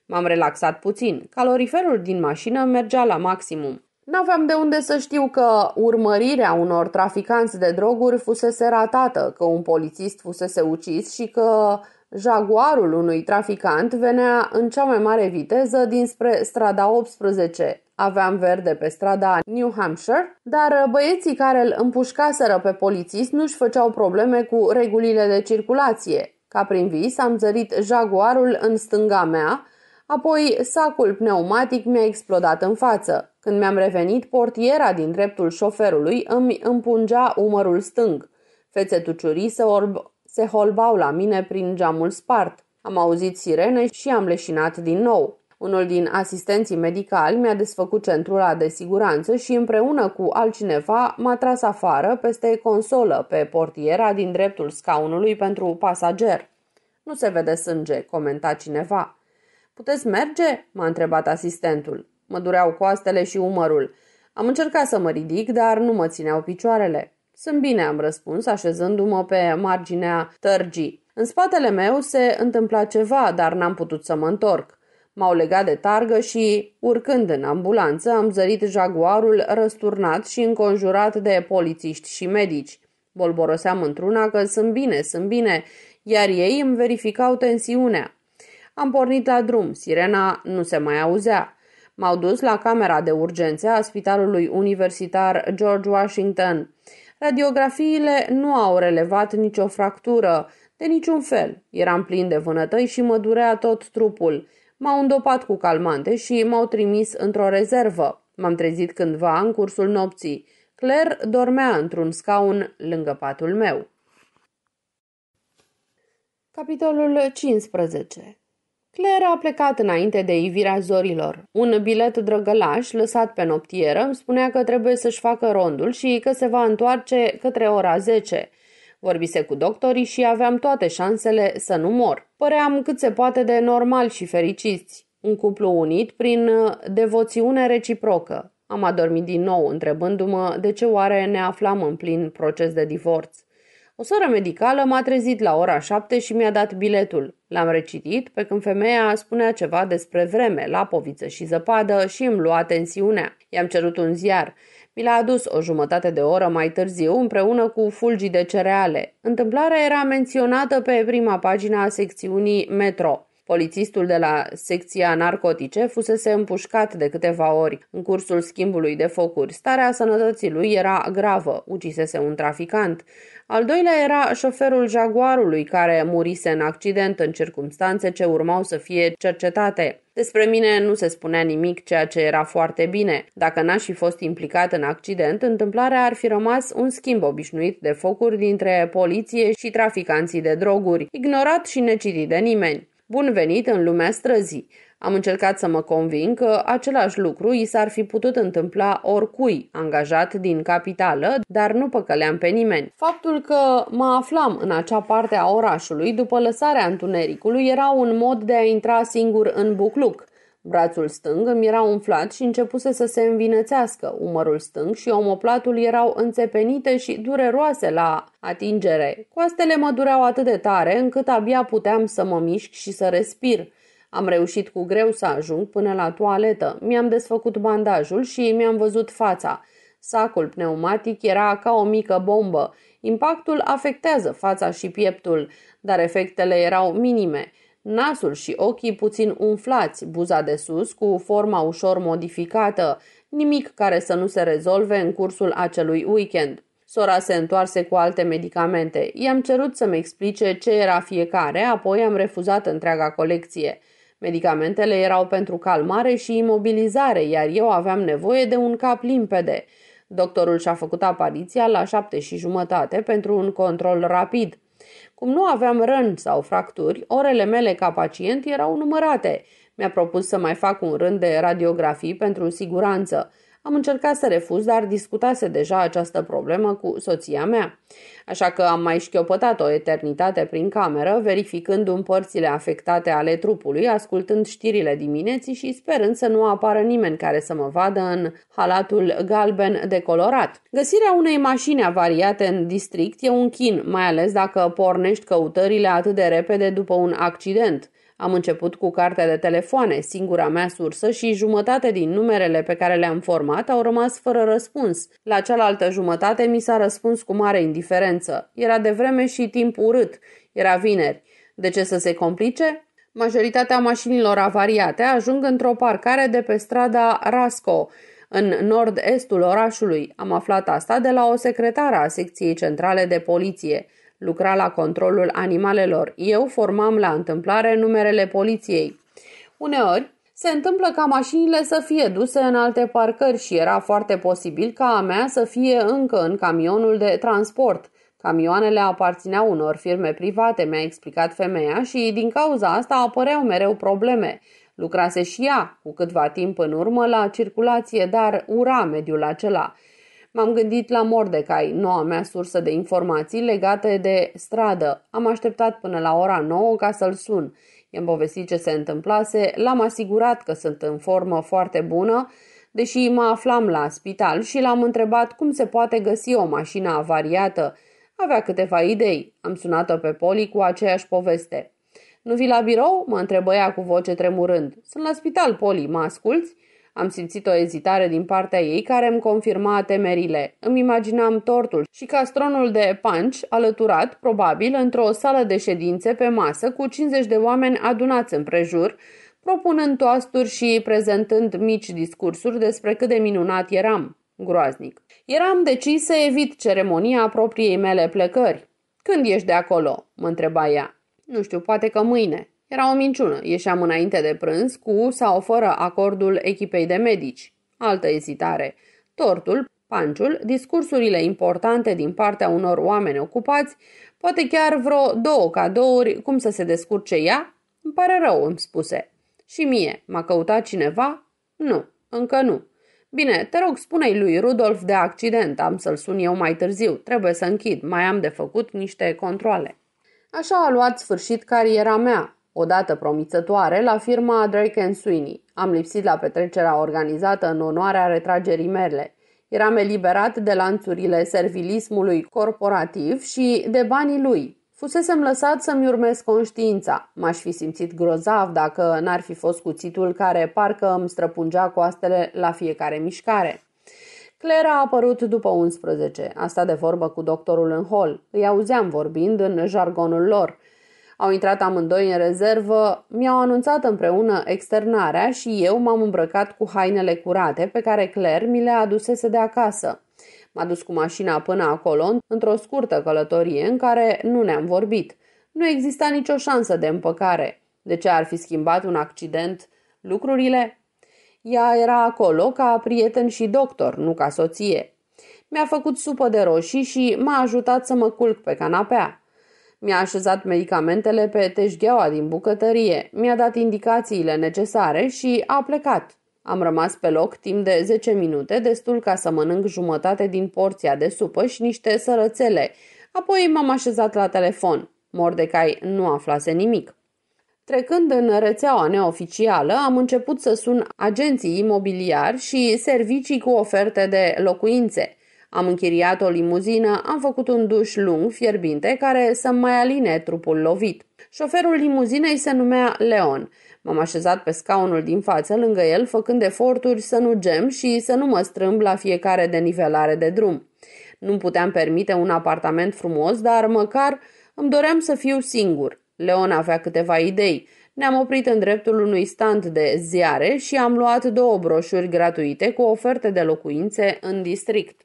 Speaker 1: M-am relaxat puțin. Caloriferul din mașină mergea la maximum. N-aveam de unde să știu că urmărirea unor traficanți de droguri fusese ratată, că un polițist fusese ucis și că Jaguarul unui traficant venea în cea mai mare viteză dinspre strada 18. Aveam verde pe strada New Hampshire, dar băieții care îl împușcaseră pe polițist nu-și făceau probleme cu regulile de circulație. Ca prin vis am zărit jaguarul în stânga mea, apoi sacul pneumatic mi-a explodat în față. Când mi-am revenit, portiera din dreptul șoferului îmi împungea umărul stâng. Fețe tuciurii se orb- se holbau la mine prin geamul spart. Am auzit sirene și am leșinat din nou. Unul din asistenții medicali mi-a desfăcut centrul de siguranță și împreună cu altcineva m-a tras afară peste consolă pe portiera din dreptul scaunului pentru pasager. Nu se vede sânge, comenta cineva. Puteți merge? m-a întrebat asistentul. Mă dureau coastele și umărul. Am încercat să mă ridic, dar nu mă țineau picioarele. Sunt bine, am răspuns, așezându-mă pe marginea tărgii. În spatele meu se întâmpla ceva, dar n-am putut să mă întorc. M-au legat de targă și, urcând în ambulanță, am zărit jaguarul răsturnat și înconjurat de polițiști și medici. Bolboroseam într-una că sunt bine, sunt bine, iar ei îmi verificau tensiunea. Am pornit la drum, sirena nu se mai auzea. M-au dus la camera de urgențe a Spitalului Universitar George Washington. Radiografiile nu au relevat nicio fractură, de niciun fel. Eram plin de vânătăi și mă durea tot trupul. M-au îndopat cu calmante și m-au trimis într-o rezervă. M-am trezit cândva în cursul nopții. Claire dormea într-un scaun lângă patul meu. Capitolul 15 Claire a plecat înainte de ivirea zorilor. Un bilet drăgălaș lăsat pe noptieră îmi spunea că trebuie să-și facă rondul și că se va întoarce către ora 10. Vorbise cu doctorii și aveam toate șansele să nu mor. Păream cât se poate de normal și fericiți. Un cuplu unit prin uh, devoțiune reciprocă. Am adormit din nou, întrebându-mă de ce oare ne aflam în plin proces de divorț. O soră medicală m-a trezit la ora șapte și mi-a dat biletul. L-am recitit pe când femeia spunea ceva despre vreme, lapoviță și zăpadă și îmi lua tensiunea. I-am cerut un ziar. Mi l-a adus o jumătate de oră mai târziu împreună cu fulgii de cereale. Întâmplarea era menționată pe prima pagina a secțiunii Metro. Polițistul de la secția narcotice fusese împușcat de câteva ori în cursul schimbului de focuri. Starea sănătății lui era gravă, ucisese un traficant. Al doilea era șoferul Jaguarului, care murise în accident în circunstanțe ce urmau să fie cercetate. Despre mine nu se spunea nimic, ceea ce era foarte bine. Dacă n-aș fi fost implicat în accident, întâmplarea ar fi rămas un schimb obișnuit de focuri dintre poliție și traficanții de droguri, ignorat și necitit de nimeni. Bun venit în lumea străzii. Am încercat să mă conving că același lucru i s-ar fi putut întâmpla oricui angajat din capitală, dar nu păcăleam pe nimeni. Faptul că mă aflam în acea parte a orașului după lăsarea întunericului era un mod de a intra singur în bucluc. Brațul stâng îmi era umflat și începuse să se învinețească. Umărul stâng și omoplatul erau înțepenite și dureroase la atingere. Coastele mă dureau atât de tare încât abia puteam să mă mișc și să respir. Am reușit cu greu să ajung până la toaletă. Mi-am desfăcut bandajul și mi-am văzut fața. Sacul pneumatic era ca o mică bombă. Impactul afectează fața și pieptul, dar efectele erau minime nasul și ochii puțin umflați, buza de sus cu forma ușor modificată, nimic care să nu se rezolve în cursul acelui weekend. Sora se întoarse cu alte medicamente. I-am cerut să-mi explice ce era fiecare, apoi am refuzat întreaga colecție. Medicamentele erau pentru calmare și imobilizare, iar eu aveam nevoie de un cap limpede. Doctorul și-a făcut apariția la șapte și jumătate pentru un control rapid. Cum nu aveam răni sau fracturi, orele mele ca pacient erau numărate. Mi-a propus să mai fac un rând de radiografii pentru siguranță. Am încercat să refuz, dar discutase deja această problemă cu soția mea. Așa că am mai șchiopătat o eternitate prin cameră, verificând în părțile afectate ale trupului, ascultând știrile dimineții și sperând să nu apară nimeni care să mă vadă în halatul galben decolorat. Găsirea unei mașini avariate în district e un chin, mai ales dacă pornești căutările atât de repede după un accident. Am început cu cartea de telefoane, singura mea sursă și jumătate din numerele pe care le-am format au rămas fără răspuns. La cealaltă jumătate mi s-a răspuns cu mare indiferență. Era de vreme și timp urât. Era vineri. De ce să se complice? Majoritatea mașinilor avariate ajung într-o parcare de pe strada Rasco, în nord-estul orașului. Am aflat asta de la o secretară a secției centrale de poliție lucra la controlul animalelor. Eu formam la întâmplare numerele poliției. Uneori, se întâmplă ca mașinile să fie duse în alte parcări și era foarte posibil ca a mea să fie încă în camionul de transport. Camioanele aparțineau unor firme private, mi-a explicat femeia, și din cauza asta apăreau mereu probleme. Lucrase și ea, cu câtva timp în urmă, la circulație, dar ura mediul acela. M-am gândit la Mordecai, noua mea sursă de informații legate de stradă. Am așteptat până la ora 9 ca să-l sun. I-am povestit ce se întâmplase, l-am asigurat că sunt în formă foarte bună, deși mă aflam la spital și l-am întrebat cum se poate găsi o mașină avariată. Avea câteva idei. Am sunat-o pe Poli cu aceeași poveste. Nu vii la birou?" mă întrebă ea cu voce tremurând. Sunt la spital, Poli, mă asculți?" Am simțit o ezitare din partea ei care îmi confirma temerile. Îmi imaginam tortul și castronul de punch alăturat, probabil, într-o sală de ședințe pe masă cu 50 de oameni adunați împrejur, propunând toasturi și prezentând mici discursuri despre cât de minunat eram. Groaznic. Eram decis să evit ceremonia propriei mele plecări. Când ești de acolo?" mă întreba ea. Nu știu, poate că mâine. Era o minciună. Ieșeam înainte de prânz cu sau fără acordul echipei de medici. Altă ezitare. Tortul, panciul, discursurile importante din partea unor oameni ocupați, poate chiar vreo două cadouri, cum să se descurce ea? Îmi pare rău, îmi spuse. Și mie, m-a căutat cineva? Nu, încă nu. Bine, te rog, spune-i lui Rudolf de accident, am să-l sun eu mai târziu, trebuie să închid, mai am de făcut niște controle. Așa a luat sfârșit cariera mea, odată promițătoare, la firma Drake Sweeney. Am lipsit la petrecerea organizată în onoarea retragerii mele. Eram eliberat de lanțurile servilismului corporativ și de banii lui. Fusesem lăsat să-mi urmez conștiința. M-aș fi simțit grozav dacă n-ar fi fost cuțitul care parcă îmi străpungea coastele la fiecare mișcare. Claire a apărut după 11. A stat de vorbă cu doctorul în hol. Îi auzeam vorbind în jargonul lor. Au intrat amândoi în rezervă, mi-au anunțat împreună externarea și eu m-am îmbrăcat cu hainele curate pe care Claire mi le adusese de acasă. M-a dus cu mașina până acolo, într-o scurtă călătorie în care nu ne-am vorbit. Nu exista nicio șansă de împăcare. De ce ar fi schimbat un accident lucrurile? Ea era acolo ca prieten și doctor, nu ca soție. Mi-a făcut supă de roșii și m-a ajutat să mă culc pe canapea. Mi-a așezat medicamentele pe teșgheaua din bucătărie, mi-a dat indicațiile necesare și a plecat. Am rămas pe loc timp de 10 minute, destul ca să mănânc jumătate din porția de supă și niște sărățele. Apoi m-am așezat la telefon. Mordecai nu aflase nimic. Trecând în rețeaua neoficială, am început să sun agenții imobiliari și servicii cu oferte de locuințe. Am închiriat o limuzină, am făcut un duș lung, fierbinte, care să mai aline trupul lovit. Șoferul limuzinei se numea Leon. M-am așezat pe scaunul din față lângă el, făcând eforturi să nu gem și să nu mă strâmb la fiecare denivelare de drum. Nu puteam permite un apartament frumos, dar măcar îmi doream să fiu singur. Leon avea câteva idei. Ne-am oprit în dreptul unui stand de ziare și am luat două broșuri gratuite cu oferte de locuințe în district.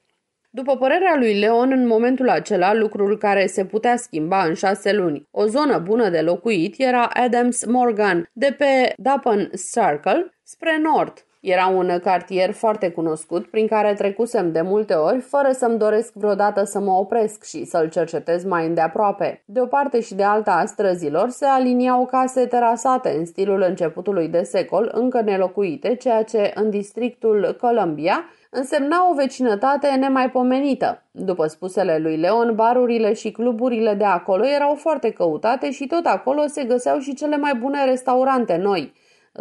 Speaker 1: După părerea lui Leon, în momentul acela, lucrul care se putea schimba în șase luni, o zonă bună de locuit, era Adams Morgan, de pe Dappan Circle, spre nord. Era un cartier foarte cunoscut prin care trecusem de multe ori fără să-mi doresc vreodată să mă opresc și să-l cercetez mai îndeaproape. De o parte și de alta a străzilor se aliniau case terasate în stilul începutului de secol, încă nelocuite, ceea ce în districtul Columbia însemna o vecinătate nemaipomenită. După spusele lui Leon, barurile și cluburile de acolo erau foarte căutate și tot acolo se găseau și cele mai bune restaurante noi.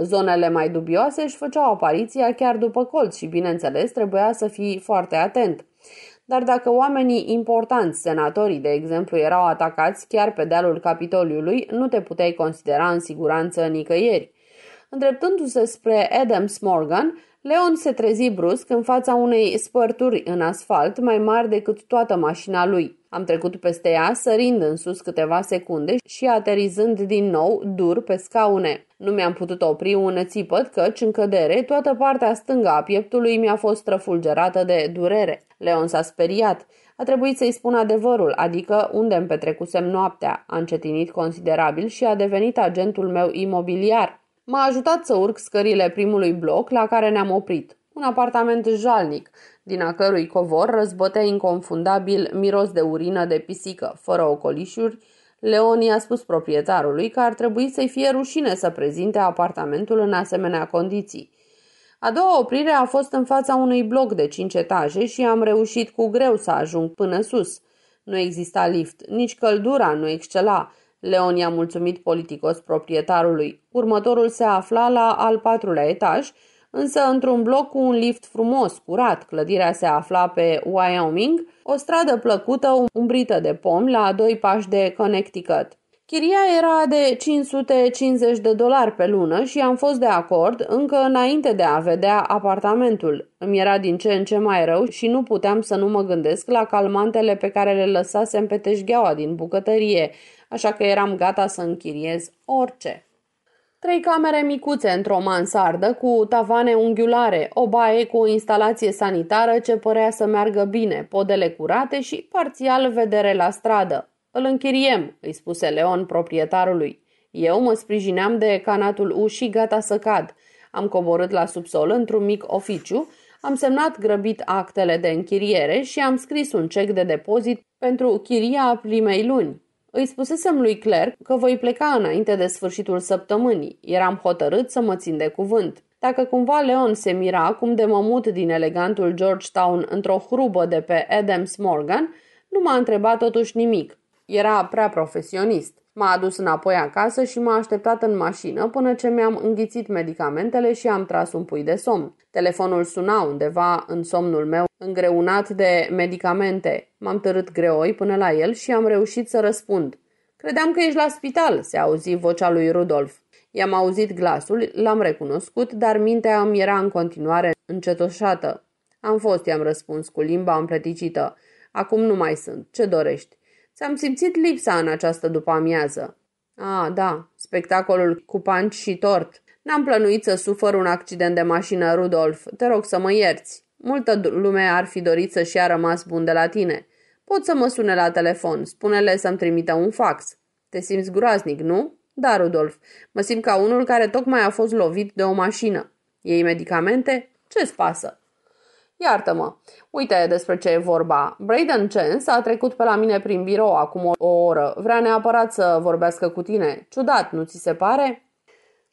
Speaker 1: Zonele mai dubioase își făceau apariția chiar după colț și, bineînțeles, trebuia să fii foarte atent. Dar dacă oamenii importanți, senatorii, de exemplu, erau atacați chiar pe dealul Capitoliului, nu te puteai considera în siguranță nicăieri. Îndreptându-se spre Adams Morgan, Leon se trezi brusc în fața unei spărturi în asfalt mai mari decât toată mașina lui. Am trecut peste ea, sărind în sus câteva secunde și aterizând din nou dur pe scaune. Nu mi-am putut opri un țipăt căci, în cădere, toată partea stângă a pieptului mi-a fost trăfulgerată de durere. Leon s-a speriat. A trebuit să-i spun adevărul, adică unde îmi petrecusem noaptea. A încetinit considerabil și a devenit agentul meu imobiliar. M-a ajutat să urc scările primului bloc la care ne-am oprit. Un apartament jalnic, din a cărui covor răzbătea inconfundabil miros de urină de pisică, fără ocolișuri, Leon i-a spus proprietarului că ar trebui să-i fie rușine să prezinte apartamentul în asemenea condiții. A doua oprire a fost în fața unui bloc de cinci etaje și am reușit cu greu să ajung până sus. Nu exista lift, nici căldura nu excela, Leon i-a mulțumit politicos proprietarului. Următorul se afla la al patrulea etaj, însă într-un bloc cu un lift frumos, curat. Clădirea se afla pe Wyoming, o stradă plăcută umbrită de pomi la doi pași de Connecticut. Chiria era de 550 de dolari pe lună și am fost de acord încă înainte de a vedea apartamentul. Îmi era din ce în ce mai rău și nu puteam să nu mă gândesc la calmantele pe care le lăsasem pe teșgheaua din bucătărie, așa că eram gata să închiriez orice. Trei camere micuțe într-o mansardă cu tavane unghiulare, o baie cu o instalație sanitară ce părea să meargă bine, podele curate și parțial vedere la stradă. Îl închiriem, îi spuse Leon proprietarului. Eu mă sprijineam de canatul ușii gata să cad. Am coborât la subsol într-un mic oficiu, am semnat grăbit actele de închiriere și am scris un cec de depozit pentru chiria primei luni. Îi spusesem lui Clerc că voi pleca înainte de sfârșitul săptămânii. Eram hotărât să mă țin de cuvânt. Dacă cumva Leon se mira cum de mămut din elegantul Georgetown într-o hrubă de pe Adams Morgan, nu m-a întrebat totuși nimic. Era prea profesionist. M-a adus înapoi acasă și m-a așteptat în mașină până ce mi-am înghițit medicamentele și am tras un pui de somn. Telefonul suna undeva în somnul meu, îngreunat de medicamente. M-am târât greoi până la el și am reușit să răspund. Credeam că ești la spital, se auzi vocea lui Rudolf. I-am auzit glasul, l-am recunoscut, dar mintea îmi era în continuare încetoșată. Am fost, i-am răspuns cu limba împleticită. Acum nu mai sunt. Ce dorești? Ți-am simțit lipsa în această după-amiază. A, da, spectacolul cu panci și tort. N-am plănuit să sufăr un accident de mașină, Rudolf. Te rog să mă ierți. Multă lume ar fi dorit să-și a rămas bun de la tine. Pot să mă sune la telefon. Spune-le să-mi trimită un fax. Te simți groaznic, nu? Da, Rudolf. Mă simt ca unul care tocmai a fost lovit de o mașină. Ei medicamente? Ce-ți pasă? Iartă-mă. Uite despre ce e vorba. Braden Chance a trecut pe la mine prin birou acum o oră. Vrea neapărat să vorbească cu tine. Ciudat, nu ți se pare?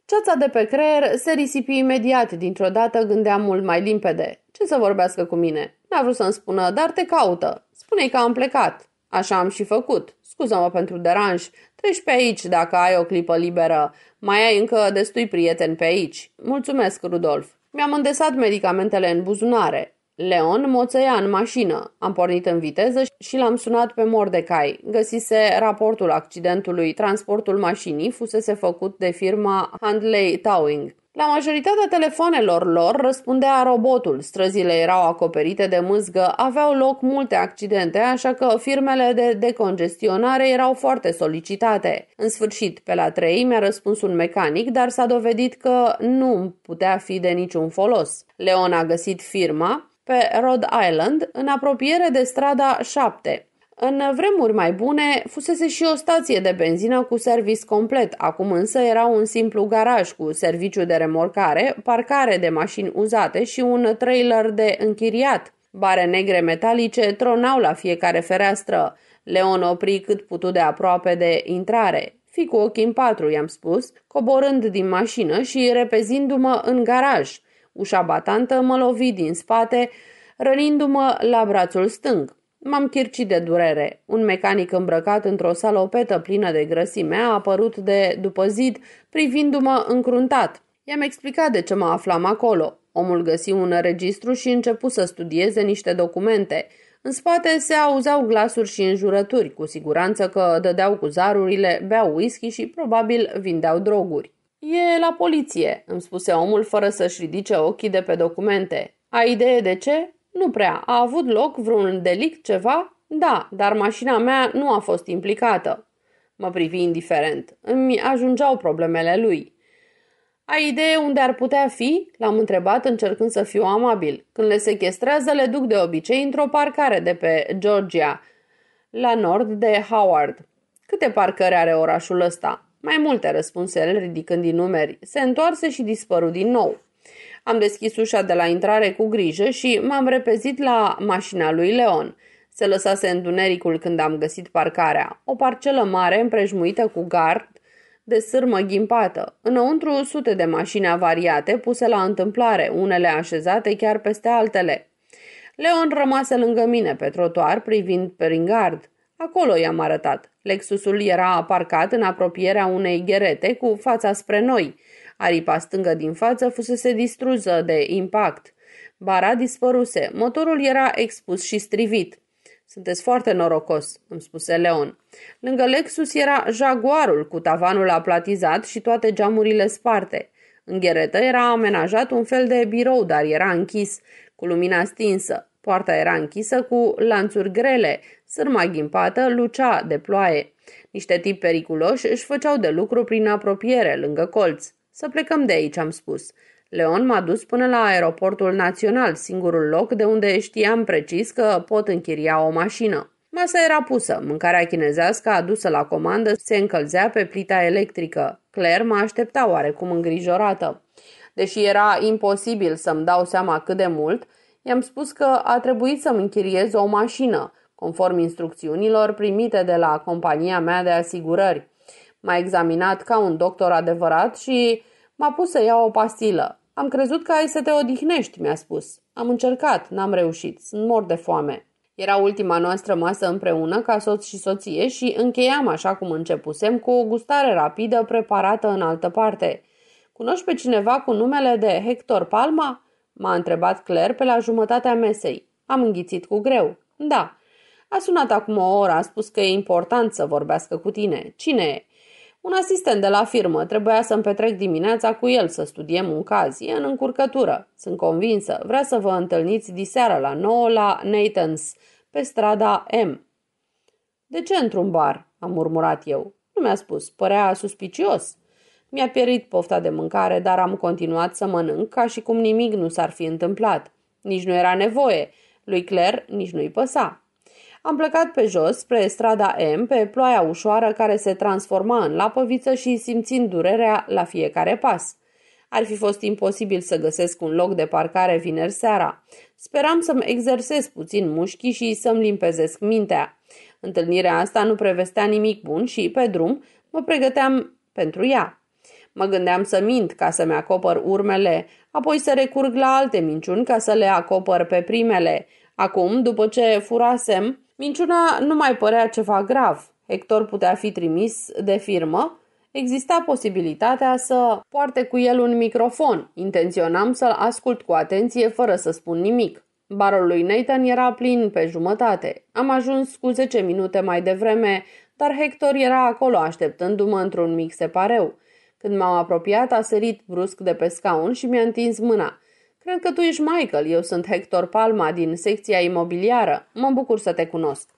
Speaker 1: Ceața de pe creier se risipi imediat, dintr-o dată gândeam mult mai limpede. Ce să vorbească cu mine? N-a vrut să-mi spună, dar te caută. Spune-i că am plecat. Așa am și făcut. Scuză-mă pentru deranj. Treci pe aici dacă ai o clipă liberă. Mai ai încă destui prieteni pe aici. Mulțumesc, Rudolf. Mi-am îndesat medicamentele în buzunare. Leon moțăia în mașină. Am pornit în viteză și l-am sunat pe Mordecai. Găsise raportul accidentului. Transportul mașinii fusese făcut de firma Handley Towing. La majoritatea telefonelor lor răspundea robotul, străzile erau acoperite de mâzgă, aveau loc multe accidente, așa că firmele de decongestionare erau foarte solicitate. În sfârșit, pe la trei mi-a răspuns un mecanic, dar s-a dovedit că nu putea fi de niciun folos. Leon a găsit firma pe Rhode Island, în apropiere de strada 7. În vremuri mai bune, fusese și o stație de benzină cu servis complet, acum însă era un simplu garaj cu serviciu de remorcare, parcare de mașini uzate și un trailer de închiriat. Bare negre metalice tronau la fiecare fereastră. Leon opri cât putu de aproape de intrare. Fi cu ochii în patru, i-am spus, coborând din mașină și repezindu-mă în garaj. Ușa batantă mă lovi din spate, rănindu-mă la brațul stâng. M-am chircit de durere. Un mecanic îmbrăcat într-o salopetă plină de grăsime a apărut de după zid, privindu-mă încruntat. I-am explicat de ce mă aflam acolo. Omul găsi un registru și începu să studieze niște documente. În spate se auzau glasuri și înjurături, cu siguranță că dădeau cu zarurile, beau whisky și probabil vindeau droguri. E la poliție, îmi spuse omul fără să-și ridice ochii de pe documente. Ai idee de ce? Nu prea. A avut loc vreun delict, ceva? Da, dar mașina mea nu a fost implicată. Mă privi indiferent. Îmi ajungeau problemele lui. Ai idee unde ar putea fi?" l-am întrebat încercând să fiu amabil. Când le sequestrează, le duc de obicei într-o parcare de pe Georgia, la nord de Howard. Câte parcări are orașul ăsta?" Mai multe, răspunse el ridicând din numeri. Se întoarse și dispăru din nou. Am deschis ușa de la intrare cu grijă și m-am repezit la mașina lui Leon. Se lăsase întunericul când am găsit parcarea. O parcelă mare împrejmuită cu gard de sârmă ghimpată. Înăuntru sute de mașini avariate puse la întâmplare, unele așezate chiar peste altele. Leon rămase lângă mine pe trotuar privind prin gard. Acolo i-am arătat. Lexusul era aparcat în apropierea unei gherete cu fața spre noi – Aripa stângă din față fusese distrusă de impact. Bara dispăruse. Motorul era expus și strivit. Sunteți foarte norocos, îmi spuse Leon. Lângă Lexus era Jaguarul cu tavanul aplatizat și toate geamurile sparte. În gheretă era amenajat un fel de birou, dar era închis, cu lumina stinsă. Poarta era închisă cu lanțuri grele, sârma ghimpată lucea de ploaie. Niște tipi periculoși își făceau de lucru prin apropiere, lângă colț. Să plecăm de aici, am spus. Leon m-a dus până la aeroportul național, singurul loc de unde știam precis că pot închiria o mașină. Masa era pusă, mâncarea chinezească adusă la comandă se încălzea pe plita electrică. Claire mă aștepta oarecum îngrijorată. Deși era imposibil să-mi dau seama cât de mult, i-am spus că a trebuit să-mi închiriez o mașină, conform instrucțiunilor primite de la compania mea de asigurări. M-a examinat ca un doctor adevărat și M-a pus să iau o pastilă. Am crezut că ai să te odihnești, mi-a spus. Am încercat, n-am reușit, sunt mor de foame. Era ultima noastră masă împreună ca soț și soție și încheiam așa cum începusem cu o gustare rapidă preparată în altă parte. Cunoști pe cineva cu numele de Hector Palma?" m-a întrebat Claire pe la jumătatea mesei. Am înghițit cu greu. Da. A sunat acum o oră, a spus că e important să vorbească cu tine. Cine e? Un asistent de la firmă trebuia să-mi petrec dimineața cu el să studiem un caz. E în încurcătură. Sunt convinsă. Vrea să vă întâlniți diseară la 9 la Nathan's, pe strada M. De ce într-un bar? Am murmurat eu. Nu mi-a spus. Părea suspicios. Mi-a pierit pofta de mâncare, dar am continuat să mănânc ca și cum nimic nu s-ar fi întâmplat. Nici nu era nevoie. Lui Claire nici nu-i păsa. Am plecat pe jos, spre strada M, pe ploaia ușoară care se transforma în lapoviță și simțind durerea la fiecare pas. Ar fi fost imposibil să găsesc un loc de parcare vineri seara. Speram să-mi exersez puțin mușchii și să-mi limpezesc mintea. Întâlnirea asta nu prevestea nimic bun și, pe drum, mă pregăteam pentru ea. Mă gândeam să mint ca să-mi acopăr urmele, apoi să recurg la alte minciuni ca să le acopăr pe primele. Acum, după ce furasem Minciuna nu mai părea ceva grav. Hector putea fi trimis de firmă. Exista posibilitatea să poarte cu el un microfon. Intenționam să-l ascult cu atenție fără să spun nimic. Barul lui Nathan era plin pe jumătate. Am ajuns cu 10 minute mai devreme, dar Hector era acolo așteptându-mă într-un mic separeu. Când m-am apropiat, a sărit brusc de pe scaun și mi-a întins mâna – Cred că tu ești Michael, eu sunt Hector Palma din secția imobiliară. Mă bucur să te cunosc.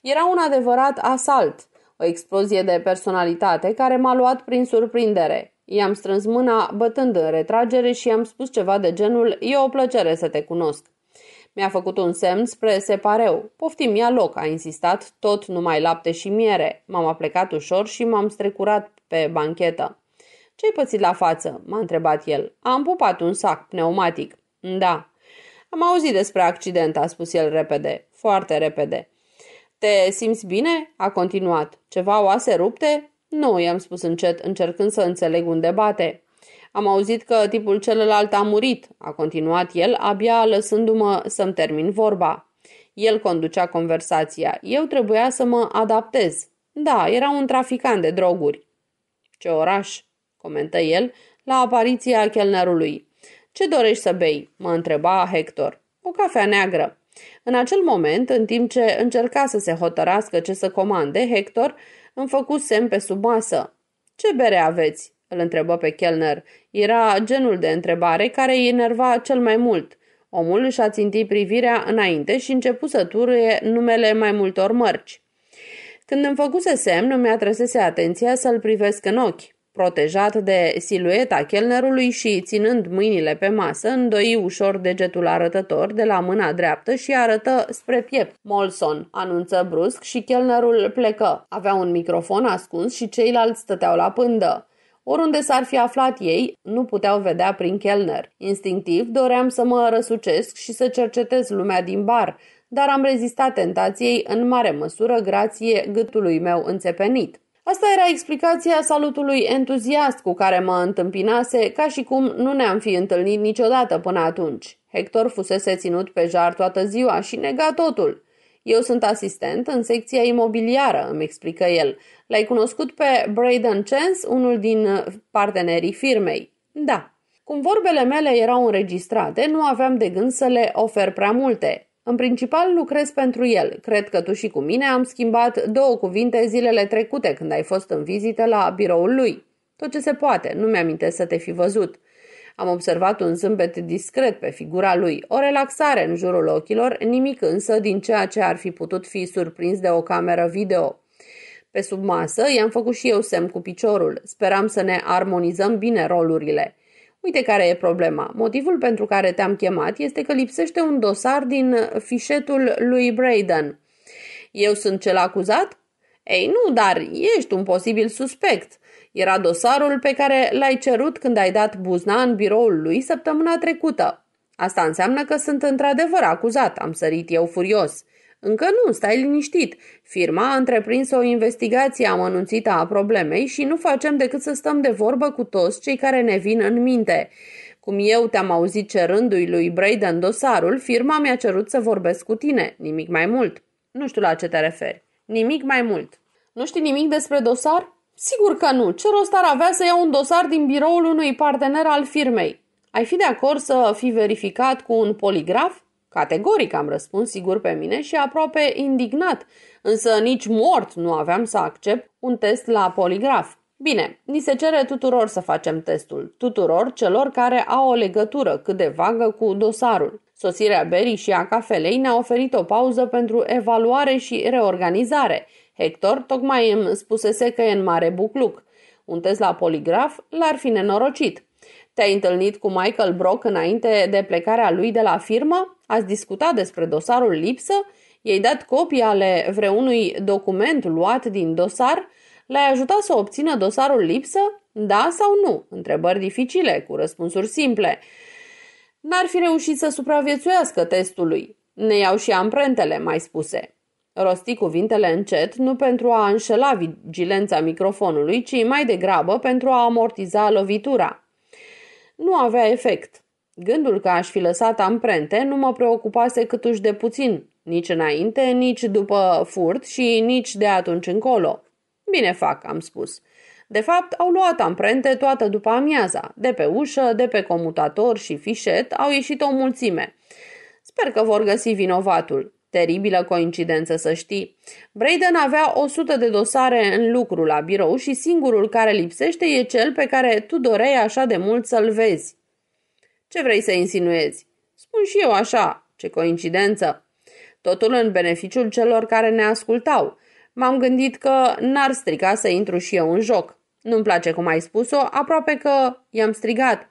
Speaker 1: Era un adevărat asalt, o explozie de personalitate care m-a luat prin surprindere. I-am strâns mâna bătând în retragere și i-am spus ceva de genul E o plăcere să te cunosc. Mi-a făcut un semn spre separeu. Poftim, ia loc, a insistat, tot numai lapte și miere. M-am aplecat ușor și m-am strecurat pe banchetă. Ce-ai pățit la față?" m-a întrebat el. Am pupat un sac pneumatic." Da." Am auzit despre accident," a spus el repede, foarte repede. Te simți bine?" a continuat. Ceva oase rupte?" Nu," i-am spus încet, încercând să înțeleg unde bate. Am auzit că tipul celălalt a murit," a continuat el, abia lăsându-mă să-mi termin vorba. El conducea conversația. Eu trebuia să mă adaptez. Da, era un traficant de droguri. Ce oraș! comentă el, la apariția chelnerului. Ce dorești să bei?" mă întreba Hector. O cafea neagră." În acel moment, în timp ce încerca să se hotărască ce să comande, Hector îmi făcu semn pe sub masă. Ce bere aveți?" îl întrebă pe chelner. Era genul de întrebare care îi enerva cel mai mult. Omul își a țintit privirea înainte și începu să turie numele mai multor mărci. Când îmi făcuse semn, a trăsese atenția să-l privesc în ochi. Protejat de silueta chelnerului și ținând mâinile pe masă, îndoi ușor degetul arătător de la mâna dreaptă și arătă spre piept. Molson anunță brusc și chelnerul plecă. Avea un microfon ascuns și ceilalți stăteau la pândă. Oriunde s-ar fi aflat ei, nu puteau vedea prin chelner. Instinctiv doream să mă răsucesc și să cercetez lumea din bar, dar am rezistat tentației în mare măsură grație gâtului meu înțepenit. Asta era explicația salutului entuziast cu care mă întâmpinase, ca și cum nu ne-am fi întâlnit niciodată până atunci. Hector fusese ținut pe jar toată ziua și nega totul. Eu sunt asistent în secția imobiliară, îmi explică el. L-ai cunoscut pe Braden Chance, unul din partenerii firmei. Da. Cum vorbele mele erau înregistrate, nu aveam de gând să le ofer prea multe. În principal lucrez pentru el. Cred că tu și cu mine am schimbat două cuvinte zilele trecute când ai fost în vizită la biroul lui. Tot ce se poate, nu mi-amintesc să te fi văzut. Am observat un zâmbet discret pe figura lui, o relaxare în jurul ochilor, nimic însă din ceea ce ar fi putut fi surprins de o cameră video. Pe sub masă i-am făcut și eu semn cu piciorul. Speram să ne armonizăm bine rolurile. Uite care e problema. Motivul pentru care te-am chemat este că lipsește un dosar din fișetul lui Braden. Eu sunt cel acuzat? Ei, nu, dar ești un posibil suspect. Era dosarul pe care l-ai cerut când ai dat buzna în biroul lui săptămâna trecută. Asta înseamnă că sunt într-adevăr acuzat, am sărit eu furios. Încă nu, stai liniștit. Firma a întreprins o investigație amănunțită a problemei și nu facem decât să stăm de vorbă cu toți cei care ne vin în minte. Cum eu te-am auzit cerându-i lui Braden dosarul, firma mi-a cerut să vorbesc cu tine. Nimic mai mult. Nu știu la ce te referi. Nimic mai mult. Nu știi nimic despre dosar? Sigur că nu. Ce rost ar avea să iau un dosar din biroul unui partener al firmei? Ai fi de acord să fi verificat cu un poligraf? Categoric am răspuns sigur pe mine și aproape indignat, însă nici mort nu aveam să accept un test la poligraf. Bine, ni se cere tuturor să facem testul, tuturor celor care au o legătură cât de vagă cu dosarul. Sosirea berii și a cafelei ne-a oferit o pauză pentru evaluare și reorganizare. Hector tocmai îmi spusese că e în mare bucluc. Un test la poligraf l-ar fi nenorocit. Te-ai întâlnit cu Michael Brock înainte de plecarea lui de la firmă? Ați discutat despre dosarul lipsă? I-ai dat copii ale vreunui document luat din dosar? L-ai ajutat să obțină dosarul lipsă? Da sau nu? Întrebări dificile, cu răspunsuri simple. N-ar fi reușit să supraviețuiască testului. Ne iau și amprentele, mai spuse. Rosti cuvintele încet, nu pentru a înșela vigilența microfonului, ci mai degrabă pentru a amortiza lovitura. Nu avea efect. Gândul că aș fi lăsat amprente nu mă preocupase câtuși de puțin, nici înainte, nici după furt și nici de atunci încolo. Bine fac, am spus. De fapt, au luat amprente toată după amiaza. De pe ușă, de pe comutator și fișet au ieșit o mulțime. Sper că vor găsi vinovatul. Teribilă coincidență, să știi. Brayden avea 100 de dosare în lucru la birou și singurul care lipsește e cel pe care tu doreai așa de mult să-l vezi. Ce vrei să insinuezi? Spun și eu așa. Ce coincidență! Totul în beneficiul celor care ne ascultau. M-am gândit că n-ar strica să intru și eu în joc. Nu-mi place cum ai spus-o, aproape că i-am strigat.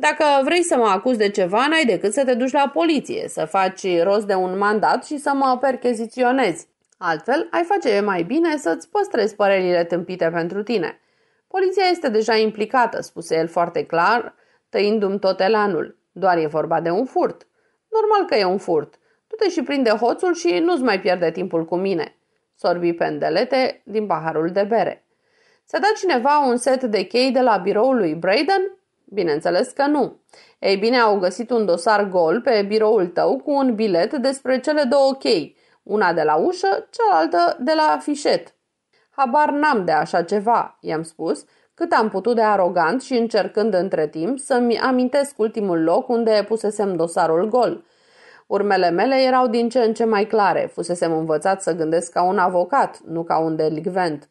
Speaker 1: Dacă vrei să mă acuzi de ceva, n-ai decât să te duci la poliție, să faci rost de un mandat și să mă percheziționezi. Altfel, ai face mai bine să-ți păstrezi părerile tâmpite pentru tine. Poliția este deja implicată, spuse el foarte clar, tăindu-mi tot elanul. Doar e vorba de un furt. Normal că e un furt. Du-te și prinde hoțul și nu-ți mai pierde timpul cu mine. Sorbi pendelete din paharul de bere. Ți-a dat cineva un set de chei de la biroul lui Braden? Bineînțeles că nu. Ei bine, au găsit un dosar gol pe biroul tău cu un bilet despre cele două chei, una de la ușă, cealaltă de la fișet. Habar n-am de așa ceva, i-am spus, cât am putut de arogant și încercând între timp să-mi amintesc ultimul loc unde pusesem dosarul gol. Urmele mele erau din ce în ce mai clare, fusesem învățat să gândesc ca un avocat, nu ca un delicvent.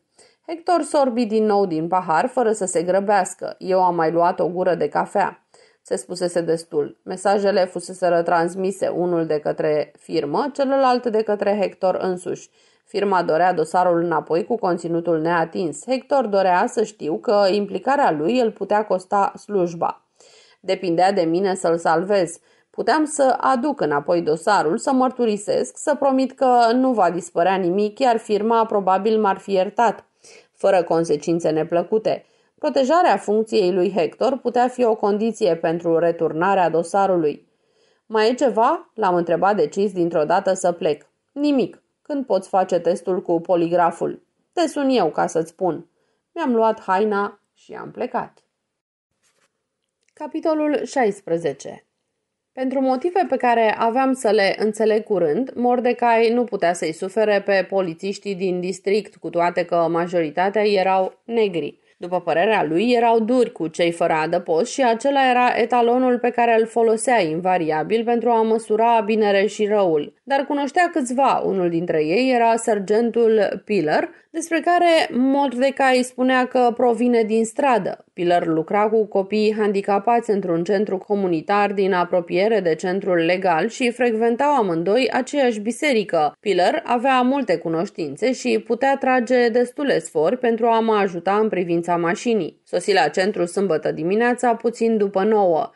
Speaker 1: Hector sorbi din nou din pahar, fără să se grăbească. Eu am mai luat o gură de cafea. Se spusese destul. Mesajele fusese transmise, unul de către firmă, celălalt de către Hector însuși. Firma dorea dosarul înapoi cu conținutul neatins. Hector dorea să știu că implicarea lui îl putea costa slujba. Depindea de mine să-l salvez. Puteam să aduc înapoi dosarul, să mărturisesc, să promit că nu va dispărea nimic, iar firma probabil m-ar fi iertat fără consecințe neplăcute. Protejarea funcției lui Hector putea fi o condiție pentru returnarea dosarului. Mai e ceva?" l-am întrebat decis dintr-o dată să plec. Nimic. Când poți face testul cu poligraful?" Te sun eu ca să-ți spun." Mi-am luat haina și am plecat. Capitolul 16 pentru motive pe care aveam să le înțeleg curând, Mordecai nu putea să-i sufere pe polițiștii din district, cu toate că majoritatea erau negri. După părerea lui, erau duri cu cei fără adăpost și acela era etalonul pe care îl folosea invariabil pentru a măsura binere și răul dar cunoștea câțiva. Unul dintre ei era sergentul Piller, despre care Mordecai spunea că provine din stradă. Piller lucra cu copiii handicapați într-un centru comunitar din apropiere de centrul legal și frecventau amândoi aceeași biserică. Piller avea multe cunoștințe și putea trage destule sfori pentru a mă ajuta în privința mașinii. Sosi la centru sâmbătă dimineața, puțin după nouă.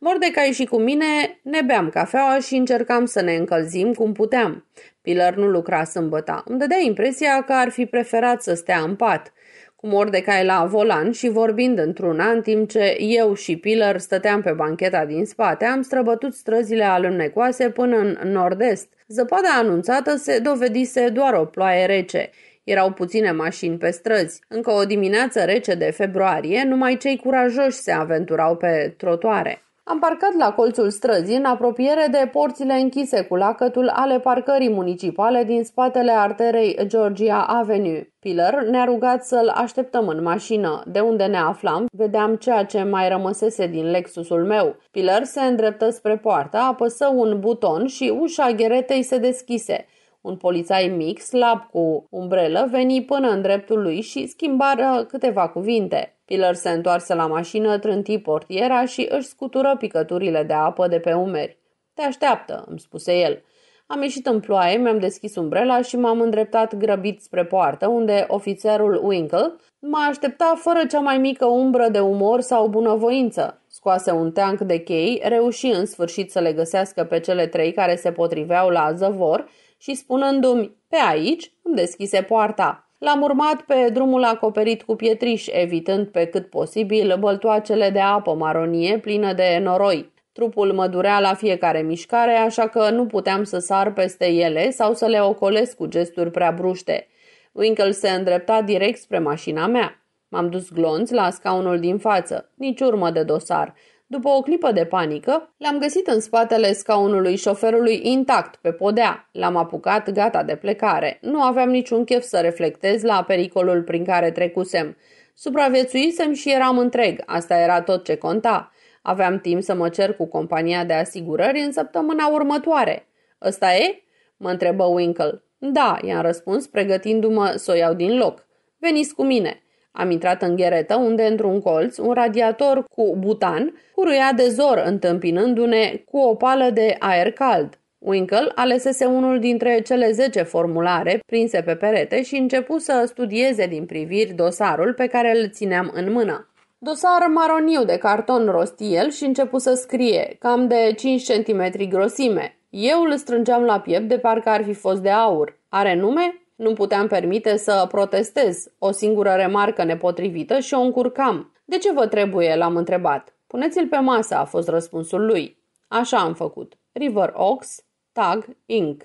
Speaker 1: Mordecai și cu mine ne beam cafeaua și încercam să ne încălzim cum puteam. Pilar nu lucra sâmbăta. Îmi dădea impresia că ar fi preferat să stea în pat cu Mordecai la volan și vorbind într-una, în timp ce eu și Pilar stăteam pe bancheta din spate, am străbătut străzile alunecoase până în nord-est. Zăpada anunțată se dovedise doar o ploaie rece. Erau puține mașini pe străzi. Încă o dimineață rece de februarie, numai cei curajoși se aventurau pe trotuare. Am parcat la colțul străzii, în apropiere de porțile închise cu lacătul ale parcării municipale din spatele arterei Georgia Avenue. Piller ne-a rugat să-l așteptăm în mașină. De unde ne aflam, vedeam ceea ce mai rămăsese din Lexusul meu. Piller se îndreptă spre poartă, apăsă un buton și ușa gheretei se deschise. Un polițai mic, slab cu umbrelă, veni până în dreptul lui și schimbară câteva cuvinte. Piller se întoarse la mașină, trânti portiera și își scutură picăturile de apă de pe umeri. Te așteaptă, îmi spuse el. Am ieșit în ploaie, mi-am deschis umbrela și m-am îndreptat grăbit spre poartă, unde ofițerul Winkle mă aștepta fără cea mai mică umbră de umor sau bunăvoință. Scoase un teanc de chei, reuși în sfârșit să le găsească pe cele trei care se potriveau la zăvor și spunându-mi, pe aici, îmi deschise poarta. L-am urmat pe drumul acoperit cu pietriș, evitând pe cât posibil băltoacele de apă maronie plină de noroi. Trupul mă durea la fiecare mișcare, așa că nu puteam să sar peste ele sau să le ocolesc cu gesturi prea bruște. Winkle se îndrepta direct spre mașina mea. M-am dus glonț la scaunul din față, nici urmă de dosar, după o clipă de panică, l-am găsit în spatele scaunului șoferului intact, pe podea. L-am apucat gata de plecare. Nu aveam niciun chef să reflectez la pericolul prin care trecusem. Supraviețuisem și eram întreg, asta era tot ce conta. Aveam timp să mă cer cu compania de asigurări în săptămâna următoare. Ăsta e?" mă întrebă Winkle. Da," i-am răspuns, pregătindu-mă să o iau din loc. Veniți cu mine!" Am intrat în gheretă unde, într-un colț, un radiator cu butan curuia de zor, întâmpinându-ne cu o pală de aer cald. Winkle alesese unul dintre cele zece formulare prinse pe perete și începu să studieze din priviri dosarul pe care îl țineam în mână. Dosar maroniu de carton rostiel și începu să scrie, cam de 5 cm grosime. Eu îl strângeam la piept de parcă ar fi fost de aur. Are nume? Nu puteam permite să protestez. O singură remarcă nepotrivită și o încurcam. De ce vă trebuie? l-am întrebat. Puneți-l pe masă, a fost răspunsul lui. Așa am făcut. River Oaks, Tag, Inc.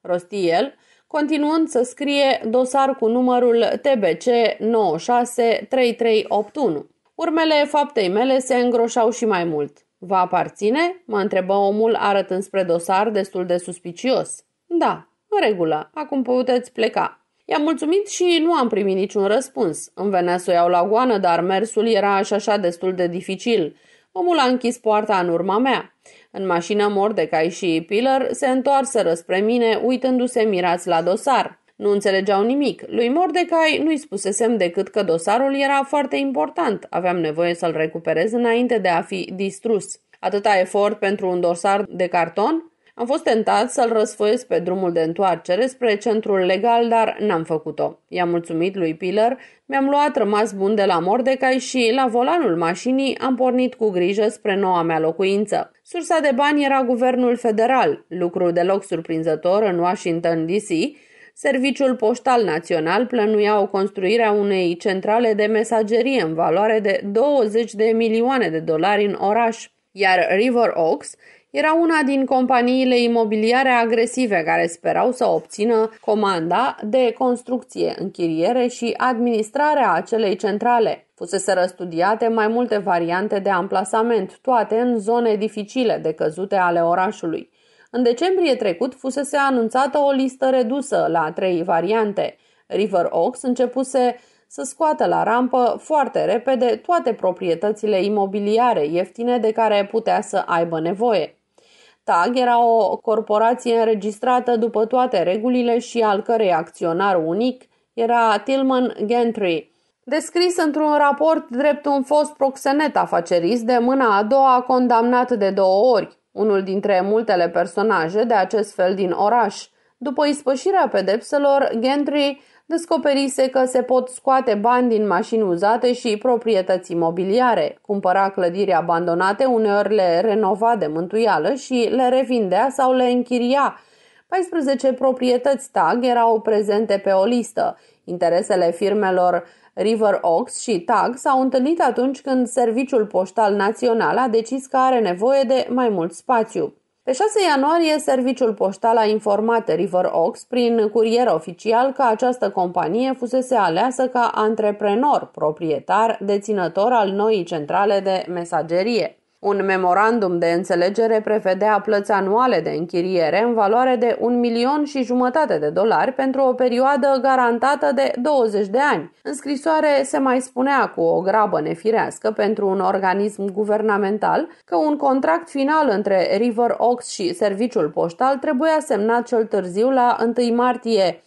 Speaker 1: Rosti el, continuând să scrie dosar cu numărul TBC 963381. Urmele faptei mele se îngroșau și mai mult. Va aparține? mă întrebă omul arătând spre dosar destul de suspicios. Da, în regulă, acum puteți pleca. I-am mulțumit și nu am primit niciun răspuns. Îmi venea să o iau la goană, dar mersul era așa, așa destul de dificil. Omul a închis poarta în urma mea. În mașină, Mordecai și Pilar se întoarseră spre mine, uitându-se mirați la dosar. Nu înțelegeau nimic. Lui Mordecai nu-i spusesem decât că dosarul era foarte important. Aveam nevoie să-l recuperez înainte de a fi distrus. Atâta efort pentru un dosar de carton? Am fost tentat să-l răsfoiesc pe drumul de întoarcere spre centrul legal, dar n-am făcut-o. I-am mulțumit lui Piller, mi-am luat rămas bun de la Mordecai și, la volanul mașinii, am pornit cu grijă spre noua mea locuință. Sursa de bani era guvernul federal, lucru deloc surprinzător în Washington DC, Serviciul Poștal Național plănuia o construire a unei centrale de mesagerie în valoare de 20 de milioane de dolari în oraș, iar River Oaks era una din companiile imobiliare agresive care sperau să obțină comanda de construcție, închiriere și administrare a acelei centrale. Fuseseră studiate mai multe variante de amplasament, toate în zone dificile de căzute ale orașului. În decembrie trecut fusese anunțată o listă redusă la trei variante. River Oaks începuse să scoată la rampă foarte repede toate proprietățile imobiliare ieftine de care putea să aibă nevoie. TAG era o corporație înregistrată după toate regulile și al cărei acționar unic era Tillman Gentry, descris într-un raport drept un fost proxenet afacerist de mâna a doua condamnat de două ori, unul dintre multele personaje de acest fel din oraș. După ispășirea pedepselor, Gentry descoperise că se pot scoate bani din mașini uzate și proprietăți imobiliare, cumpăra clădiri abandonate, uneori le renova de mântuială și le revindea sau le închiria. 14 proprietăți tag erau prezente pe o listă. Interesele firmelor River Oaks și TAG s-au întâlnit atunci când Serviciul Poștal Național a decis că are nevoie de mai mult spațiu. Pe 6 ianuarie, serviciul poștal a informat River Oaks prin curier oficial că această companie fusese aleasă ca antreprenor proprietar deținător al noii centrale de mesagerie. Un memorandum de înțelegere prevedea plăți anuale de închiriere în valoare de un milion și jumătate de dolari pentru o perioadă garantată de 20 de ani. În scrisoare se mai spunea cu o grabă nefirească pentru un organism guvernamental că un contract final între River Oaks și serviciul poștal trebuia semnat cel târziu la 1 martie,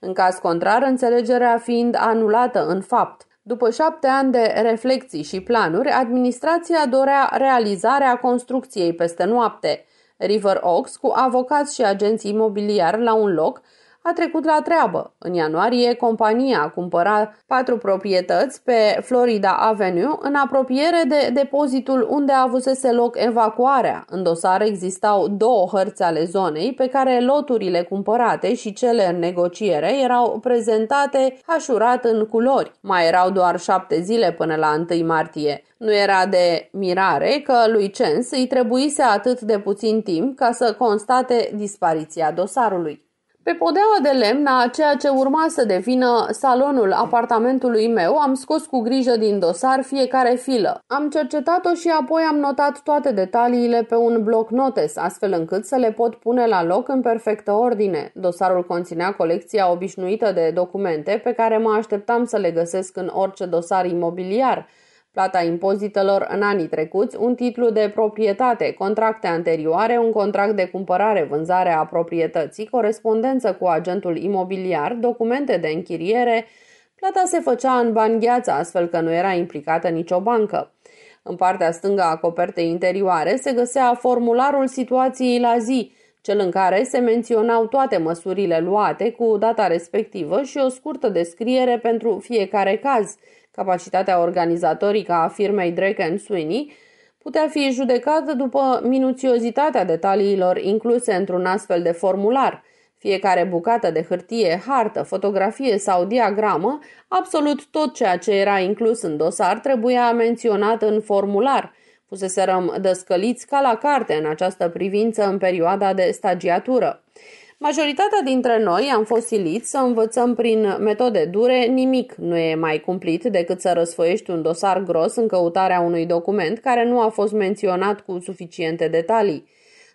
Speaker 1: în caz contrar înțelegerea fiind anulată în fapt. După șapte ani de reflexii și planuri, administrația dorea realizarea construcției peste noapte. River Oaks, cu avocați și agenții imobiliari la un loc, a trecut la treabă. În ianuarie, compania a cumpărat patru proprietăți pe Florida Avenue, în apropiere de depozitul unde avusese loc evacuarea. În dosar existau două hărți ale zonei, pe care loturile cumpărate și cele în negociere erau prezentate hașurat în culori. Mai erau doar șapte zile până la 1 martie. Nu era de mirare că lui Cens îi trebuise atât de puțin timp ca să constate dispariția dosarului. Pe podeaua de lemn a ceea ce urma să devină salonul apartamentului meu, am scos cu grijă din dosar fiecare filă. Am cercetat-o și apoi am notat toate detaliile pe un bloc notes, astfel încât să le pot pune la loc în perfectă ordine. Dosarul conținea colecția obișnuită de documente pe care mă așteptam să le găsesc în orice dosar imobiliar – plata impozitelor în anii trecuți, un titlu de proprietate, contracte anterioare, un contract de cumpărare-vânzare a proprietății, corespondență cu agentul imobiliar, documente de închiriere, plata se făcea în bani gheață, astfel că nu era implicată nicio bancă. În partea stângă a copertei interioare se găsea formularul situației la zi, cel în care se menționau toate măsurile luate cu data respectivă și o scurtă descriere pentru fiecare caz. Capacitatea organizatorică a firmei Drake Sweeney putea fi judecată după minuțiozitatea detaliilor incluse într-un astfel de formular – fiecare bucată de hârtie, hartă, fotografie sau diagramă, absolut tot ceea ce era inclus în dosar trebuia menționat în formular, Fuseserăm descăliți ca la carte în această privință în perioada de stagiatură. Majoritatea dintre noi am fost siliți să învățăm prin metode dure, nimic nu e mai cumplit decât să răsfoiești un dosar gros în căutarea unui document care nu a fost menționat cu suficiente detalii.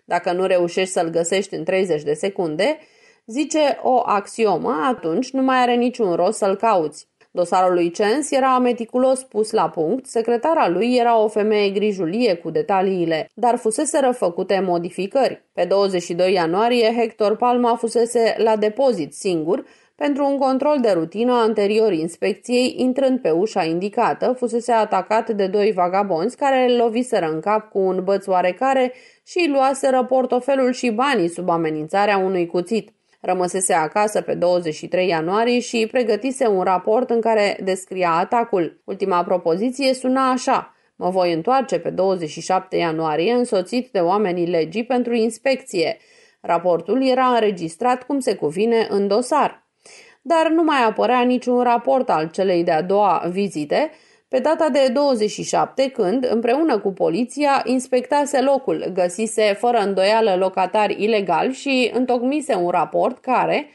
Speaker 1: Dacă nu reușești să-l găsești în 30 de secunde, zice o axiomă, atunci nu mai are niciun rost să-l cauți. Dosarul lui Cens era meticulos pus la punct, secretara lui era o femeie grijulie cu detaliile, dar fusese făcute modificări. Pe 22 ianuarie, Hector Palma fusese la depozit singur, pentru un control de rutină anterior inspecției, intrând pe ușa indicată, fusese atacat de doi vagabonzi care îl loviseră în cap cu un băț oarecare și luaseră portofelul și banii sub amenințarea unui cuțit. Rămăsese acasă pe 23 ianuarie și pregătise un raport în care descria atacul. Ultima propoziție suna așa. Mă voi întoarce pe 27 ianuarie însoțit de oamenii legii pentru inspecție. Raportul era înregistrat cum se cuvine în dosar. Dar nu mai apărea niciun raport al celei de-a doua vizite, pe data de 27, când, împreună cu poliția, inspectase locul, găsise fără îndoială locatari ilegal și întocmise un raport care,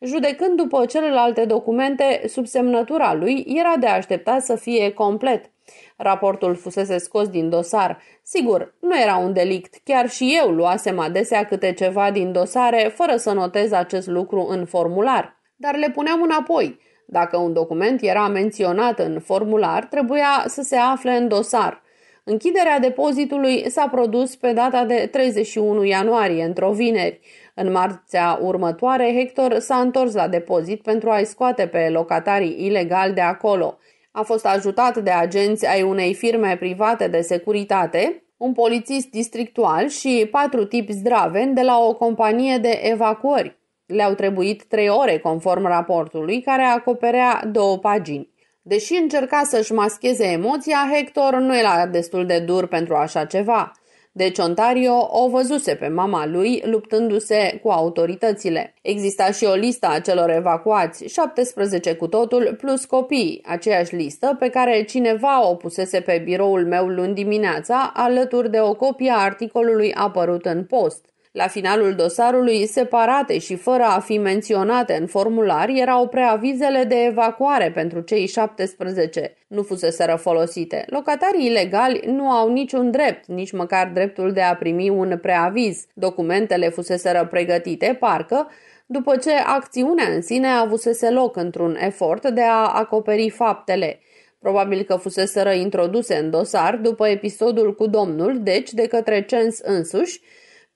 Speaker 1: judecând după celelalte documente, subsemnătura lui era de așteptat să fie complet. Raportul fusese scos din dosar. Sigur, nu era un delict, chiar și eu luasem adesea câte ceva din dosare fără să notez acest lucru în formular. Dar le puneam înapoi. Dacă un document era menționat în formular, trebuia să se afle în dosar. Închiderea depozitului s-a produs pe data de 31 ianuarie, într-o vineri. În marțea următoare, Hector s-a întors la depozit pentru a-i scoate pe locatarii ilegali de acolo. A fost ajutat de agenți ai unei firme private de securitate, un polițist districtual și patru tipi zdraveni de la o companie de evacuări. Le-au trebuit trei ore, conform raportului, care acoperea două pagini. Deși încerca să-și mascheze emoția, Hector nu era destul de dur pentru așa ceva. Deci Ontario o văzuse pe mama lui luptându-se cu autoritățile. Exista și o listă a celor evacuați, 17 cu totul, plus copii, aceeași listă pe care cineva o pusese pe biroul meu luni dimineața alături de o copie a articolului apărut în post. La finalul dosarului, separate și fără a fi menționate în formular, erau preavizele de evacuare pentru cei 17. Nu fuseseră folosite. Locatarii ilegali nu au niciun drept, nici măcar dreptul de a primi un preaviz. Documentele fuseseră pregătite, parcă, după ce acțiunea în sine avusese loc într-un efort de a acoperi faptele. Probabil că fuseseră introduse în dosar după episodul cu domnul, deci de către Cens însuși,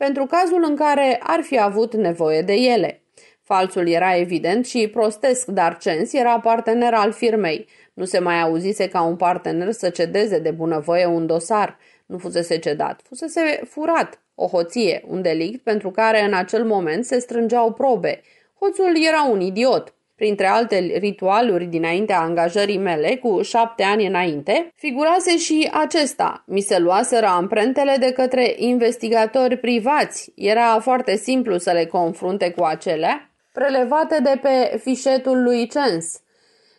Speaker 1: pentru cazul în care ar fi avut nevoie de ele. Falsul era evident și prostesc, dar Cens era partener al firmei. Nu se mai auzise ca un partener să cedeze de bunăvoie un dosar. Nu fusese cedat, fusese furat, o hoție, un delict pentru care în acel moment se strângeau probe. Hoțul era un idiot, printre alte ritualuri dinaintea angajării mele, cu șapte ani înainte, figurase și acesta. Mi se luaseră amprentele de către investigatori privați. Era foarte simplu să le confrunte cu acelea, prelevate de pe fișetul lui Cens.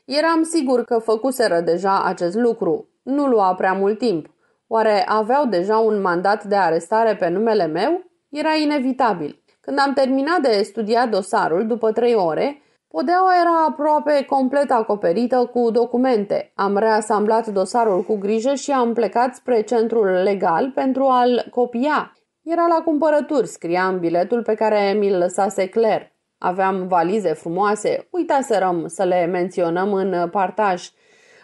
Speaker 1: Eram sigur că făcuseră deja acest lucru. Nu lua prea mult timp. Oare aveau deja un mandat de arestare pe numele meu? Era inevitabil. Când am terminat de studiat dosarul, după trei ore, Podeaua era aproape complet acoperită cu documente. Am reasamblat dosarul cu grijă și am plecat spre centrul legal pentru a-l copia. Era la cumpărături, scriam biletul pe care mi-l lăsase Claire. Aveam valize frumoase, uitaserăm să le menționăm în partaj.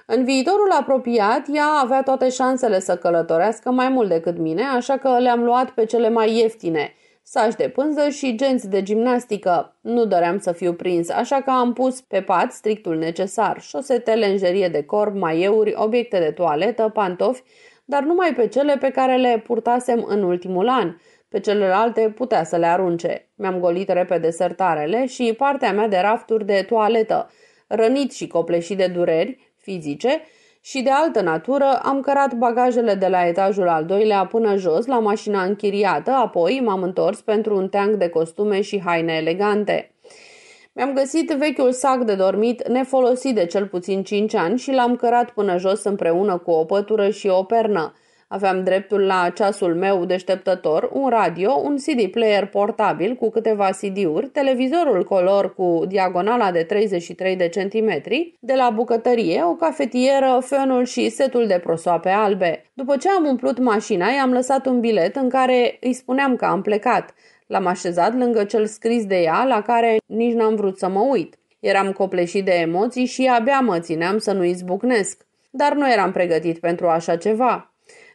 Speaker 1: În viitorul apropiat, ea avea toate șansele să călătorească mai mult decât mine, așa că le-am luat pe cele mai ieftine – saci de pânză și genți de gimnastică. Nu doream să fiu prins, așa că am pus pe pat strictul necesar, șosete, lenjerie de corp, maieuri, obiecte de toaletă, pantofi, dar numai pe cele pe care le purtasem în ultimul an. Pe celelalte putea să le arunce. Mi-am golit repede sertarele și partea mea de rafturi de toaletă. Rănit și copleșit de dureri fizice, și de altă natură am cărat bagajele de la etajul al doilea până jos la mașina închiriată, apoi m-am întors pentru un teanc de costume și haine elegante. Mi-am găsit vechiul sac de dormit, nefolosit de cel puțin 5 ani și l-am cărat până jos împreună cu o pătură și o pernă – Aveam dreptul la ceasul meu deșteptător, un radio, un CD player portabil cu câteva CD-uri, televizorul color cu diagonala de 33 de centimetri, de la bucătărie, o cafetieră, fenul și setul de prosoape albe. După ce am umplut mașina, i-am lăsat un bilet în care îi spuneam că am plecat. L-am așezat lângă cel scris de ea, la care nici n-am vrut să mă uit. Eram copleșit de emoții și abia mă țineam să nu izbucnesc. Dar nu eram pregătit pentru așa ceva.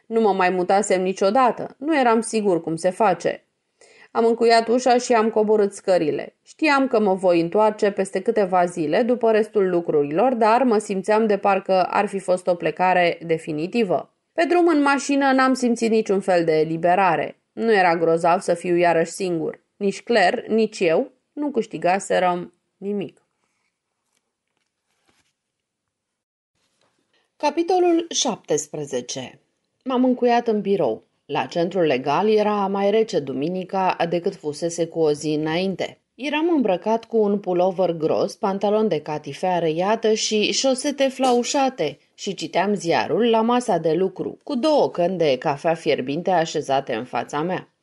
Speaker 1: Nu mă mai mutasem niciodată, nu eram sigur cum se face. Am încuiat ușa și am coborât scările. Știam că mă voi întoarce peste câteva zile după restul lucrurilor, dar mă simțeam de parcă ar fi fost o plecare definitivă. Pe drum în mașină n-am simțit niciun fel de eliberare. Nu era grozav să fiu iarăși singur. Nici Claire, nici eu nu câștigaserăm nimic. Capitolul 17 M-am încuiat în birou. La centrul legal era mai rece duminica decât fusese cu o zi înainte. Eram îmbrăcat cu un pulover gros, pantalon de catifea răiată și șosete flaușate și citeam ziarul la masa de lucru, cu două căni de cafea fierbinte așezate în fața mea.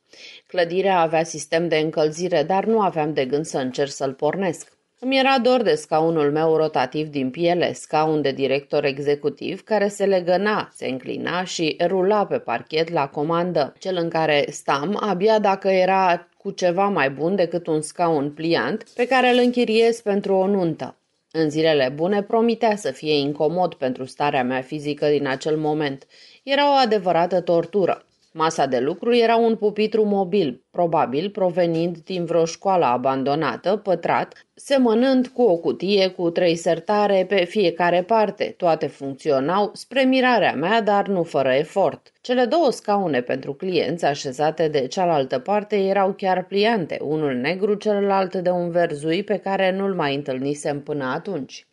Speaker 1: Clădirea avea sistem de încălzire, dar nu aveam de gând să încerc să-l pornesc. Îmi era dor de scaunul meu rotativ din piele, scaun de director executiv care se legăna, se înclina și rula pe parchet la comandă, cel în care stam abia dacă era cu ceva mai bun decât un scaun pliant pe care îl închiriez pentru o nuntă. În zilele bune promitea să fie incomod pentru starea mea fizică din acel moment. Era o adevărată tortură. Masa de lucru era un pupitru mobil, probabil provenind din vreo școală abandonată, pătrat, semănând cu o cutie cu trei sertare pe fiecare parte. Toate funcționau spre mirarea mea, dar nu fără efort. Cele două scaune pentru clienți așezate de cealaltă parte erau chiar pliante, unul negru, celălalt de un verzui pe care nu-l mai întâlnisem până atunci.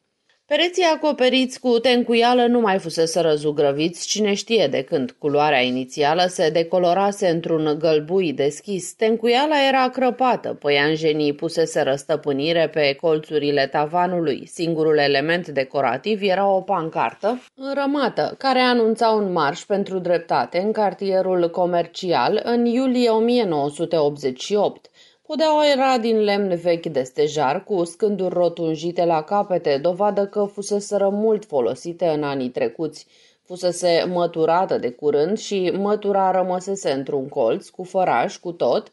Speaker 1: Pereții acoperiți cu tencuială nu mai fusese răzugrăviți, cine știe de când. Culoarea inițială se decolorase într-un gălbui deschis. Tencuiala era crăpată, păianjenii pusese răstăpânire pe colțurile tavanului. Singurul element decorativ era o pancartă rămată, care anunța un marș pentru dreptate în cartierul comercial în iulie 1988. Podeaua era din lemn vechi de stejar, cu scânduri rotunjite la capete, dovadă că fuseseră mult folosite în anii trecuți. Fusese măturată de curând și mătura rămăsese într-un colț, cu făraș, cu tot,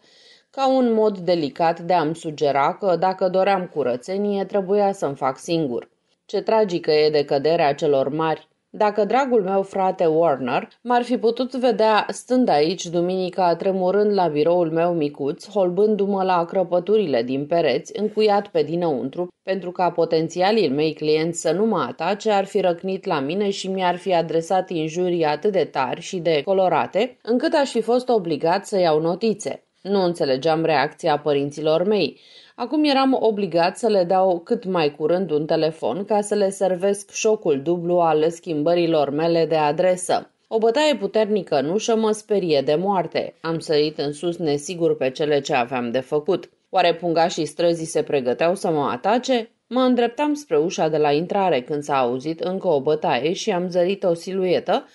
Speaker 1: ca un mod delicat de a-mi sugera că, dacă doream curățenie, trebuia să-mi fac singur. Ce tragică e decăderea celor mari! Dacă dragul meu frate Warner m-ar fi putut vedea stând aici duminica tremurând la biroul meu micuț, holbându-mă la acrăpăturile din pereți, încuiat pe dinăuntru, pentru ca potențialii mei clienți să nu mă atace, ar fi răcnit la mine și mi-ar fi adresat injurii atât de tari și de colorate, încât aș fi fost obligat să iau notițe. Nu înțelegeam reacția părinților mei. Acum eram obligat să le dau cât mai curând un telefon ca să le servesc șocul dublu al schimbărilor mele de adresă. O bătaie puternică în ușă mă sperie de moarte. Am sărit în sus nesigur pe cele ce aveam de făcut. Oare și străzii se pregăteau să mă atace? Mă îndreptam spre ușa de la intrare când s-a auzit încă o bătaie și am zărit o siluetă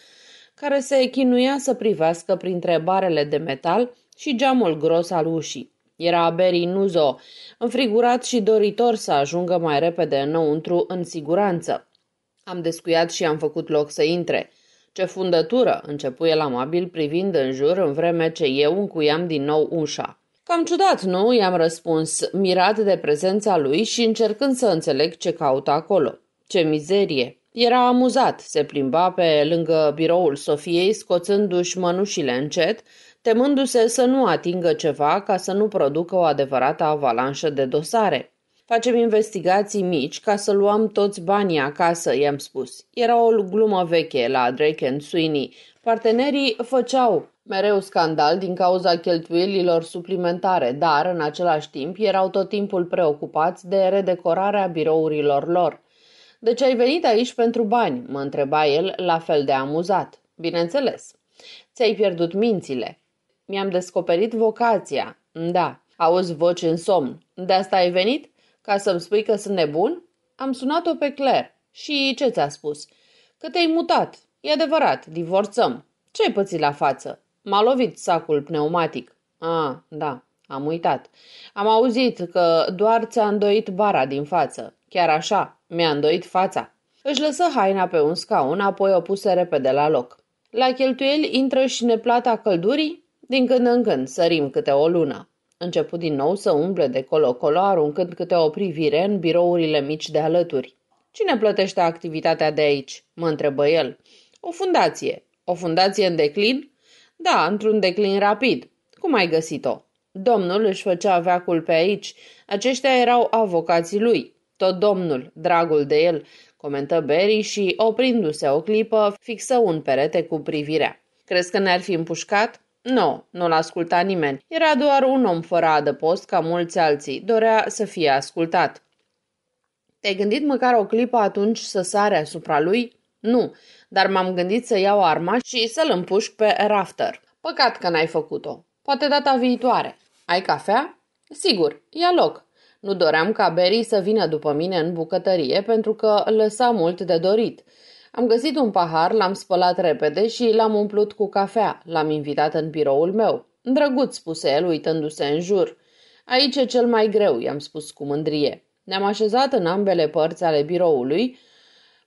Speaker 1: care se chinuia să privească printre barele de metal și geamul gros al ușii. Era Berry Nuzo, înfrigurat și doritor să ajungă mai repede înăuntru în siguranță. Am descuiat și am făcut loc să intre. Ce fundătură!" începu el amabil privind în jur în vreme ce eu încuiam din nou ușa. Cam ciudat, nu?" i-am răspuns, mirat de prezența lui și încercând să înțeleg ce caută acolo. Ce mizerie!" Era amuzat, se plimba pe lângă biroul Sofiei, scoțându-și mănușile încet, temându-se să nu atingă ceva ca să nu producă o adevărată avalanșă de dosare. Facem investigații mici ca să luăm toți banii acasă, i-am spus. Era o glumă veche la Drake and Sweeney. Partenerii făceau mereu scandal din cauza cheltuielilor suplimentare, dar, în același timp, erau tot timpul preocupați de redecorarea birourilor lor. Deci ai venit aici pentru bani?" mă întreba el, la fel de amuzat. Bineînțeles. Ți-ai pierdut mințile. Mi-am descoperit vocația. Da, auzi voci în somn. De asta ai venit? Ca să-mi spui că sunt nebun? Am sunat-o pe Claire. Și ce ți-a spus? Că te-ai mutat. E adevărat, divorțăm. Ce-ai pățit la față? M-a lovit sacul pneumatic. Ah, da, am uitat. Am auzit că doar ți-a îndoit bara din față. Chiar așa, mi-a îndoit fața. Își lăsă haina pe un scaun, apoi o puse repede la loc. La cheltuieli intră și neplata căldurii? Din când în când sărim câte o lună. Început din nou să umble de colo-colo, aruncând câte o privire în birourile mici de alături. Cine plătește activitatea de aici? Mă întrebă el. O fundație. O fundație în declin? Da, într-un declin rapid. Cum ai găsit-o? Domnul își făcea veacul pe aici. Aceștia erau avocații lui. Tot domnul, dragul de el, comentă Berry și, oprindu-se o clipă, fixă un perete cu privirea. Crezi că ne-ar fi împușcat? Nu, nu-l asculta nimeni. Era doar un om fără adăpost ca mulți alții. Dorea să fie ascultat. Te-ai gândit măcar o clipă atunci să sare asupra lui? Nu, dar m-am gândit să iau arma și să-l împușc pe rafter. Păcat că n-ai făcut-o. Poate data viitoare. Ai cafea? Sigur, ia loc. Nu doream ca Berry să vină după mine în bucătărie pentru că lăsa mult de dorit. Am găsit un pahar, l-am spălat repede și l-am umplut cu cafea. L-am invitat în biroul meu. Drăguț, spuse el, uitându-se în jur. Aici e cel mai greu, i-am spus cu mândrie. Ne-am așezat în ambele părți ale biroului,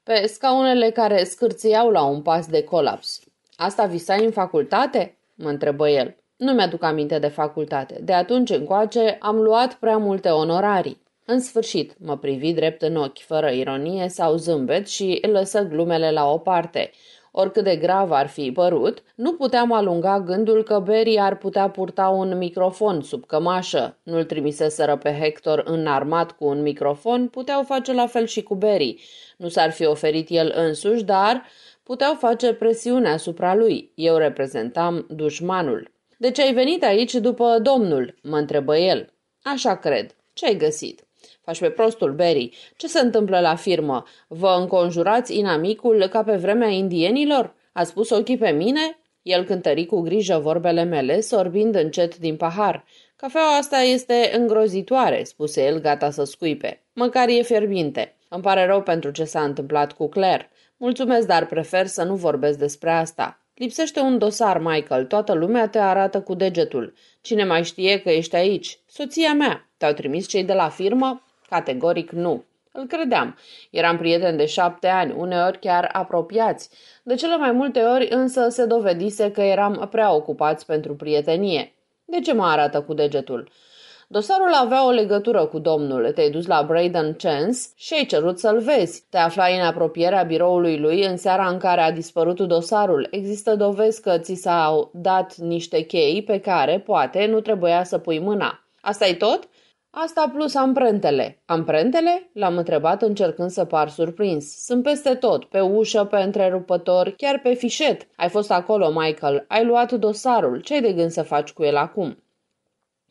Speaker 1: pe scaunele care scârțiau la un pas de colaps. Asta visai în facultate? mă întrebă el. Nu mi-aduc aminte de facultate. De atunci încoace am luat prea multe onorarii. În sfârșit, mă privi drept în ochi, fără ironie sau zâmbet și lăsă glumele la o parte. Oricât de grav ar fi părut, nu puteam alunga gândul că Berry ar putea purta un microfon sub cămașă. Nu-l trimiseseră pe Hector înarmat cu un microfon, puteau face la fel și cu Berry. Nu s-ar fi oferit el însuși, dar puteau face presiune asupra lui. Eu reprezentam dușmanul. De ce ai venit aici după domnul?" mă întrebă el. Așa cred. Ce ai găsit?" Faci pe prostul, Berry. Ce se întâmplă la firmă? Vă înconjurați inamicul ca pe vremea indienilor? A spus ochii pe mine? El cântări cu grijă vorbele mele, sorbind încet din pahar. Cafeaua asta este îngrozitoare, spuse el, gata să scuipe. Măcar e fierbinte. Îmi pare rău pentru ce s-a întâmplat cu Claire. Mulțumesc, dar prefer să nu vorbesc despre asta. Lipsește un dosar, Michael. Toată lumea te arată cu degetul. Cine mai știe că ești aici? Soția mea. Te-au trimis cei de la firmă? Categoric nu. Îl credeam. Eram prieteni de șapte ani, uneori chiar apropiați. De cele mai multe ori însă se dovedise că eram prea ocupați pentru prietenie. De ce mă arată cu degetul? Dosarul avea o legătură cu domnul. Te-ai dus la Braden Chance și ai cerut să-l vezi. Te aflai în apropierea biroului lui în seara în care a dispărut dosarul. Există dovezi că ți s-au dat niște chei pe care, poate, nu trebuia să pui mâna. asta e tot? Asta plus amprentele. Amprentele? L-am întrebat încercând să par surprins. Sunt peste tot, pe ușă, pe întrerupător, chiar pe fișet. Ai fost acolo, Michael. Ai luat dosarul. Ce-ai de gând să faci cu el acum?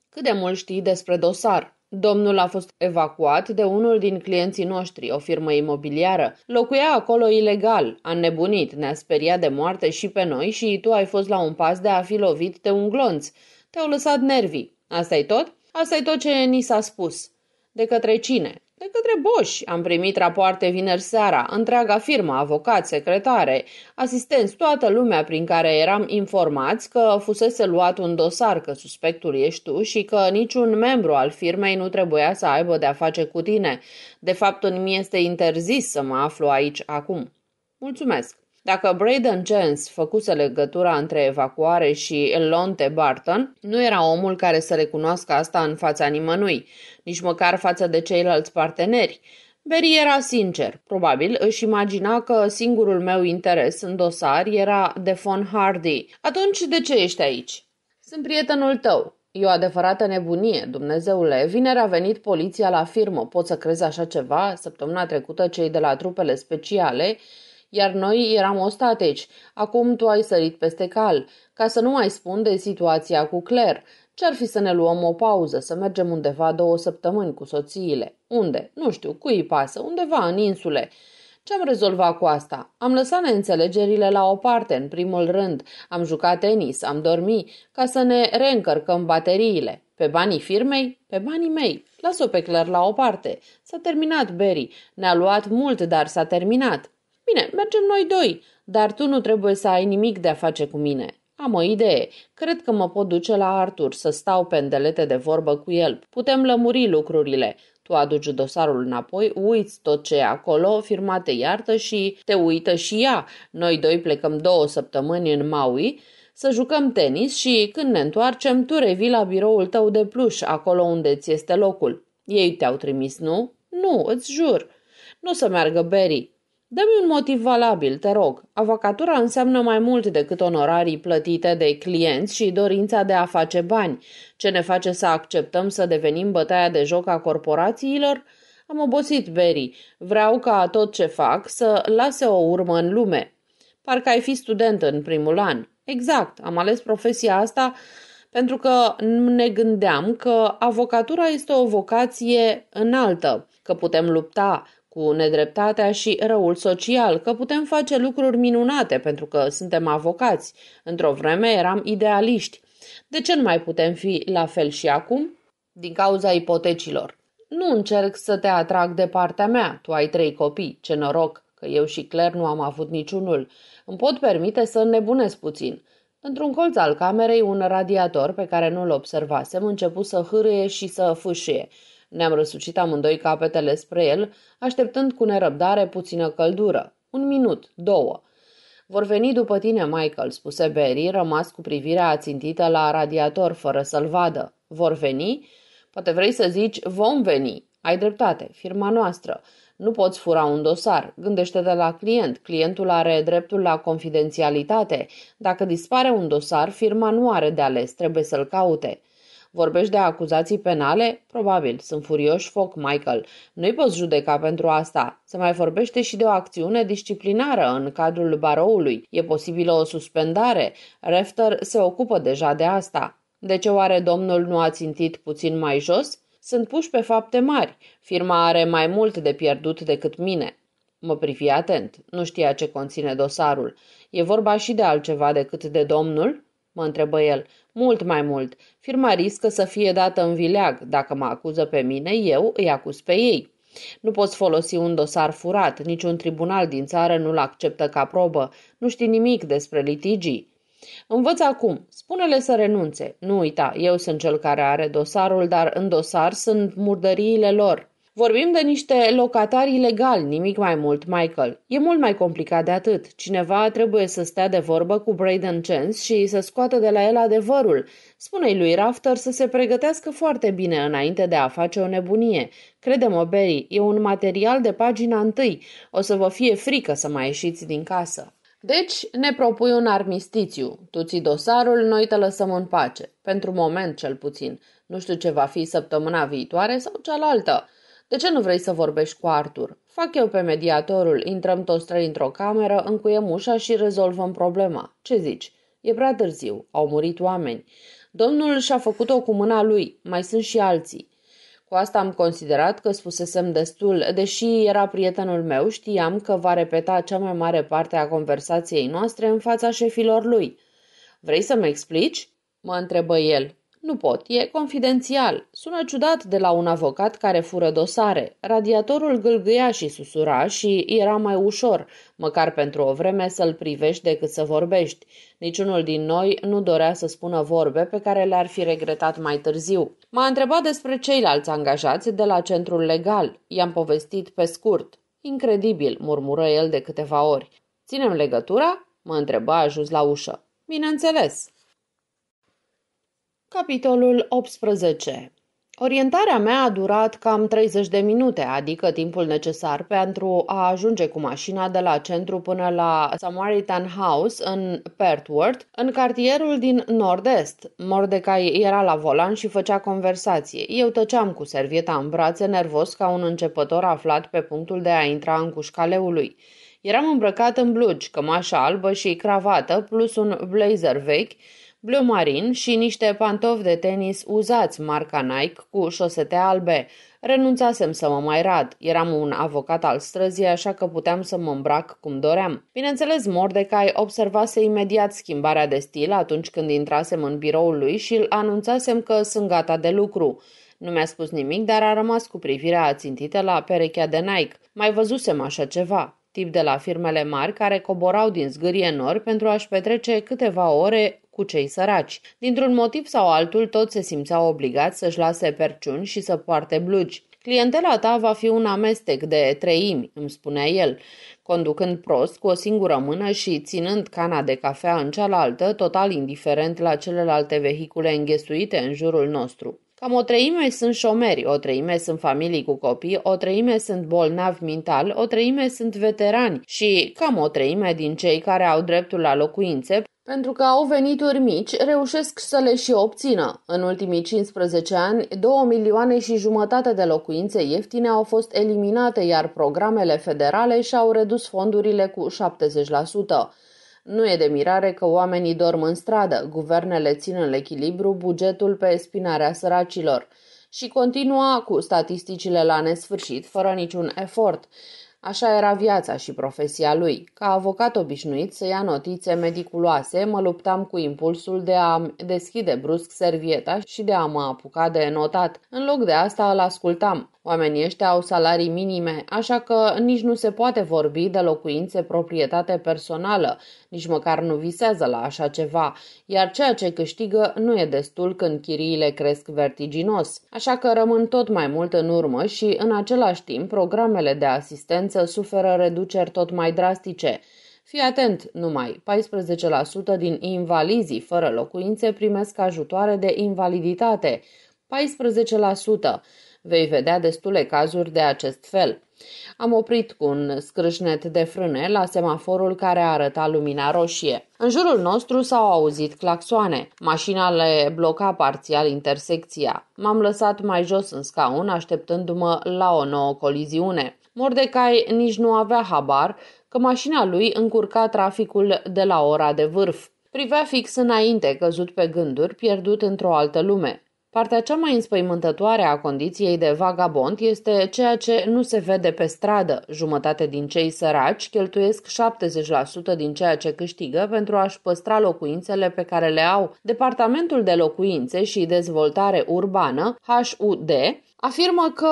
Speaker 1: Cât de mult știi despre dosar? Domnul a fost evacuat de unul din clienții noștri, o firmă imobiliară. Locuia acolo ilegal, a nebunit, ne-a speriat de moarte și pe noi și tu ai fost la un pas de a fi lovit de un glonț. Te-au lăsat nervii. asta e tot? asta e tot ce ni s-a spus. De către cine? De către Boș. Am primit rapoarte vineri seara, întreaga firmă, avocați, secretare, asistenți, toată lumea prin care eram informați că fusese luat un dosar, că suspectul ești tu și că niciun membru al firmei nu trebuia să aibă de-a face cu tine. De fapt, mi este interzis să mă aflu aici acum. Mulțumesc! Dacă Braden Jens făcuse legătura între evacuare și Lonte Barton, nu era omul care să recunoască asta în fața nimănui, nici măcar față de ceilalți parteneri. Berry era sincer. Probabil își imagina că singurul meu interes în dosar era de Von Hardy. Atunci de ce ești aici? Sunt prietenul tău. E o adevărată nebunie, Dumnezeule. Vineri a venit poliția la firmă. Poți să crezi așa ceva? Săptămâna trecută cei de la trupele speciale iar noi eram ostateci. Acum tu ai sărit peste cal. Ca să nu mai spun de situația cu Claire. Ce-ar fi să ne luăm o pauză, să mergem undeva două săptămâni cu soțiile? Unde? Nu știu, cui pasă? Undeva în insule. Ce-am rezolvat cu asta? Am lăsat neînțelegerile la o parte, în primul rând. Am jucat tenis, am dormit, ca să ne reîncărcăm bateriile. Pe banii firmei? Pe banii mei. Las-o pe clar la o parte. S-a terminat, Berry. Ne-a luat mult, dar s-a terminat. Bine, mergem noi doi, dar tu nu trebuie să ai nimic de a face cu mine. Am o idee. Cred că mă pot duce la Arthur să stau îndelete de vorbă cu el. Putem lămuri lucrurile. Tu aduci dosarul înapoi, uiți tot ce e acolo, firma te iartă și te uită și ea. Noi doi plecăm două săptămâni în Maui să jucăm tenis și, când ne întoarcem, tu revii la biroul tău de pluș, acolo unde ți este locul. Ei te-au trimis, nu? Nu, îți jur. Nu să meargă Berry. Dă-mi un motiv valabil, te rog. Avocatura înseamnă mai mult decât onorarii plătite de clienți și dorința de a face bani. Ce ne face să acceptăm să devenim bătaia de joc a corporațiilor? Am obosit, Berry. Vreau ca tot ce fac să lase o urmă în lume. Parcă ai fi student în primul an. Exact, am ales profesia asta pentru că ne gândeam că avocatura este o vocație înaltă, că putem lupta cu nedreptatea și răul social, că putem face lucruri minunate pentru că suntem avocați. Într-o vreme eram idealiști. De ce nu mai putem fi la fel și acum? Din cauza ipotecilor. Nu încerc să te atrag de partea mea. Tu ai trei copii. Ce noroc că eu și Claire nu am avut niciunul. Îmi pot permite să nebunesc puțin. Într-un colț al camerei, un radiator pe care nu-l observasem început să hârâie și să fâșie. Ne-am răsucit amândoi capetele spre el, așteptând cu nerăbdare puțină căldură. Un minut, două. Vor veni după tine, Michael, spuse Berry, rămas cu privirea ațintită la radiator, fără să-l vadă. Vor veni? Poate vrei să zici, vom veni. Ai dreptate, firma noastră. Nu poți fura un dosar. Gândește de la client. Clientul are dreptul la confidențialitate. Dacă dispare un dosar, firma nu are de ales, trebuie să-l caute. Vorbești de acuzații penale? Probabil. Sunt furioși foc, Michael. Nu-i poți judeca pentru asta. Se mai vorbește și de o acțiune disciplinară în cadrul baroului. E posibilă o suspendare. Refter se ocupă deja de asta. De ce oare domnul nu a țintit puțin mai jos? Sunt puși pe fapte mari. Firma are mai mult de pierdut decât mine. Mă privi atent. Nu știa ce conține dosarul. E vorba și de altceva decât de domnul? Mă întrebă el. Mult mai mult. Firma riscă să fie dată în vileag. Dacă mă acuză pe mine, eu îi acuz pe ei. Nu poți folosi un dosar furat, niciun tribunal din țară nu-l acceptă ca probă, nu știi nimic despre litigii. Învăț acum, spune-le să renunțe. Nu uita, eu sunt cel care are dosarul, dar în dosar sunt murdăriile lor. Vorbim de niște locatari ilegali, nimic mai mult, Michael. E mult mai complicat de atât. Cineva trebuie să stea de vorbă cu Braden Chance și să scoată de la el adevărul. Spune-i lui Rafter să se pregătească foarte bine înainte de a face o nebunie. Crede-mă, Barry, e un material de pagina întâi. O să vă fie frică să mai ieșiți din casă. Deci ne propui un armistițiu. Tu ții dosarul, noi te lăsăm în pace. Pentru moment cel puțin. Nu știu ce va fi săptămâna viitoare sau cealaltă. De ce nu vrei să vorbești cu Artur? Fac eu pe mediatorul, intrăm toți trei într-o cameră, încuiem ușa și rezolvăm problema. Ce zici? E prea târziu, au murit oameni. Domnul și-a făcut-o cu mâna lui, mai sunt și alții. Cu asta am considerat că spusesem destul, deși era prietenul meu, știam că va repeta cea mai mare parte a conversației noastre în fața șefilor lui. Vrei să-mi explici? Mă întrebă el. Nu pot, e confidențial. Sună ciudat de la un avocat care fură dosare. Radiatorul gâlgâia și susura și era mai ușor, măcar pentru o vreme să-l privești decât să vorbești. Niciunul din noi nu dorea să spună vorbe pe care le-ar fi regretat mai târziu. M-a întrebat despre ceilalți angajați de la centrul legal. I-am povestit pe scurt. Incredibil, murmură el de câteva ori. Ținem legătura? Mă întreba ajuns la ușă. Bineînțeles. Capitolul 18 Orientarea mea a durat cam 30 de minute, adică timpul necesar pentru a ajunge cu mașina de la centru până la Samaritan House în Pertworth, în cartierul din nord-est. Mordecai era la volan și făcea conversație. Eu tăceam cu servieta în brațe, nervos ca un începător aflat pe punctul de a intra în cușcaleului. Eram îmbrăcat în blugi, cămașa albă și cravată, plus un blazer vechi, Bleu marin și niște pantofi de tenis uzați marca Nike cu șosete albe. Renunțasem să mă mai rad. Eram un avocat al străzii, așa că puteam să mă îmbrac cum doream. Bineînțeles, Mordecai observase imediat schimbarea de stil atunci când intrasem în biroul lui și îl anunțasem că sunt gata de lucru. Nu mi-a spus nimic, dar a rămas cu privirea ațintită la perechea de Nike. Mai văzusem așa ceva tip de la firmele mari care coborau din zgârie nori pentru a-și petrece câteva ore cu cei săraci. Dintr-un motiv sau altul, toți se simțeau obligați să-și lase perciuni și să poarte blugi. Clientela ta va fi un amestec de treimi, îmi spunea el. Conducând prost, cu o singură mână și ținând cana de cafea în cealaltă, total indiferent la celelalte vehicule înghesuite în jurul nostru. Cam o treime sunt șomeri, o treime sunt familii cu copii, o treime sunt bolnavi mental, o treime sunt veterani și cam o treime din cei care au dreptul la locuințe pentru că au venituri mici, reușesc să le și obțină. În ultimii 15 ani, 2 milioane și jumătate de locuințe ieftine au fost eliminate, iar programele federale și-au redus fondurile cu 70%. Nu e de mirare că oamenii dorm în stradă, guvernele țin în echilibru bugetul pe spinarea săracilor și continua cu statisticile la nesfârșit, fără niciun efort. Așa era viața și profesia lui. Ca avocat obișnuit să ia notițe mediculoase, mă luptam cu impulsul de a deschide brusc servieta și de a mă apuca de notat. În loc de asta îl ascultam. Oamenii ăștia au salarii minime, așa că nici nu se poate vorbi de locuințe proprietate personală, nici măcar nu visează la așa ceva, iar ceea ce câștigă nu e destul când chiriile cresc vertiginos, așa că rămân tot mai mult în urmă și, în același timp, programele de asistență suferă reduceri tot mai drastice. Fii atent, numai 14% din invalizii fără locuințe primesc ajutoare de invaliditate, 14%. Vei vedea destule cazuri de acest fel. Am oprit cu un scrâșnet de frâne la semaforul care arăta lumina roșie. În jurul nostru s-au auzit claxoane. Mașina le bloca parțial intersecția. M-am lăsat mai jos în scaun așteptându-mă la o nouă coliziune. Mordecai nici nu avea habar că mașina lui încurca traficul de la ora de vârf. Privea fix înainte, căzut pe gânduri, pierdut într-o altă lume. Partea cea mai înspăimântătoare a condiției de vagabond este ceea ce nu se vede pe stradă. Jumătate din cei săraci cheltuiesc 70% din ceea ce câștigă pentru a-și păstra locuințele pe care le au. Departamentul de Locuințe și Dezvoltare Urbană, HUD, afirmă că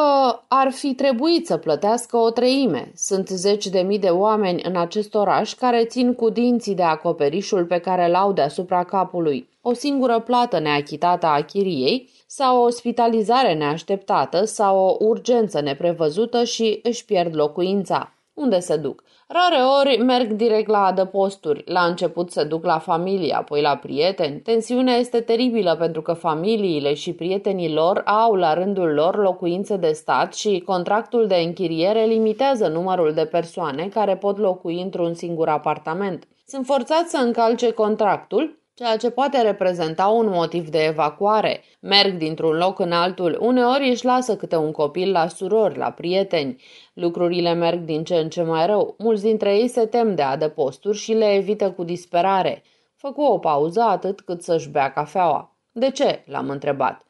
Speaker 1: ar fi trebuit să plătească o treime. Sunt zeci de mii de oameni în acest oraș care țin cu dinții de acoperișul pe care l-au deasupra capului. O singură plată neachitată a chiriei sau o spitalizare neașteptată sau o urgență neprevăzută și își pierd locuința. Unde se duc? Rareori merg direct la adăposturi. La început se duc la familie, apoi la prieteni. Tensiunea este teribilă pentru că familiile și prietenii lor au la rândul lor locuințe de stat și contractul de închiriere limitează numărul de persoane care pot locui într-un singur apartament. Sunt forțați să încalce contractul ceea ce poate reprezenta un motiv de evacuare. Merg dintr-un loc în altul, uneori își lasă câte un copil la surori, la prieteni. Lucrurile merg din ce în ce mai rău. Mulți dintre ei se tem de adăposturi și le evită cu disperare. Făcu o pauză atât cât să-și bea cafeaua. De ce? l-am întrebat.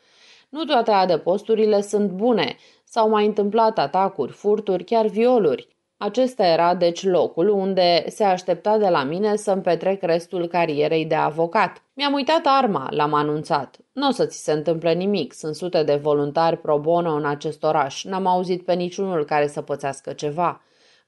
Speaker 1: Nu toate adăposturile sunt bune. S-au mai întâmplat atacuri, furturi, chiar violuri. Acesta era deci locul unde se aștepta de la mine să-mi petrec restul carierei de avocat. Mi-am uitat arma, l-am anunțat. Nu o să ți se întâmple nimic, sunt sute de voluntari pro bono în acest oraș, n-am auzit pe niciunul care să pățească ceva.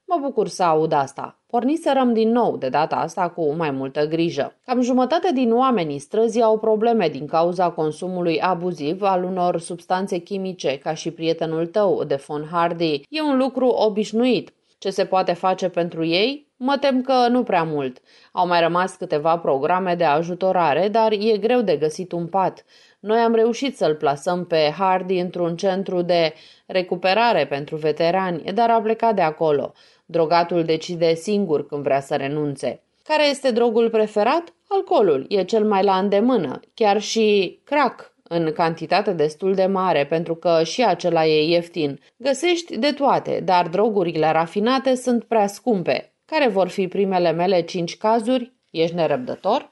Speaker 1: Mă bucur să aud asta. Porniserăm din nou, de data asta cu mai multă grijă. Cam jumătate din oamenii străzi au probleme din cauza consumului abuziv al unor substanțe chimice, ca și prietenul tău, de von Hardy. E un lucru obișnuit. Ce se poate face pentru ei? Mă tem că nu prea mult. Au mai rămas câteva programe de ajutorare, dar e greu de găsit un pat. Noi am reușit să-l plasăm pe Hardy într-un centru de recuperare pentru veterani, dar a plecat de acolo. Drogatul decide singur când vrea să renunțe. Care este drogul preferat? Alcoolul. E cel mai la îndemână. Chiar și crack în cantitate destul de mare, pentru că și acela e ieftin. Găsești de toate, dar drogurile rafinate sunt prea scumpe. Care vor fi primele mele cinci cazuri? Ești nerăbdător?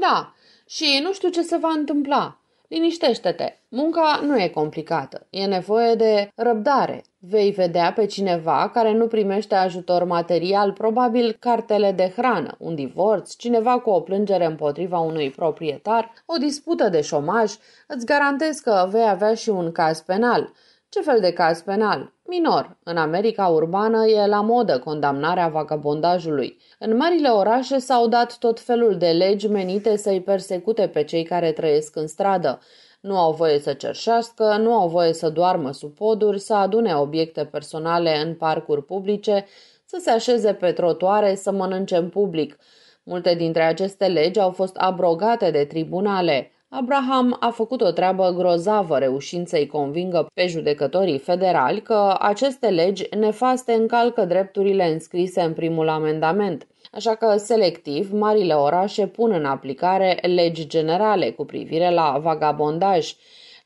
Speaker 1: Da, și nu știu ce se va întâmpla. Liniștește-te! Munca nu e complicată. E nevoie de răbdare, Vei vedea pe cineva care nu primește ajutor material, probabil cartele de hrană, un divorț, cineva cu o plângere împotriva unui proprietar, o dispută de șomaj. Îți garantez că vei avea și un caz penal. Ce fel de caz penal? Minor. În America urbană e la modă condamnarea vagabondajului. În marile orașe s-au dat tot felul de legi menite să-i persecute pe cei care trăiesc în stradă. Nu au voie să cerșească, nu au voie să doarmă sub poduri, să adune obiecte personale în parcuri publice, să se așeze pe trotoare, să mănânce în public. Multe dintre aceste legi au fost abrogate de tribunale. Abraham a făcut o treabă grozavă reușind să-i convingă pe judecătorii federali că aceste legi nefaste încalcă drepturile înscrise în primul amendament. Așa că, selectiv, marile orașe pun în aplicare legi generale cu privire la vagabondaj,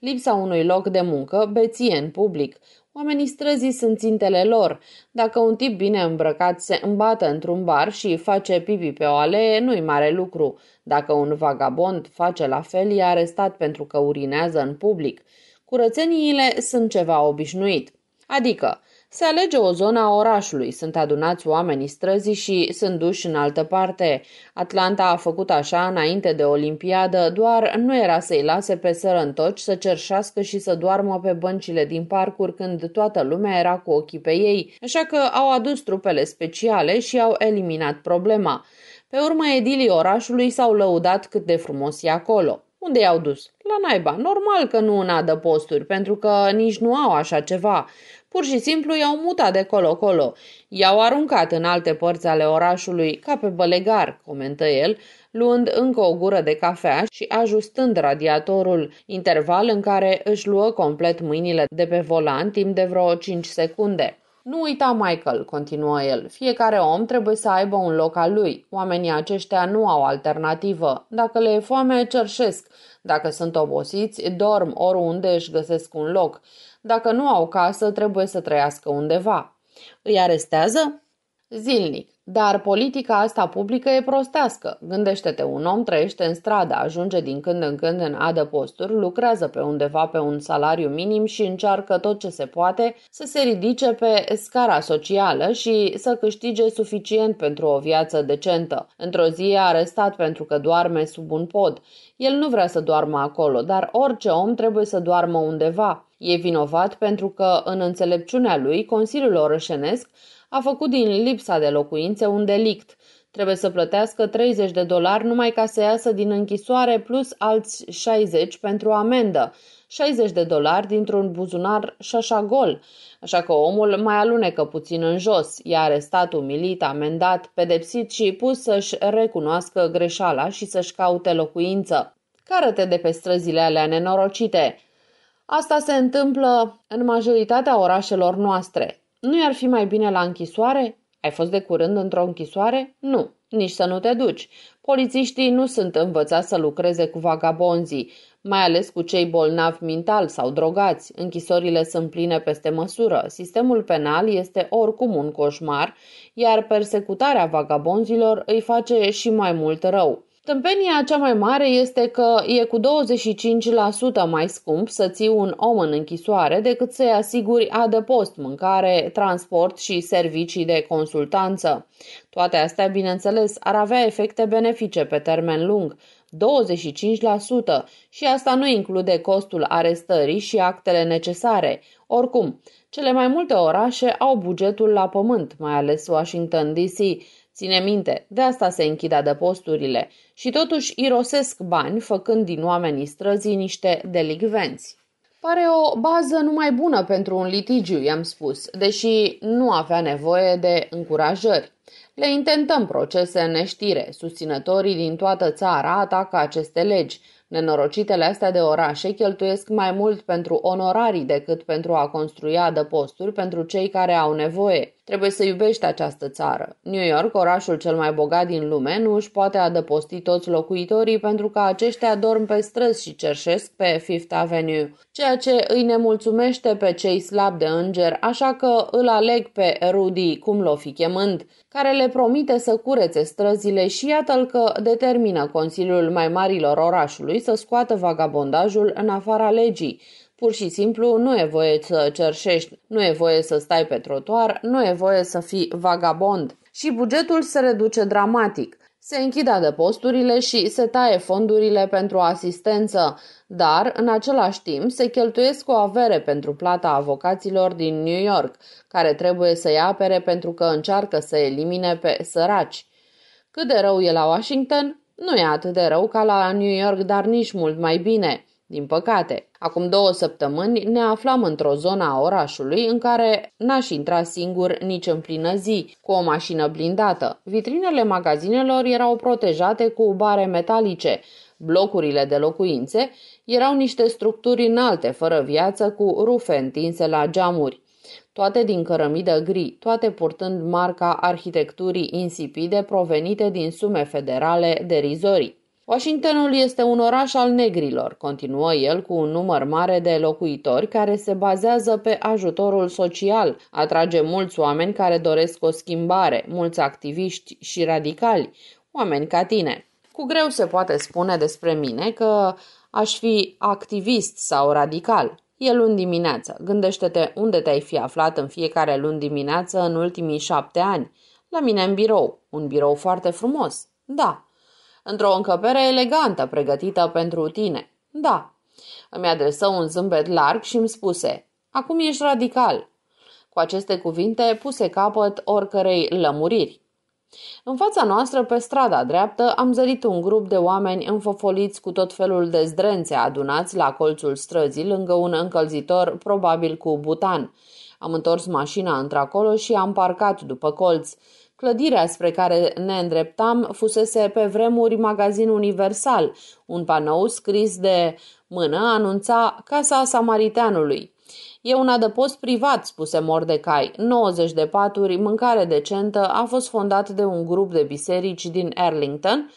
Speaker 1: lipsa unui loc de muncă, beție în public. Oamenii străzii sunt țintele lor. Dacă un tip bine îmbrăcat se îmbată într-un bar și face pipi pe o alee, nu-i mare lucru. Dacă un vagabond face la fel, e arestat pentru că urinează în public. Curățeniile sunt ceva obișnuit. Adică, se alege o zonă a orașului, sunt adunați oamenii străzii și sunt duși în altă parte. Atlanta a făcut așa înainte de Olimpiadă, doar nu era să-i lase pe sărăntoci să cerșească și să doarmă pe băncile din parcuri când toată lumea era cu ochii pe ei, așa că au adus trupele speciale și au eliminat problema. Pe urmă, edilii orașului s-au lăudat cât de frumos e acolo. Unde i-au dus? La naiba. Normal că nu în adăposturi, pentru că nici nu au așa ceva. Pur și simplu i-au mutat de colo-colo. I-au aruncat în alte părți ale orașului, ca pe bălegar, comentă el, luând încă o gură de cafea și ajustând radiatorul, interval în care își luă complet mâinile de pe volan timp de vreo 5 secunde. Nu uita, Michael, continuă el, fiecare om trebuie să aibă un loc al lui. Oamenii aceștia nu au alternativă. Dacă le e foame, cerșesc. Dacă sunt obosiți, dorm oriunde își găsesc un loc. Dacă nu au casă, trebuie să trăiască undeva. Îi arestează? Zilnic. Dar politica asta publică e prostească. Gândește-te, un om trăiește în stradă, ajunge din când în când în adăposturi, lucrează pe undeva pe un salariu minim și încearcă tot ce se poate să se ridice pe scara socială și să câștige suficient pentru o viață decentă. Într-o zi e arestat pentru că doarme sub un pod. El nu vrea să doarmă acolo, dar orice om trebuie să doarmă undeva. E vinovat pentru că, în înțelepciunea lui, Consiliul Orășenesc a făcut din lipsa de locuințe un delict. Trebuie să plătească 30 de dolari numai ca să iasă din închisoare plus alți 60 pentru amendă, 60 de dolari dintr-un buzunar și așa gol. Așa că omul mai alunecă puțin în jos, e arestat, umilit, amendat, pedepsit și pus să-și recunoască greșeala și să-și caute locuință. Cară-te de pe străzile alea nenorocite! Asta se întâmplă în majoritatea orașelor noastre. Nu i-ar fi mai bine la închisoare? Ai fost de curând într-o închisoare? Nu, nici să nu te duci. Polițiștii nu sunt învățați să lucreze cu vagabonzii, mai ales cu cei bolnavi mental sau drogați. Închisorile sunt pline peste măsură. Sistemul penal este oricum un coșmar, iar persecutarea vagabonzilor îi face și mai mult rău. Tâmpenia cea mai mare este că e cu 25% mai scump să ții un om în închisoare decât să-i asiguri adăpost, mâncare, transport și servicii de consultanță. Toate astea, bineînțeles, ar avea efecte benefice pe termen lung, 25% și asta nu include costul arestării și actele necesare. Oricum, cele mai multe orașe au bugetul la pământ, mai ales Washington DC, Ține minte, de asta se închid adăposturile și totuși irosesc bani făcând din oamenii străzii niște delicvenți. Pare o bază numai bună pentru un litigiu, i-am spus, deși nu avea nevoie de încurajări. Le intentăm procese în neștire. Susținătorii din toată țara atacă aceste legi. Nenorocitele astea de orașe cheltuiesc mai mult pentru onorarii decât pentru a construi adăposturi pentru cei care au nevoie. Trebuie să iubești această țară. New York, orașul cel mai bogat din lume, nu își poate adăposti toți locuitorii pentru că aceștia dorm pe străzi și cerșesc pe Fifth Avenue, ceea ce îi nemulțumește pe cei slabi de înger, așa că îl aleg pe Rudy, cum l-o fi chemând, care le promite să curețe străzile și iată-l că determină Consiliul Mai Marilor Orașului să scoată vagabondajul în afara legii, Pur și simplu nu e voie să cerșești, nu e voie să stai pe trotuar, nu e voie să fii vagabond. Și bugetul se reduce dramatic. Se de adăposturile și se taie fondurile pentru asistență, dar, în același timp, se cheltuiesc o avere pentru plata avocaților din New York, care trebuie să-i apere pentru că încearcă să elimine pe săraci. Cât de rău e la Washington? Nu e atât de rău ca la New York, dar nici mult mai bine. Din păcate, acum două săptămâni ne aflam într-o zonă a orașului în care n-aș intra singur nici în plină zi, cu o mașină blindată. Vitrinele magazinelor erau protejate cu bare metalice, blocurile de locuințe erau niște structuri înalte, fără viață, cu rufe întinse la geamuri toate din cărămidă gri, toate purtând marca arhitecturii insipide provenite din sume federale derizorii. Washingtonul este un oraș al negrilor, continuă el cu un număr mare de locuitori care se bazează pe ajutorul social, atrage mulți oameni care doresc o schimbare, mulți activiști și radicali, oameni ca tine. Cu greu se poate spune despre mine că aș fi activist sau radical. E luni dimineață. Gândește-te unde te-ai fi aflat în fiecare luni dimineață în ultimii șapte ani. La mine în birou. Un birou foarte frumos. Da, într-o încăpere elegantă pregătită pentru tine. Da. Îmi adresă un zâmbet larg și îmi spuse, acum ești radical. Cu aceste cuvinte puse capăt oricărei lămuriri. În fața noastră, pe strada dreaptă, am zărit un grup de oameni înfofoliți cu tot felul de zdrențe adunați la colțul străzii lângă un încălzitor, probabil cu butan. Am întors mașina într-acolo și am parcat după colț. Clădirea spre care ne îndreptam fusese pe vremuri magazin universal. Un panou scris de mână anunța Casa Samariteanului. E un adăpost privat, spuse Mordecai. 90 de paturi, mâncare decentă, a fost fondat de un grup de biserici din Arlington.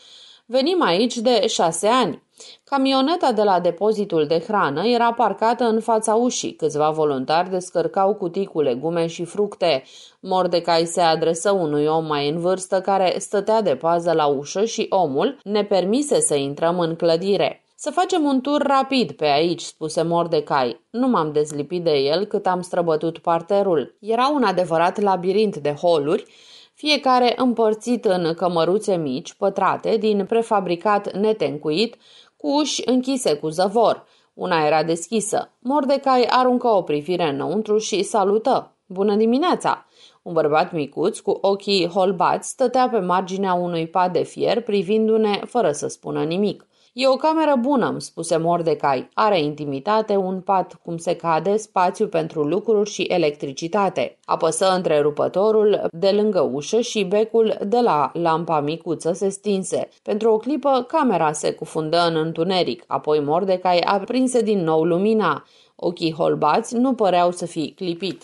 Speaker 1: Venim aici de șase ani. Camioneta de la depozitul de hrană era parcată în fața ușii. Câțiva voluntari descărcau cutii cu legume și fructe. Mordecai se adresă unui om mai în vârstă care stătea de pază la ușă și omul ne permise să intrăm în clădire. Să facem un tur rapid pe aici, spuse Mordecai. Nu m-am dezlipit de el cât am străbătut parterul. Era un adevărat labirint de holuri, fiecare împărțit în cămăruțe mici, pătrate, din prefabricat netencuit, cu uși închise cu zăvor. Una era deschisă. Mordecai aruncă o privire înăuntru și salută. Bună dimineața! Un bărbat micuț cu ochii holbați stătea pe marginea unui pad de fier privindu-ne fără să spună nimic. E o cameră bună, îmi spuse Mordecai. Are intimitate, un pat cum se cade, spațiu pentru lucruri și electricitate. Apăsă întrerupătorul de lângă ușă și becul de la lampa micuță se stinse. Pentru o clipă, camera se cufundă în întuneric, apoi Mordecai aprinse din nou lumina. Ochii holbați nu păreau să fi clipit.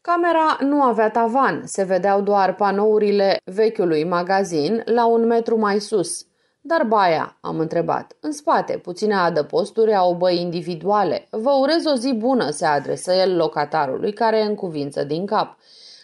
Speaker 1: Camera nu avea tavan, se vedeau doar panourile vechiului magazin la un metru mai sus. Dar baia, am întrebat, în spate, puține adăposturi au băi individuale. Vă urez o zi bună, se adresă el locatarului, care e în cuvință din cap.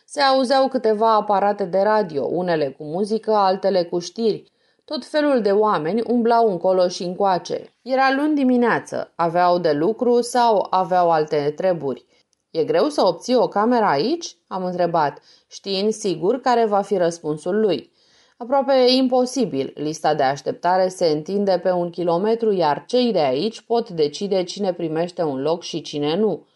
Speaker 1: Se auzeau câteva aparate de radio, unele cu muzică, altele cu știri. Tot felul de oameni umblau încolo și încoace. Era luni dimineață, aveau de lucru sau aveau alte treburi. E greu să obții o cameră aici?" am întrebat, știind sigur care va fi răspunsul lui. Aproape imposibil. Lista de așteptare se întinde pe un kilometru, iar cei de aici pot decide cine primește un loc și cine nu.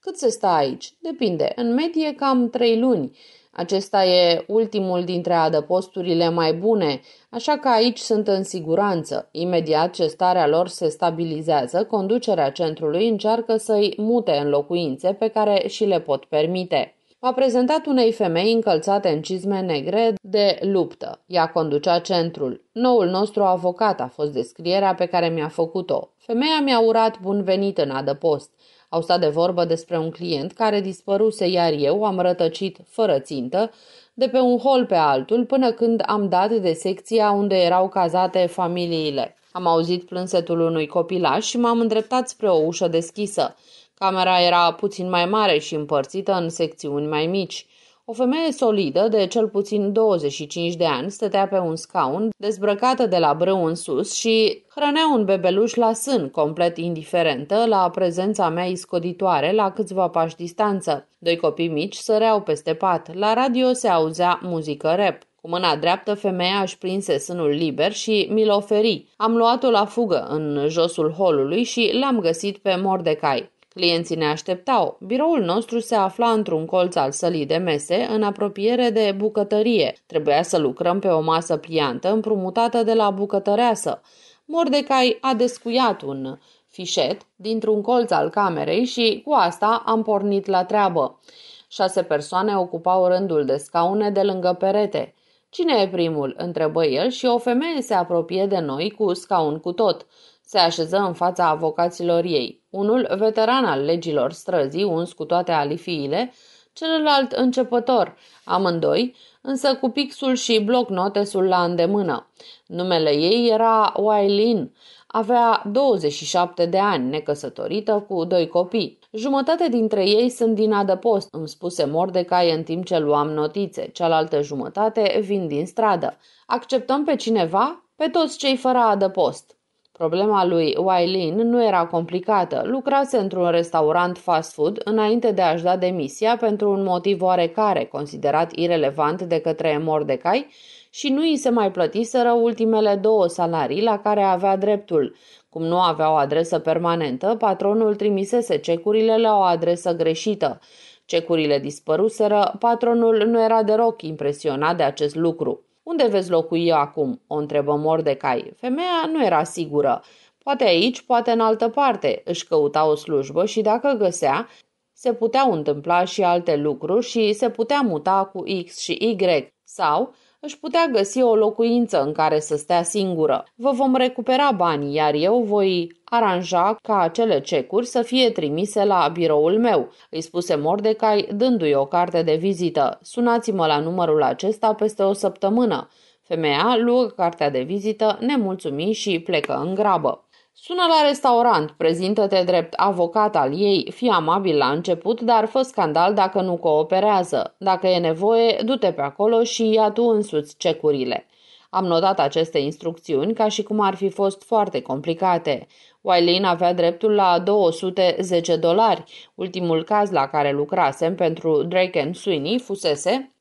Speaker 1: Cât se stă aici? Depinde. În medie cam trei luni. Acesta e ultimul dintre adăposturile mai bune, așa că aici sunt în siguranță. Imediat ce starea lor se stabilizează, conducerea centrului încearcă să-i mute în locuințe pe care și le pot permite a prezentat unei femei încălțate în cizme negre de luptă. Ea conducea centrul. Noul nostru avocat a fost descrierea pe care mi-a făcut-o. Femeia mi-a urat bun venit în adăpost. Au stat de vorbă despre un client care dispăruse, iar eu am rătăcit, fără țintă, de pe un hol pe altul până când am dat de secția unde erau cazate familiile. Am auzit plânsetul unui copilaș și m-am îndreptat spre o ușă deschisă. Camera era puțin mai mare și împărțită în secțiuni mai mici. O femeie solidă, de cel puțin 25 de ani, stătea pe un scaun, dezbrăcată de la brâu în sus și hrănea un bebeluș la sân, complet indiferentă la prezența mea iscoditoare la câțiva pași distanță. Doi copii mici săreau peste pat. La radio se auzea muzică rap. Cu mâna dreaptă, femeia își prinse sânul liber și mi-l oferi. Am luat-o la fugă în josul holului și l-am găsit pe Mordecai. Clienții ne așteptau. Biroul nostru se afla într-un colț al sălii de mese, în apropiere de bucătărie. Trebuia să lucrăm pe o masă pliantă împrumutată de la bucătăreasă. Mordecai a descuiat un fișet dintr-un colț al camerei și cu asta am pornit la treabă. Șase persoane ocupau rândul de scaune de lângă perete. Cine e primul?" întrebă el și o femeie se apropie de noi cu scaun cu tot. Se așeză în fața avocaților ei, unul veteran al legilor străzii, uns cu toate alifiile, celălalt începător, amândoi, însă cu pixul și blocnotesul la îndemână. Numele ei era Wailin, avea 27 de ani, necăsătorită cu doi copii. Jumătate dintre ei sunt din adăpost, îmi spuse Mordecai în timp ce luam notițe, cealaltă jumătate vin din stradă. Acceptăm pe cineva? Pe toți cei fără adăpost. Problema lui Wailin nu era complicată. Lucrase într-un restaurant fast food înainte de a-și da demisia pentru un motiv oarecare, considerat irelevant de către Mordecai, și nu îi se mai plătiseră ultimele două salarii la care avea dreptul. Cum nu avea o adresă permanentă, patronul trimisese cecurile la o adresă greșită. Cecurile dispăruseră, patronul nu era deloc impresionat de acest lucru. Unde veți locui acum?" o întrebă Mordecai. Femeia nu era sigură. Poate aici, poate în altă parte. Își căuta o slujbă și dacă găsea, se puteau întâmpla și alte lucruri și se putea muta cu X și Y sau își putea găsi o locuință în care să stea singură. Vă vom recupera banii, iar eu voi aranja ca acele cecuri să fie trimise la biroul meu, îi spuse Mordecai, dându-i o carte de vizită. Sunați-mă la numărul acesta peste o săptămână. Femeia luă cartea de vizită, nemulțumit și plecă în grabă. Sună la restaurant, prezintă-te drept avocat al ei, fii amabil la început, dar fă scandal dacă nu cooperează. Dacă e nevoie, du-te pe acolo și ia tu însuți cecurile. Am notat aceste instrucțiuni ca și cum ar fi fost foarte complicate. Wileen avea dreptul la 210 dolari. Ultimul caz la care lucrasem pentru Drake and Sweeney fusese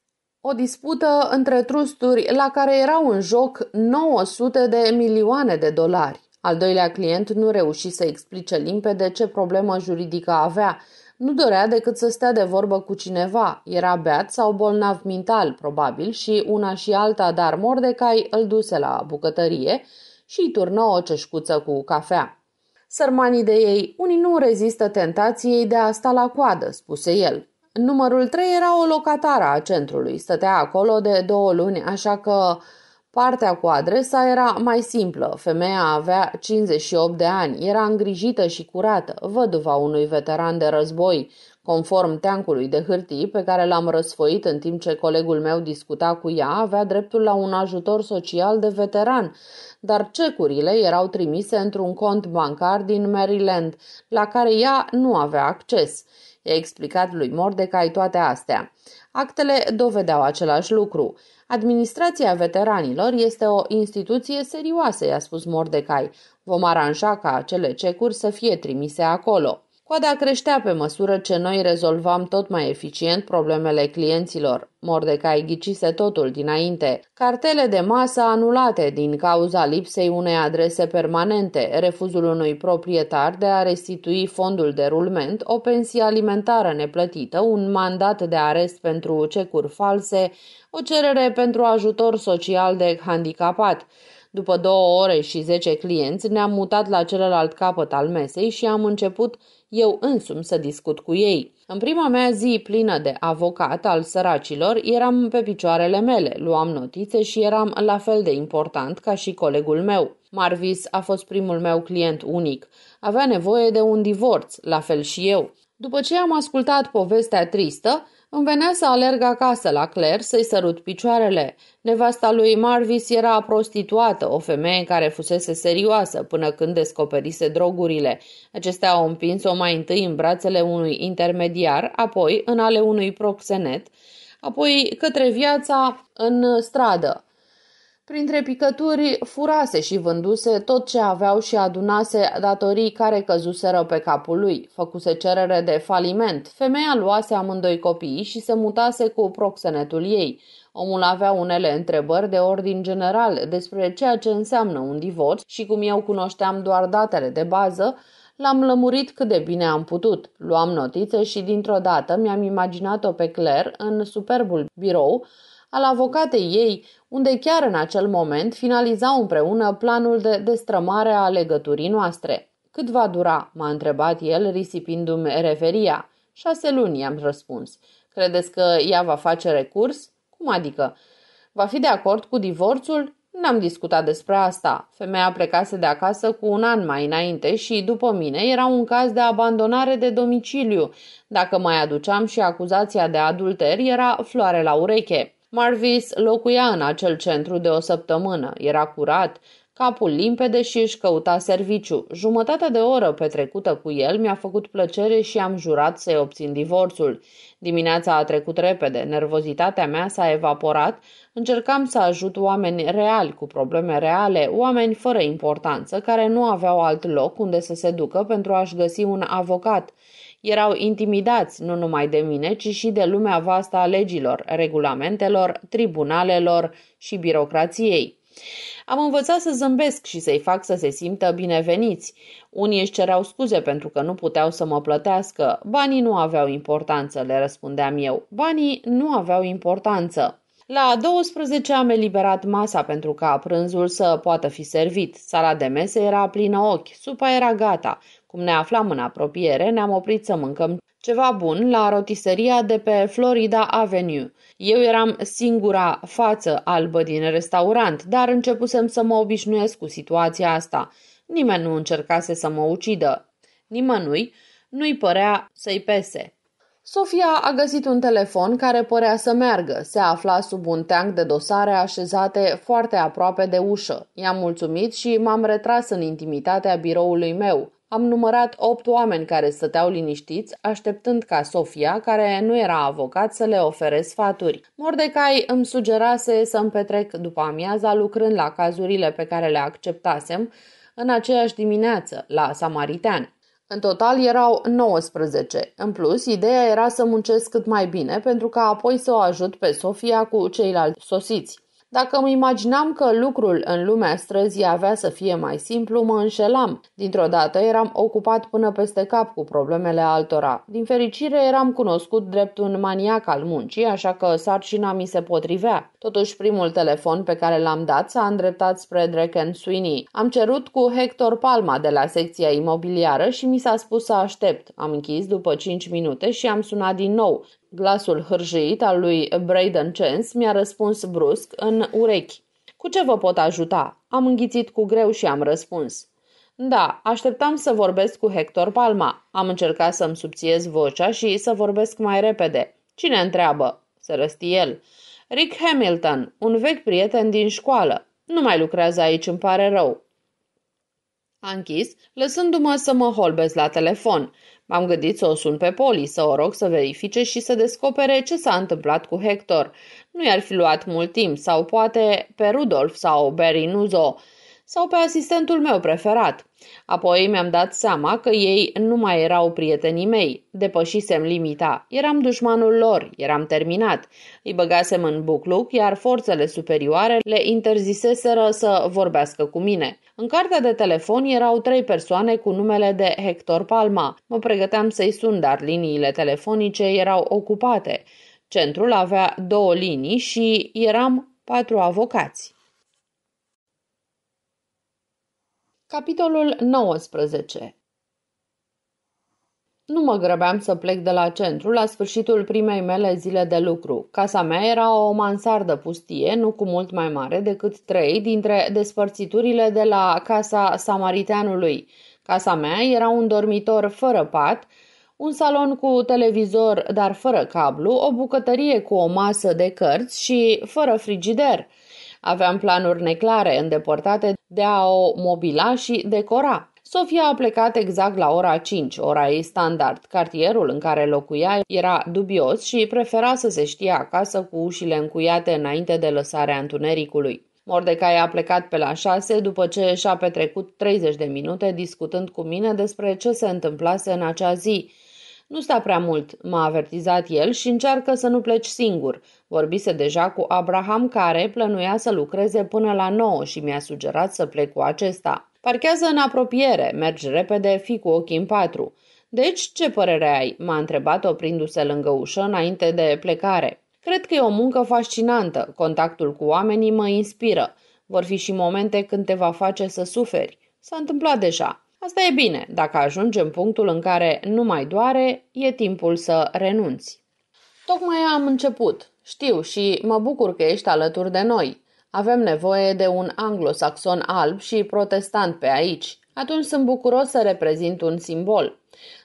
Speaker 1: o dispută între trusturi la care erau în joc 900 de milioane de dolari. Al doilea client nu reuși să explice limpede ce problemă juridică avea. Nu dorea decât să stea de vorbă cu cineva. Era beat sau bolnav mental, probabil, și una și alta, dar Mordecai îl duse la bucătărie și îi turnă o ceșcuță cu cafea. Sărmanii de ei, unii nu rezistă tentației de a sta la coadă, spuse el. Numărul 3 era o locatară a centrului, stătea acolo de două luni, așa că Partea cu adresa era mai simplă. Femeia avea 58 de ani, era îngrijită și curată, văduva unui veteran de război, Conform teancului de hârtii pe care l-am răsfoit în timp ce colegul meu discuta cu ea, avea dreptul la un ajutor social de veteran, dar cecurile erau trimise într-un cont bancar din Maryland, la care ea nu avea acces. I-a explicat lui Mordecai toate astea. Actele dovedeau același lucru. Administrația veteranilor este o instituție serioasă, i-a spus Mordecai. Vom aranja ca acele cecuri să fie trimise acolo. Coada creștea pe măsură ce noi rezolvam tot mai eficient problemele clienților. Mordecai ghicise totul dinainte. Cartele de masă anulate din cauza lipsei unei adrese permanente, refuzul unui proprietar de a restitui fondul de rulment, o pensie alimentară neplătită, un mandat de arest pentru cecuri false, o cerere pentru ajutor social de handicapat. După două ore și zece clienți, ne-am mutat la celălalt capăt al mesei și am început eu însumi să discut cu ei. În prima mea zi plină de avocat al săracilor, eram pe picioarele mele, luam notițe și eram la fel de important ca și colegul meu. Marvis a fost primul meu client unic. Avea nevoie de un divorț, la fel și eu. După ce am ascultat povestea tristă, îmi venea să alerg acasă la Claire să-i sărut picioarele. Nevasta lui Marvis era prostituată, o femeie care fusese serioasă până când descoperise drogurile. Acestea au împins-o mai întâi în brațele unui intermediar, apoi în ale unui proxenet, apoi către viața în stradă. Printre picături furase și vânduse tot ce aveau și adunase datorii care căzuseră pe capul lui. Făcuse cerere de faliment. Femeia luase amândoi copiii și se mutase cu proxenetul ei. Omul avea unele întrebări de ordin general despre ceea ce înseamnă un divorț și cum eu cunoșteam doar datele de bază, L-am lămurit cât de bine am putut. Luam notițe și dintr-o dată mi-am imaginat-o pe Claire în superbul birou, al avocatei ei, unde chiar în acel moment finalizau împreună planul de destrămare a legăturii noastre. Cât va dura?" m-a întrebat el, risipindu-mi referia. Șase luni," i-am răspuns. Credeți că ea va face recurs? Cum adică? Va fi de acord cu divorțul? N-am discutat despre asta. Femeia plecase de acasă cu un an mai înainte și, după mine, era un caz de abandonare de domiciliu. Dacă mai aduceam și acuzația de adulter, era floare la ureche. Marvis locuia în acel centru de o săptămână, era curat, capul limpede și își căuta serviciu. Jumătatea de oră petrecută cu el mi-a făcut plăcere și am jurat să-i obțin divorțul. Dimineața a trecut repede, nervozitatea mea s-a evaporat, încercam să ajut oameni reali cu probleme reale, oameni fără importanță, care nu aveau alt loc unde să se ducă pentru a-și găsi un avocat – erau intimidați nu numai de mine, ci și de lumea vastă a legilor, regulamentelor, tribunalelor și birocrației. Am învățat să zâmbesc și să-i fac să se simtă bineveniți. Unii își cereau scuze pentru că nu puteau să mă plătească. Banii nu aveau importanță, le răspundeam eu. Banii nu aveau importanță. La 12 am eliberat masa pentru ca prânzul să poată fi servit. Sala de mese era plină ochi, supa era gata. Cum ne aflam în apropiere, ne-am oprit să mâncăm ceva bun la rotiseria de pe Florida Avenue. Eu eram singura față albă din restaurant, dar începusem să mă obișnuiesc cu situația asta. Nimeni nu încercase să mă ucidă. Nimănui nu-i părea să-i pese. Sofia a găsit un telefon care părea să meargă. Se afla sub un teanc de dosare așezate foarte aproape de ușă. I-am mulțumit și m-am retras în intimitatea biroului meu. Am numărat opt oameni care stăteau liniștiți, așteptând ca Sofia, care nu era avocat, să le ofere sfaturi. Mordecai îmi sugerase să-mi petrec după amiaza lucrând la cazurile pe care le acceptasem în aceeași dimineață, la Samaritean. În total erau 19. În plus, ideea era să muncesc cât mai bine pentru ca apoi să o ajut pe Sofia cu ceilalți sosiți. Dacă îmi imaginam că lucrul în lumea străzii avea să fie mai simplu, mă înșelam. Dintr-o dată eram ocupat până peste cap cu problemele altora. Din fericire, eram cunoscut drept un maniac al muncii, așa că sarcina mi se potrivea. Totuși, primul telefon pe care l-am dat s-a îndreptat spre Drecken Sweeney. Am cerut cu Hector Palma de la secția imobiliară și mi s-a spus să aștept. Am închis după 5 minute și am sunat din nou. Glasul hârjit al lui Braden Chance mi-a răspuns brusc în urechi. Cu ce vă pot ajuta? Am înghițit cu greu și am răspuns. Da, așteptam să vorbesc cu Hector Palma. Am încercat să-mi subțiez vocea și să vorbesc mai repede. Cine întreabă? Se răsti el. Rick Hamilton, un vechi prieten din școală. Nu mai lucrează aici, îmi pare rău. A închis, lăsându-mă să mă holbez la telefon. M-am gândit să o sun pe Poli, să o rog să verifice și să descopere ce s-a întâmplat cu Hector. Nu i-ar fi luat mult timp, sau poate pe Rudolf sau Berinuzo sau pe asistentul meu preferat. Apoi mi-am dat seama că ei nu mai erau prietenii mei, depășisem limita, eram dușmanul lor, eram terminat. Îi băgasem în bucluc, iar forțele superioare le interziseseră să vorbească cu mine. În cartea de telefon erau trei persoane cu numele de Hector Palma. Mă pregăteam să-i sun, dar liniile telefonice erau ocupate. Centrul avea două linii și eram patru avocați. Capitolul 19 nu mă grăbeam să plec de la centru la sfârșitul primei mele zile de lucru. Casa mea era o mansardă pustie, nu cu mult mai mare decât trei dintre despărțiturile de la casa samariteanului. Casa mea era un dormitor fără pat, un salon cu televizor, dar fără cablu, o bucătărie cu o masă de cărți și fără frigider – Aveam planuri neclare, îndepărtate de a o mobila și decora. Sofia a plecat exact la ora 5, ora ei standard. Cartierul în care locuia era dubios și prefera să se știe acasă cu ușile încuiate înainte de lăsarea întunericului. Mordecai a plecat pe la 6 după ce și-a petrecut 30 de minute discutând cu mine despre ce se întâmplase în acea zi. Nu sta prea mult, m-a avertizat el și încearcă să nu pleci singur. Vorbise deja cu Abraham care plănuia să lucreze până la nouă și mi-a sugerat să plec cu acesta. Parchează în apropiere, mergi repede, fi cu ochii în patru. Deci, ce părere ai?" m-a întrebat oprindu-se lângă ușă înainte de plecare. Cred că e o muncă fascinantă, contactul cu oamenii mă inspiră. Vor fi și momente când te va face să suferi. S-a întâmplat deja. Asta e bine, dacă ajungi în punctul în care nu mai doare, e timpul să renunți. Tocmai am început. Știu și mă bucur că ești alături de noi. Avem nevoie de un anglosaxon alb și protestant pe aici. Atunci sunt bucuros să reprezint un simbol.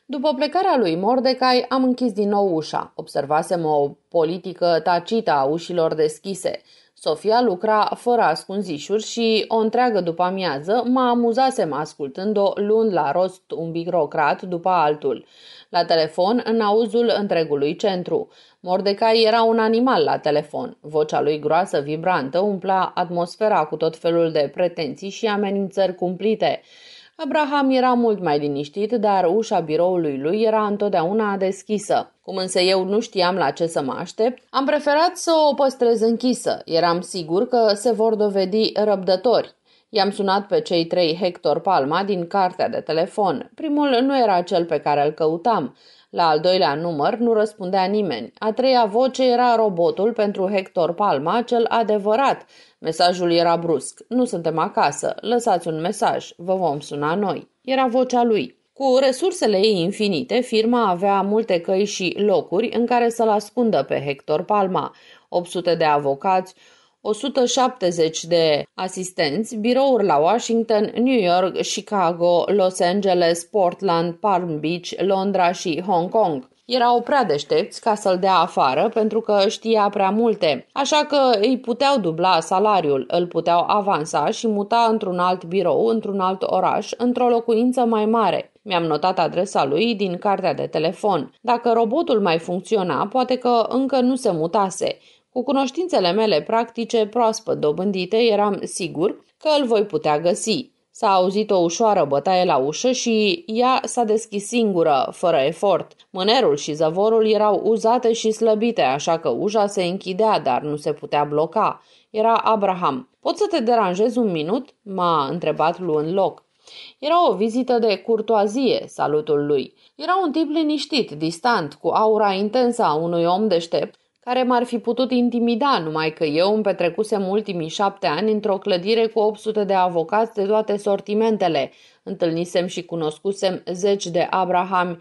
Speaker 1: După plecarea lui Mordecai, am închis din nou ușa. Observasem o politică tacită a ușilor deschise. Sofia lucra fără ascunzișuri și o întreagă după amiază mă amuzasem ascultând-o luând la rost un birocrat după altul la telefon în auzul întregului centru. Mordecai era un animal la telefon. Vocea lui groasă, vibrantă, umpla atmosfera cu tot felul de pretenții și amenințări cumplite. Abraham era mult mai liniștit, dar ușa biroului lui era întotdeauna deschisă. Cum însă eu nu știam la ce să mă aștept, am preferat să o păstrez închisă. Eram sigur că se vor dovedi răbdători. I-am sunat pe cei trei Hector Palma din cartea de telefon. Primul nu era cel pe care îl căutam. La al doilea număr nu răspundea nimeni. A treia voce era robotul pentru Hector Palma, cel adevărat. Mesajul era brusc. Nu suntem acasă. Lăsați un mesaj. Vă vom suna noi. Era vocea lui. Cu resursele ei infinite, firma avea multe căi și locuri în care să-l ascundă pe Hector Palma. 800 de avocați, 170 de asistenți, birouri la Washington, New York, Chicago, Los Angeles, Portland, Palm Beach, Londra și Hong Kong. Erau prea deștepți ca să-l dea afară pentru că știa prea multe, așa că îi puteau dubla salariul, îl puteau avansa și muta într-un alt birou, într-un alt oraș, într-o locuință mai mare. Mi-am notat adresa lui din cartea de telefon. Dacă robotul mai funcționa, poate că încă nu se mutase. Cu cunoștințele mele practice proaspăt dobândite, eram sigur că îl voi putea găsi. S-a auzit o ușoară bătaie la ușă și ea s-a deschis singură, fără efort. Mânerul și zăvorul erau uzate și slăbite, așa că ușa se închidea, dar nu se putea bloca. Era Abraham. Pot să te deranjez un minut?" m-a întrebat luând loc. Era o vizită de curtoazie, salutul lui. Era un tip liniștit, distant, cu aura intensă a unui om deștept, care m-ar fi putut intimida, numai că eu îmi petrecusem ultimii șapte ani într-o clădire cu 800 de avocați de toate sortimentele. Întâlnisem și cunoscusem zeci de Abrahami,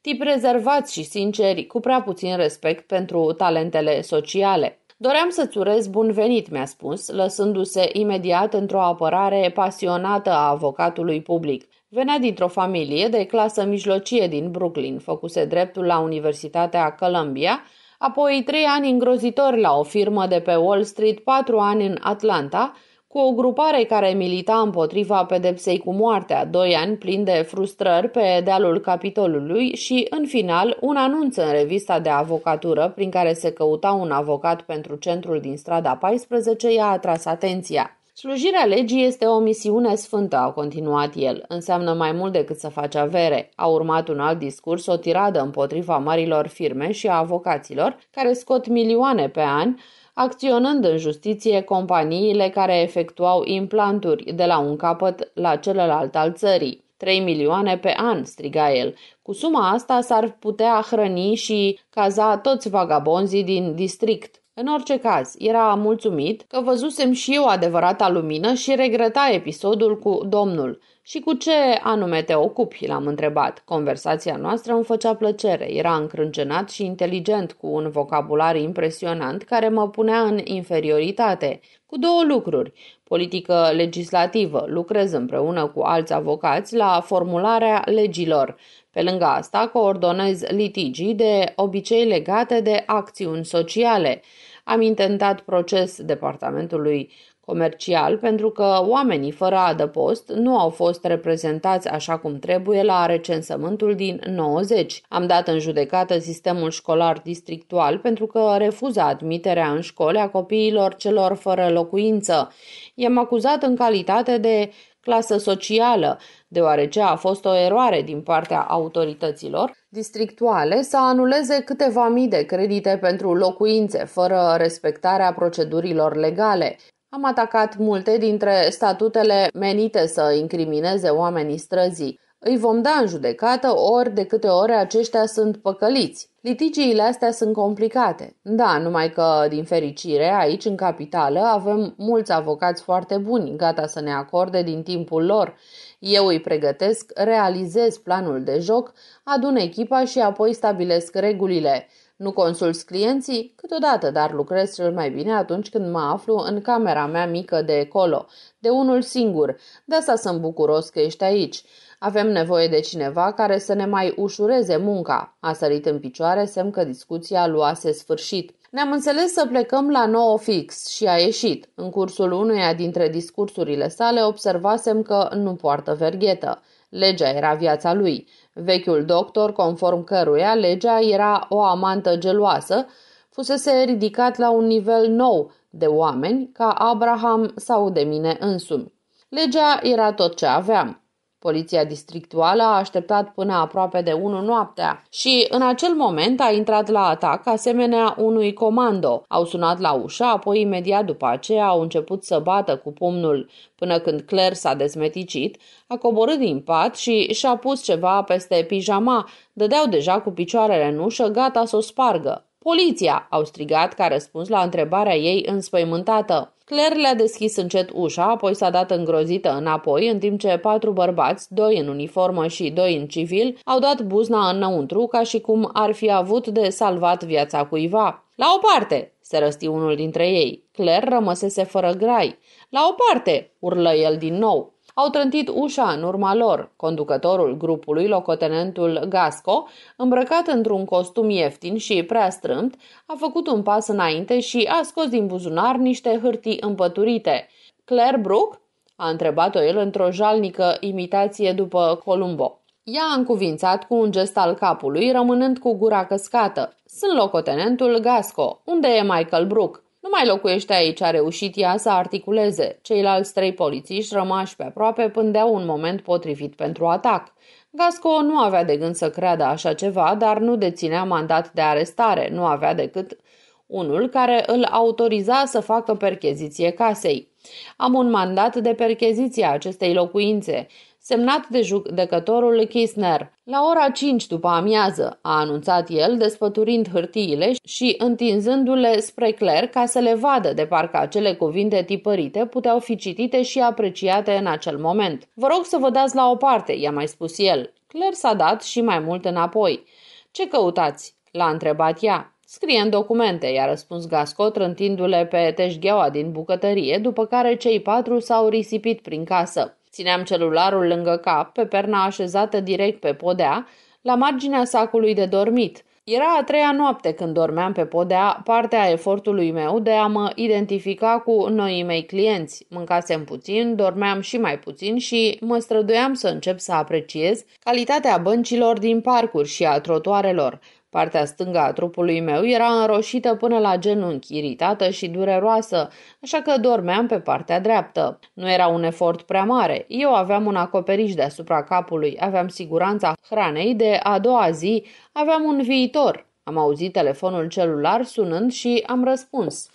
Speaker 1: tip rezervați și sinceri, cu prea puțin respect pentru talentele sociale. Doream să-ți urez bun venit, mi-a spus, lăsându-se imediat într-o apărare pasionată a avocatului public. Venea dintr-o familie de clasă mijlocie din Brooklyn, făcuse dreptul la Universitatea Columbia, apoi trei ani îngrozitori la o firmă de pe Wall Street, patru ani în Atlanta, cu o grupare care milita împotriva pedepsei cu moartea, doi ani plini de frustrări pe dealul Capitolului și, în final, un anunț în revista de avocatură prin care se căuta un avocat pentru centrul din strada 14 i-a atras atenția. Slujirea legii este o misiune sfântă, a continuat el. Înseamnă mai mult decât să faci avere. A urmat un alt discurs, o tiradă împotriva marilor firme și a avocaților, care scot milioane pe an, acționând în justiție companiile care efectuau implanturi de la un capăt la celălalt al țării. 3 milioane pe an, striga el. Cu suma asta s-ar putea hrăni și caza toți vagabonzii din district. În orice caz, era mulțumit că văzusem și eu adevărata lumină și regreta episodul cu domnul. Și cu ce anume te ocupi, l-am întrebat. Conversația noastră îmi făcea plăcere, era încrâncenat și inteligent, cu un vocabular impresionant care mă punea în inferioritate. Cu două lucruri, politică legislativă, lucrez împreună cu alți avocați la formularea legilor. Pe lângă asta, coordonez litigii de obicei legate de acțiuni sociale. Am intentat proces departamentului comercial pentru că oamenii fără adăpost nu au fost reprezentați așa cum trebuie la recensământul din 90. Am dat în judecată sistemul școlar districtual pentru că refuză admiterea în școli a copiilor celor fără locuință. I-am acuzat în calitate de clasă socială, deoarece a fost o eroare din partea autorităților districtuale să anuleze câteva mii de credite pentru locuințe, fără respectarea procedurilor legale. Am atacat multe dintre statutele menite să incrimineze oamenii străzii. Îi vom da în judecată ori de câte ori aceștia sunt păcăliți. Litigiile astea sunt complicate. Da, numai că, din fericire, aici, în capitală, avem mulți avocați foarte buni, gata să ne acorde din timpul lor. Eu îi pregătesc, realizez planul de joc, adun echipa și apoi stabilesc regulile. Nu consult clienții câteodată, dar lucrez cel mai bine atunci când mă aflu în camera mea mică de colo, de unul singur. De asta sunt bucuros că ești aici. Avem nevoie de cineva care să ne mai ușureze munca, a sărit în picioare semn că discuția luase sfârșit. Ne-am înțeles să plecăm la nou fix și a ieșit. În cursul unuia dintre discursurile sale observasem că nu poartă verghetă. Legea era viața lui. Vechiul doctor, conform căruia legea era o amantă geloasă, fusese ridicat la un nivel nou de oameni ca Abraham sau de mine însumi. Legea era tot ce aveam. Poliția districtuală a așteptat până aproape de 1 noaptea și în acel moment a intrat la atac asemenea unui comando. Au sunat la ușă, apoi imediat după aceea au început să bată cu pumnul până când Claire s-a dezmeticit, a coborât din pat și și-a pus ceva peste pijama, dădeau deja cu picioarele în ușă, gata să o spargă. Poliția!" au strigat ca răspuns la întrebarea ei înspăimântată. Claire le-a deschis încet ușa, apoi s-a dat îngrozită înapoi, în timp ce patru bărbați, doi în uniformă și doi în civil, au dat buzna înăuntru ca și cum ar fi avut de salvat viața cuiva. La o parte!" se răsti unul dintre ei. Claire rămăsese fără grai. La o parte!" urlă el din nou. Au trântit ușa în urma lor. Conducătorul grupului, locotenentul Gasco, îmbrăcat într-un costum ieftin și prea strâmt, a făcut un pas înainte și a scos din buzunar niște hârtii împăturite. Claire Brook? a întrebat-o el într-o jalnică imitație după Columbo. Ea a încuvințat cu un gest al capului, rămânând cu gura căscată. Sunt locotenentul Gasco. Unde e Michael Brook? Nu mai locuiește aici, a reușit ea să articuleze. Ceilalți trei polițiști rămași pe aproape pândeau un moment potrivit pentru atac. Gasco nu avea de gând să creadă așa ceva, dar nu deținea mandat de arestare, nu avea decât unul care îl autoriza să facă percheziție casei. Am un mandat de percheziție a acestei locuințe semnat de judecătorul Kisner. La ora 5 după amiază, a anunțat el, desfăturind hârtiile și întinzându-le spre Claire ca să le vadă, de parcă acele cuvinte tipărite puteau fi citite și apreciate în acel moment. Vă rog să vă dați la o parte, i-a mai spus el. Claire s-a dat și mai mult înapoi. Ce căutați? l-a întrebat ea. Scrie în documente, i-a răspuns Gasco, trântindu-le pe teșgheaua din bucătărie, după care cei patru s-au risipit prin casă. Țineam celularul lângă cap, pe perna așezată direct pe podea, la marginea sacului de dormit. Era a treia noapte când dormeam pe podea, partea a efortului meu de a mă identifica cu noii mei clienți. Mâncasem puțin, dormeam și mai puțin și mă străduiam să încep să apreciez calitatea băncilor din parcuri și a trotuarelor. Partea stângă a trupului meu era înroșită până la genunchi, iritată și dureroasă, așa că dormeam pe partea dreaptă. Nu era un efort prea mare. Eu aveam un acoperiș deasupra capului, aveam siguranța hranei de a doua zi, aveam un viitor. Am auzit telefonul celular sunând și am răspuns.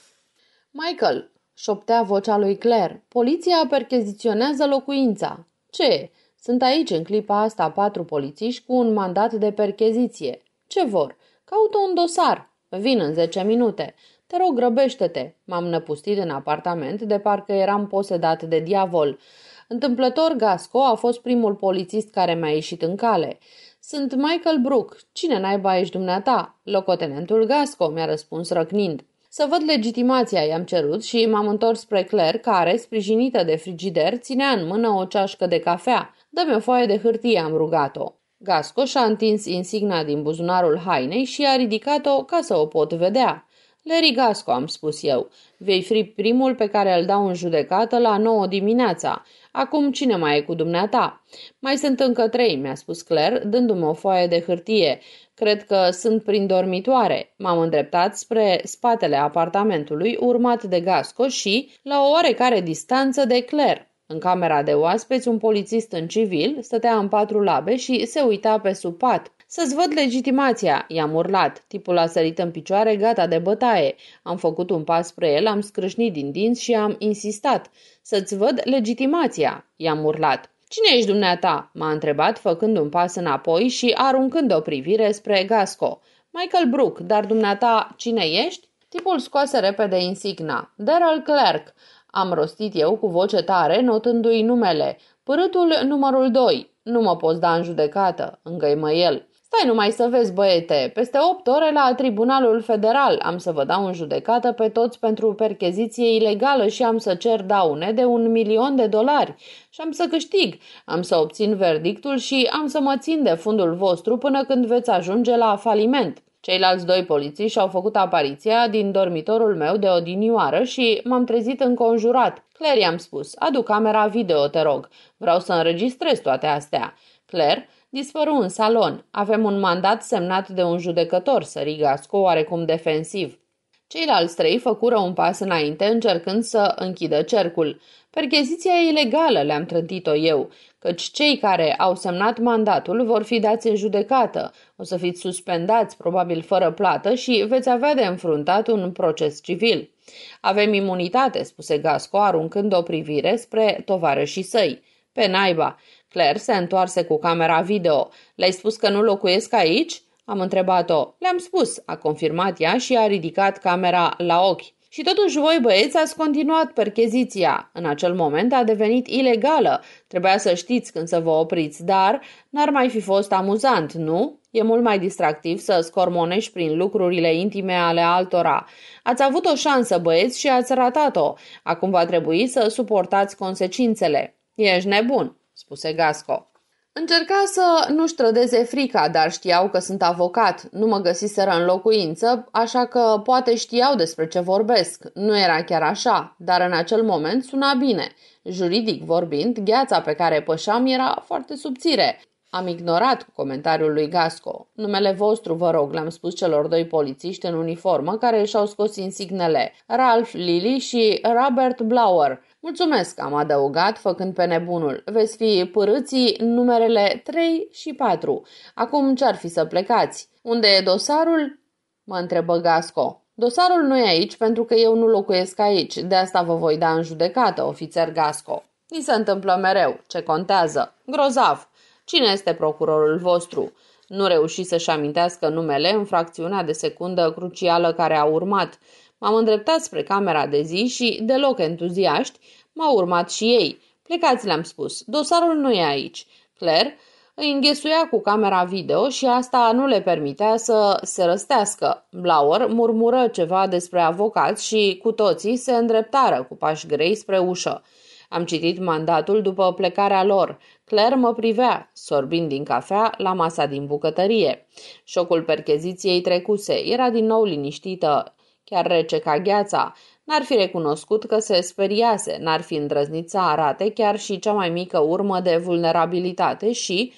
Speaker 1: Michael, șoptea vocea lui Claire, poliția percheziționează locuința. Ce? Sunt aici în clipa asta patru polițiști cu un mandat de percheziție. Ce vor? Caută un dosar. Vin în 10 minute. Te rog, grăbește-te. M-am năpustit în apartament de parcă eram posedat de diavol. Întâmplător, Gasco a fost primul polițist care mi-a ieșit în cale. Sunt Michael Brook. Cine naiba ești dumneata? Locotenentul Gasco, mi-a răspuns răcnind. Să văd legitimația i-am cerut și m-am întors spre Claire, care, sprijinită de frigider, ținea în mână o ceașcă de cafea. Dă-mi o foaie de hârtie, am rugat-o. Gasco și-a întins insigna din buzunarul hainei și a ridicat-o ca să o pot vedea. Larry Gasco, am spus eu, vei fi primul pe care îl dau în judecată la nouă dimineața. Acum cine mai e cu dumneata? Mai sunt încă trei, mi-a spus Claire, dându-mi o foaie de hârtie. Cred că sunt prin dormitoare. M-am îndreptat spre spatele apartamentului, urmat de Gasco și la o oarecare distanță de Claire. În camera de oaspeți, un polițist în civil stătea în patru labe și se uita pe supat. pat. Să-ți văd legitimația!" i-am urlat. Tipul a sărit în picioare, gata de bătaie. Am făcut un pas spre el, am scrâșnit din dinți și am insistat. Să-ți văd legitimația!" i-am urlat. Cine ești dumneata?" m-a întrebat, făcând un pas înapoi și aruncând o privire spre Gasco. Michael Brook, dar dumneata cine ești?" Tipul scoase repede insigna. Daryl Clark. Am rostit eu cu voce tare, notându-i numele. Părâtul numărul 2. Nu mă poți da în judecată, îngăimă el. Stai numai să vezi, băiete, peste 8 ore la Tribunalul Federal am să vă dau în judecată pe toți pentru percheziție ilegală și am să cer daune de un milion de dolari și am să câștig, am să obțin verdictul și am să mă țin de fundul vostru până când veți ajunge la faliment. Ceilalți doi polițiști au făcut apariția din dormitorul meu de odinioară și m-am trezit înconjurat. Claire i-am spus, adu camera video, te rog. Vreau să înregistrez toate astea. Claire dispăru în salon. Avem un mandat semnat de un judecător, să Gasco oarecum defensiv. Ceilalți trei făcură un pas înainte, încercând să închidă cercul. Percheziția e ilegală, le-am trântit-o eu căci cei care au semnat mandatul vor fi dați în judecată, o să fiți suspendați, probabil fără plată, și veți avea de înfruntat un proces civil. Avem imunitate, spuse Gasco, aruncând o privire spre și săi. Pe naiba! Claire se întoarse cu camera video. Le-ai spus că nu locuiesc aici? Am întrebat-o. Le-am spus, a confirmat ea și a ridicat camera la ochi. Și totuși voi băieți ați continuat percheziția. În acel moment a devenit ilegală. Trebuia să știți când să vă opriți, dar n-ar mai fi fost amuzant, nu? E mult mai distractiv să scormonești prin lucrurile intime ale altora. Ați avut o șansă, băieți, și ați ratat-o. Acum va trebui să suportați consecințele. Ești nebun, spuse Gasco. Încerca să nu-și trădeze frica, dar știau că sunt avocat. Nu mă găsiseră în locuință, așa că poate știau despre ce vorbesc. Nu era chiar așa, dar în acel moment suna bine. Juridic vorbind, gheața pe care pășam era foarte subțire. Am ignorat comentariul lui Gasco. Numele vostru, vă rog, le-am spus celor doi polițiști în uniformă care și-au scos insignele. Ralph Lilly și Robert Blauer. Mulțumesc, am adăugat, făcând pe nebunul. Veți fi părâții numerele 3 și 4. Acum ce-ar fi să plecați? Unde e dosarul? Mă întrebă Gasco. Dosarul nu e aici pentru că eu nu locuiesc aici, de asta vă voi da în judecată, ofițer Gasco. Ni se întâmplă mereu, ce contează. Grozav. Cine este procurorul vostru? Nu reuși să-și amintească numele în fracțiunea de secundă crucială care a urmat. M-am îndreptat spre camera de zi și, deloc entuziaști, m-au urmat și ei. Plecați, le-am spus, dosarul nu e aici. Claire îi înghesuia cu camera video și asta nu le permitea să se răstească. Blauer murmură ceva despre avocați și cu toții se îndreptară cu pași grei spre ușă. Am citit mandatul după plecarea lor. Claire mă privea, sorbind din cafea la masa din bucătărie. Șocul percheziției trecuse, era din nou liniștită, chiar rece ca gheața. N-ar fi recunoscut că se speriase, n-ar fi îndrăznit să arate chiar și cea mai mică urmă de vulnerabilitate și,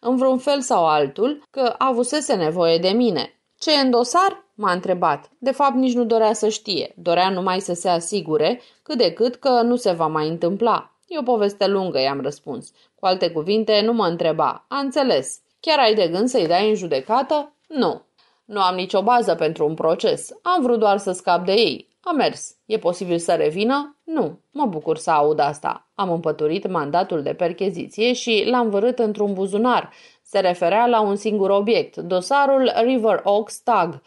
Speaker 1: în vreun fel sau altul, că avusese nevoie de mine. Ce în dosar? m-a întrebat. De fapt, nici nu dorea să știe, dorea numai să se asigure, cât de cât că nu se va mai întâmpla. E o poveste lungă, i-am răspuns. Cu alte cuvinte, nu mă întreba. A înțeles. Chiar ai de gând să-i dai în judecată? Nu. Nu am nicio bază pentru un proces. Am vrut doar să scap de ei. A mers. E posibil să revină? Nu. Mă bucur să aud asta. Am împăturit mandatul de percheziție și l-am vărât într-un buzunar. Se referea la un singur obiect, dosarul River Oaks Tag,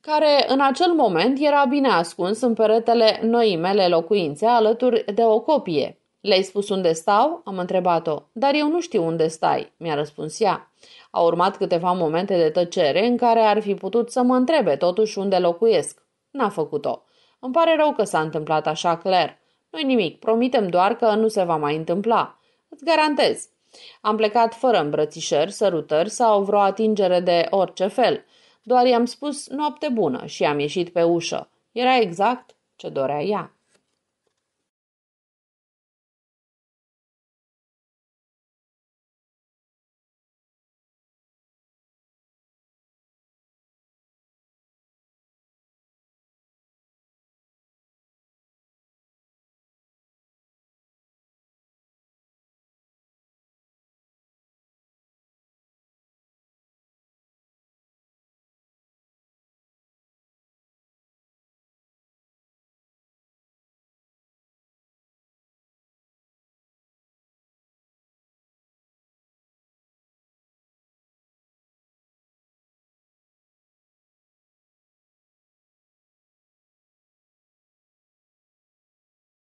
Speaker 1: care în acel moment era bine ascuns în peretele noii mele locuințe alături de o copie. Le-ai spus unde stau?" am întrebat-o. Dar eu nu știu unde stai," mi-a răspuns ea. Au urmat câteva momente de tăcere în care ar fi putut să mă întrebe totuși unde locuiesc. N-a făcut-o. Îmi pare rău că s-a întâmplat așa, Claire. Nu-i nimic, promitem doar că nu se va mai întâmpla. Îți garantez. Am plecat fără îmbrățișări, sărutări sau vreo atingere de orice fel. Doar i-am spus noapte bună și am ieșit pe ușă. Era exact ce dorea ea.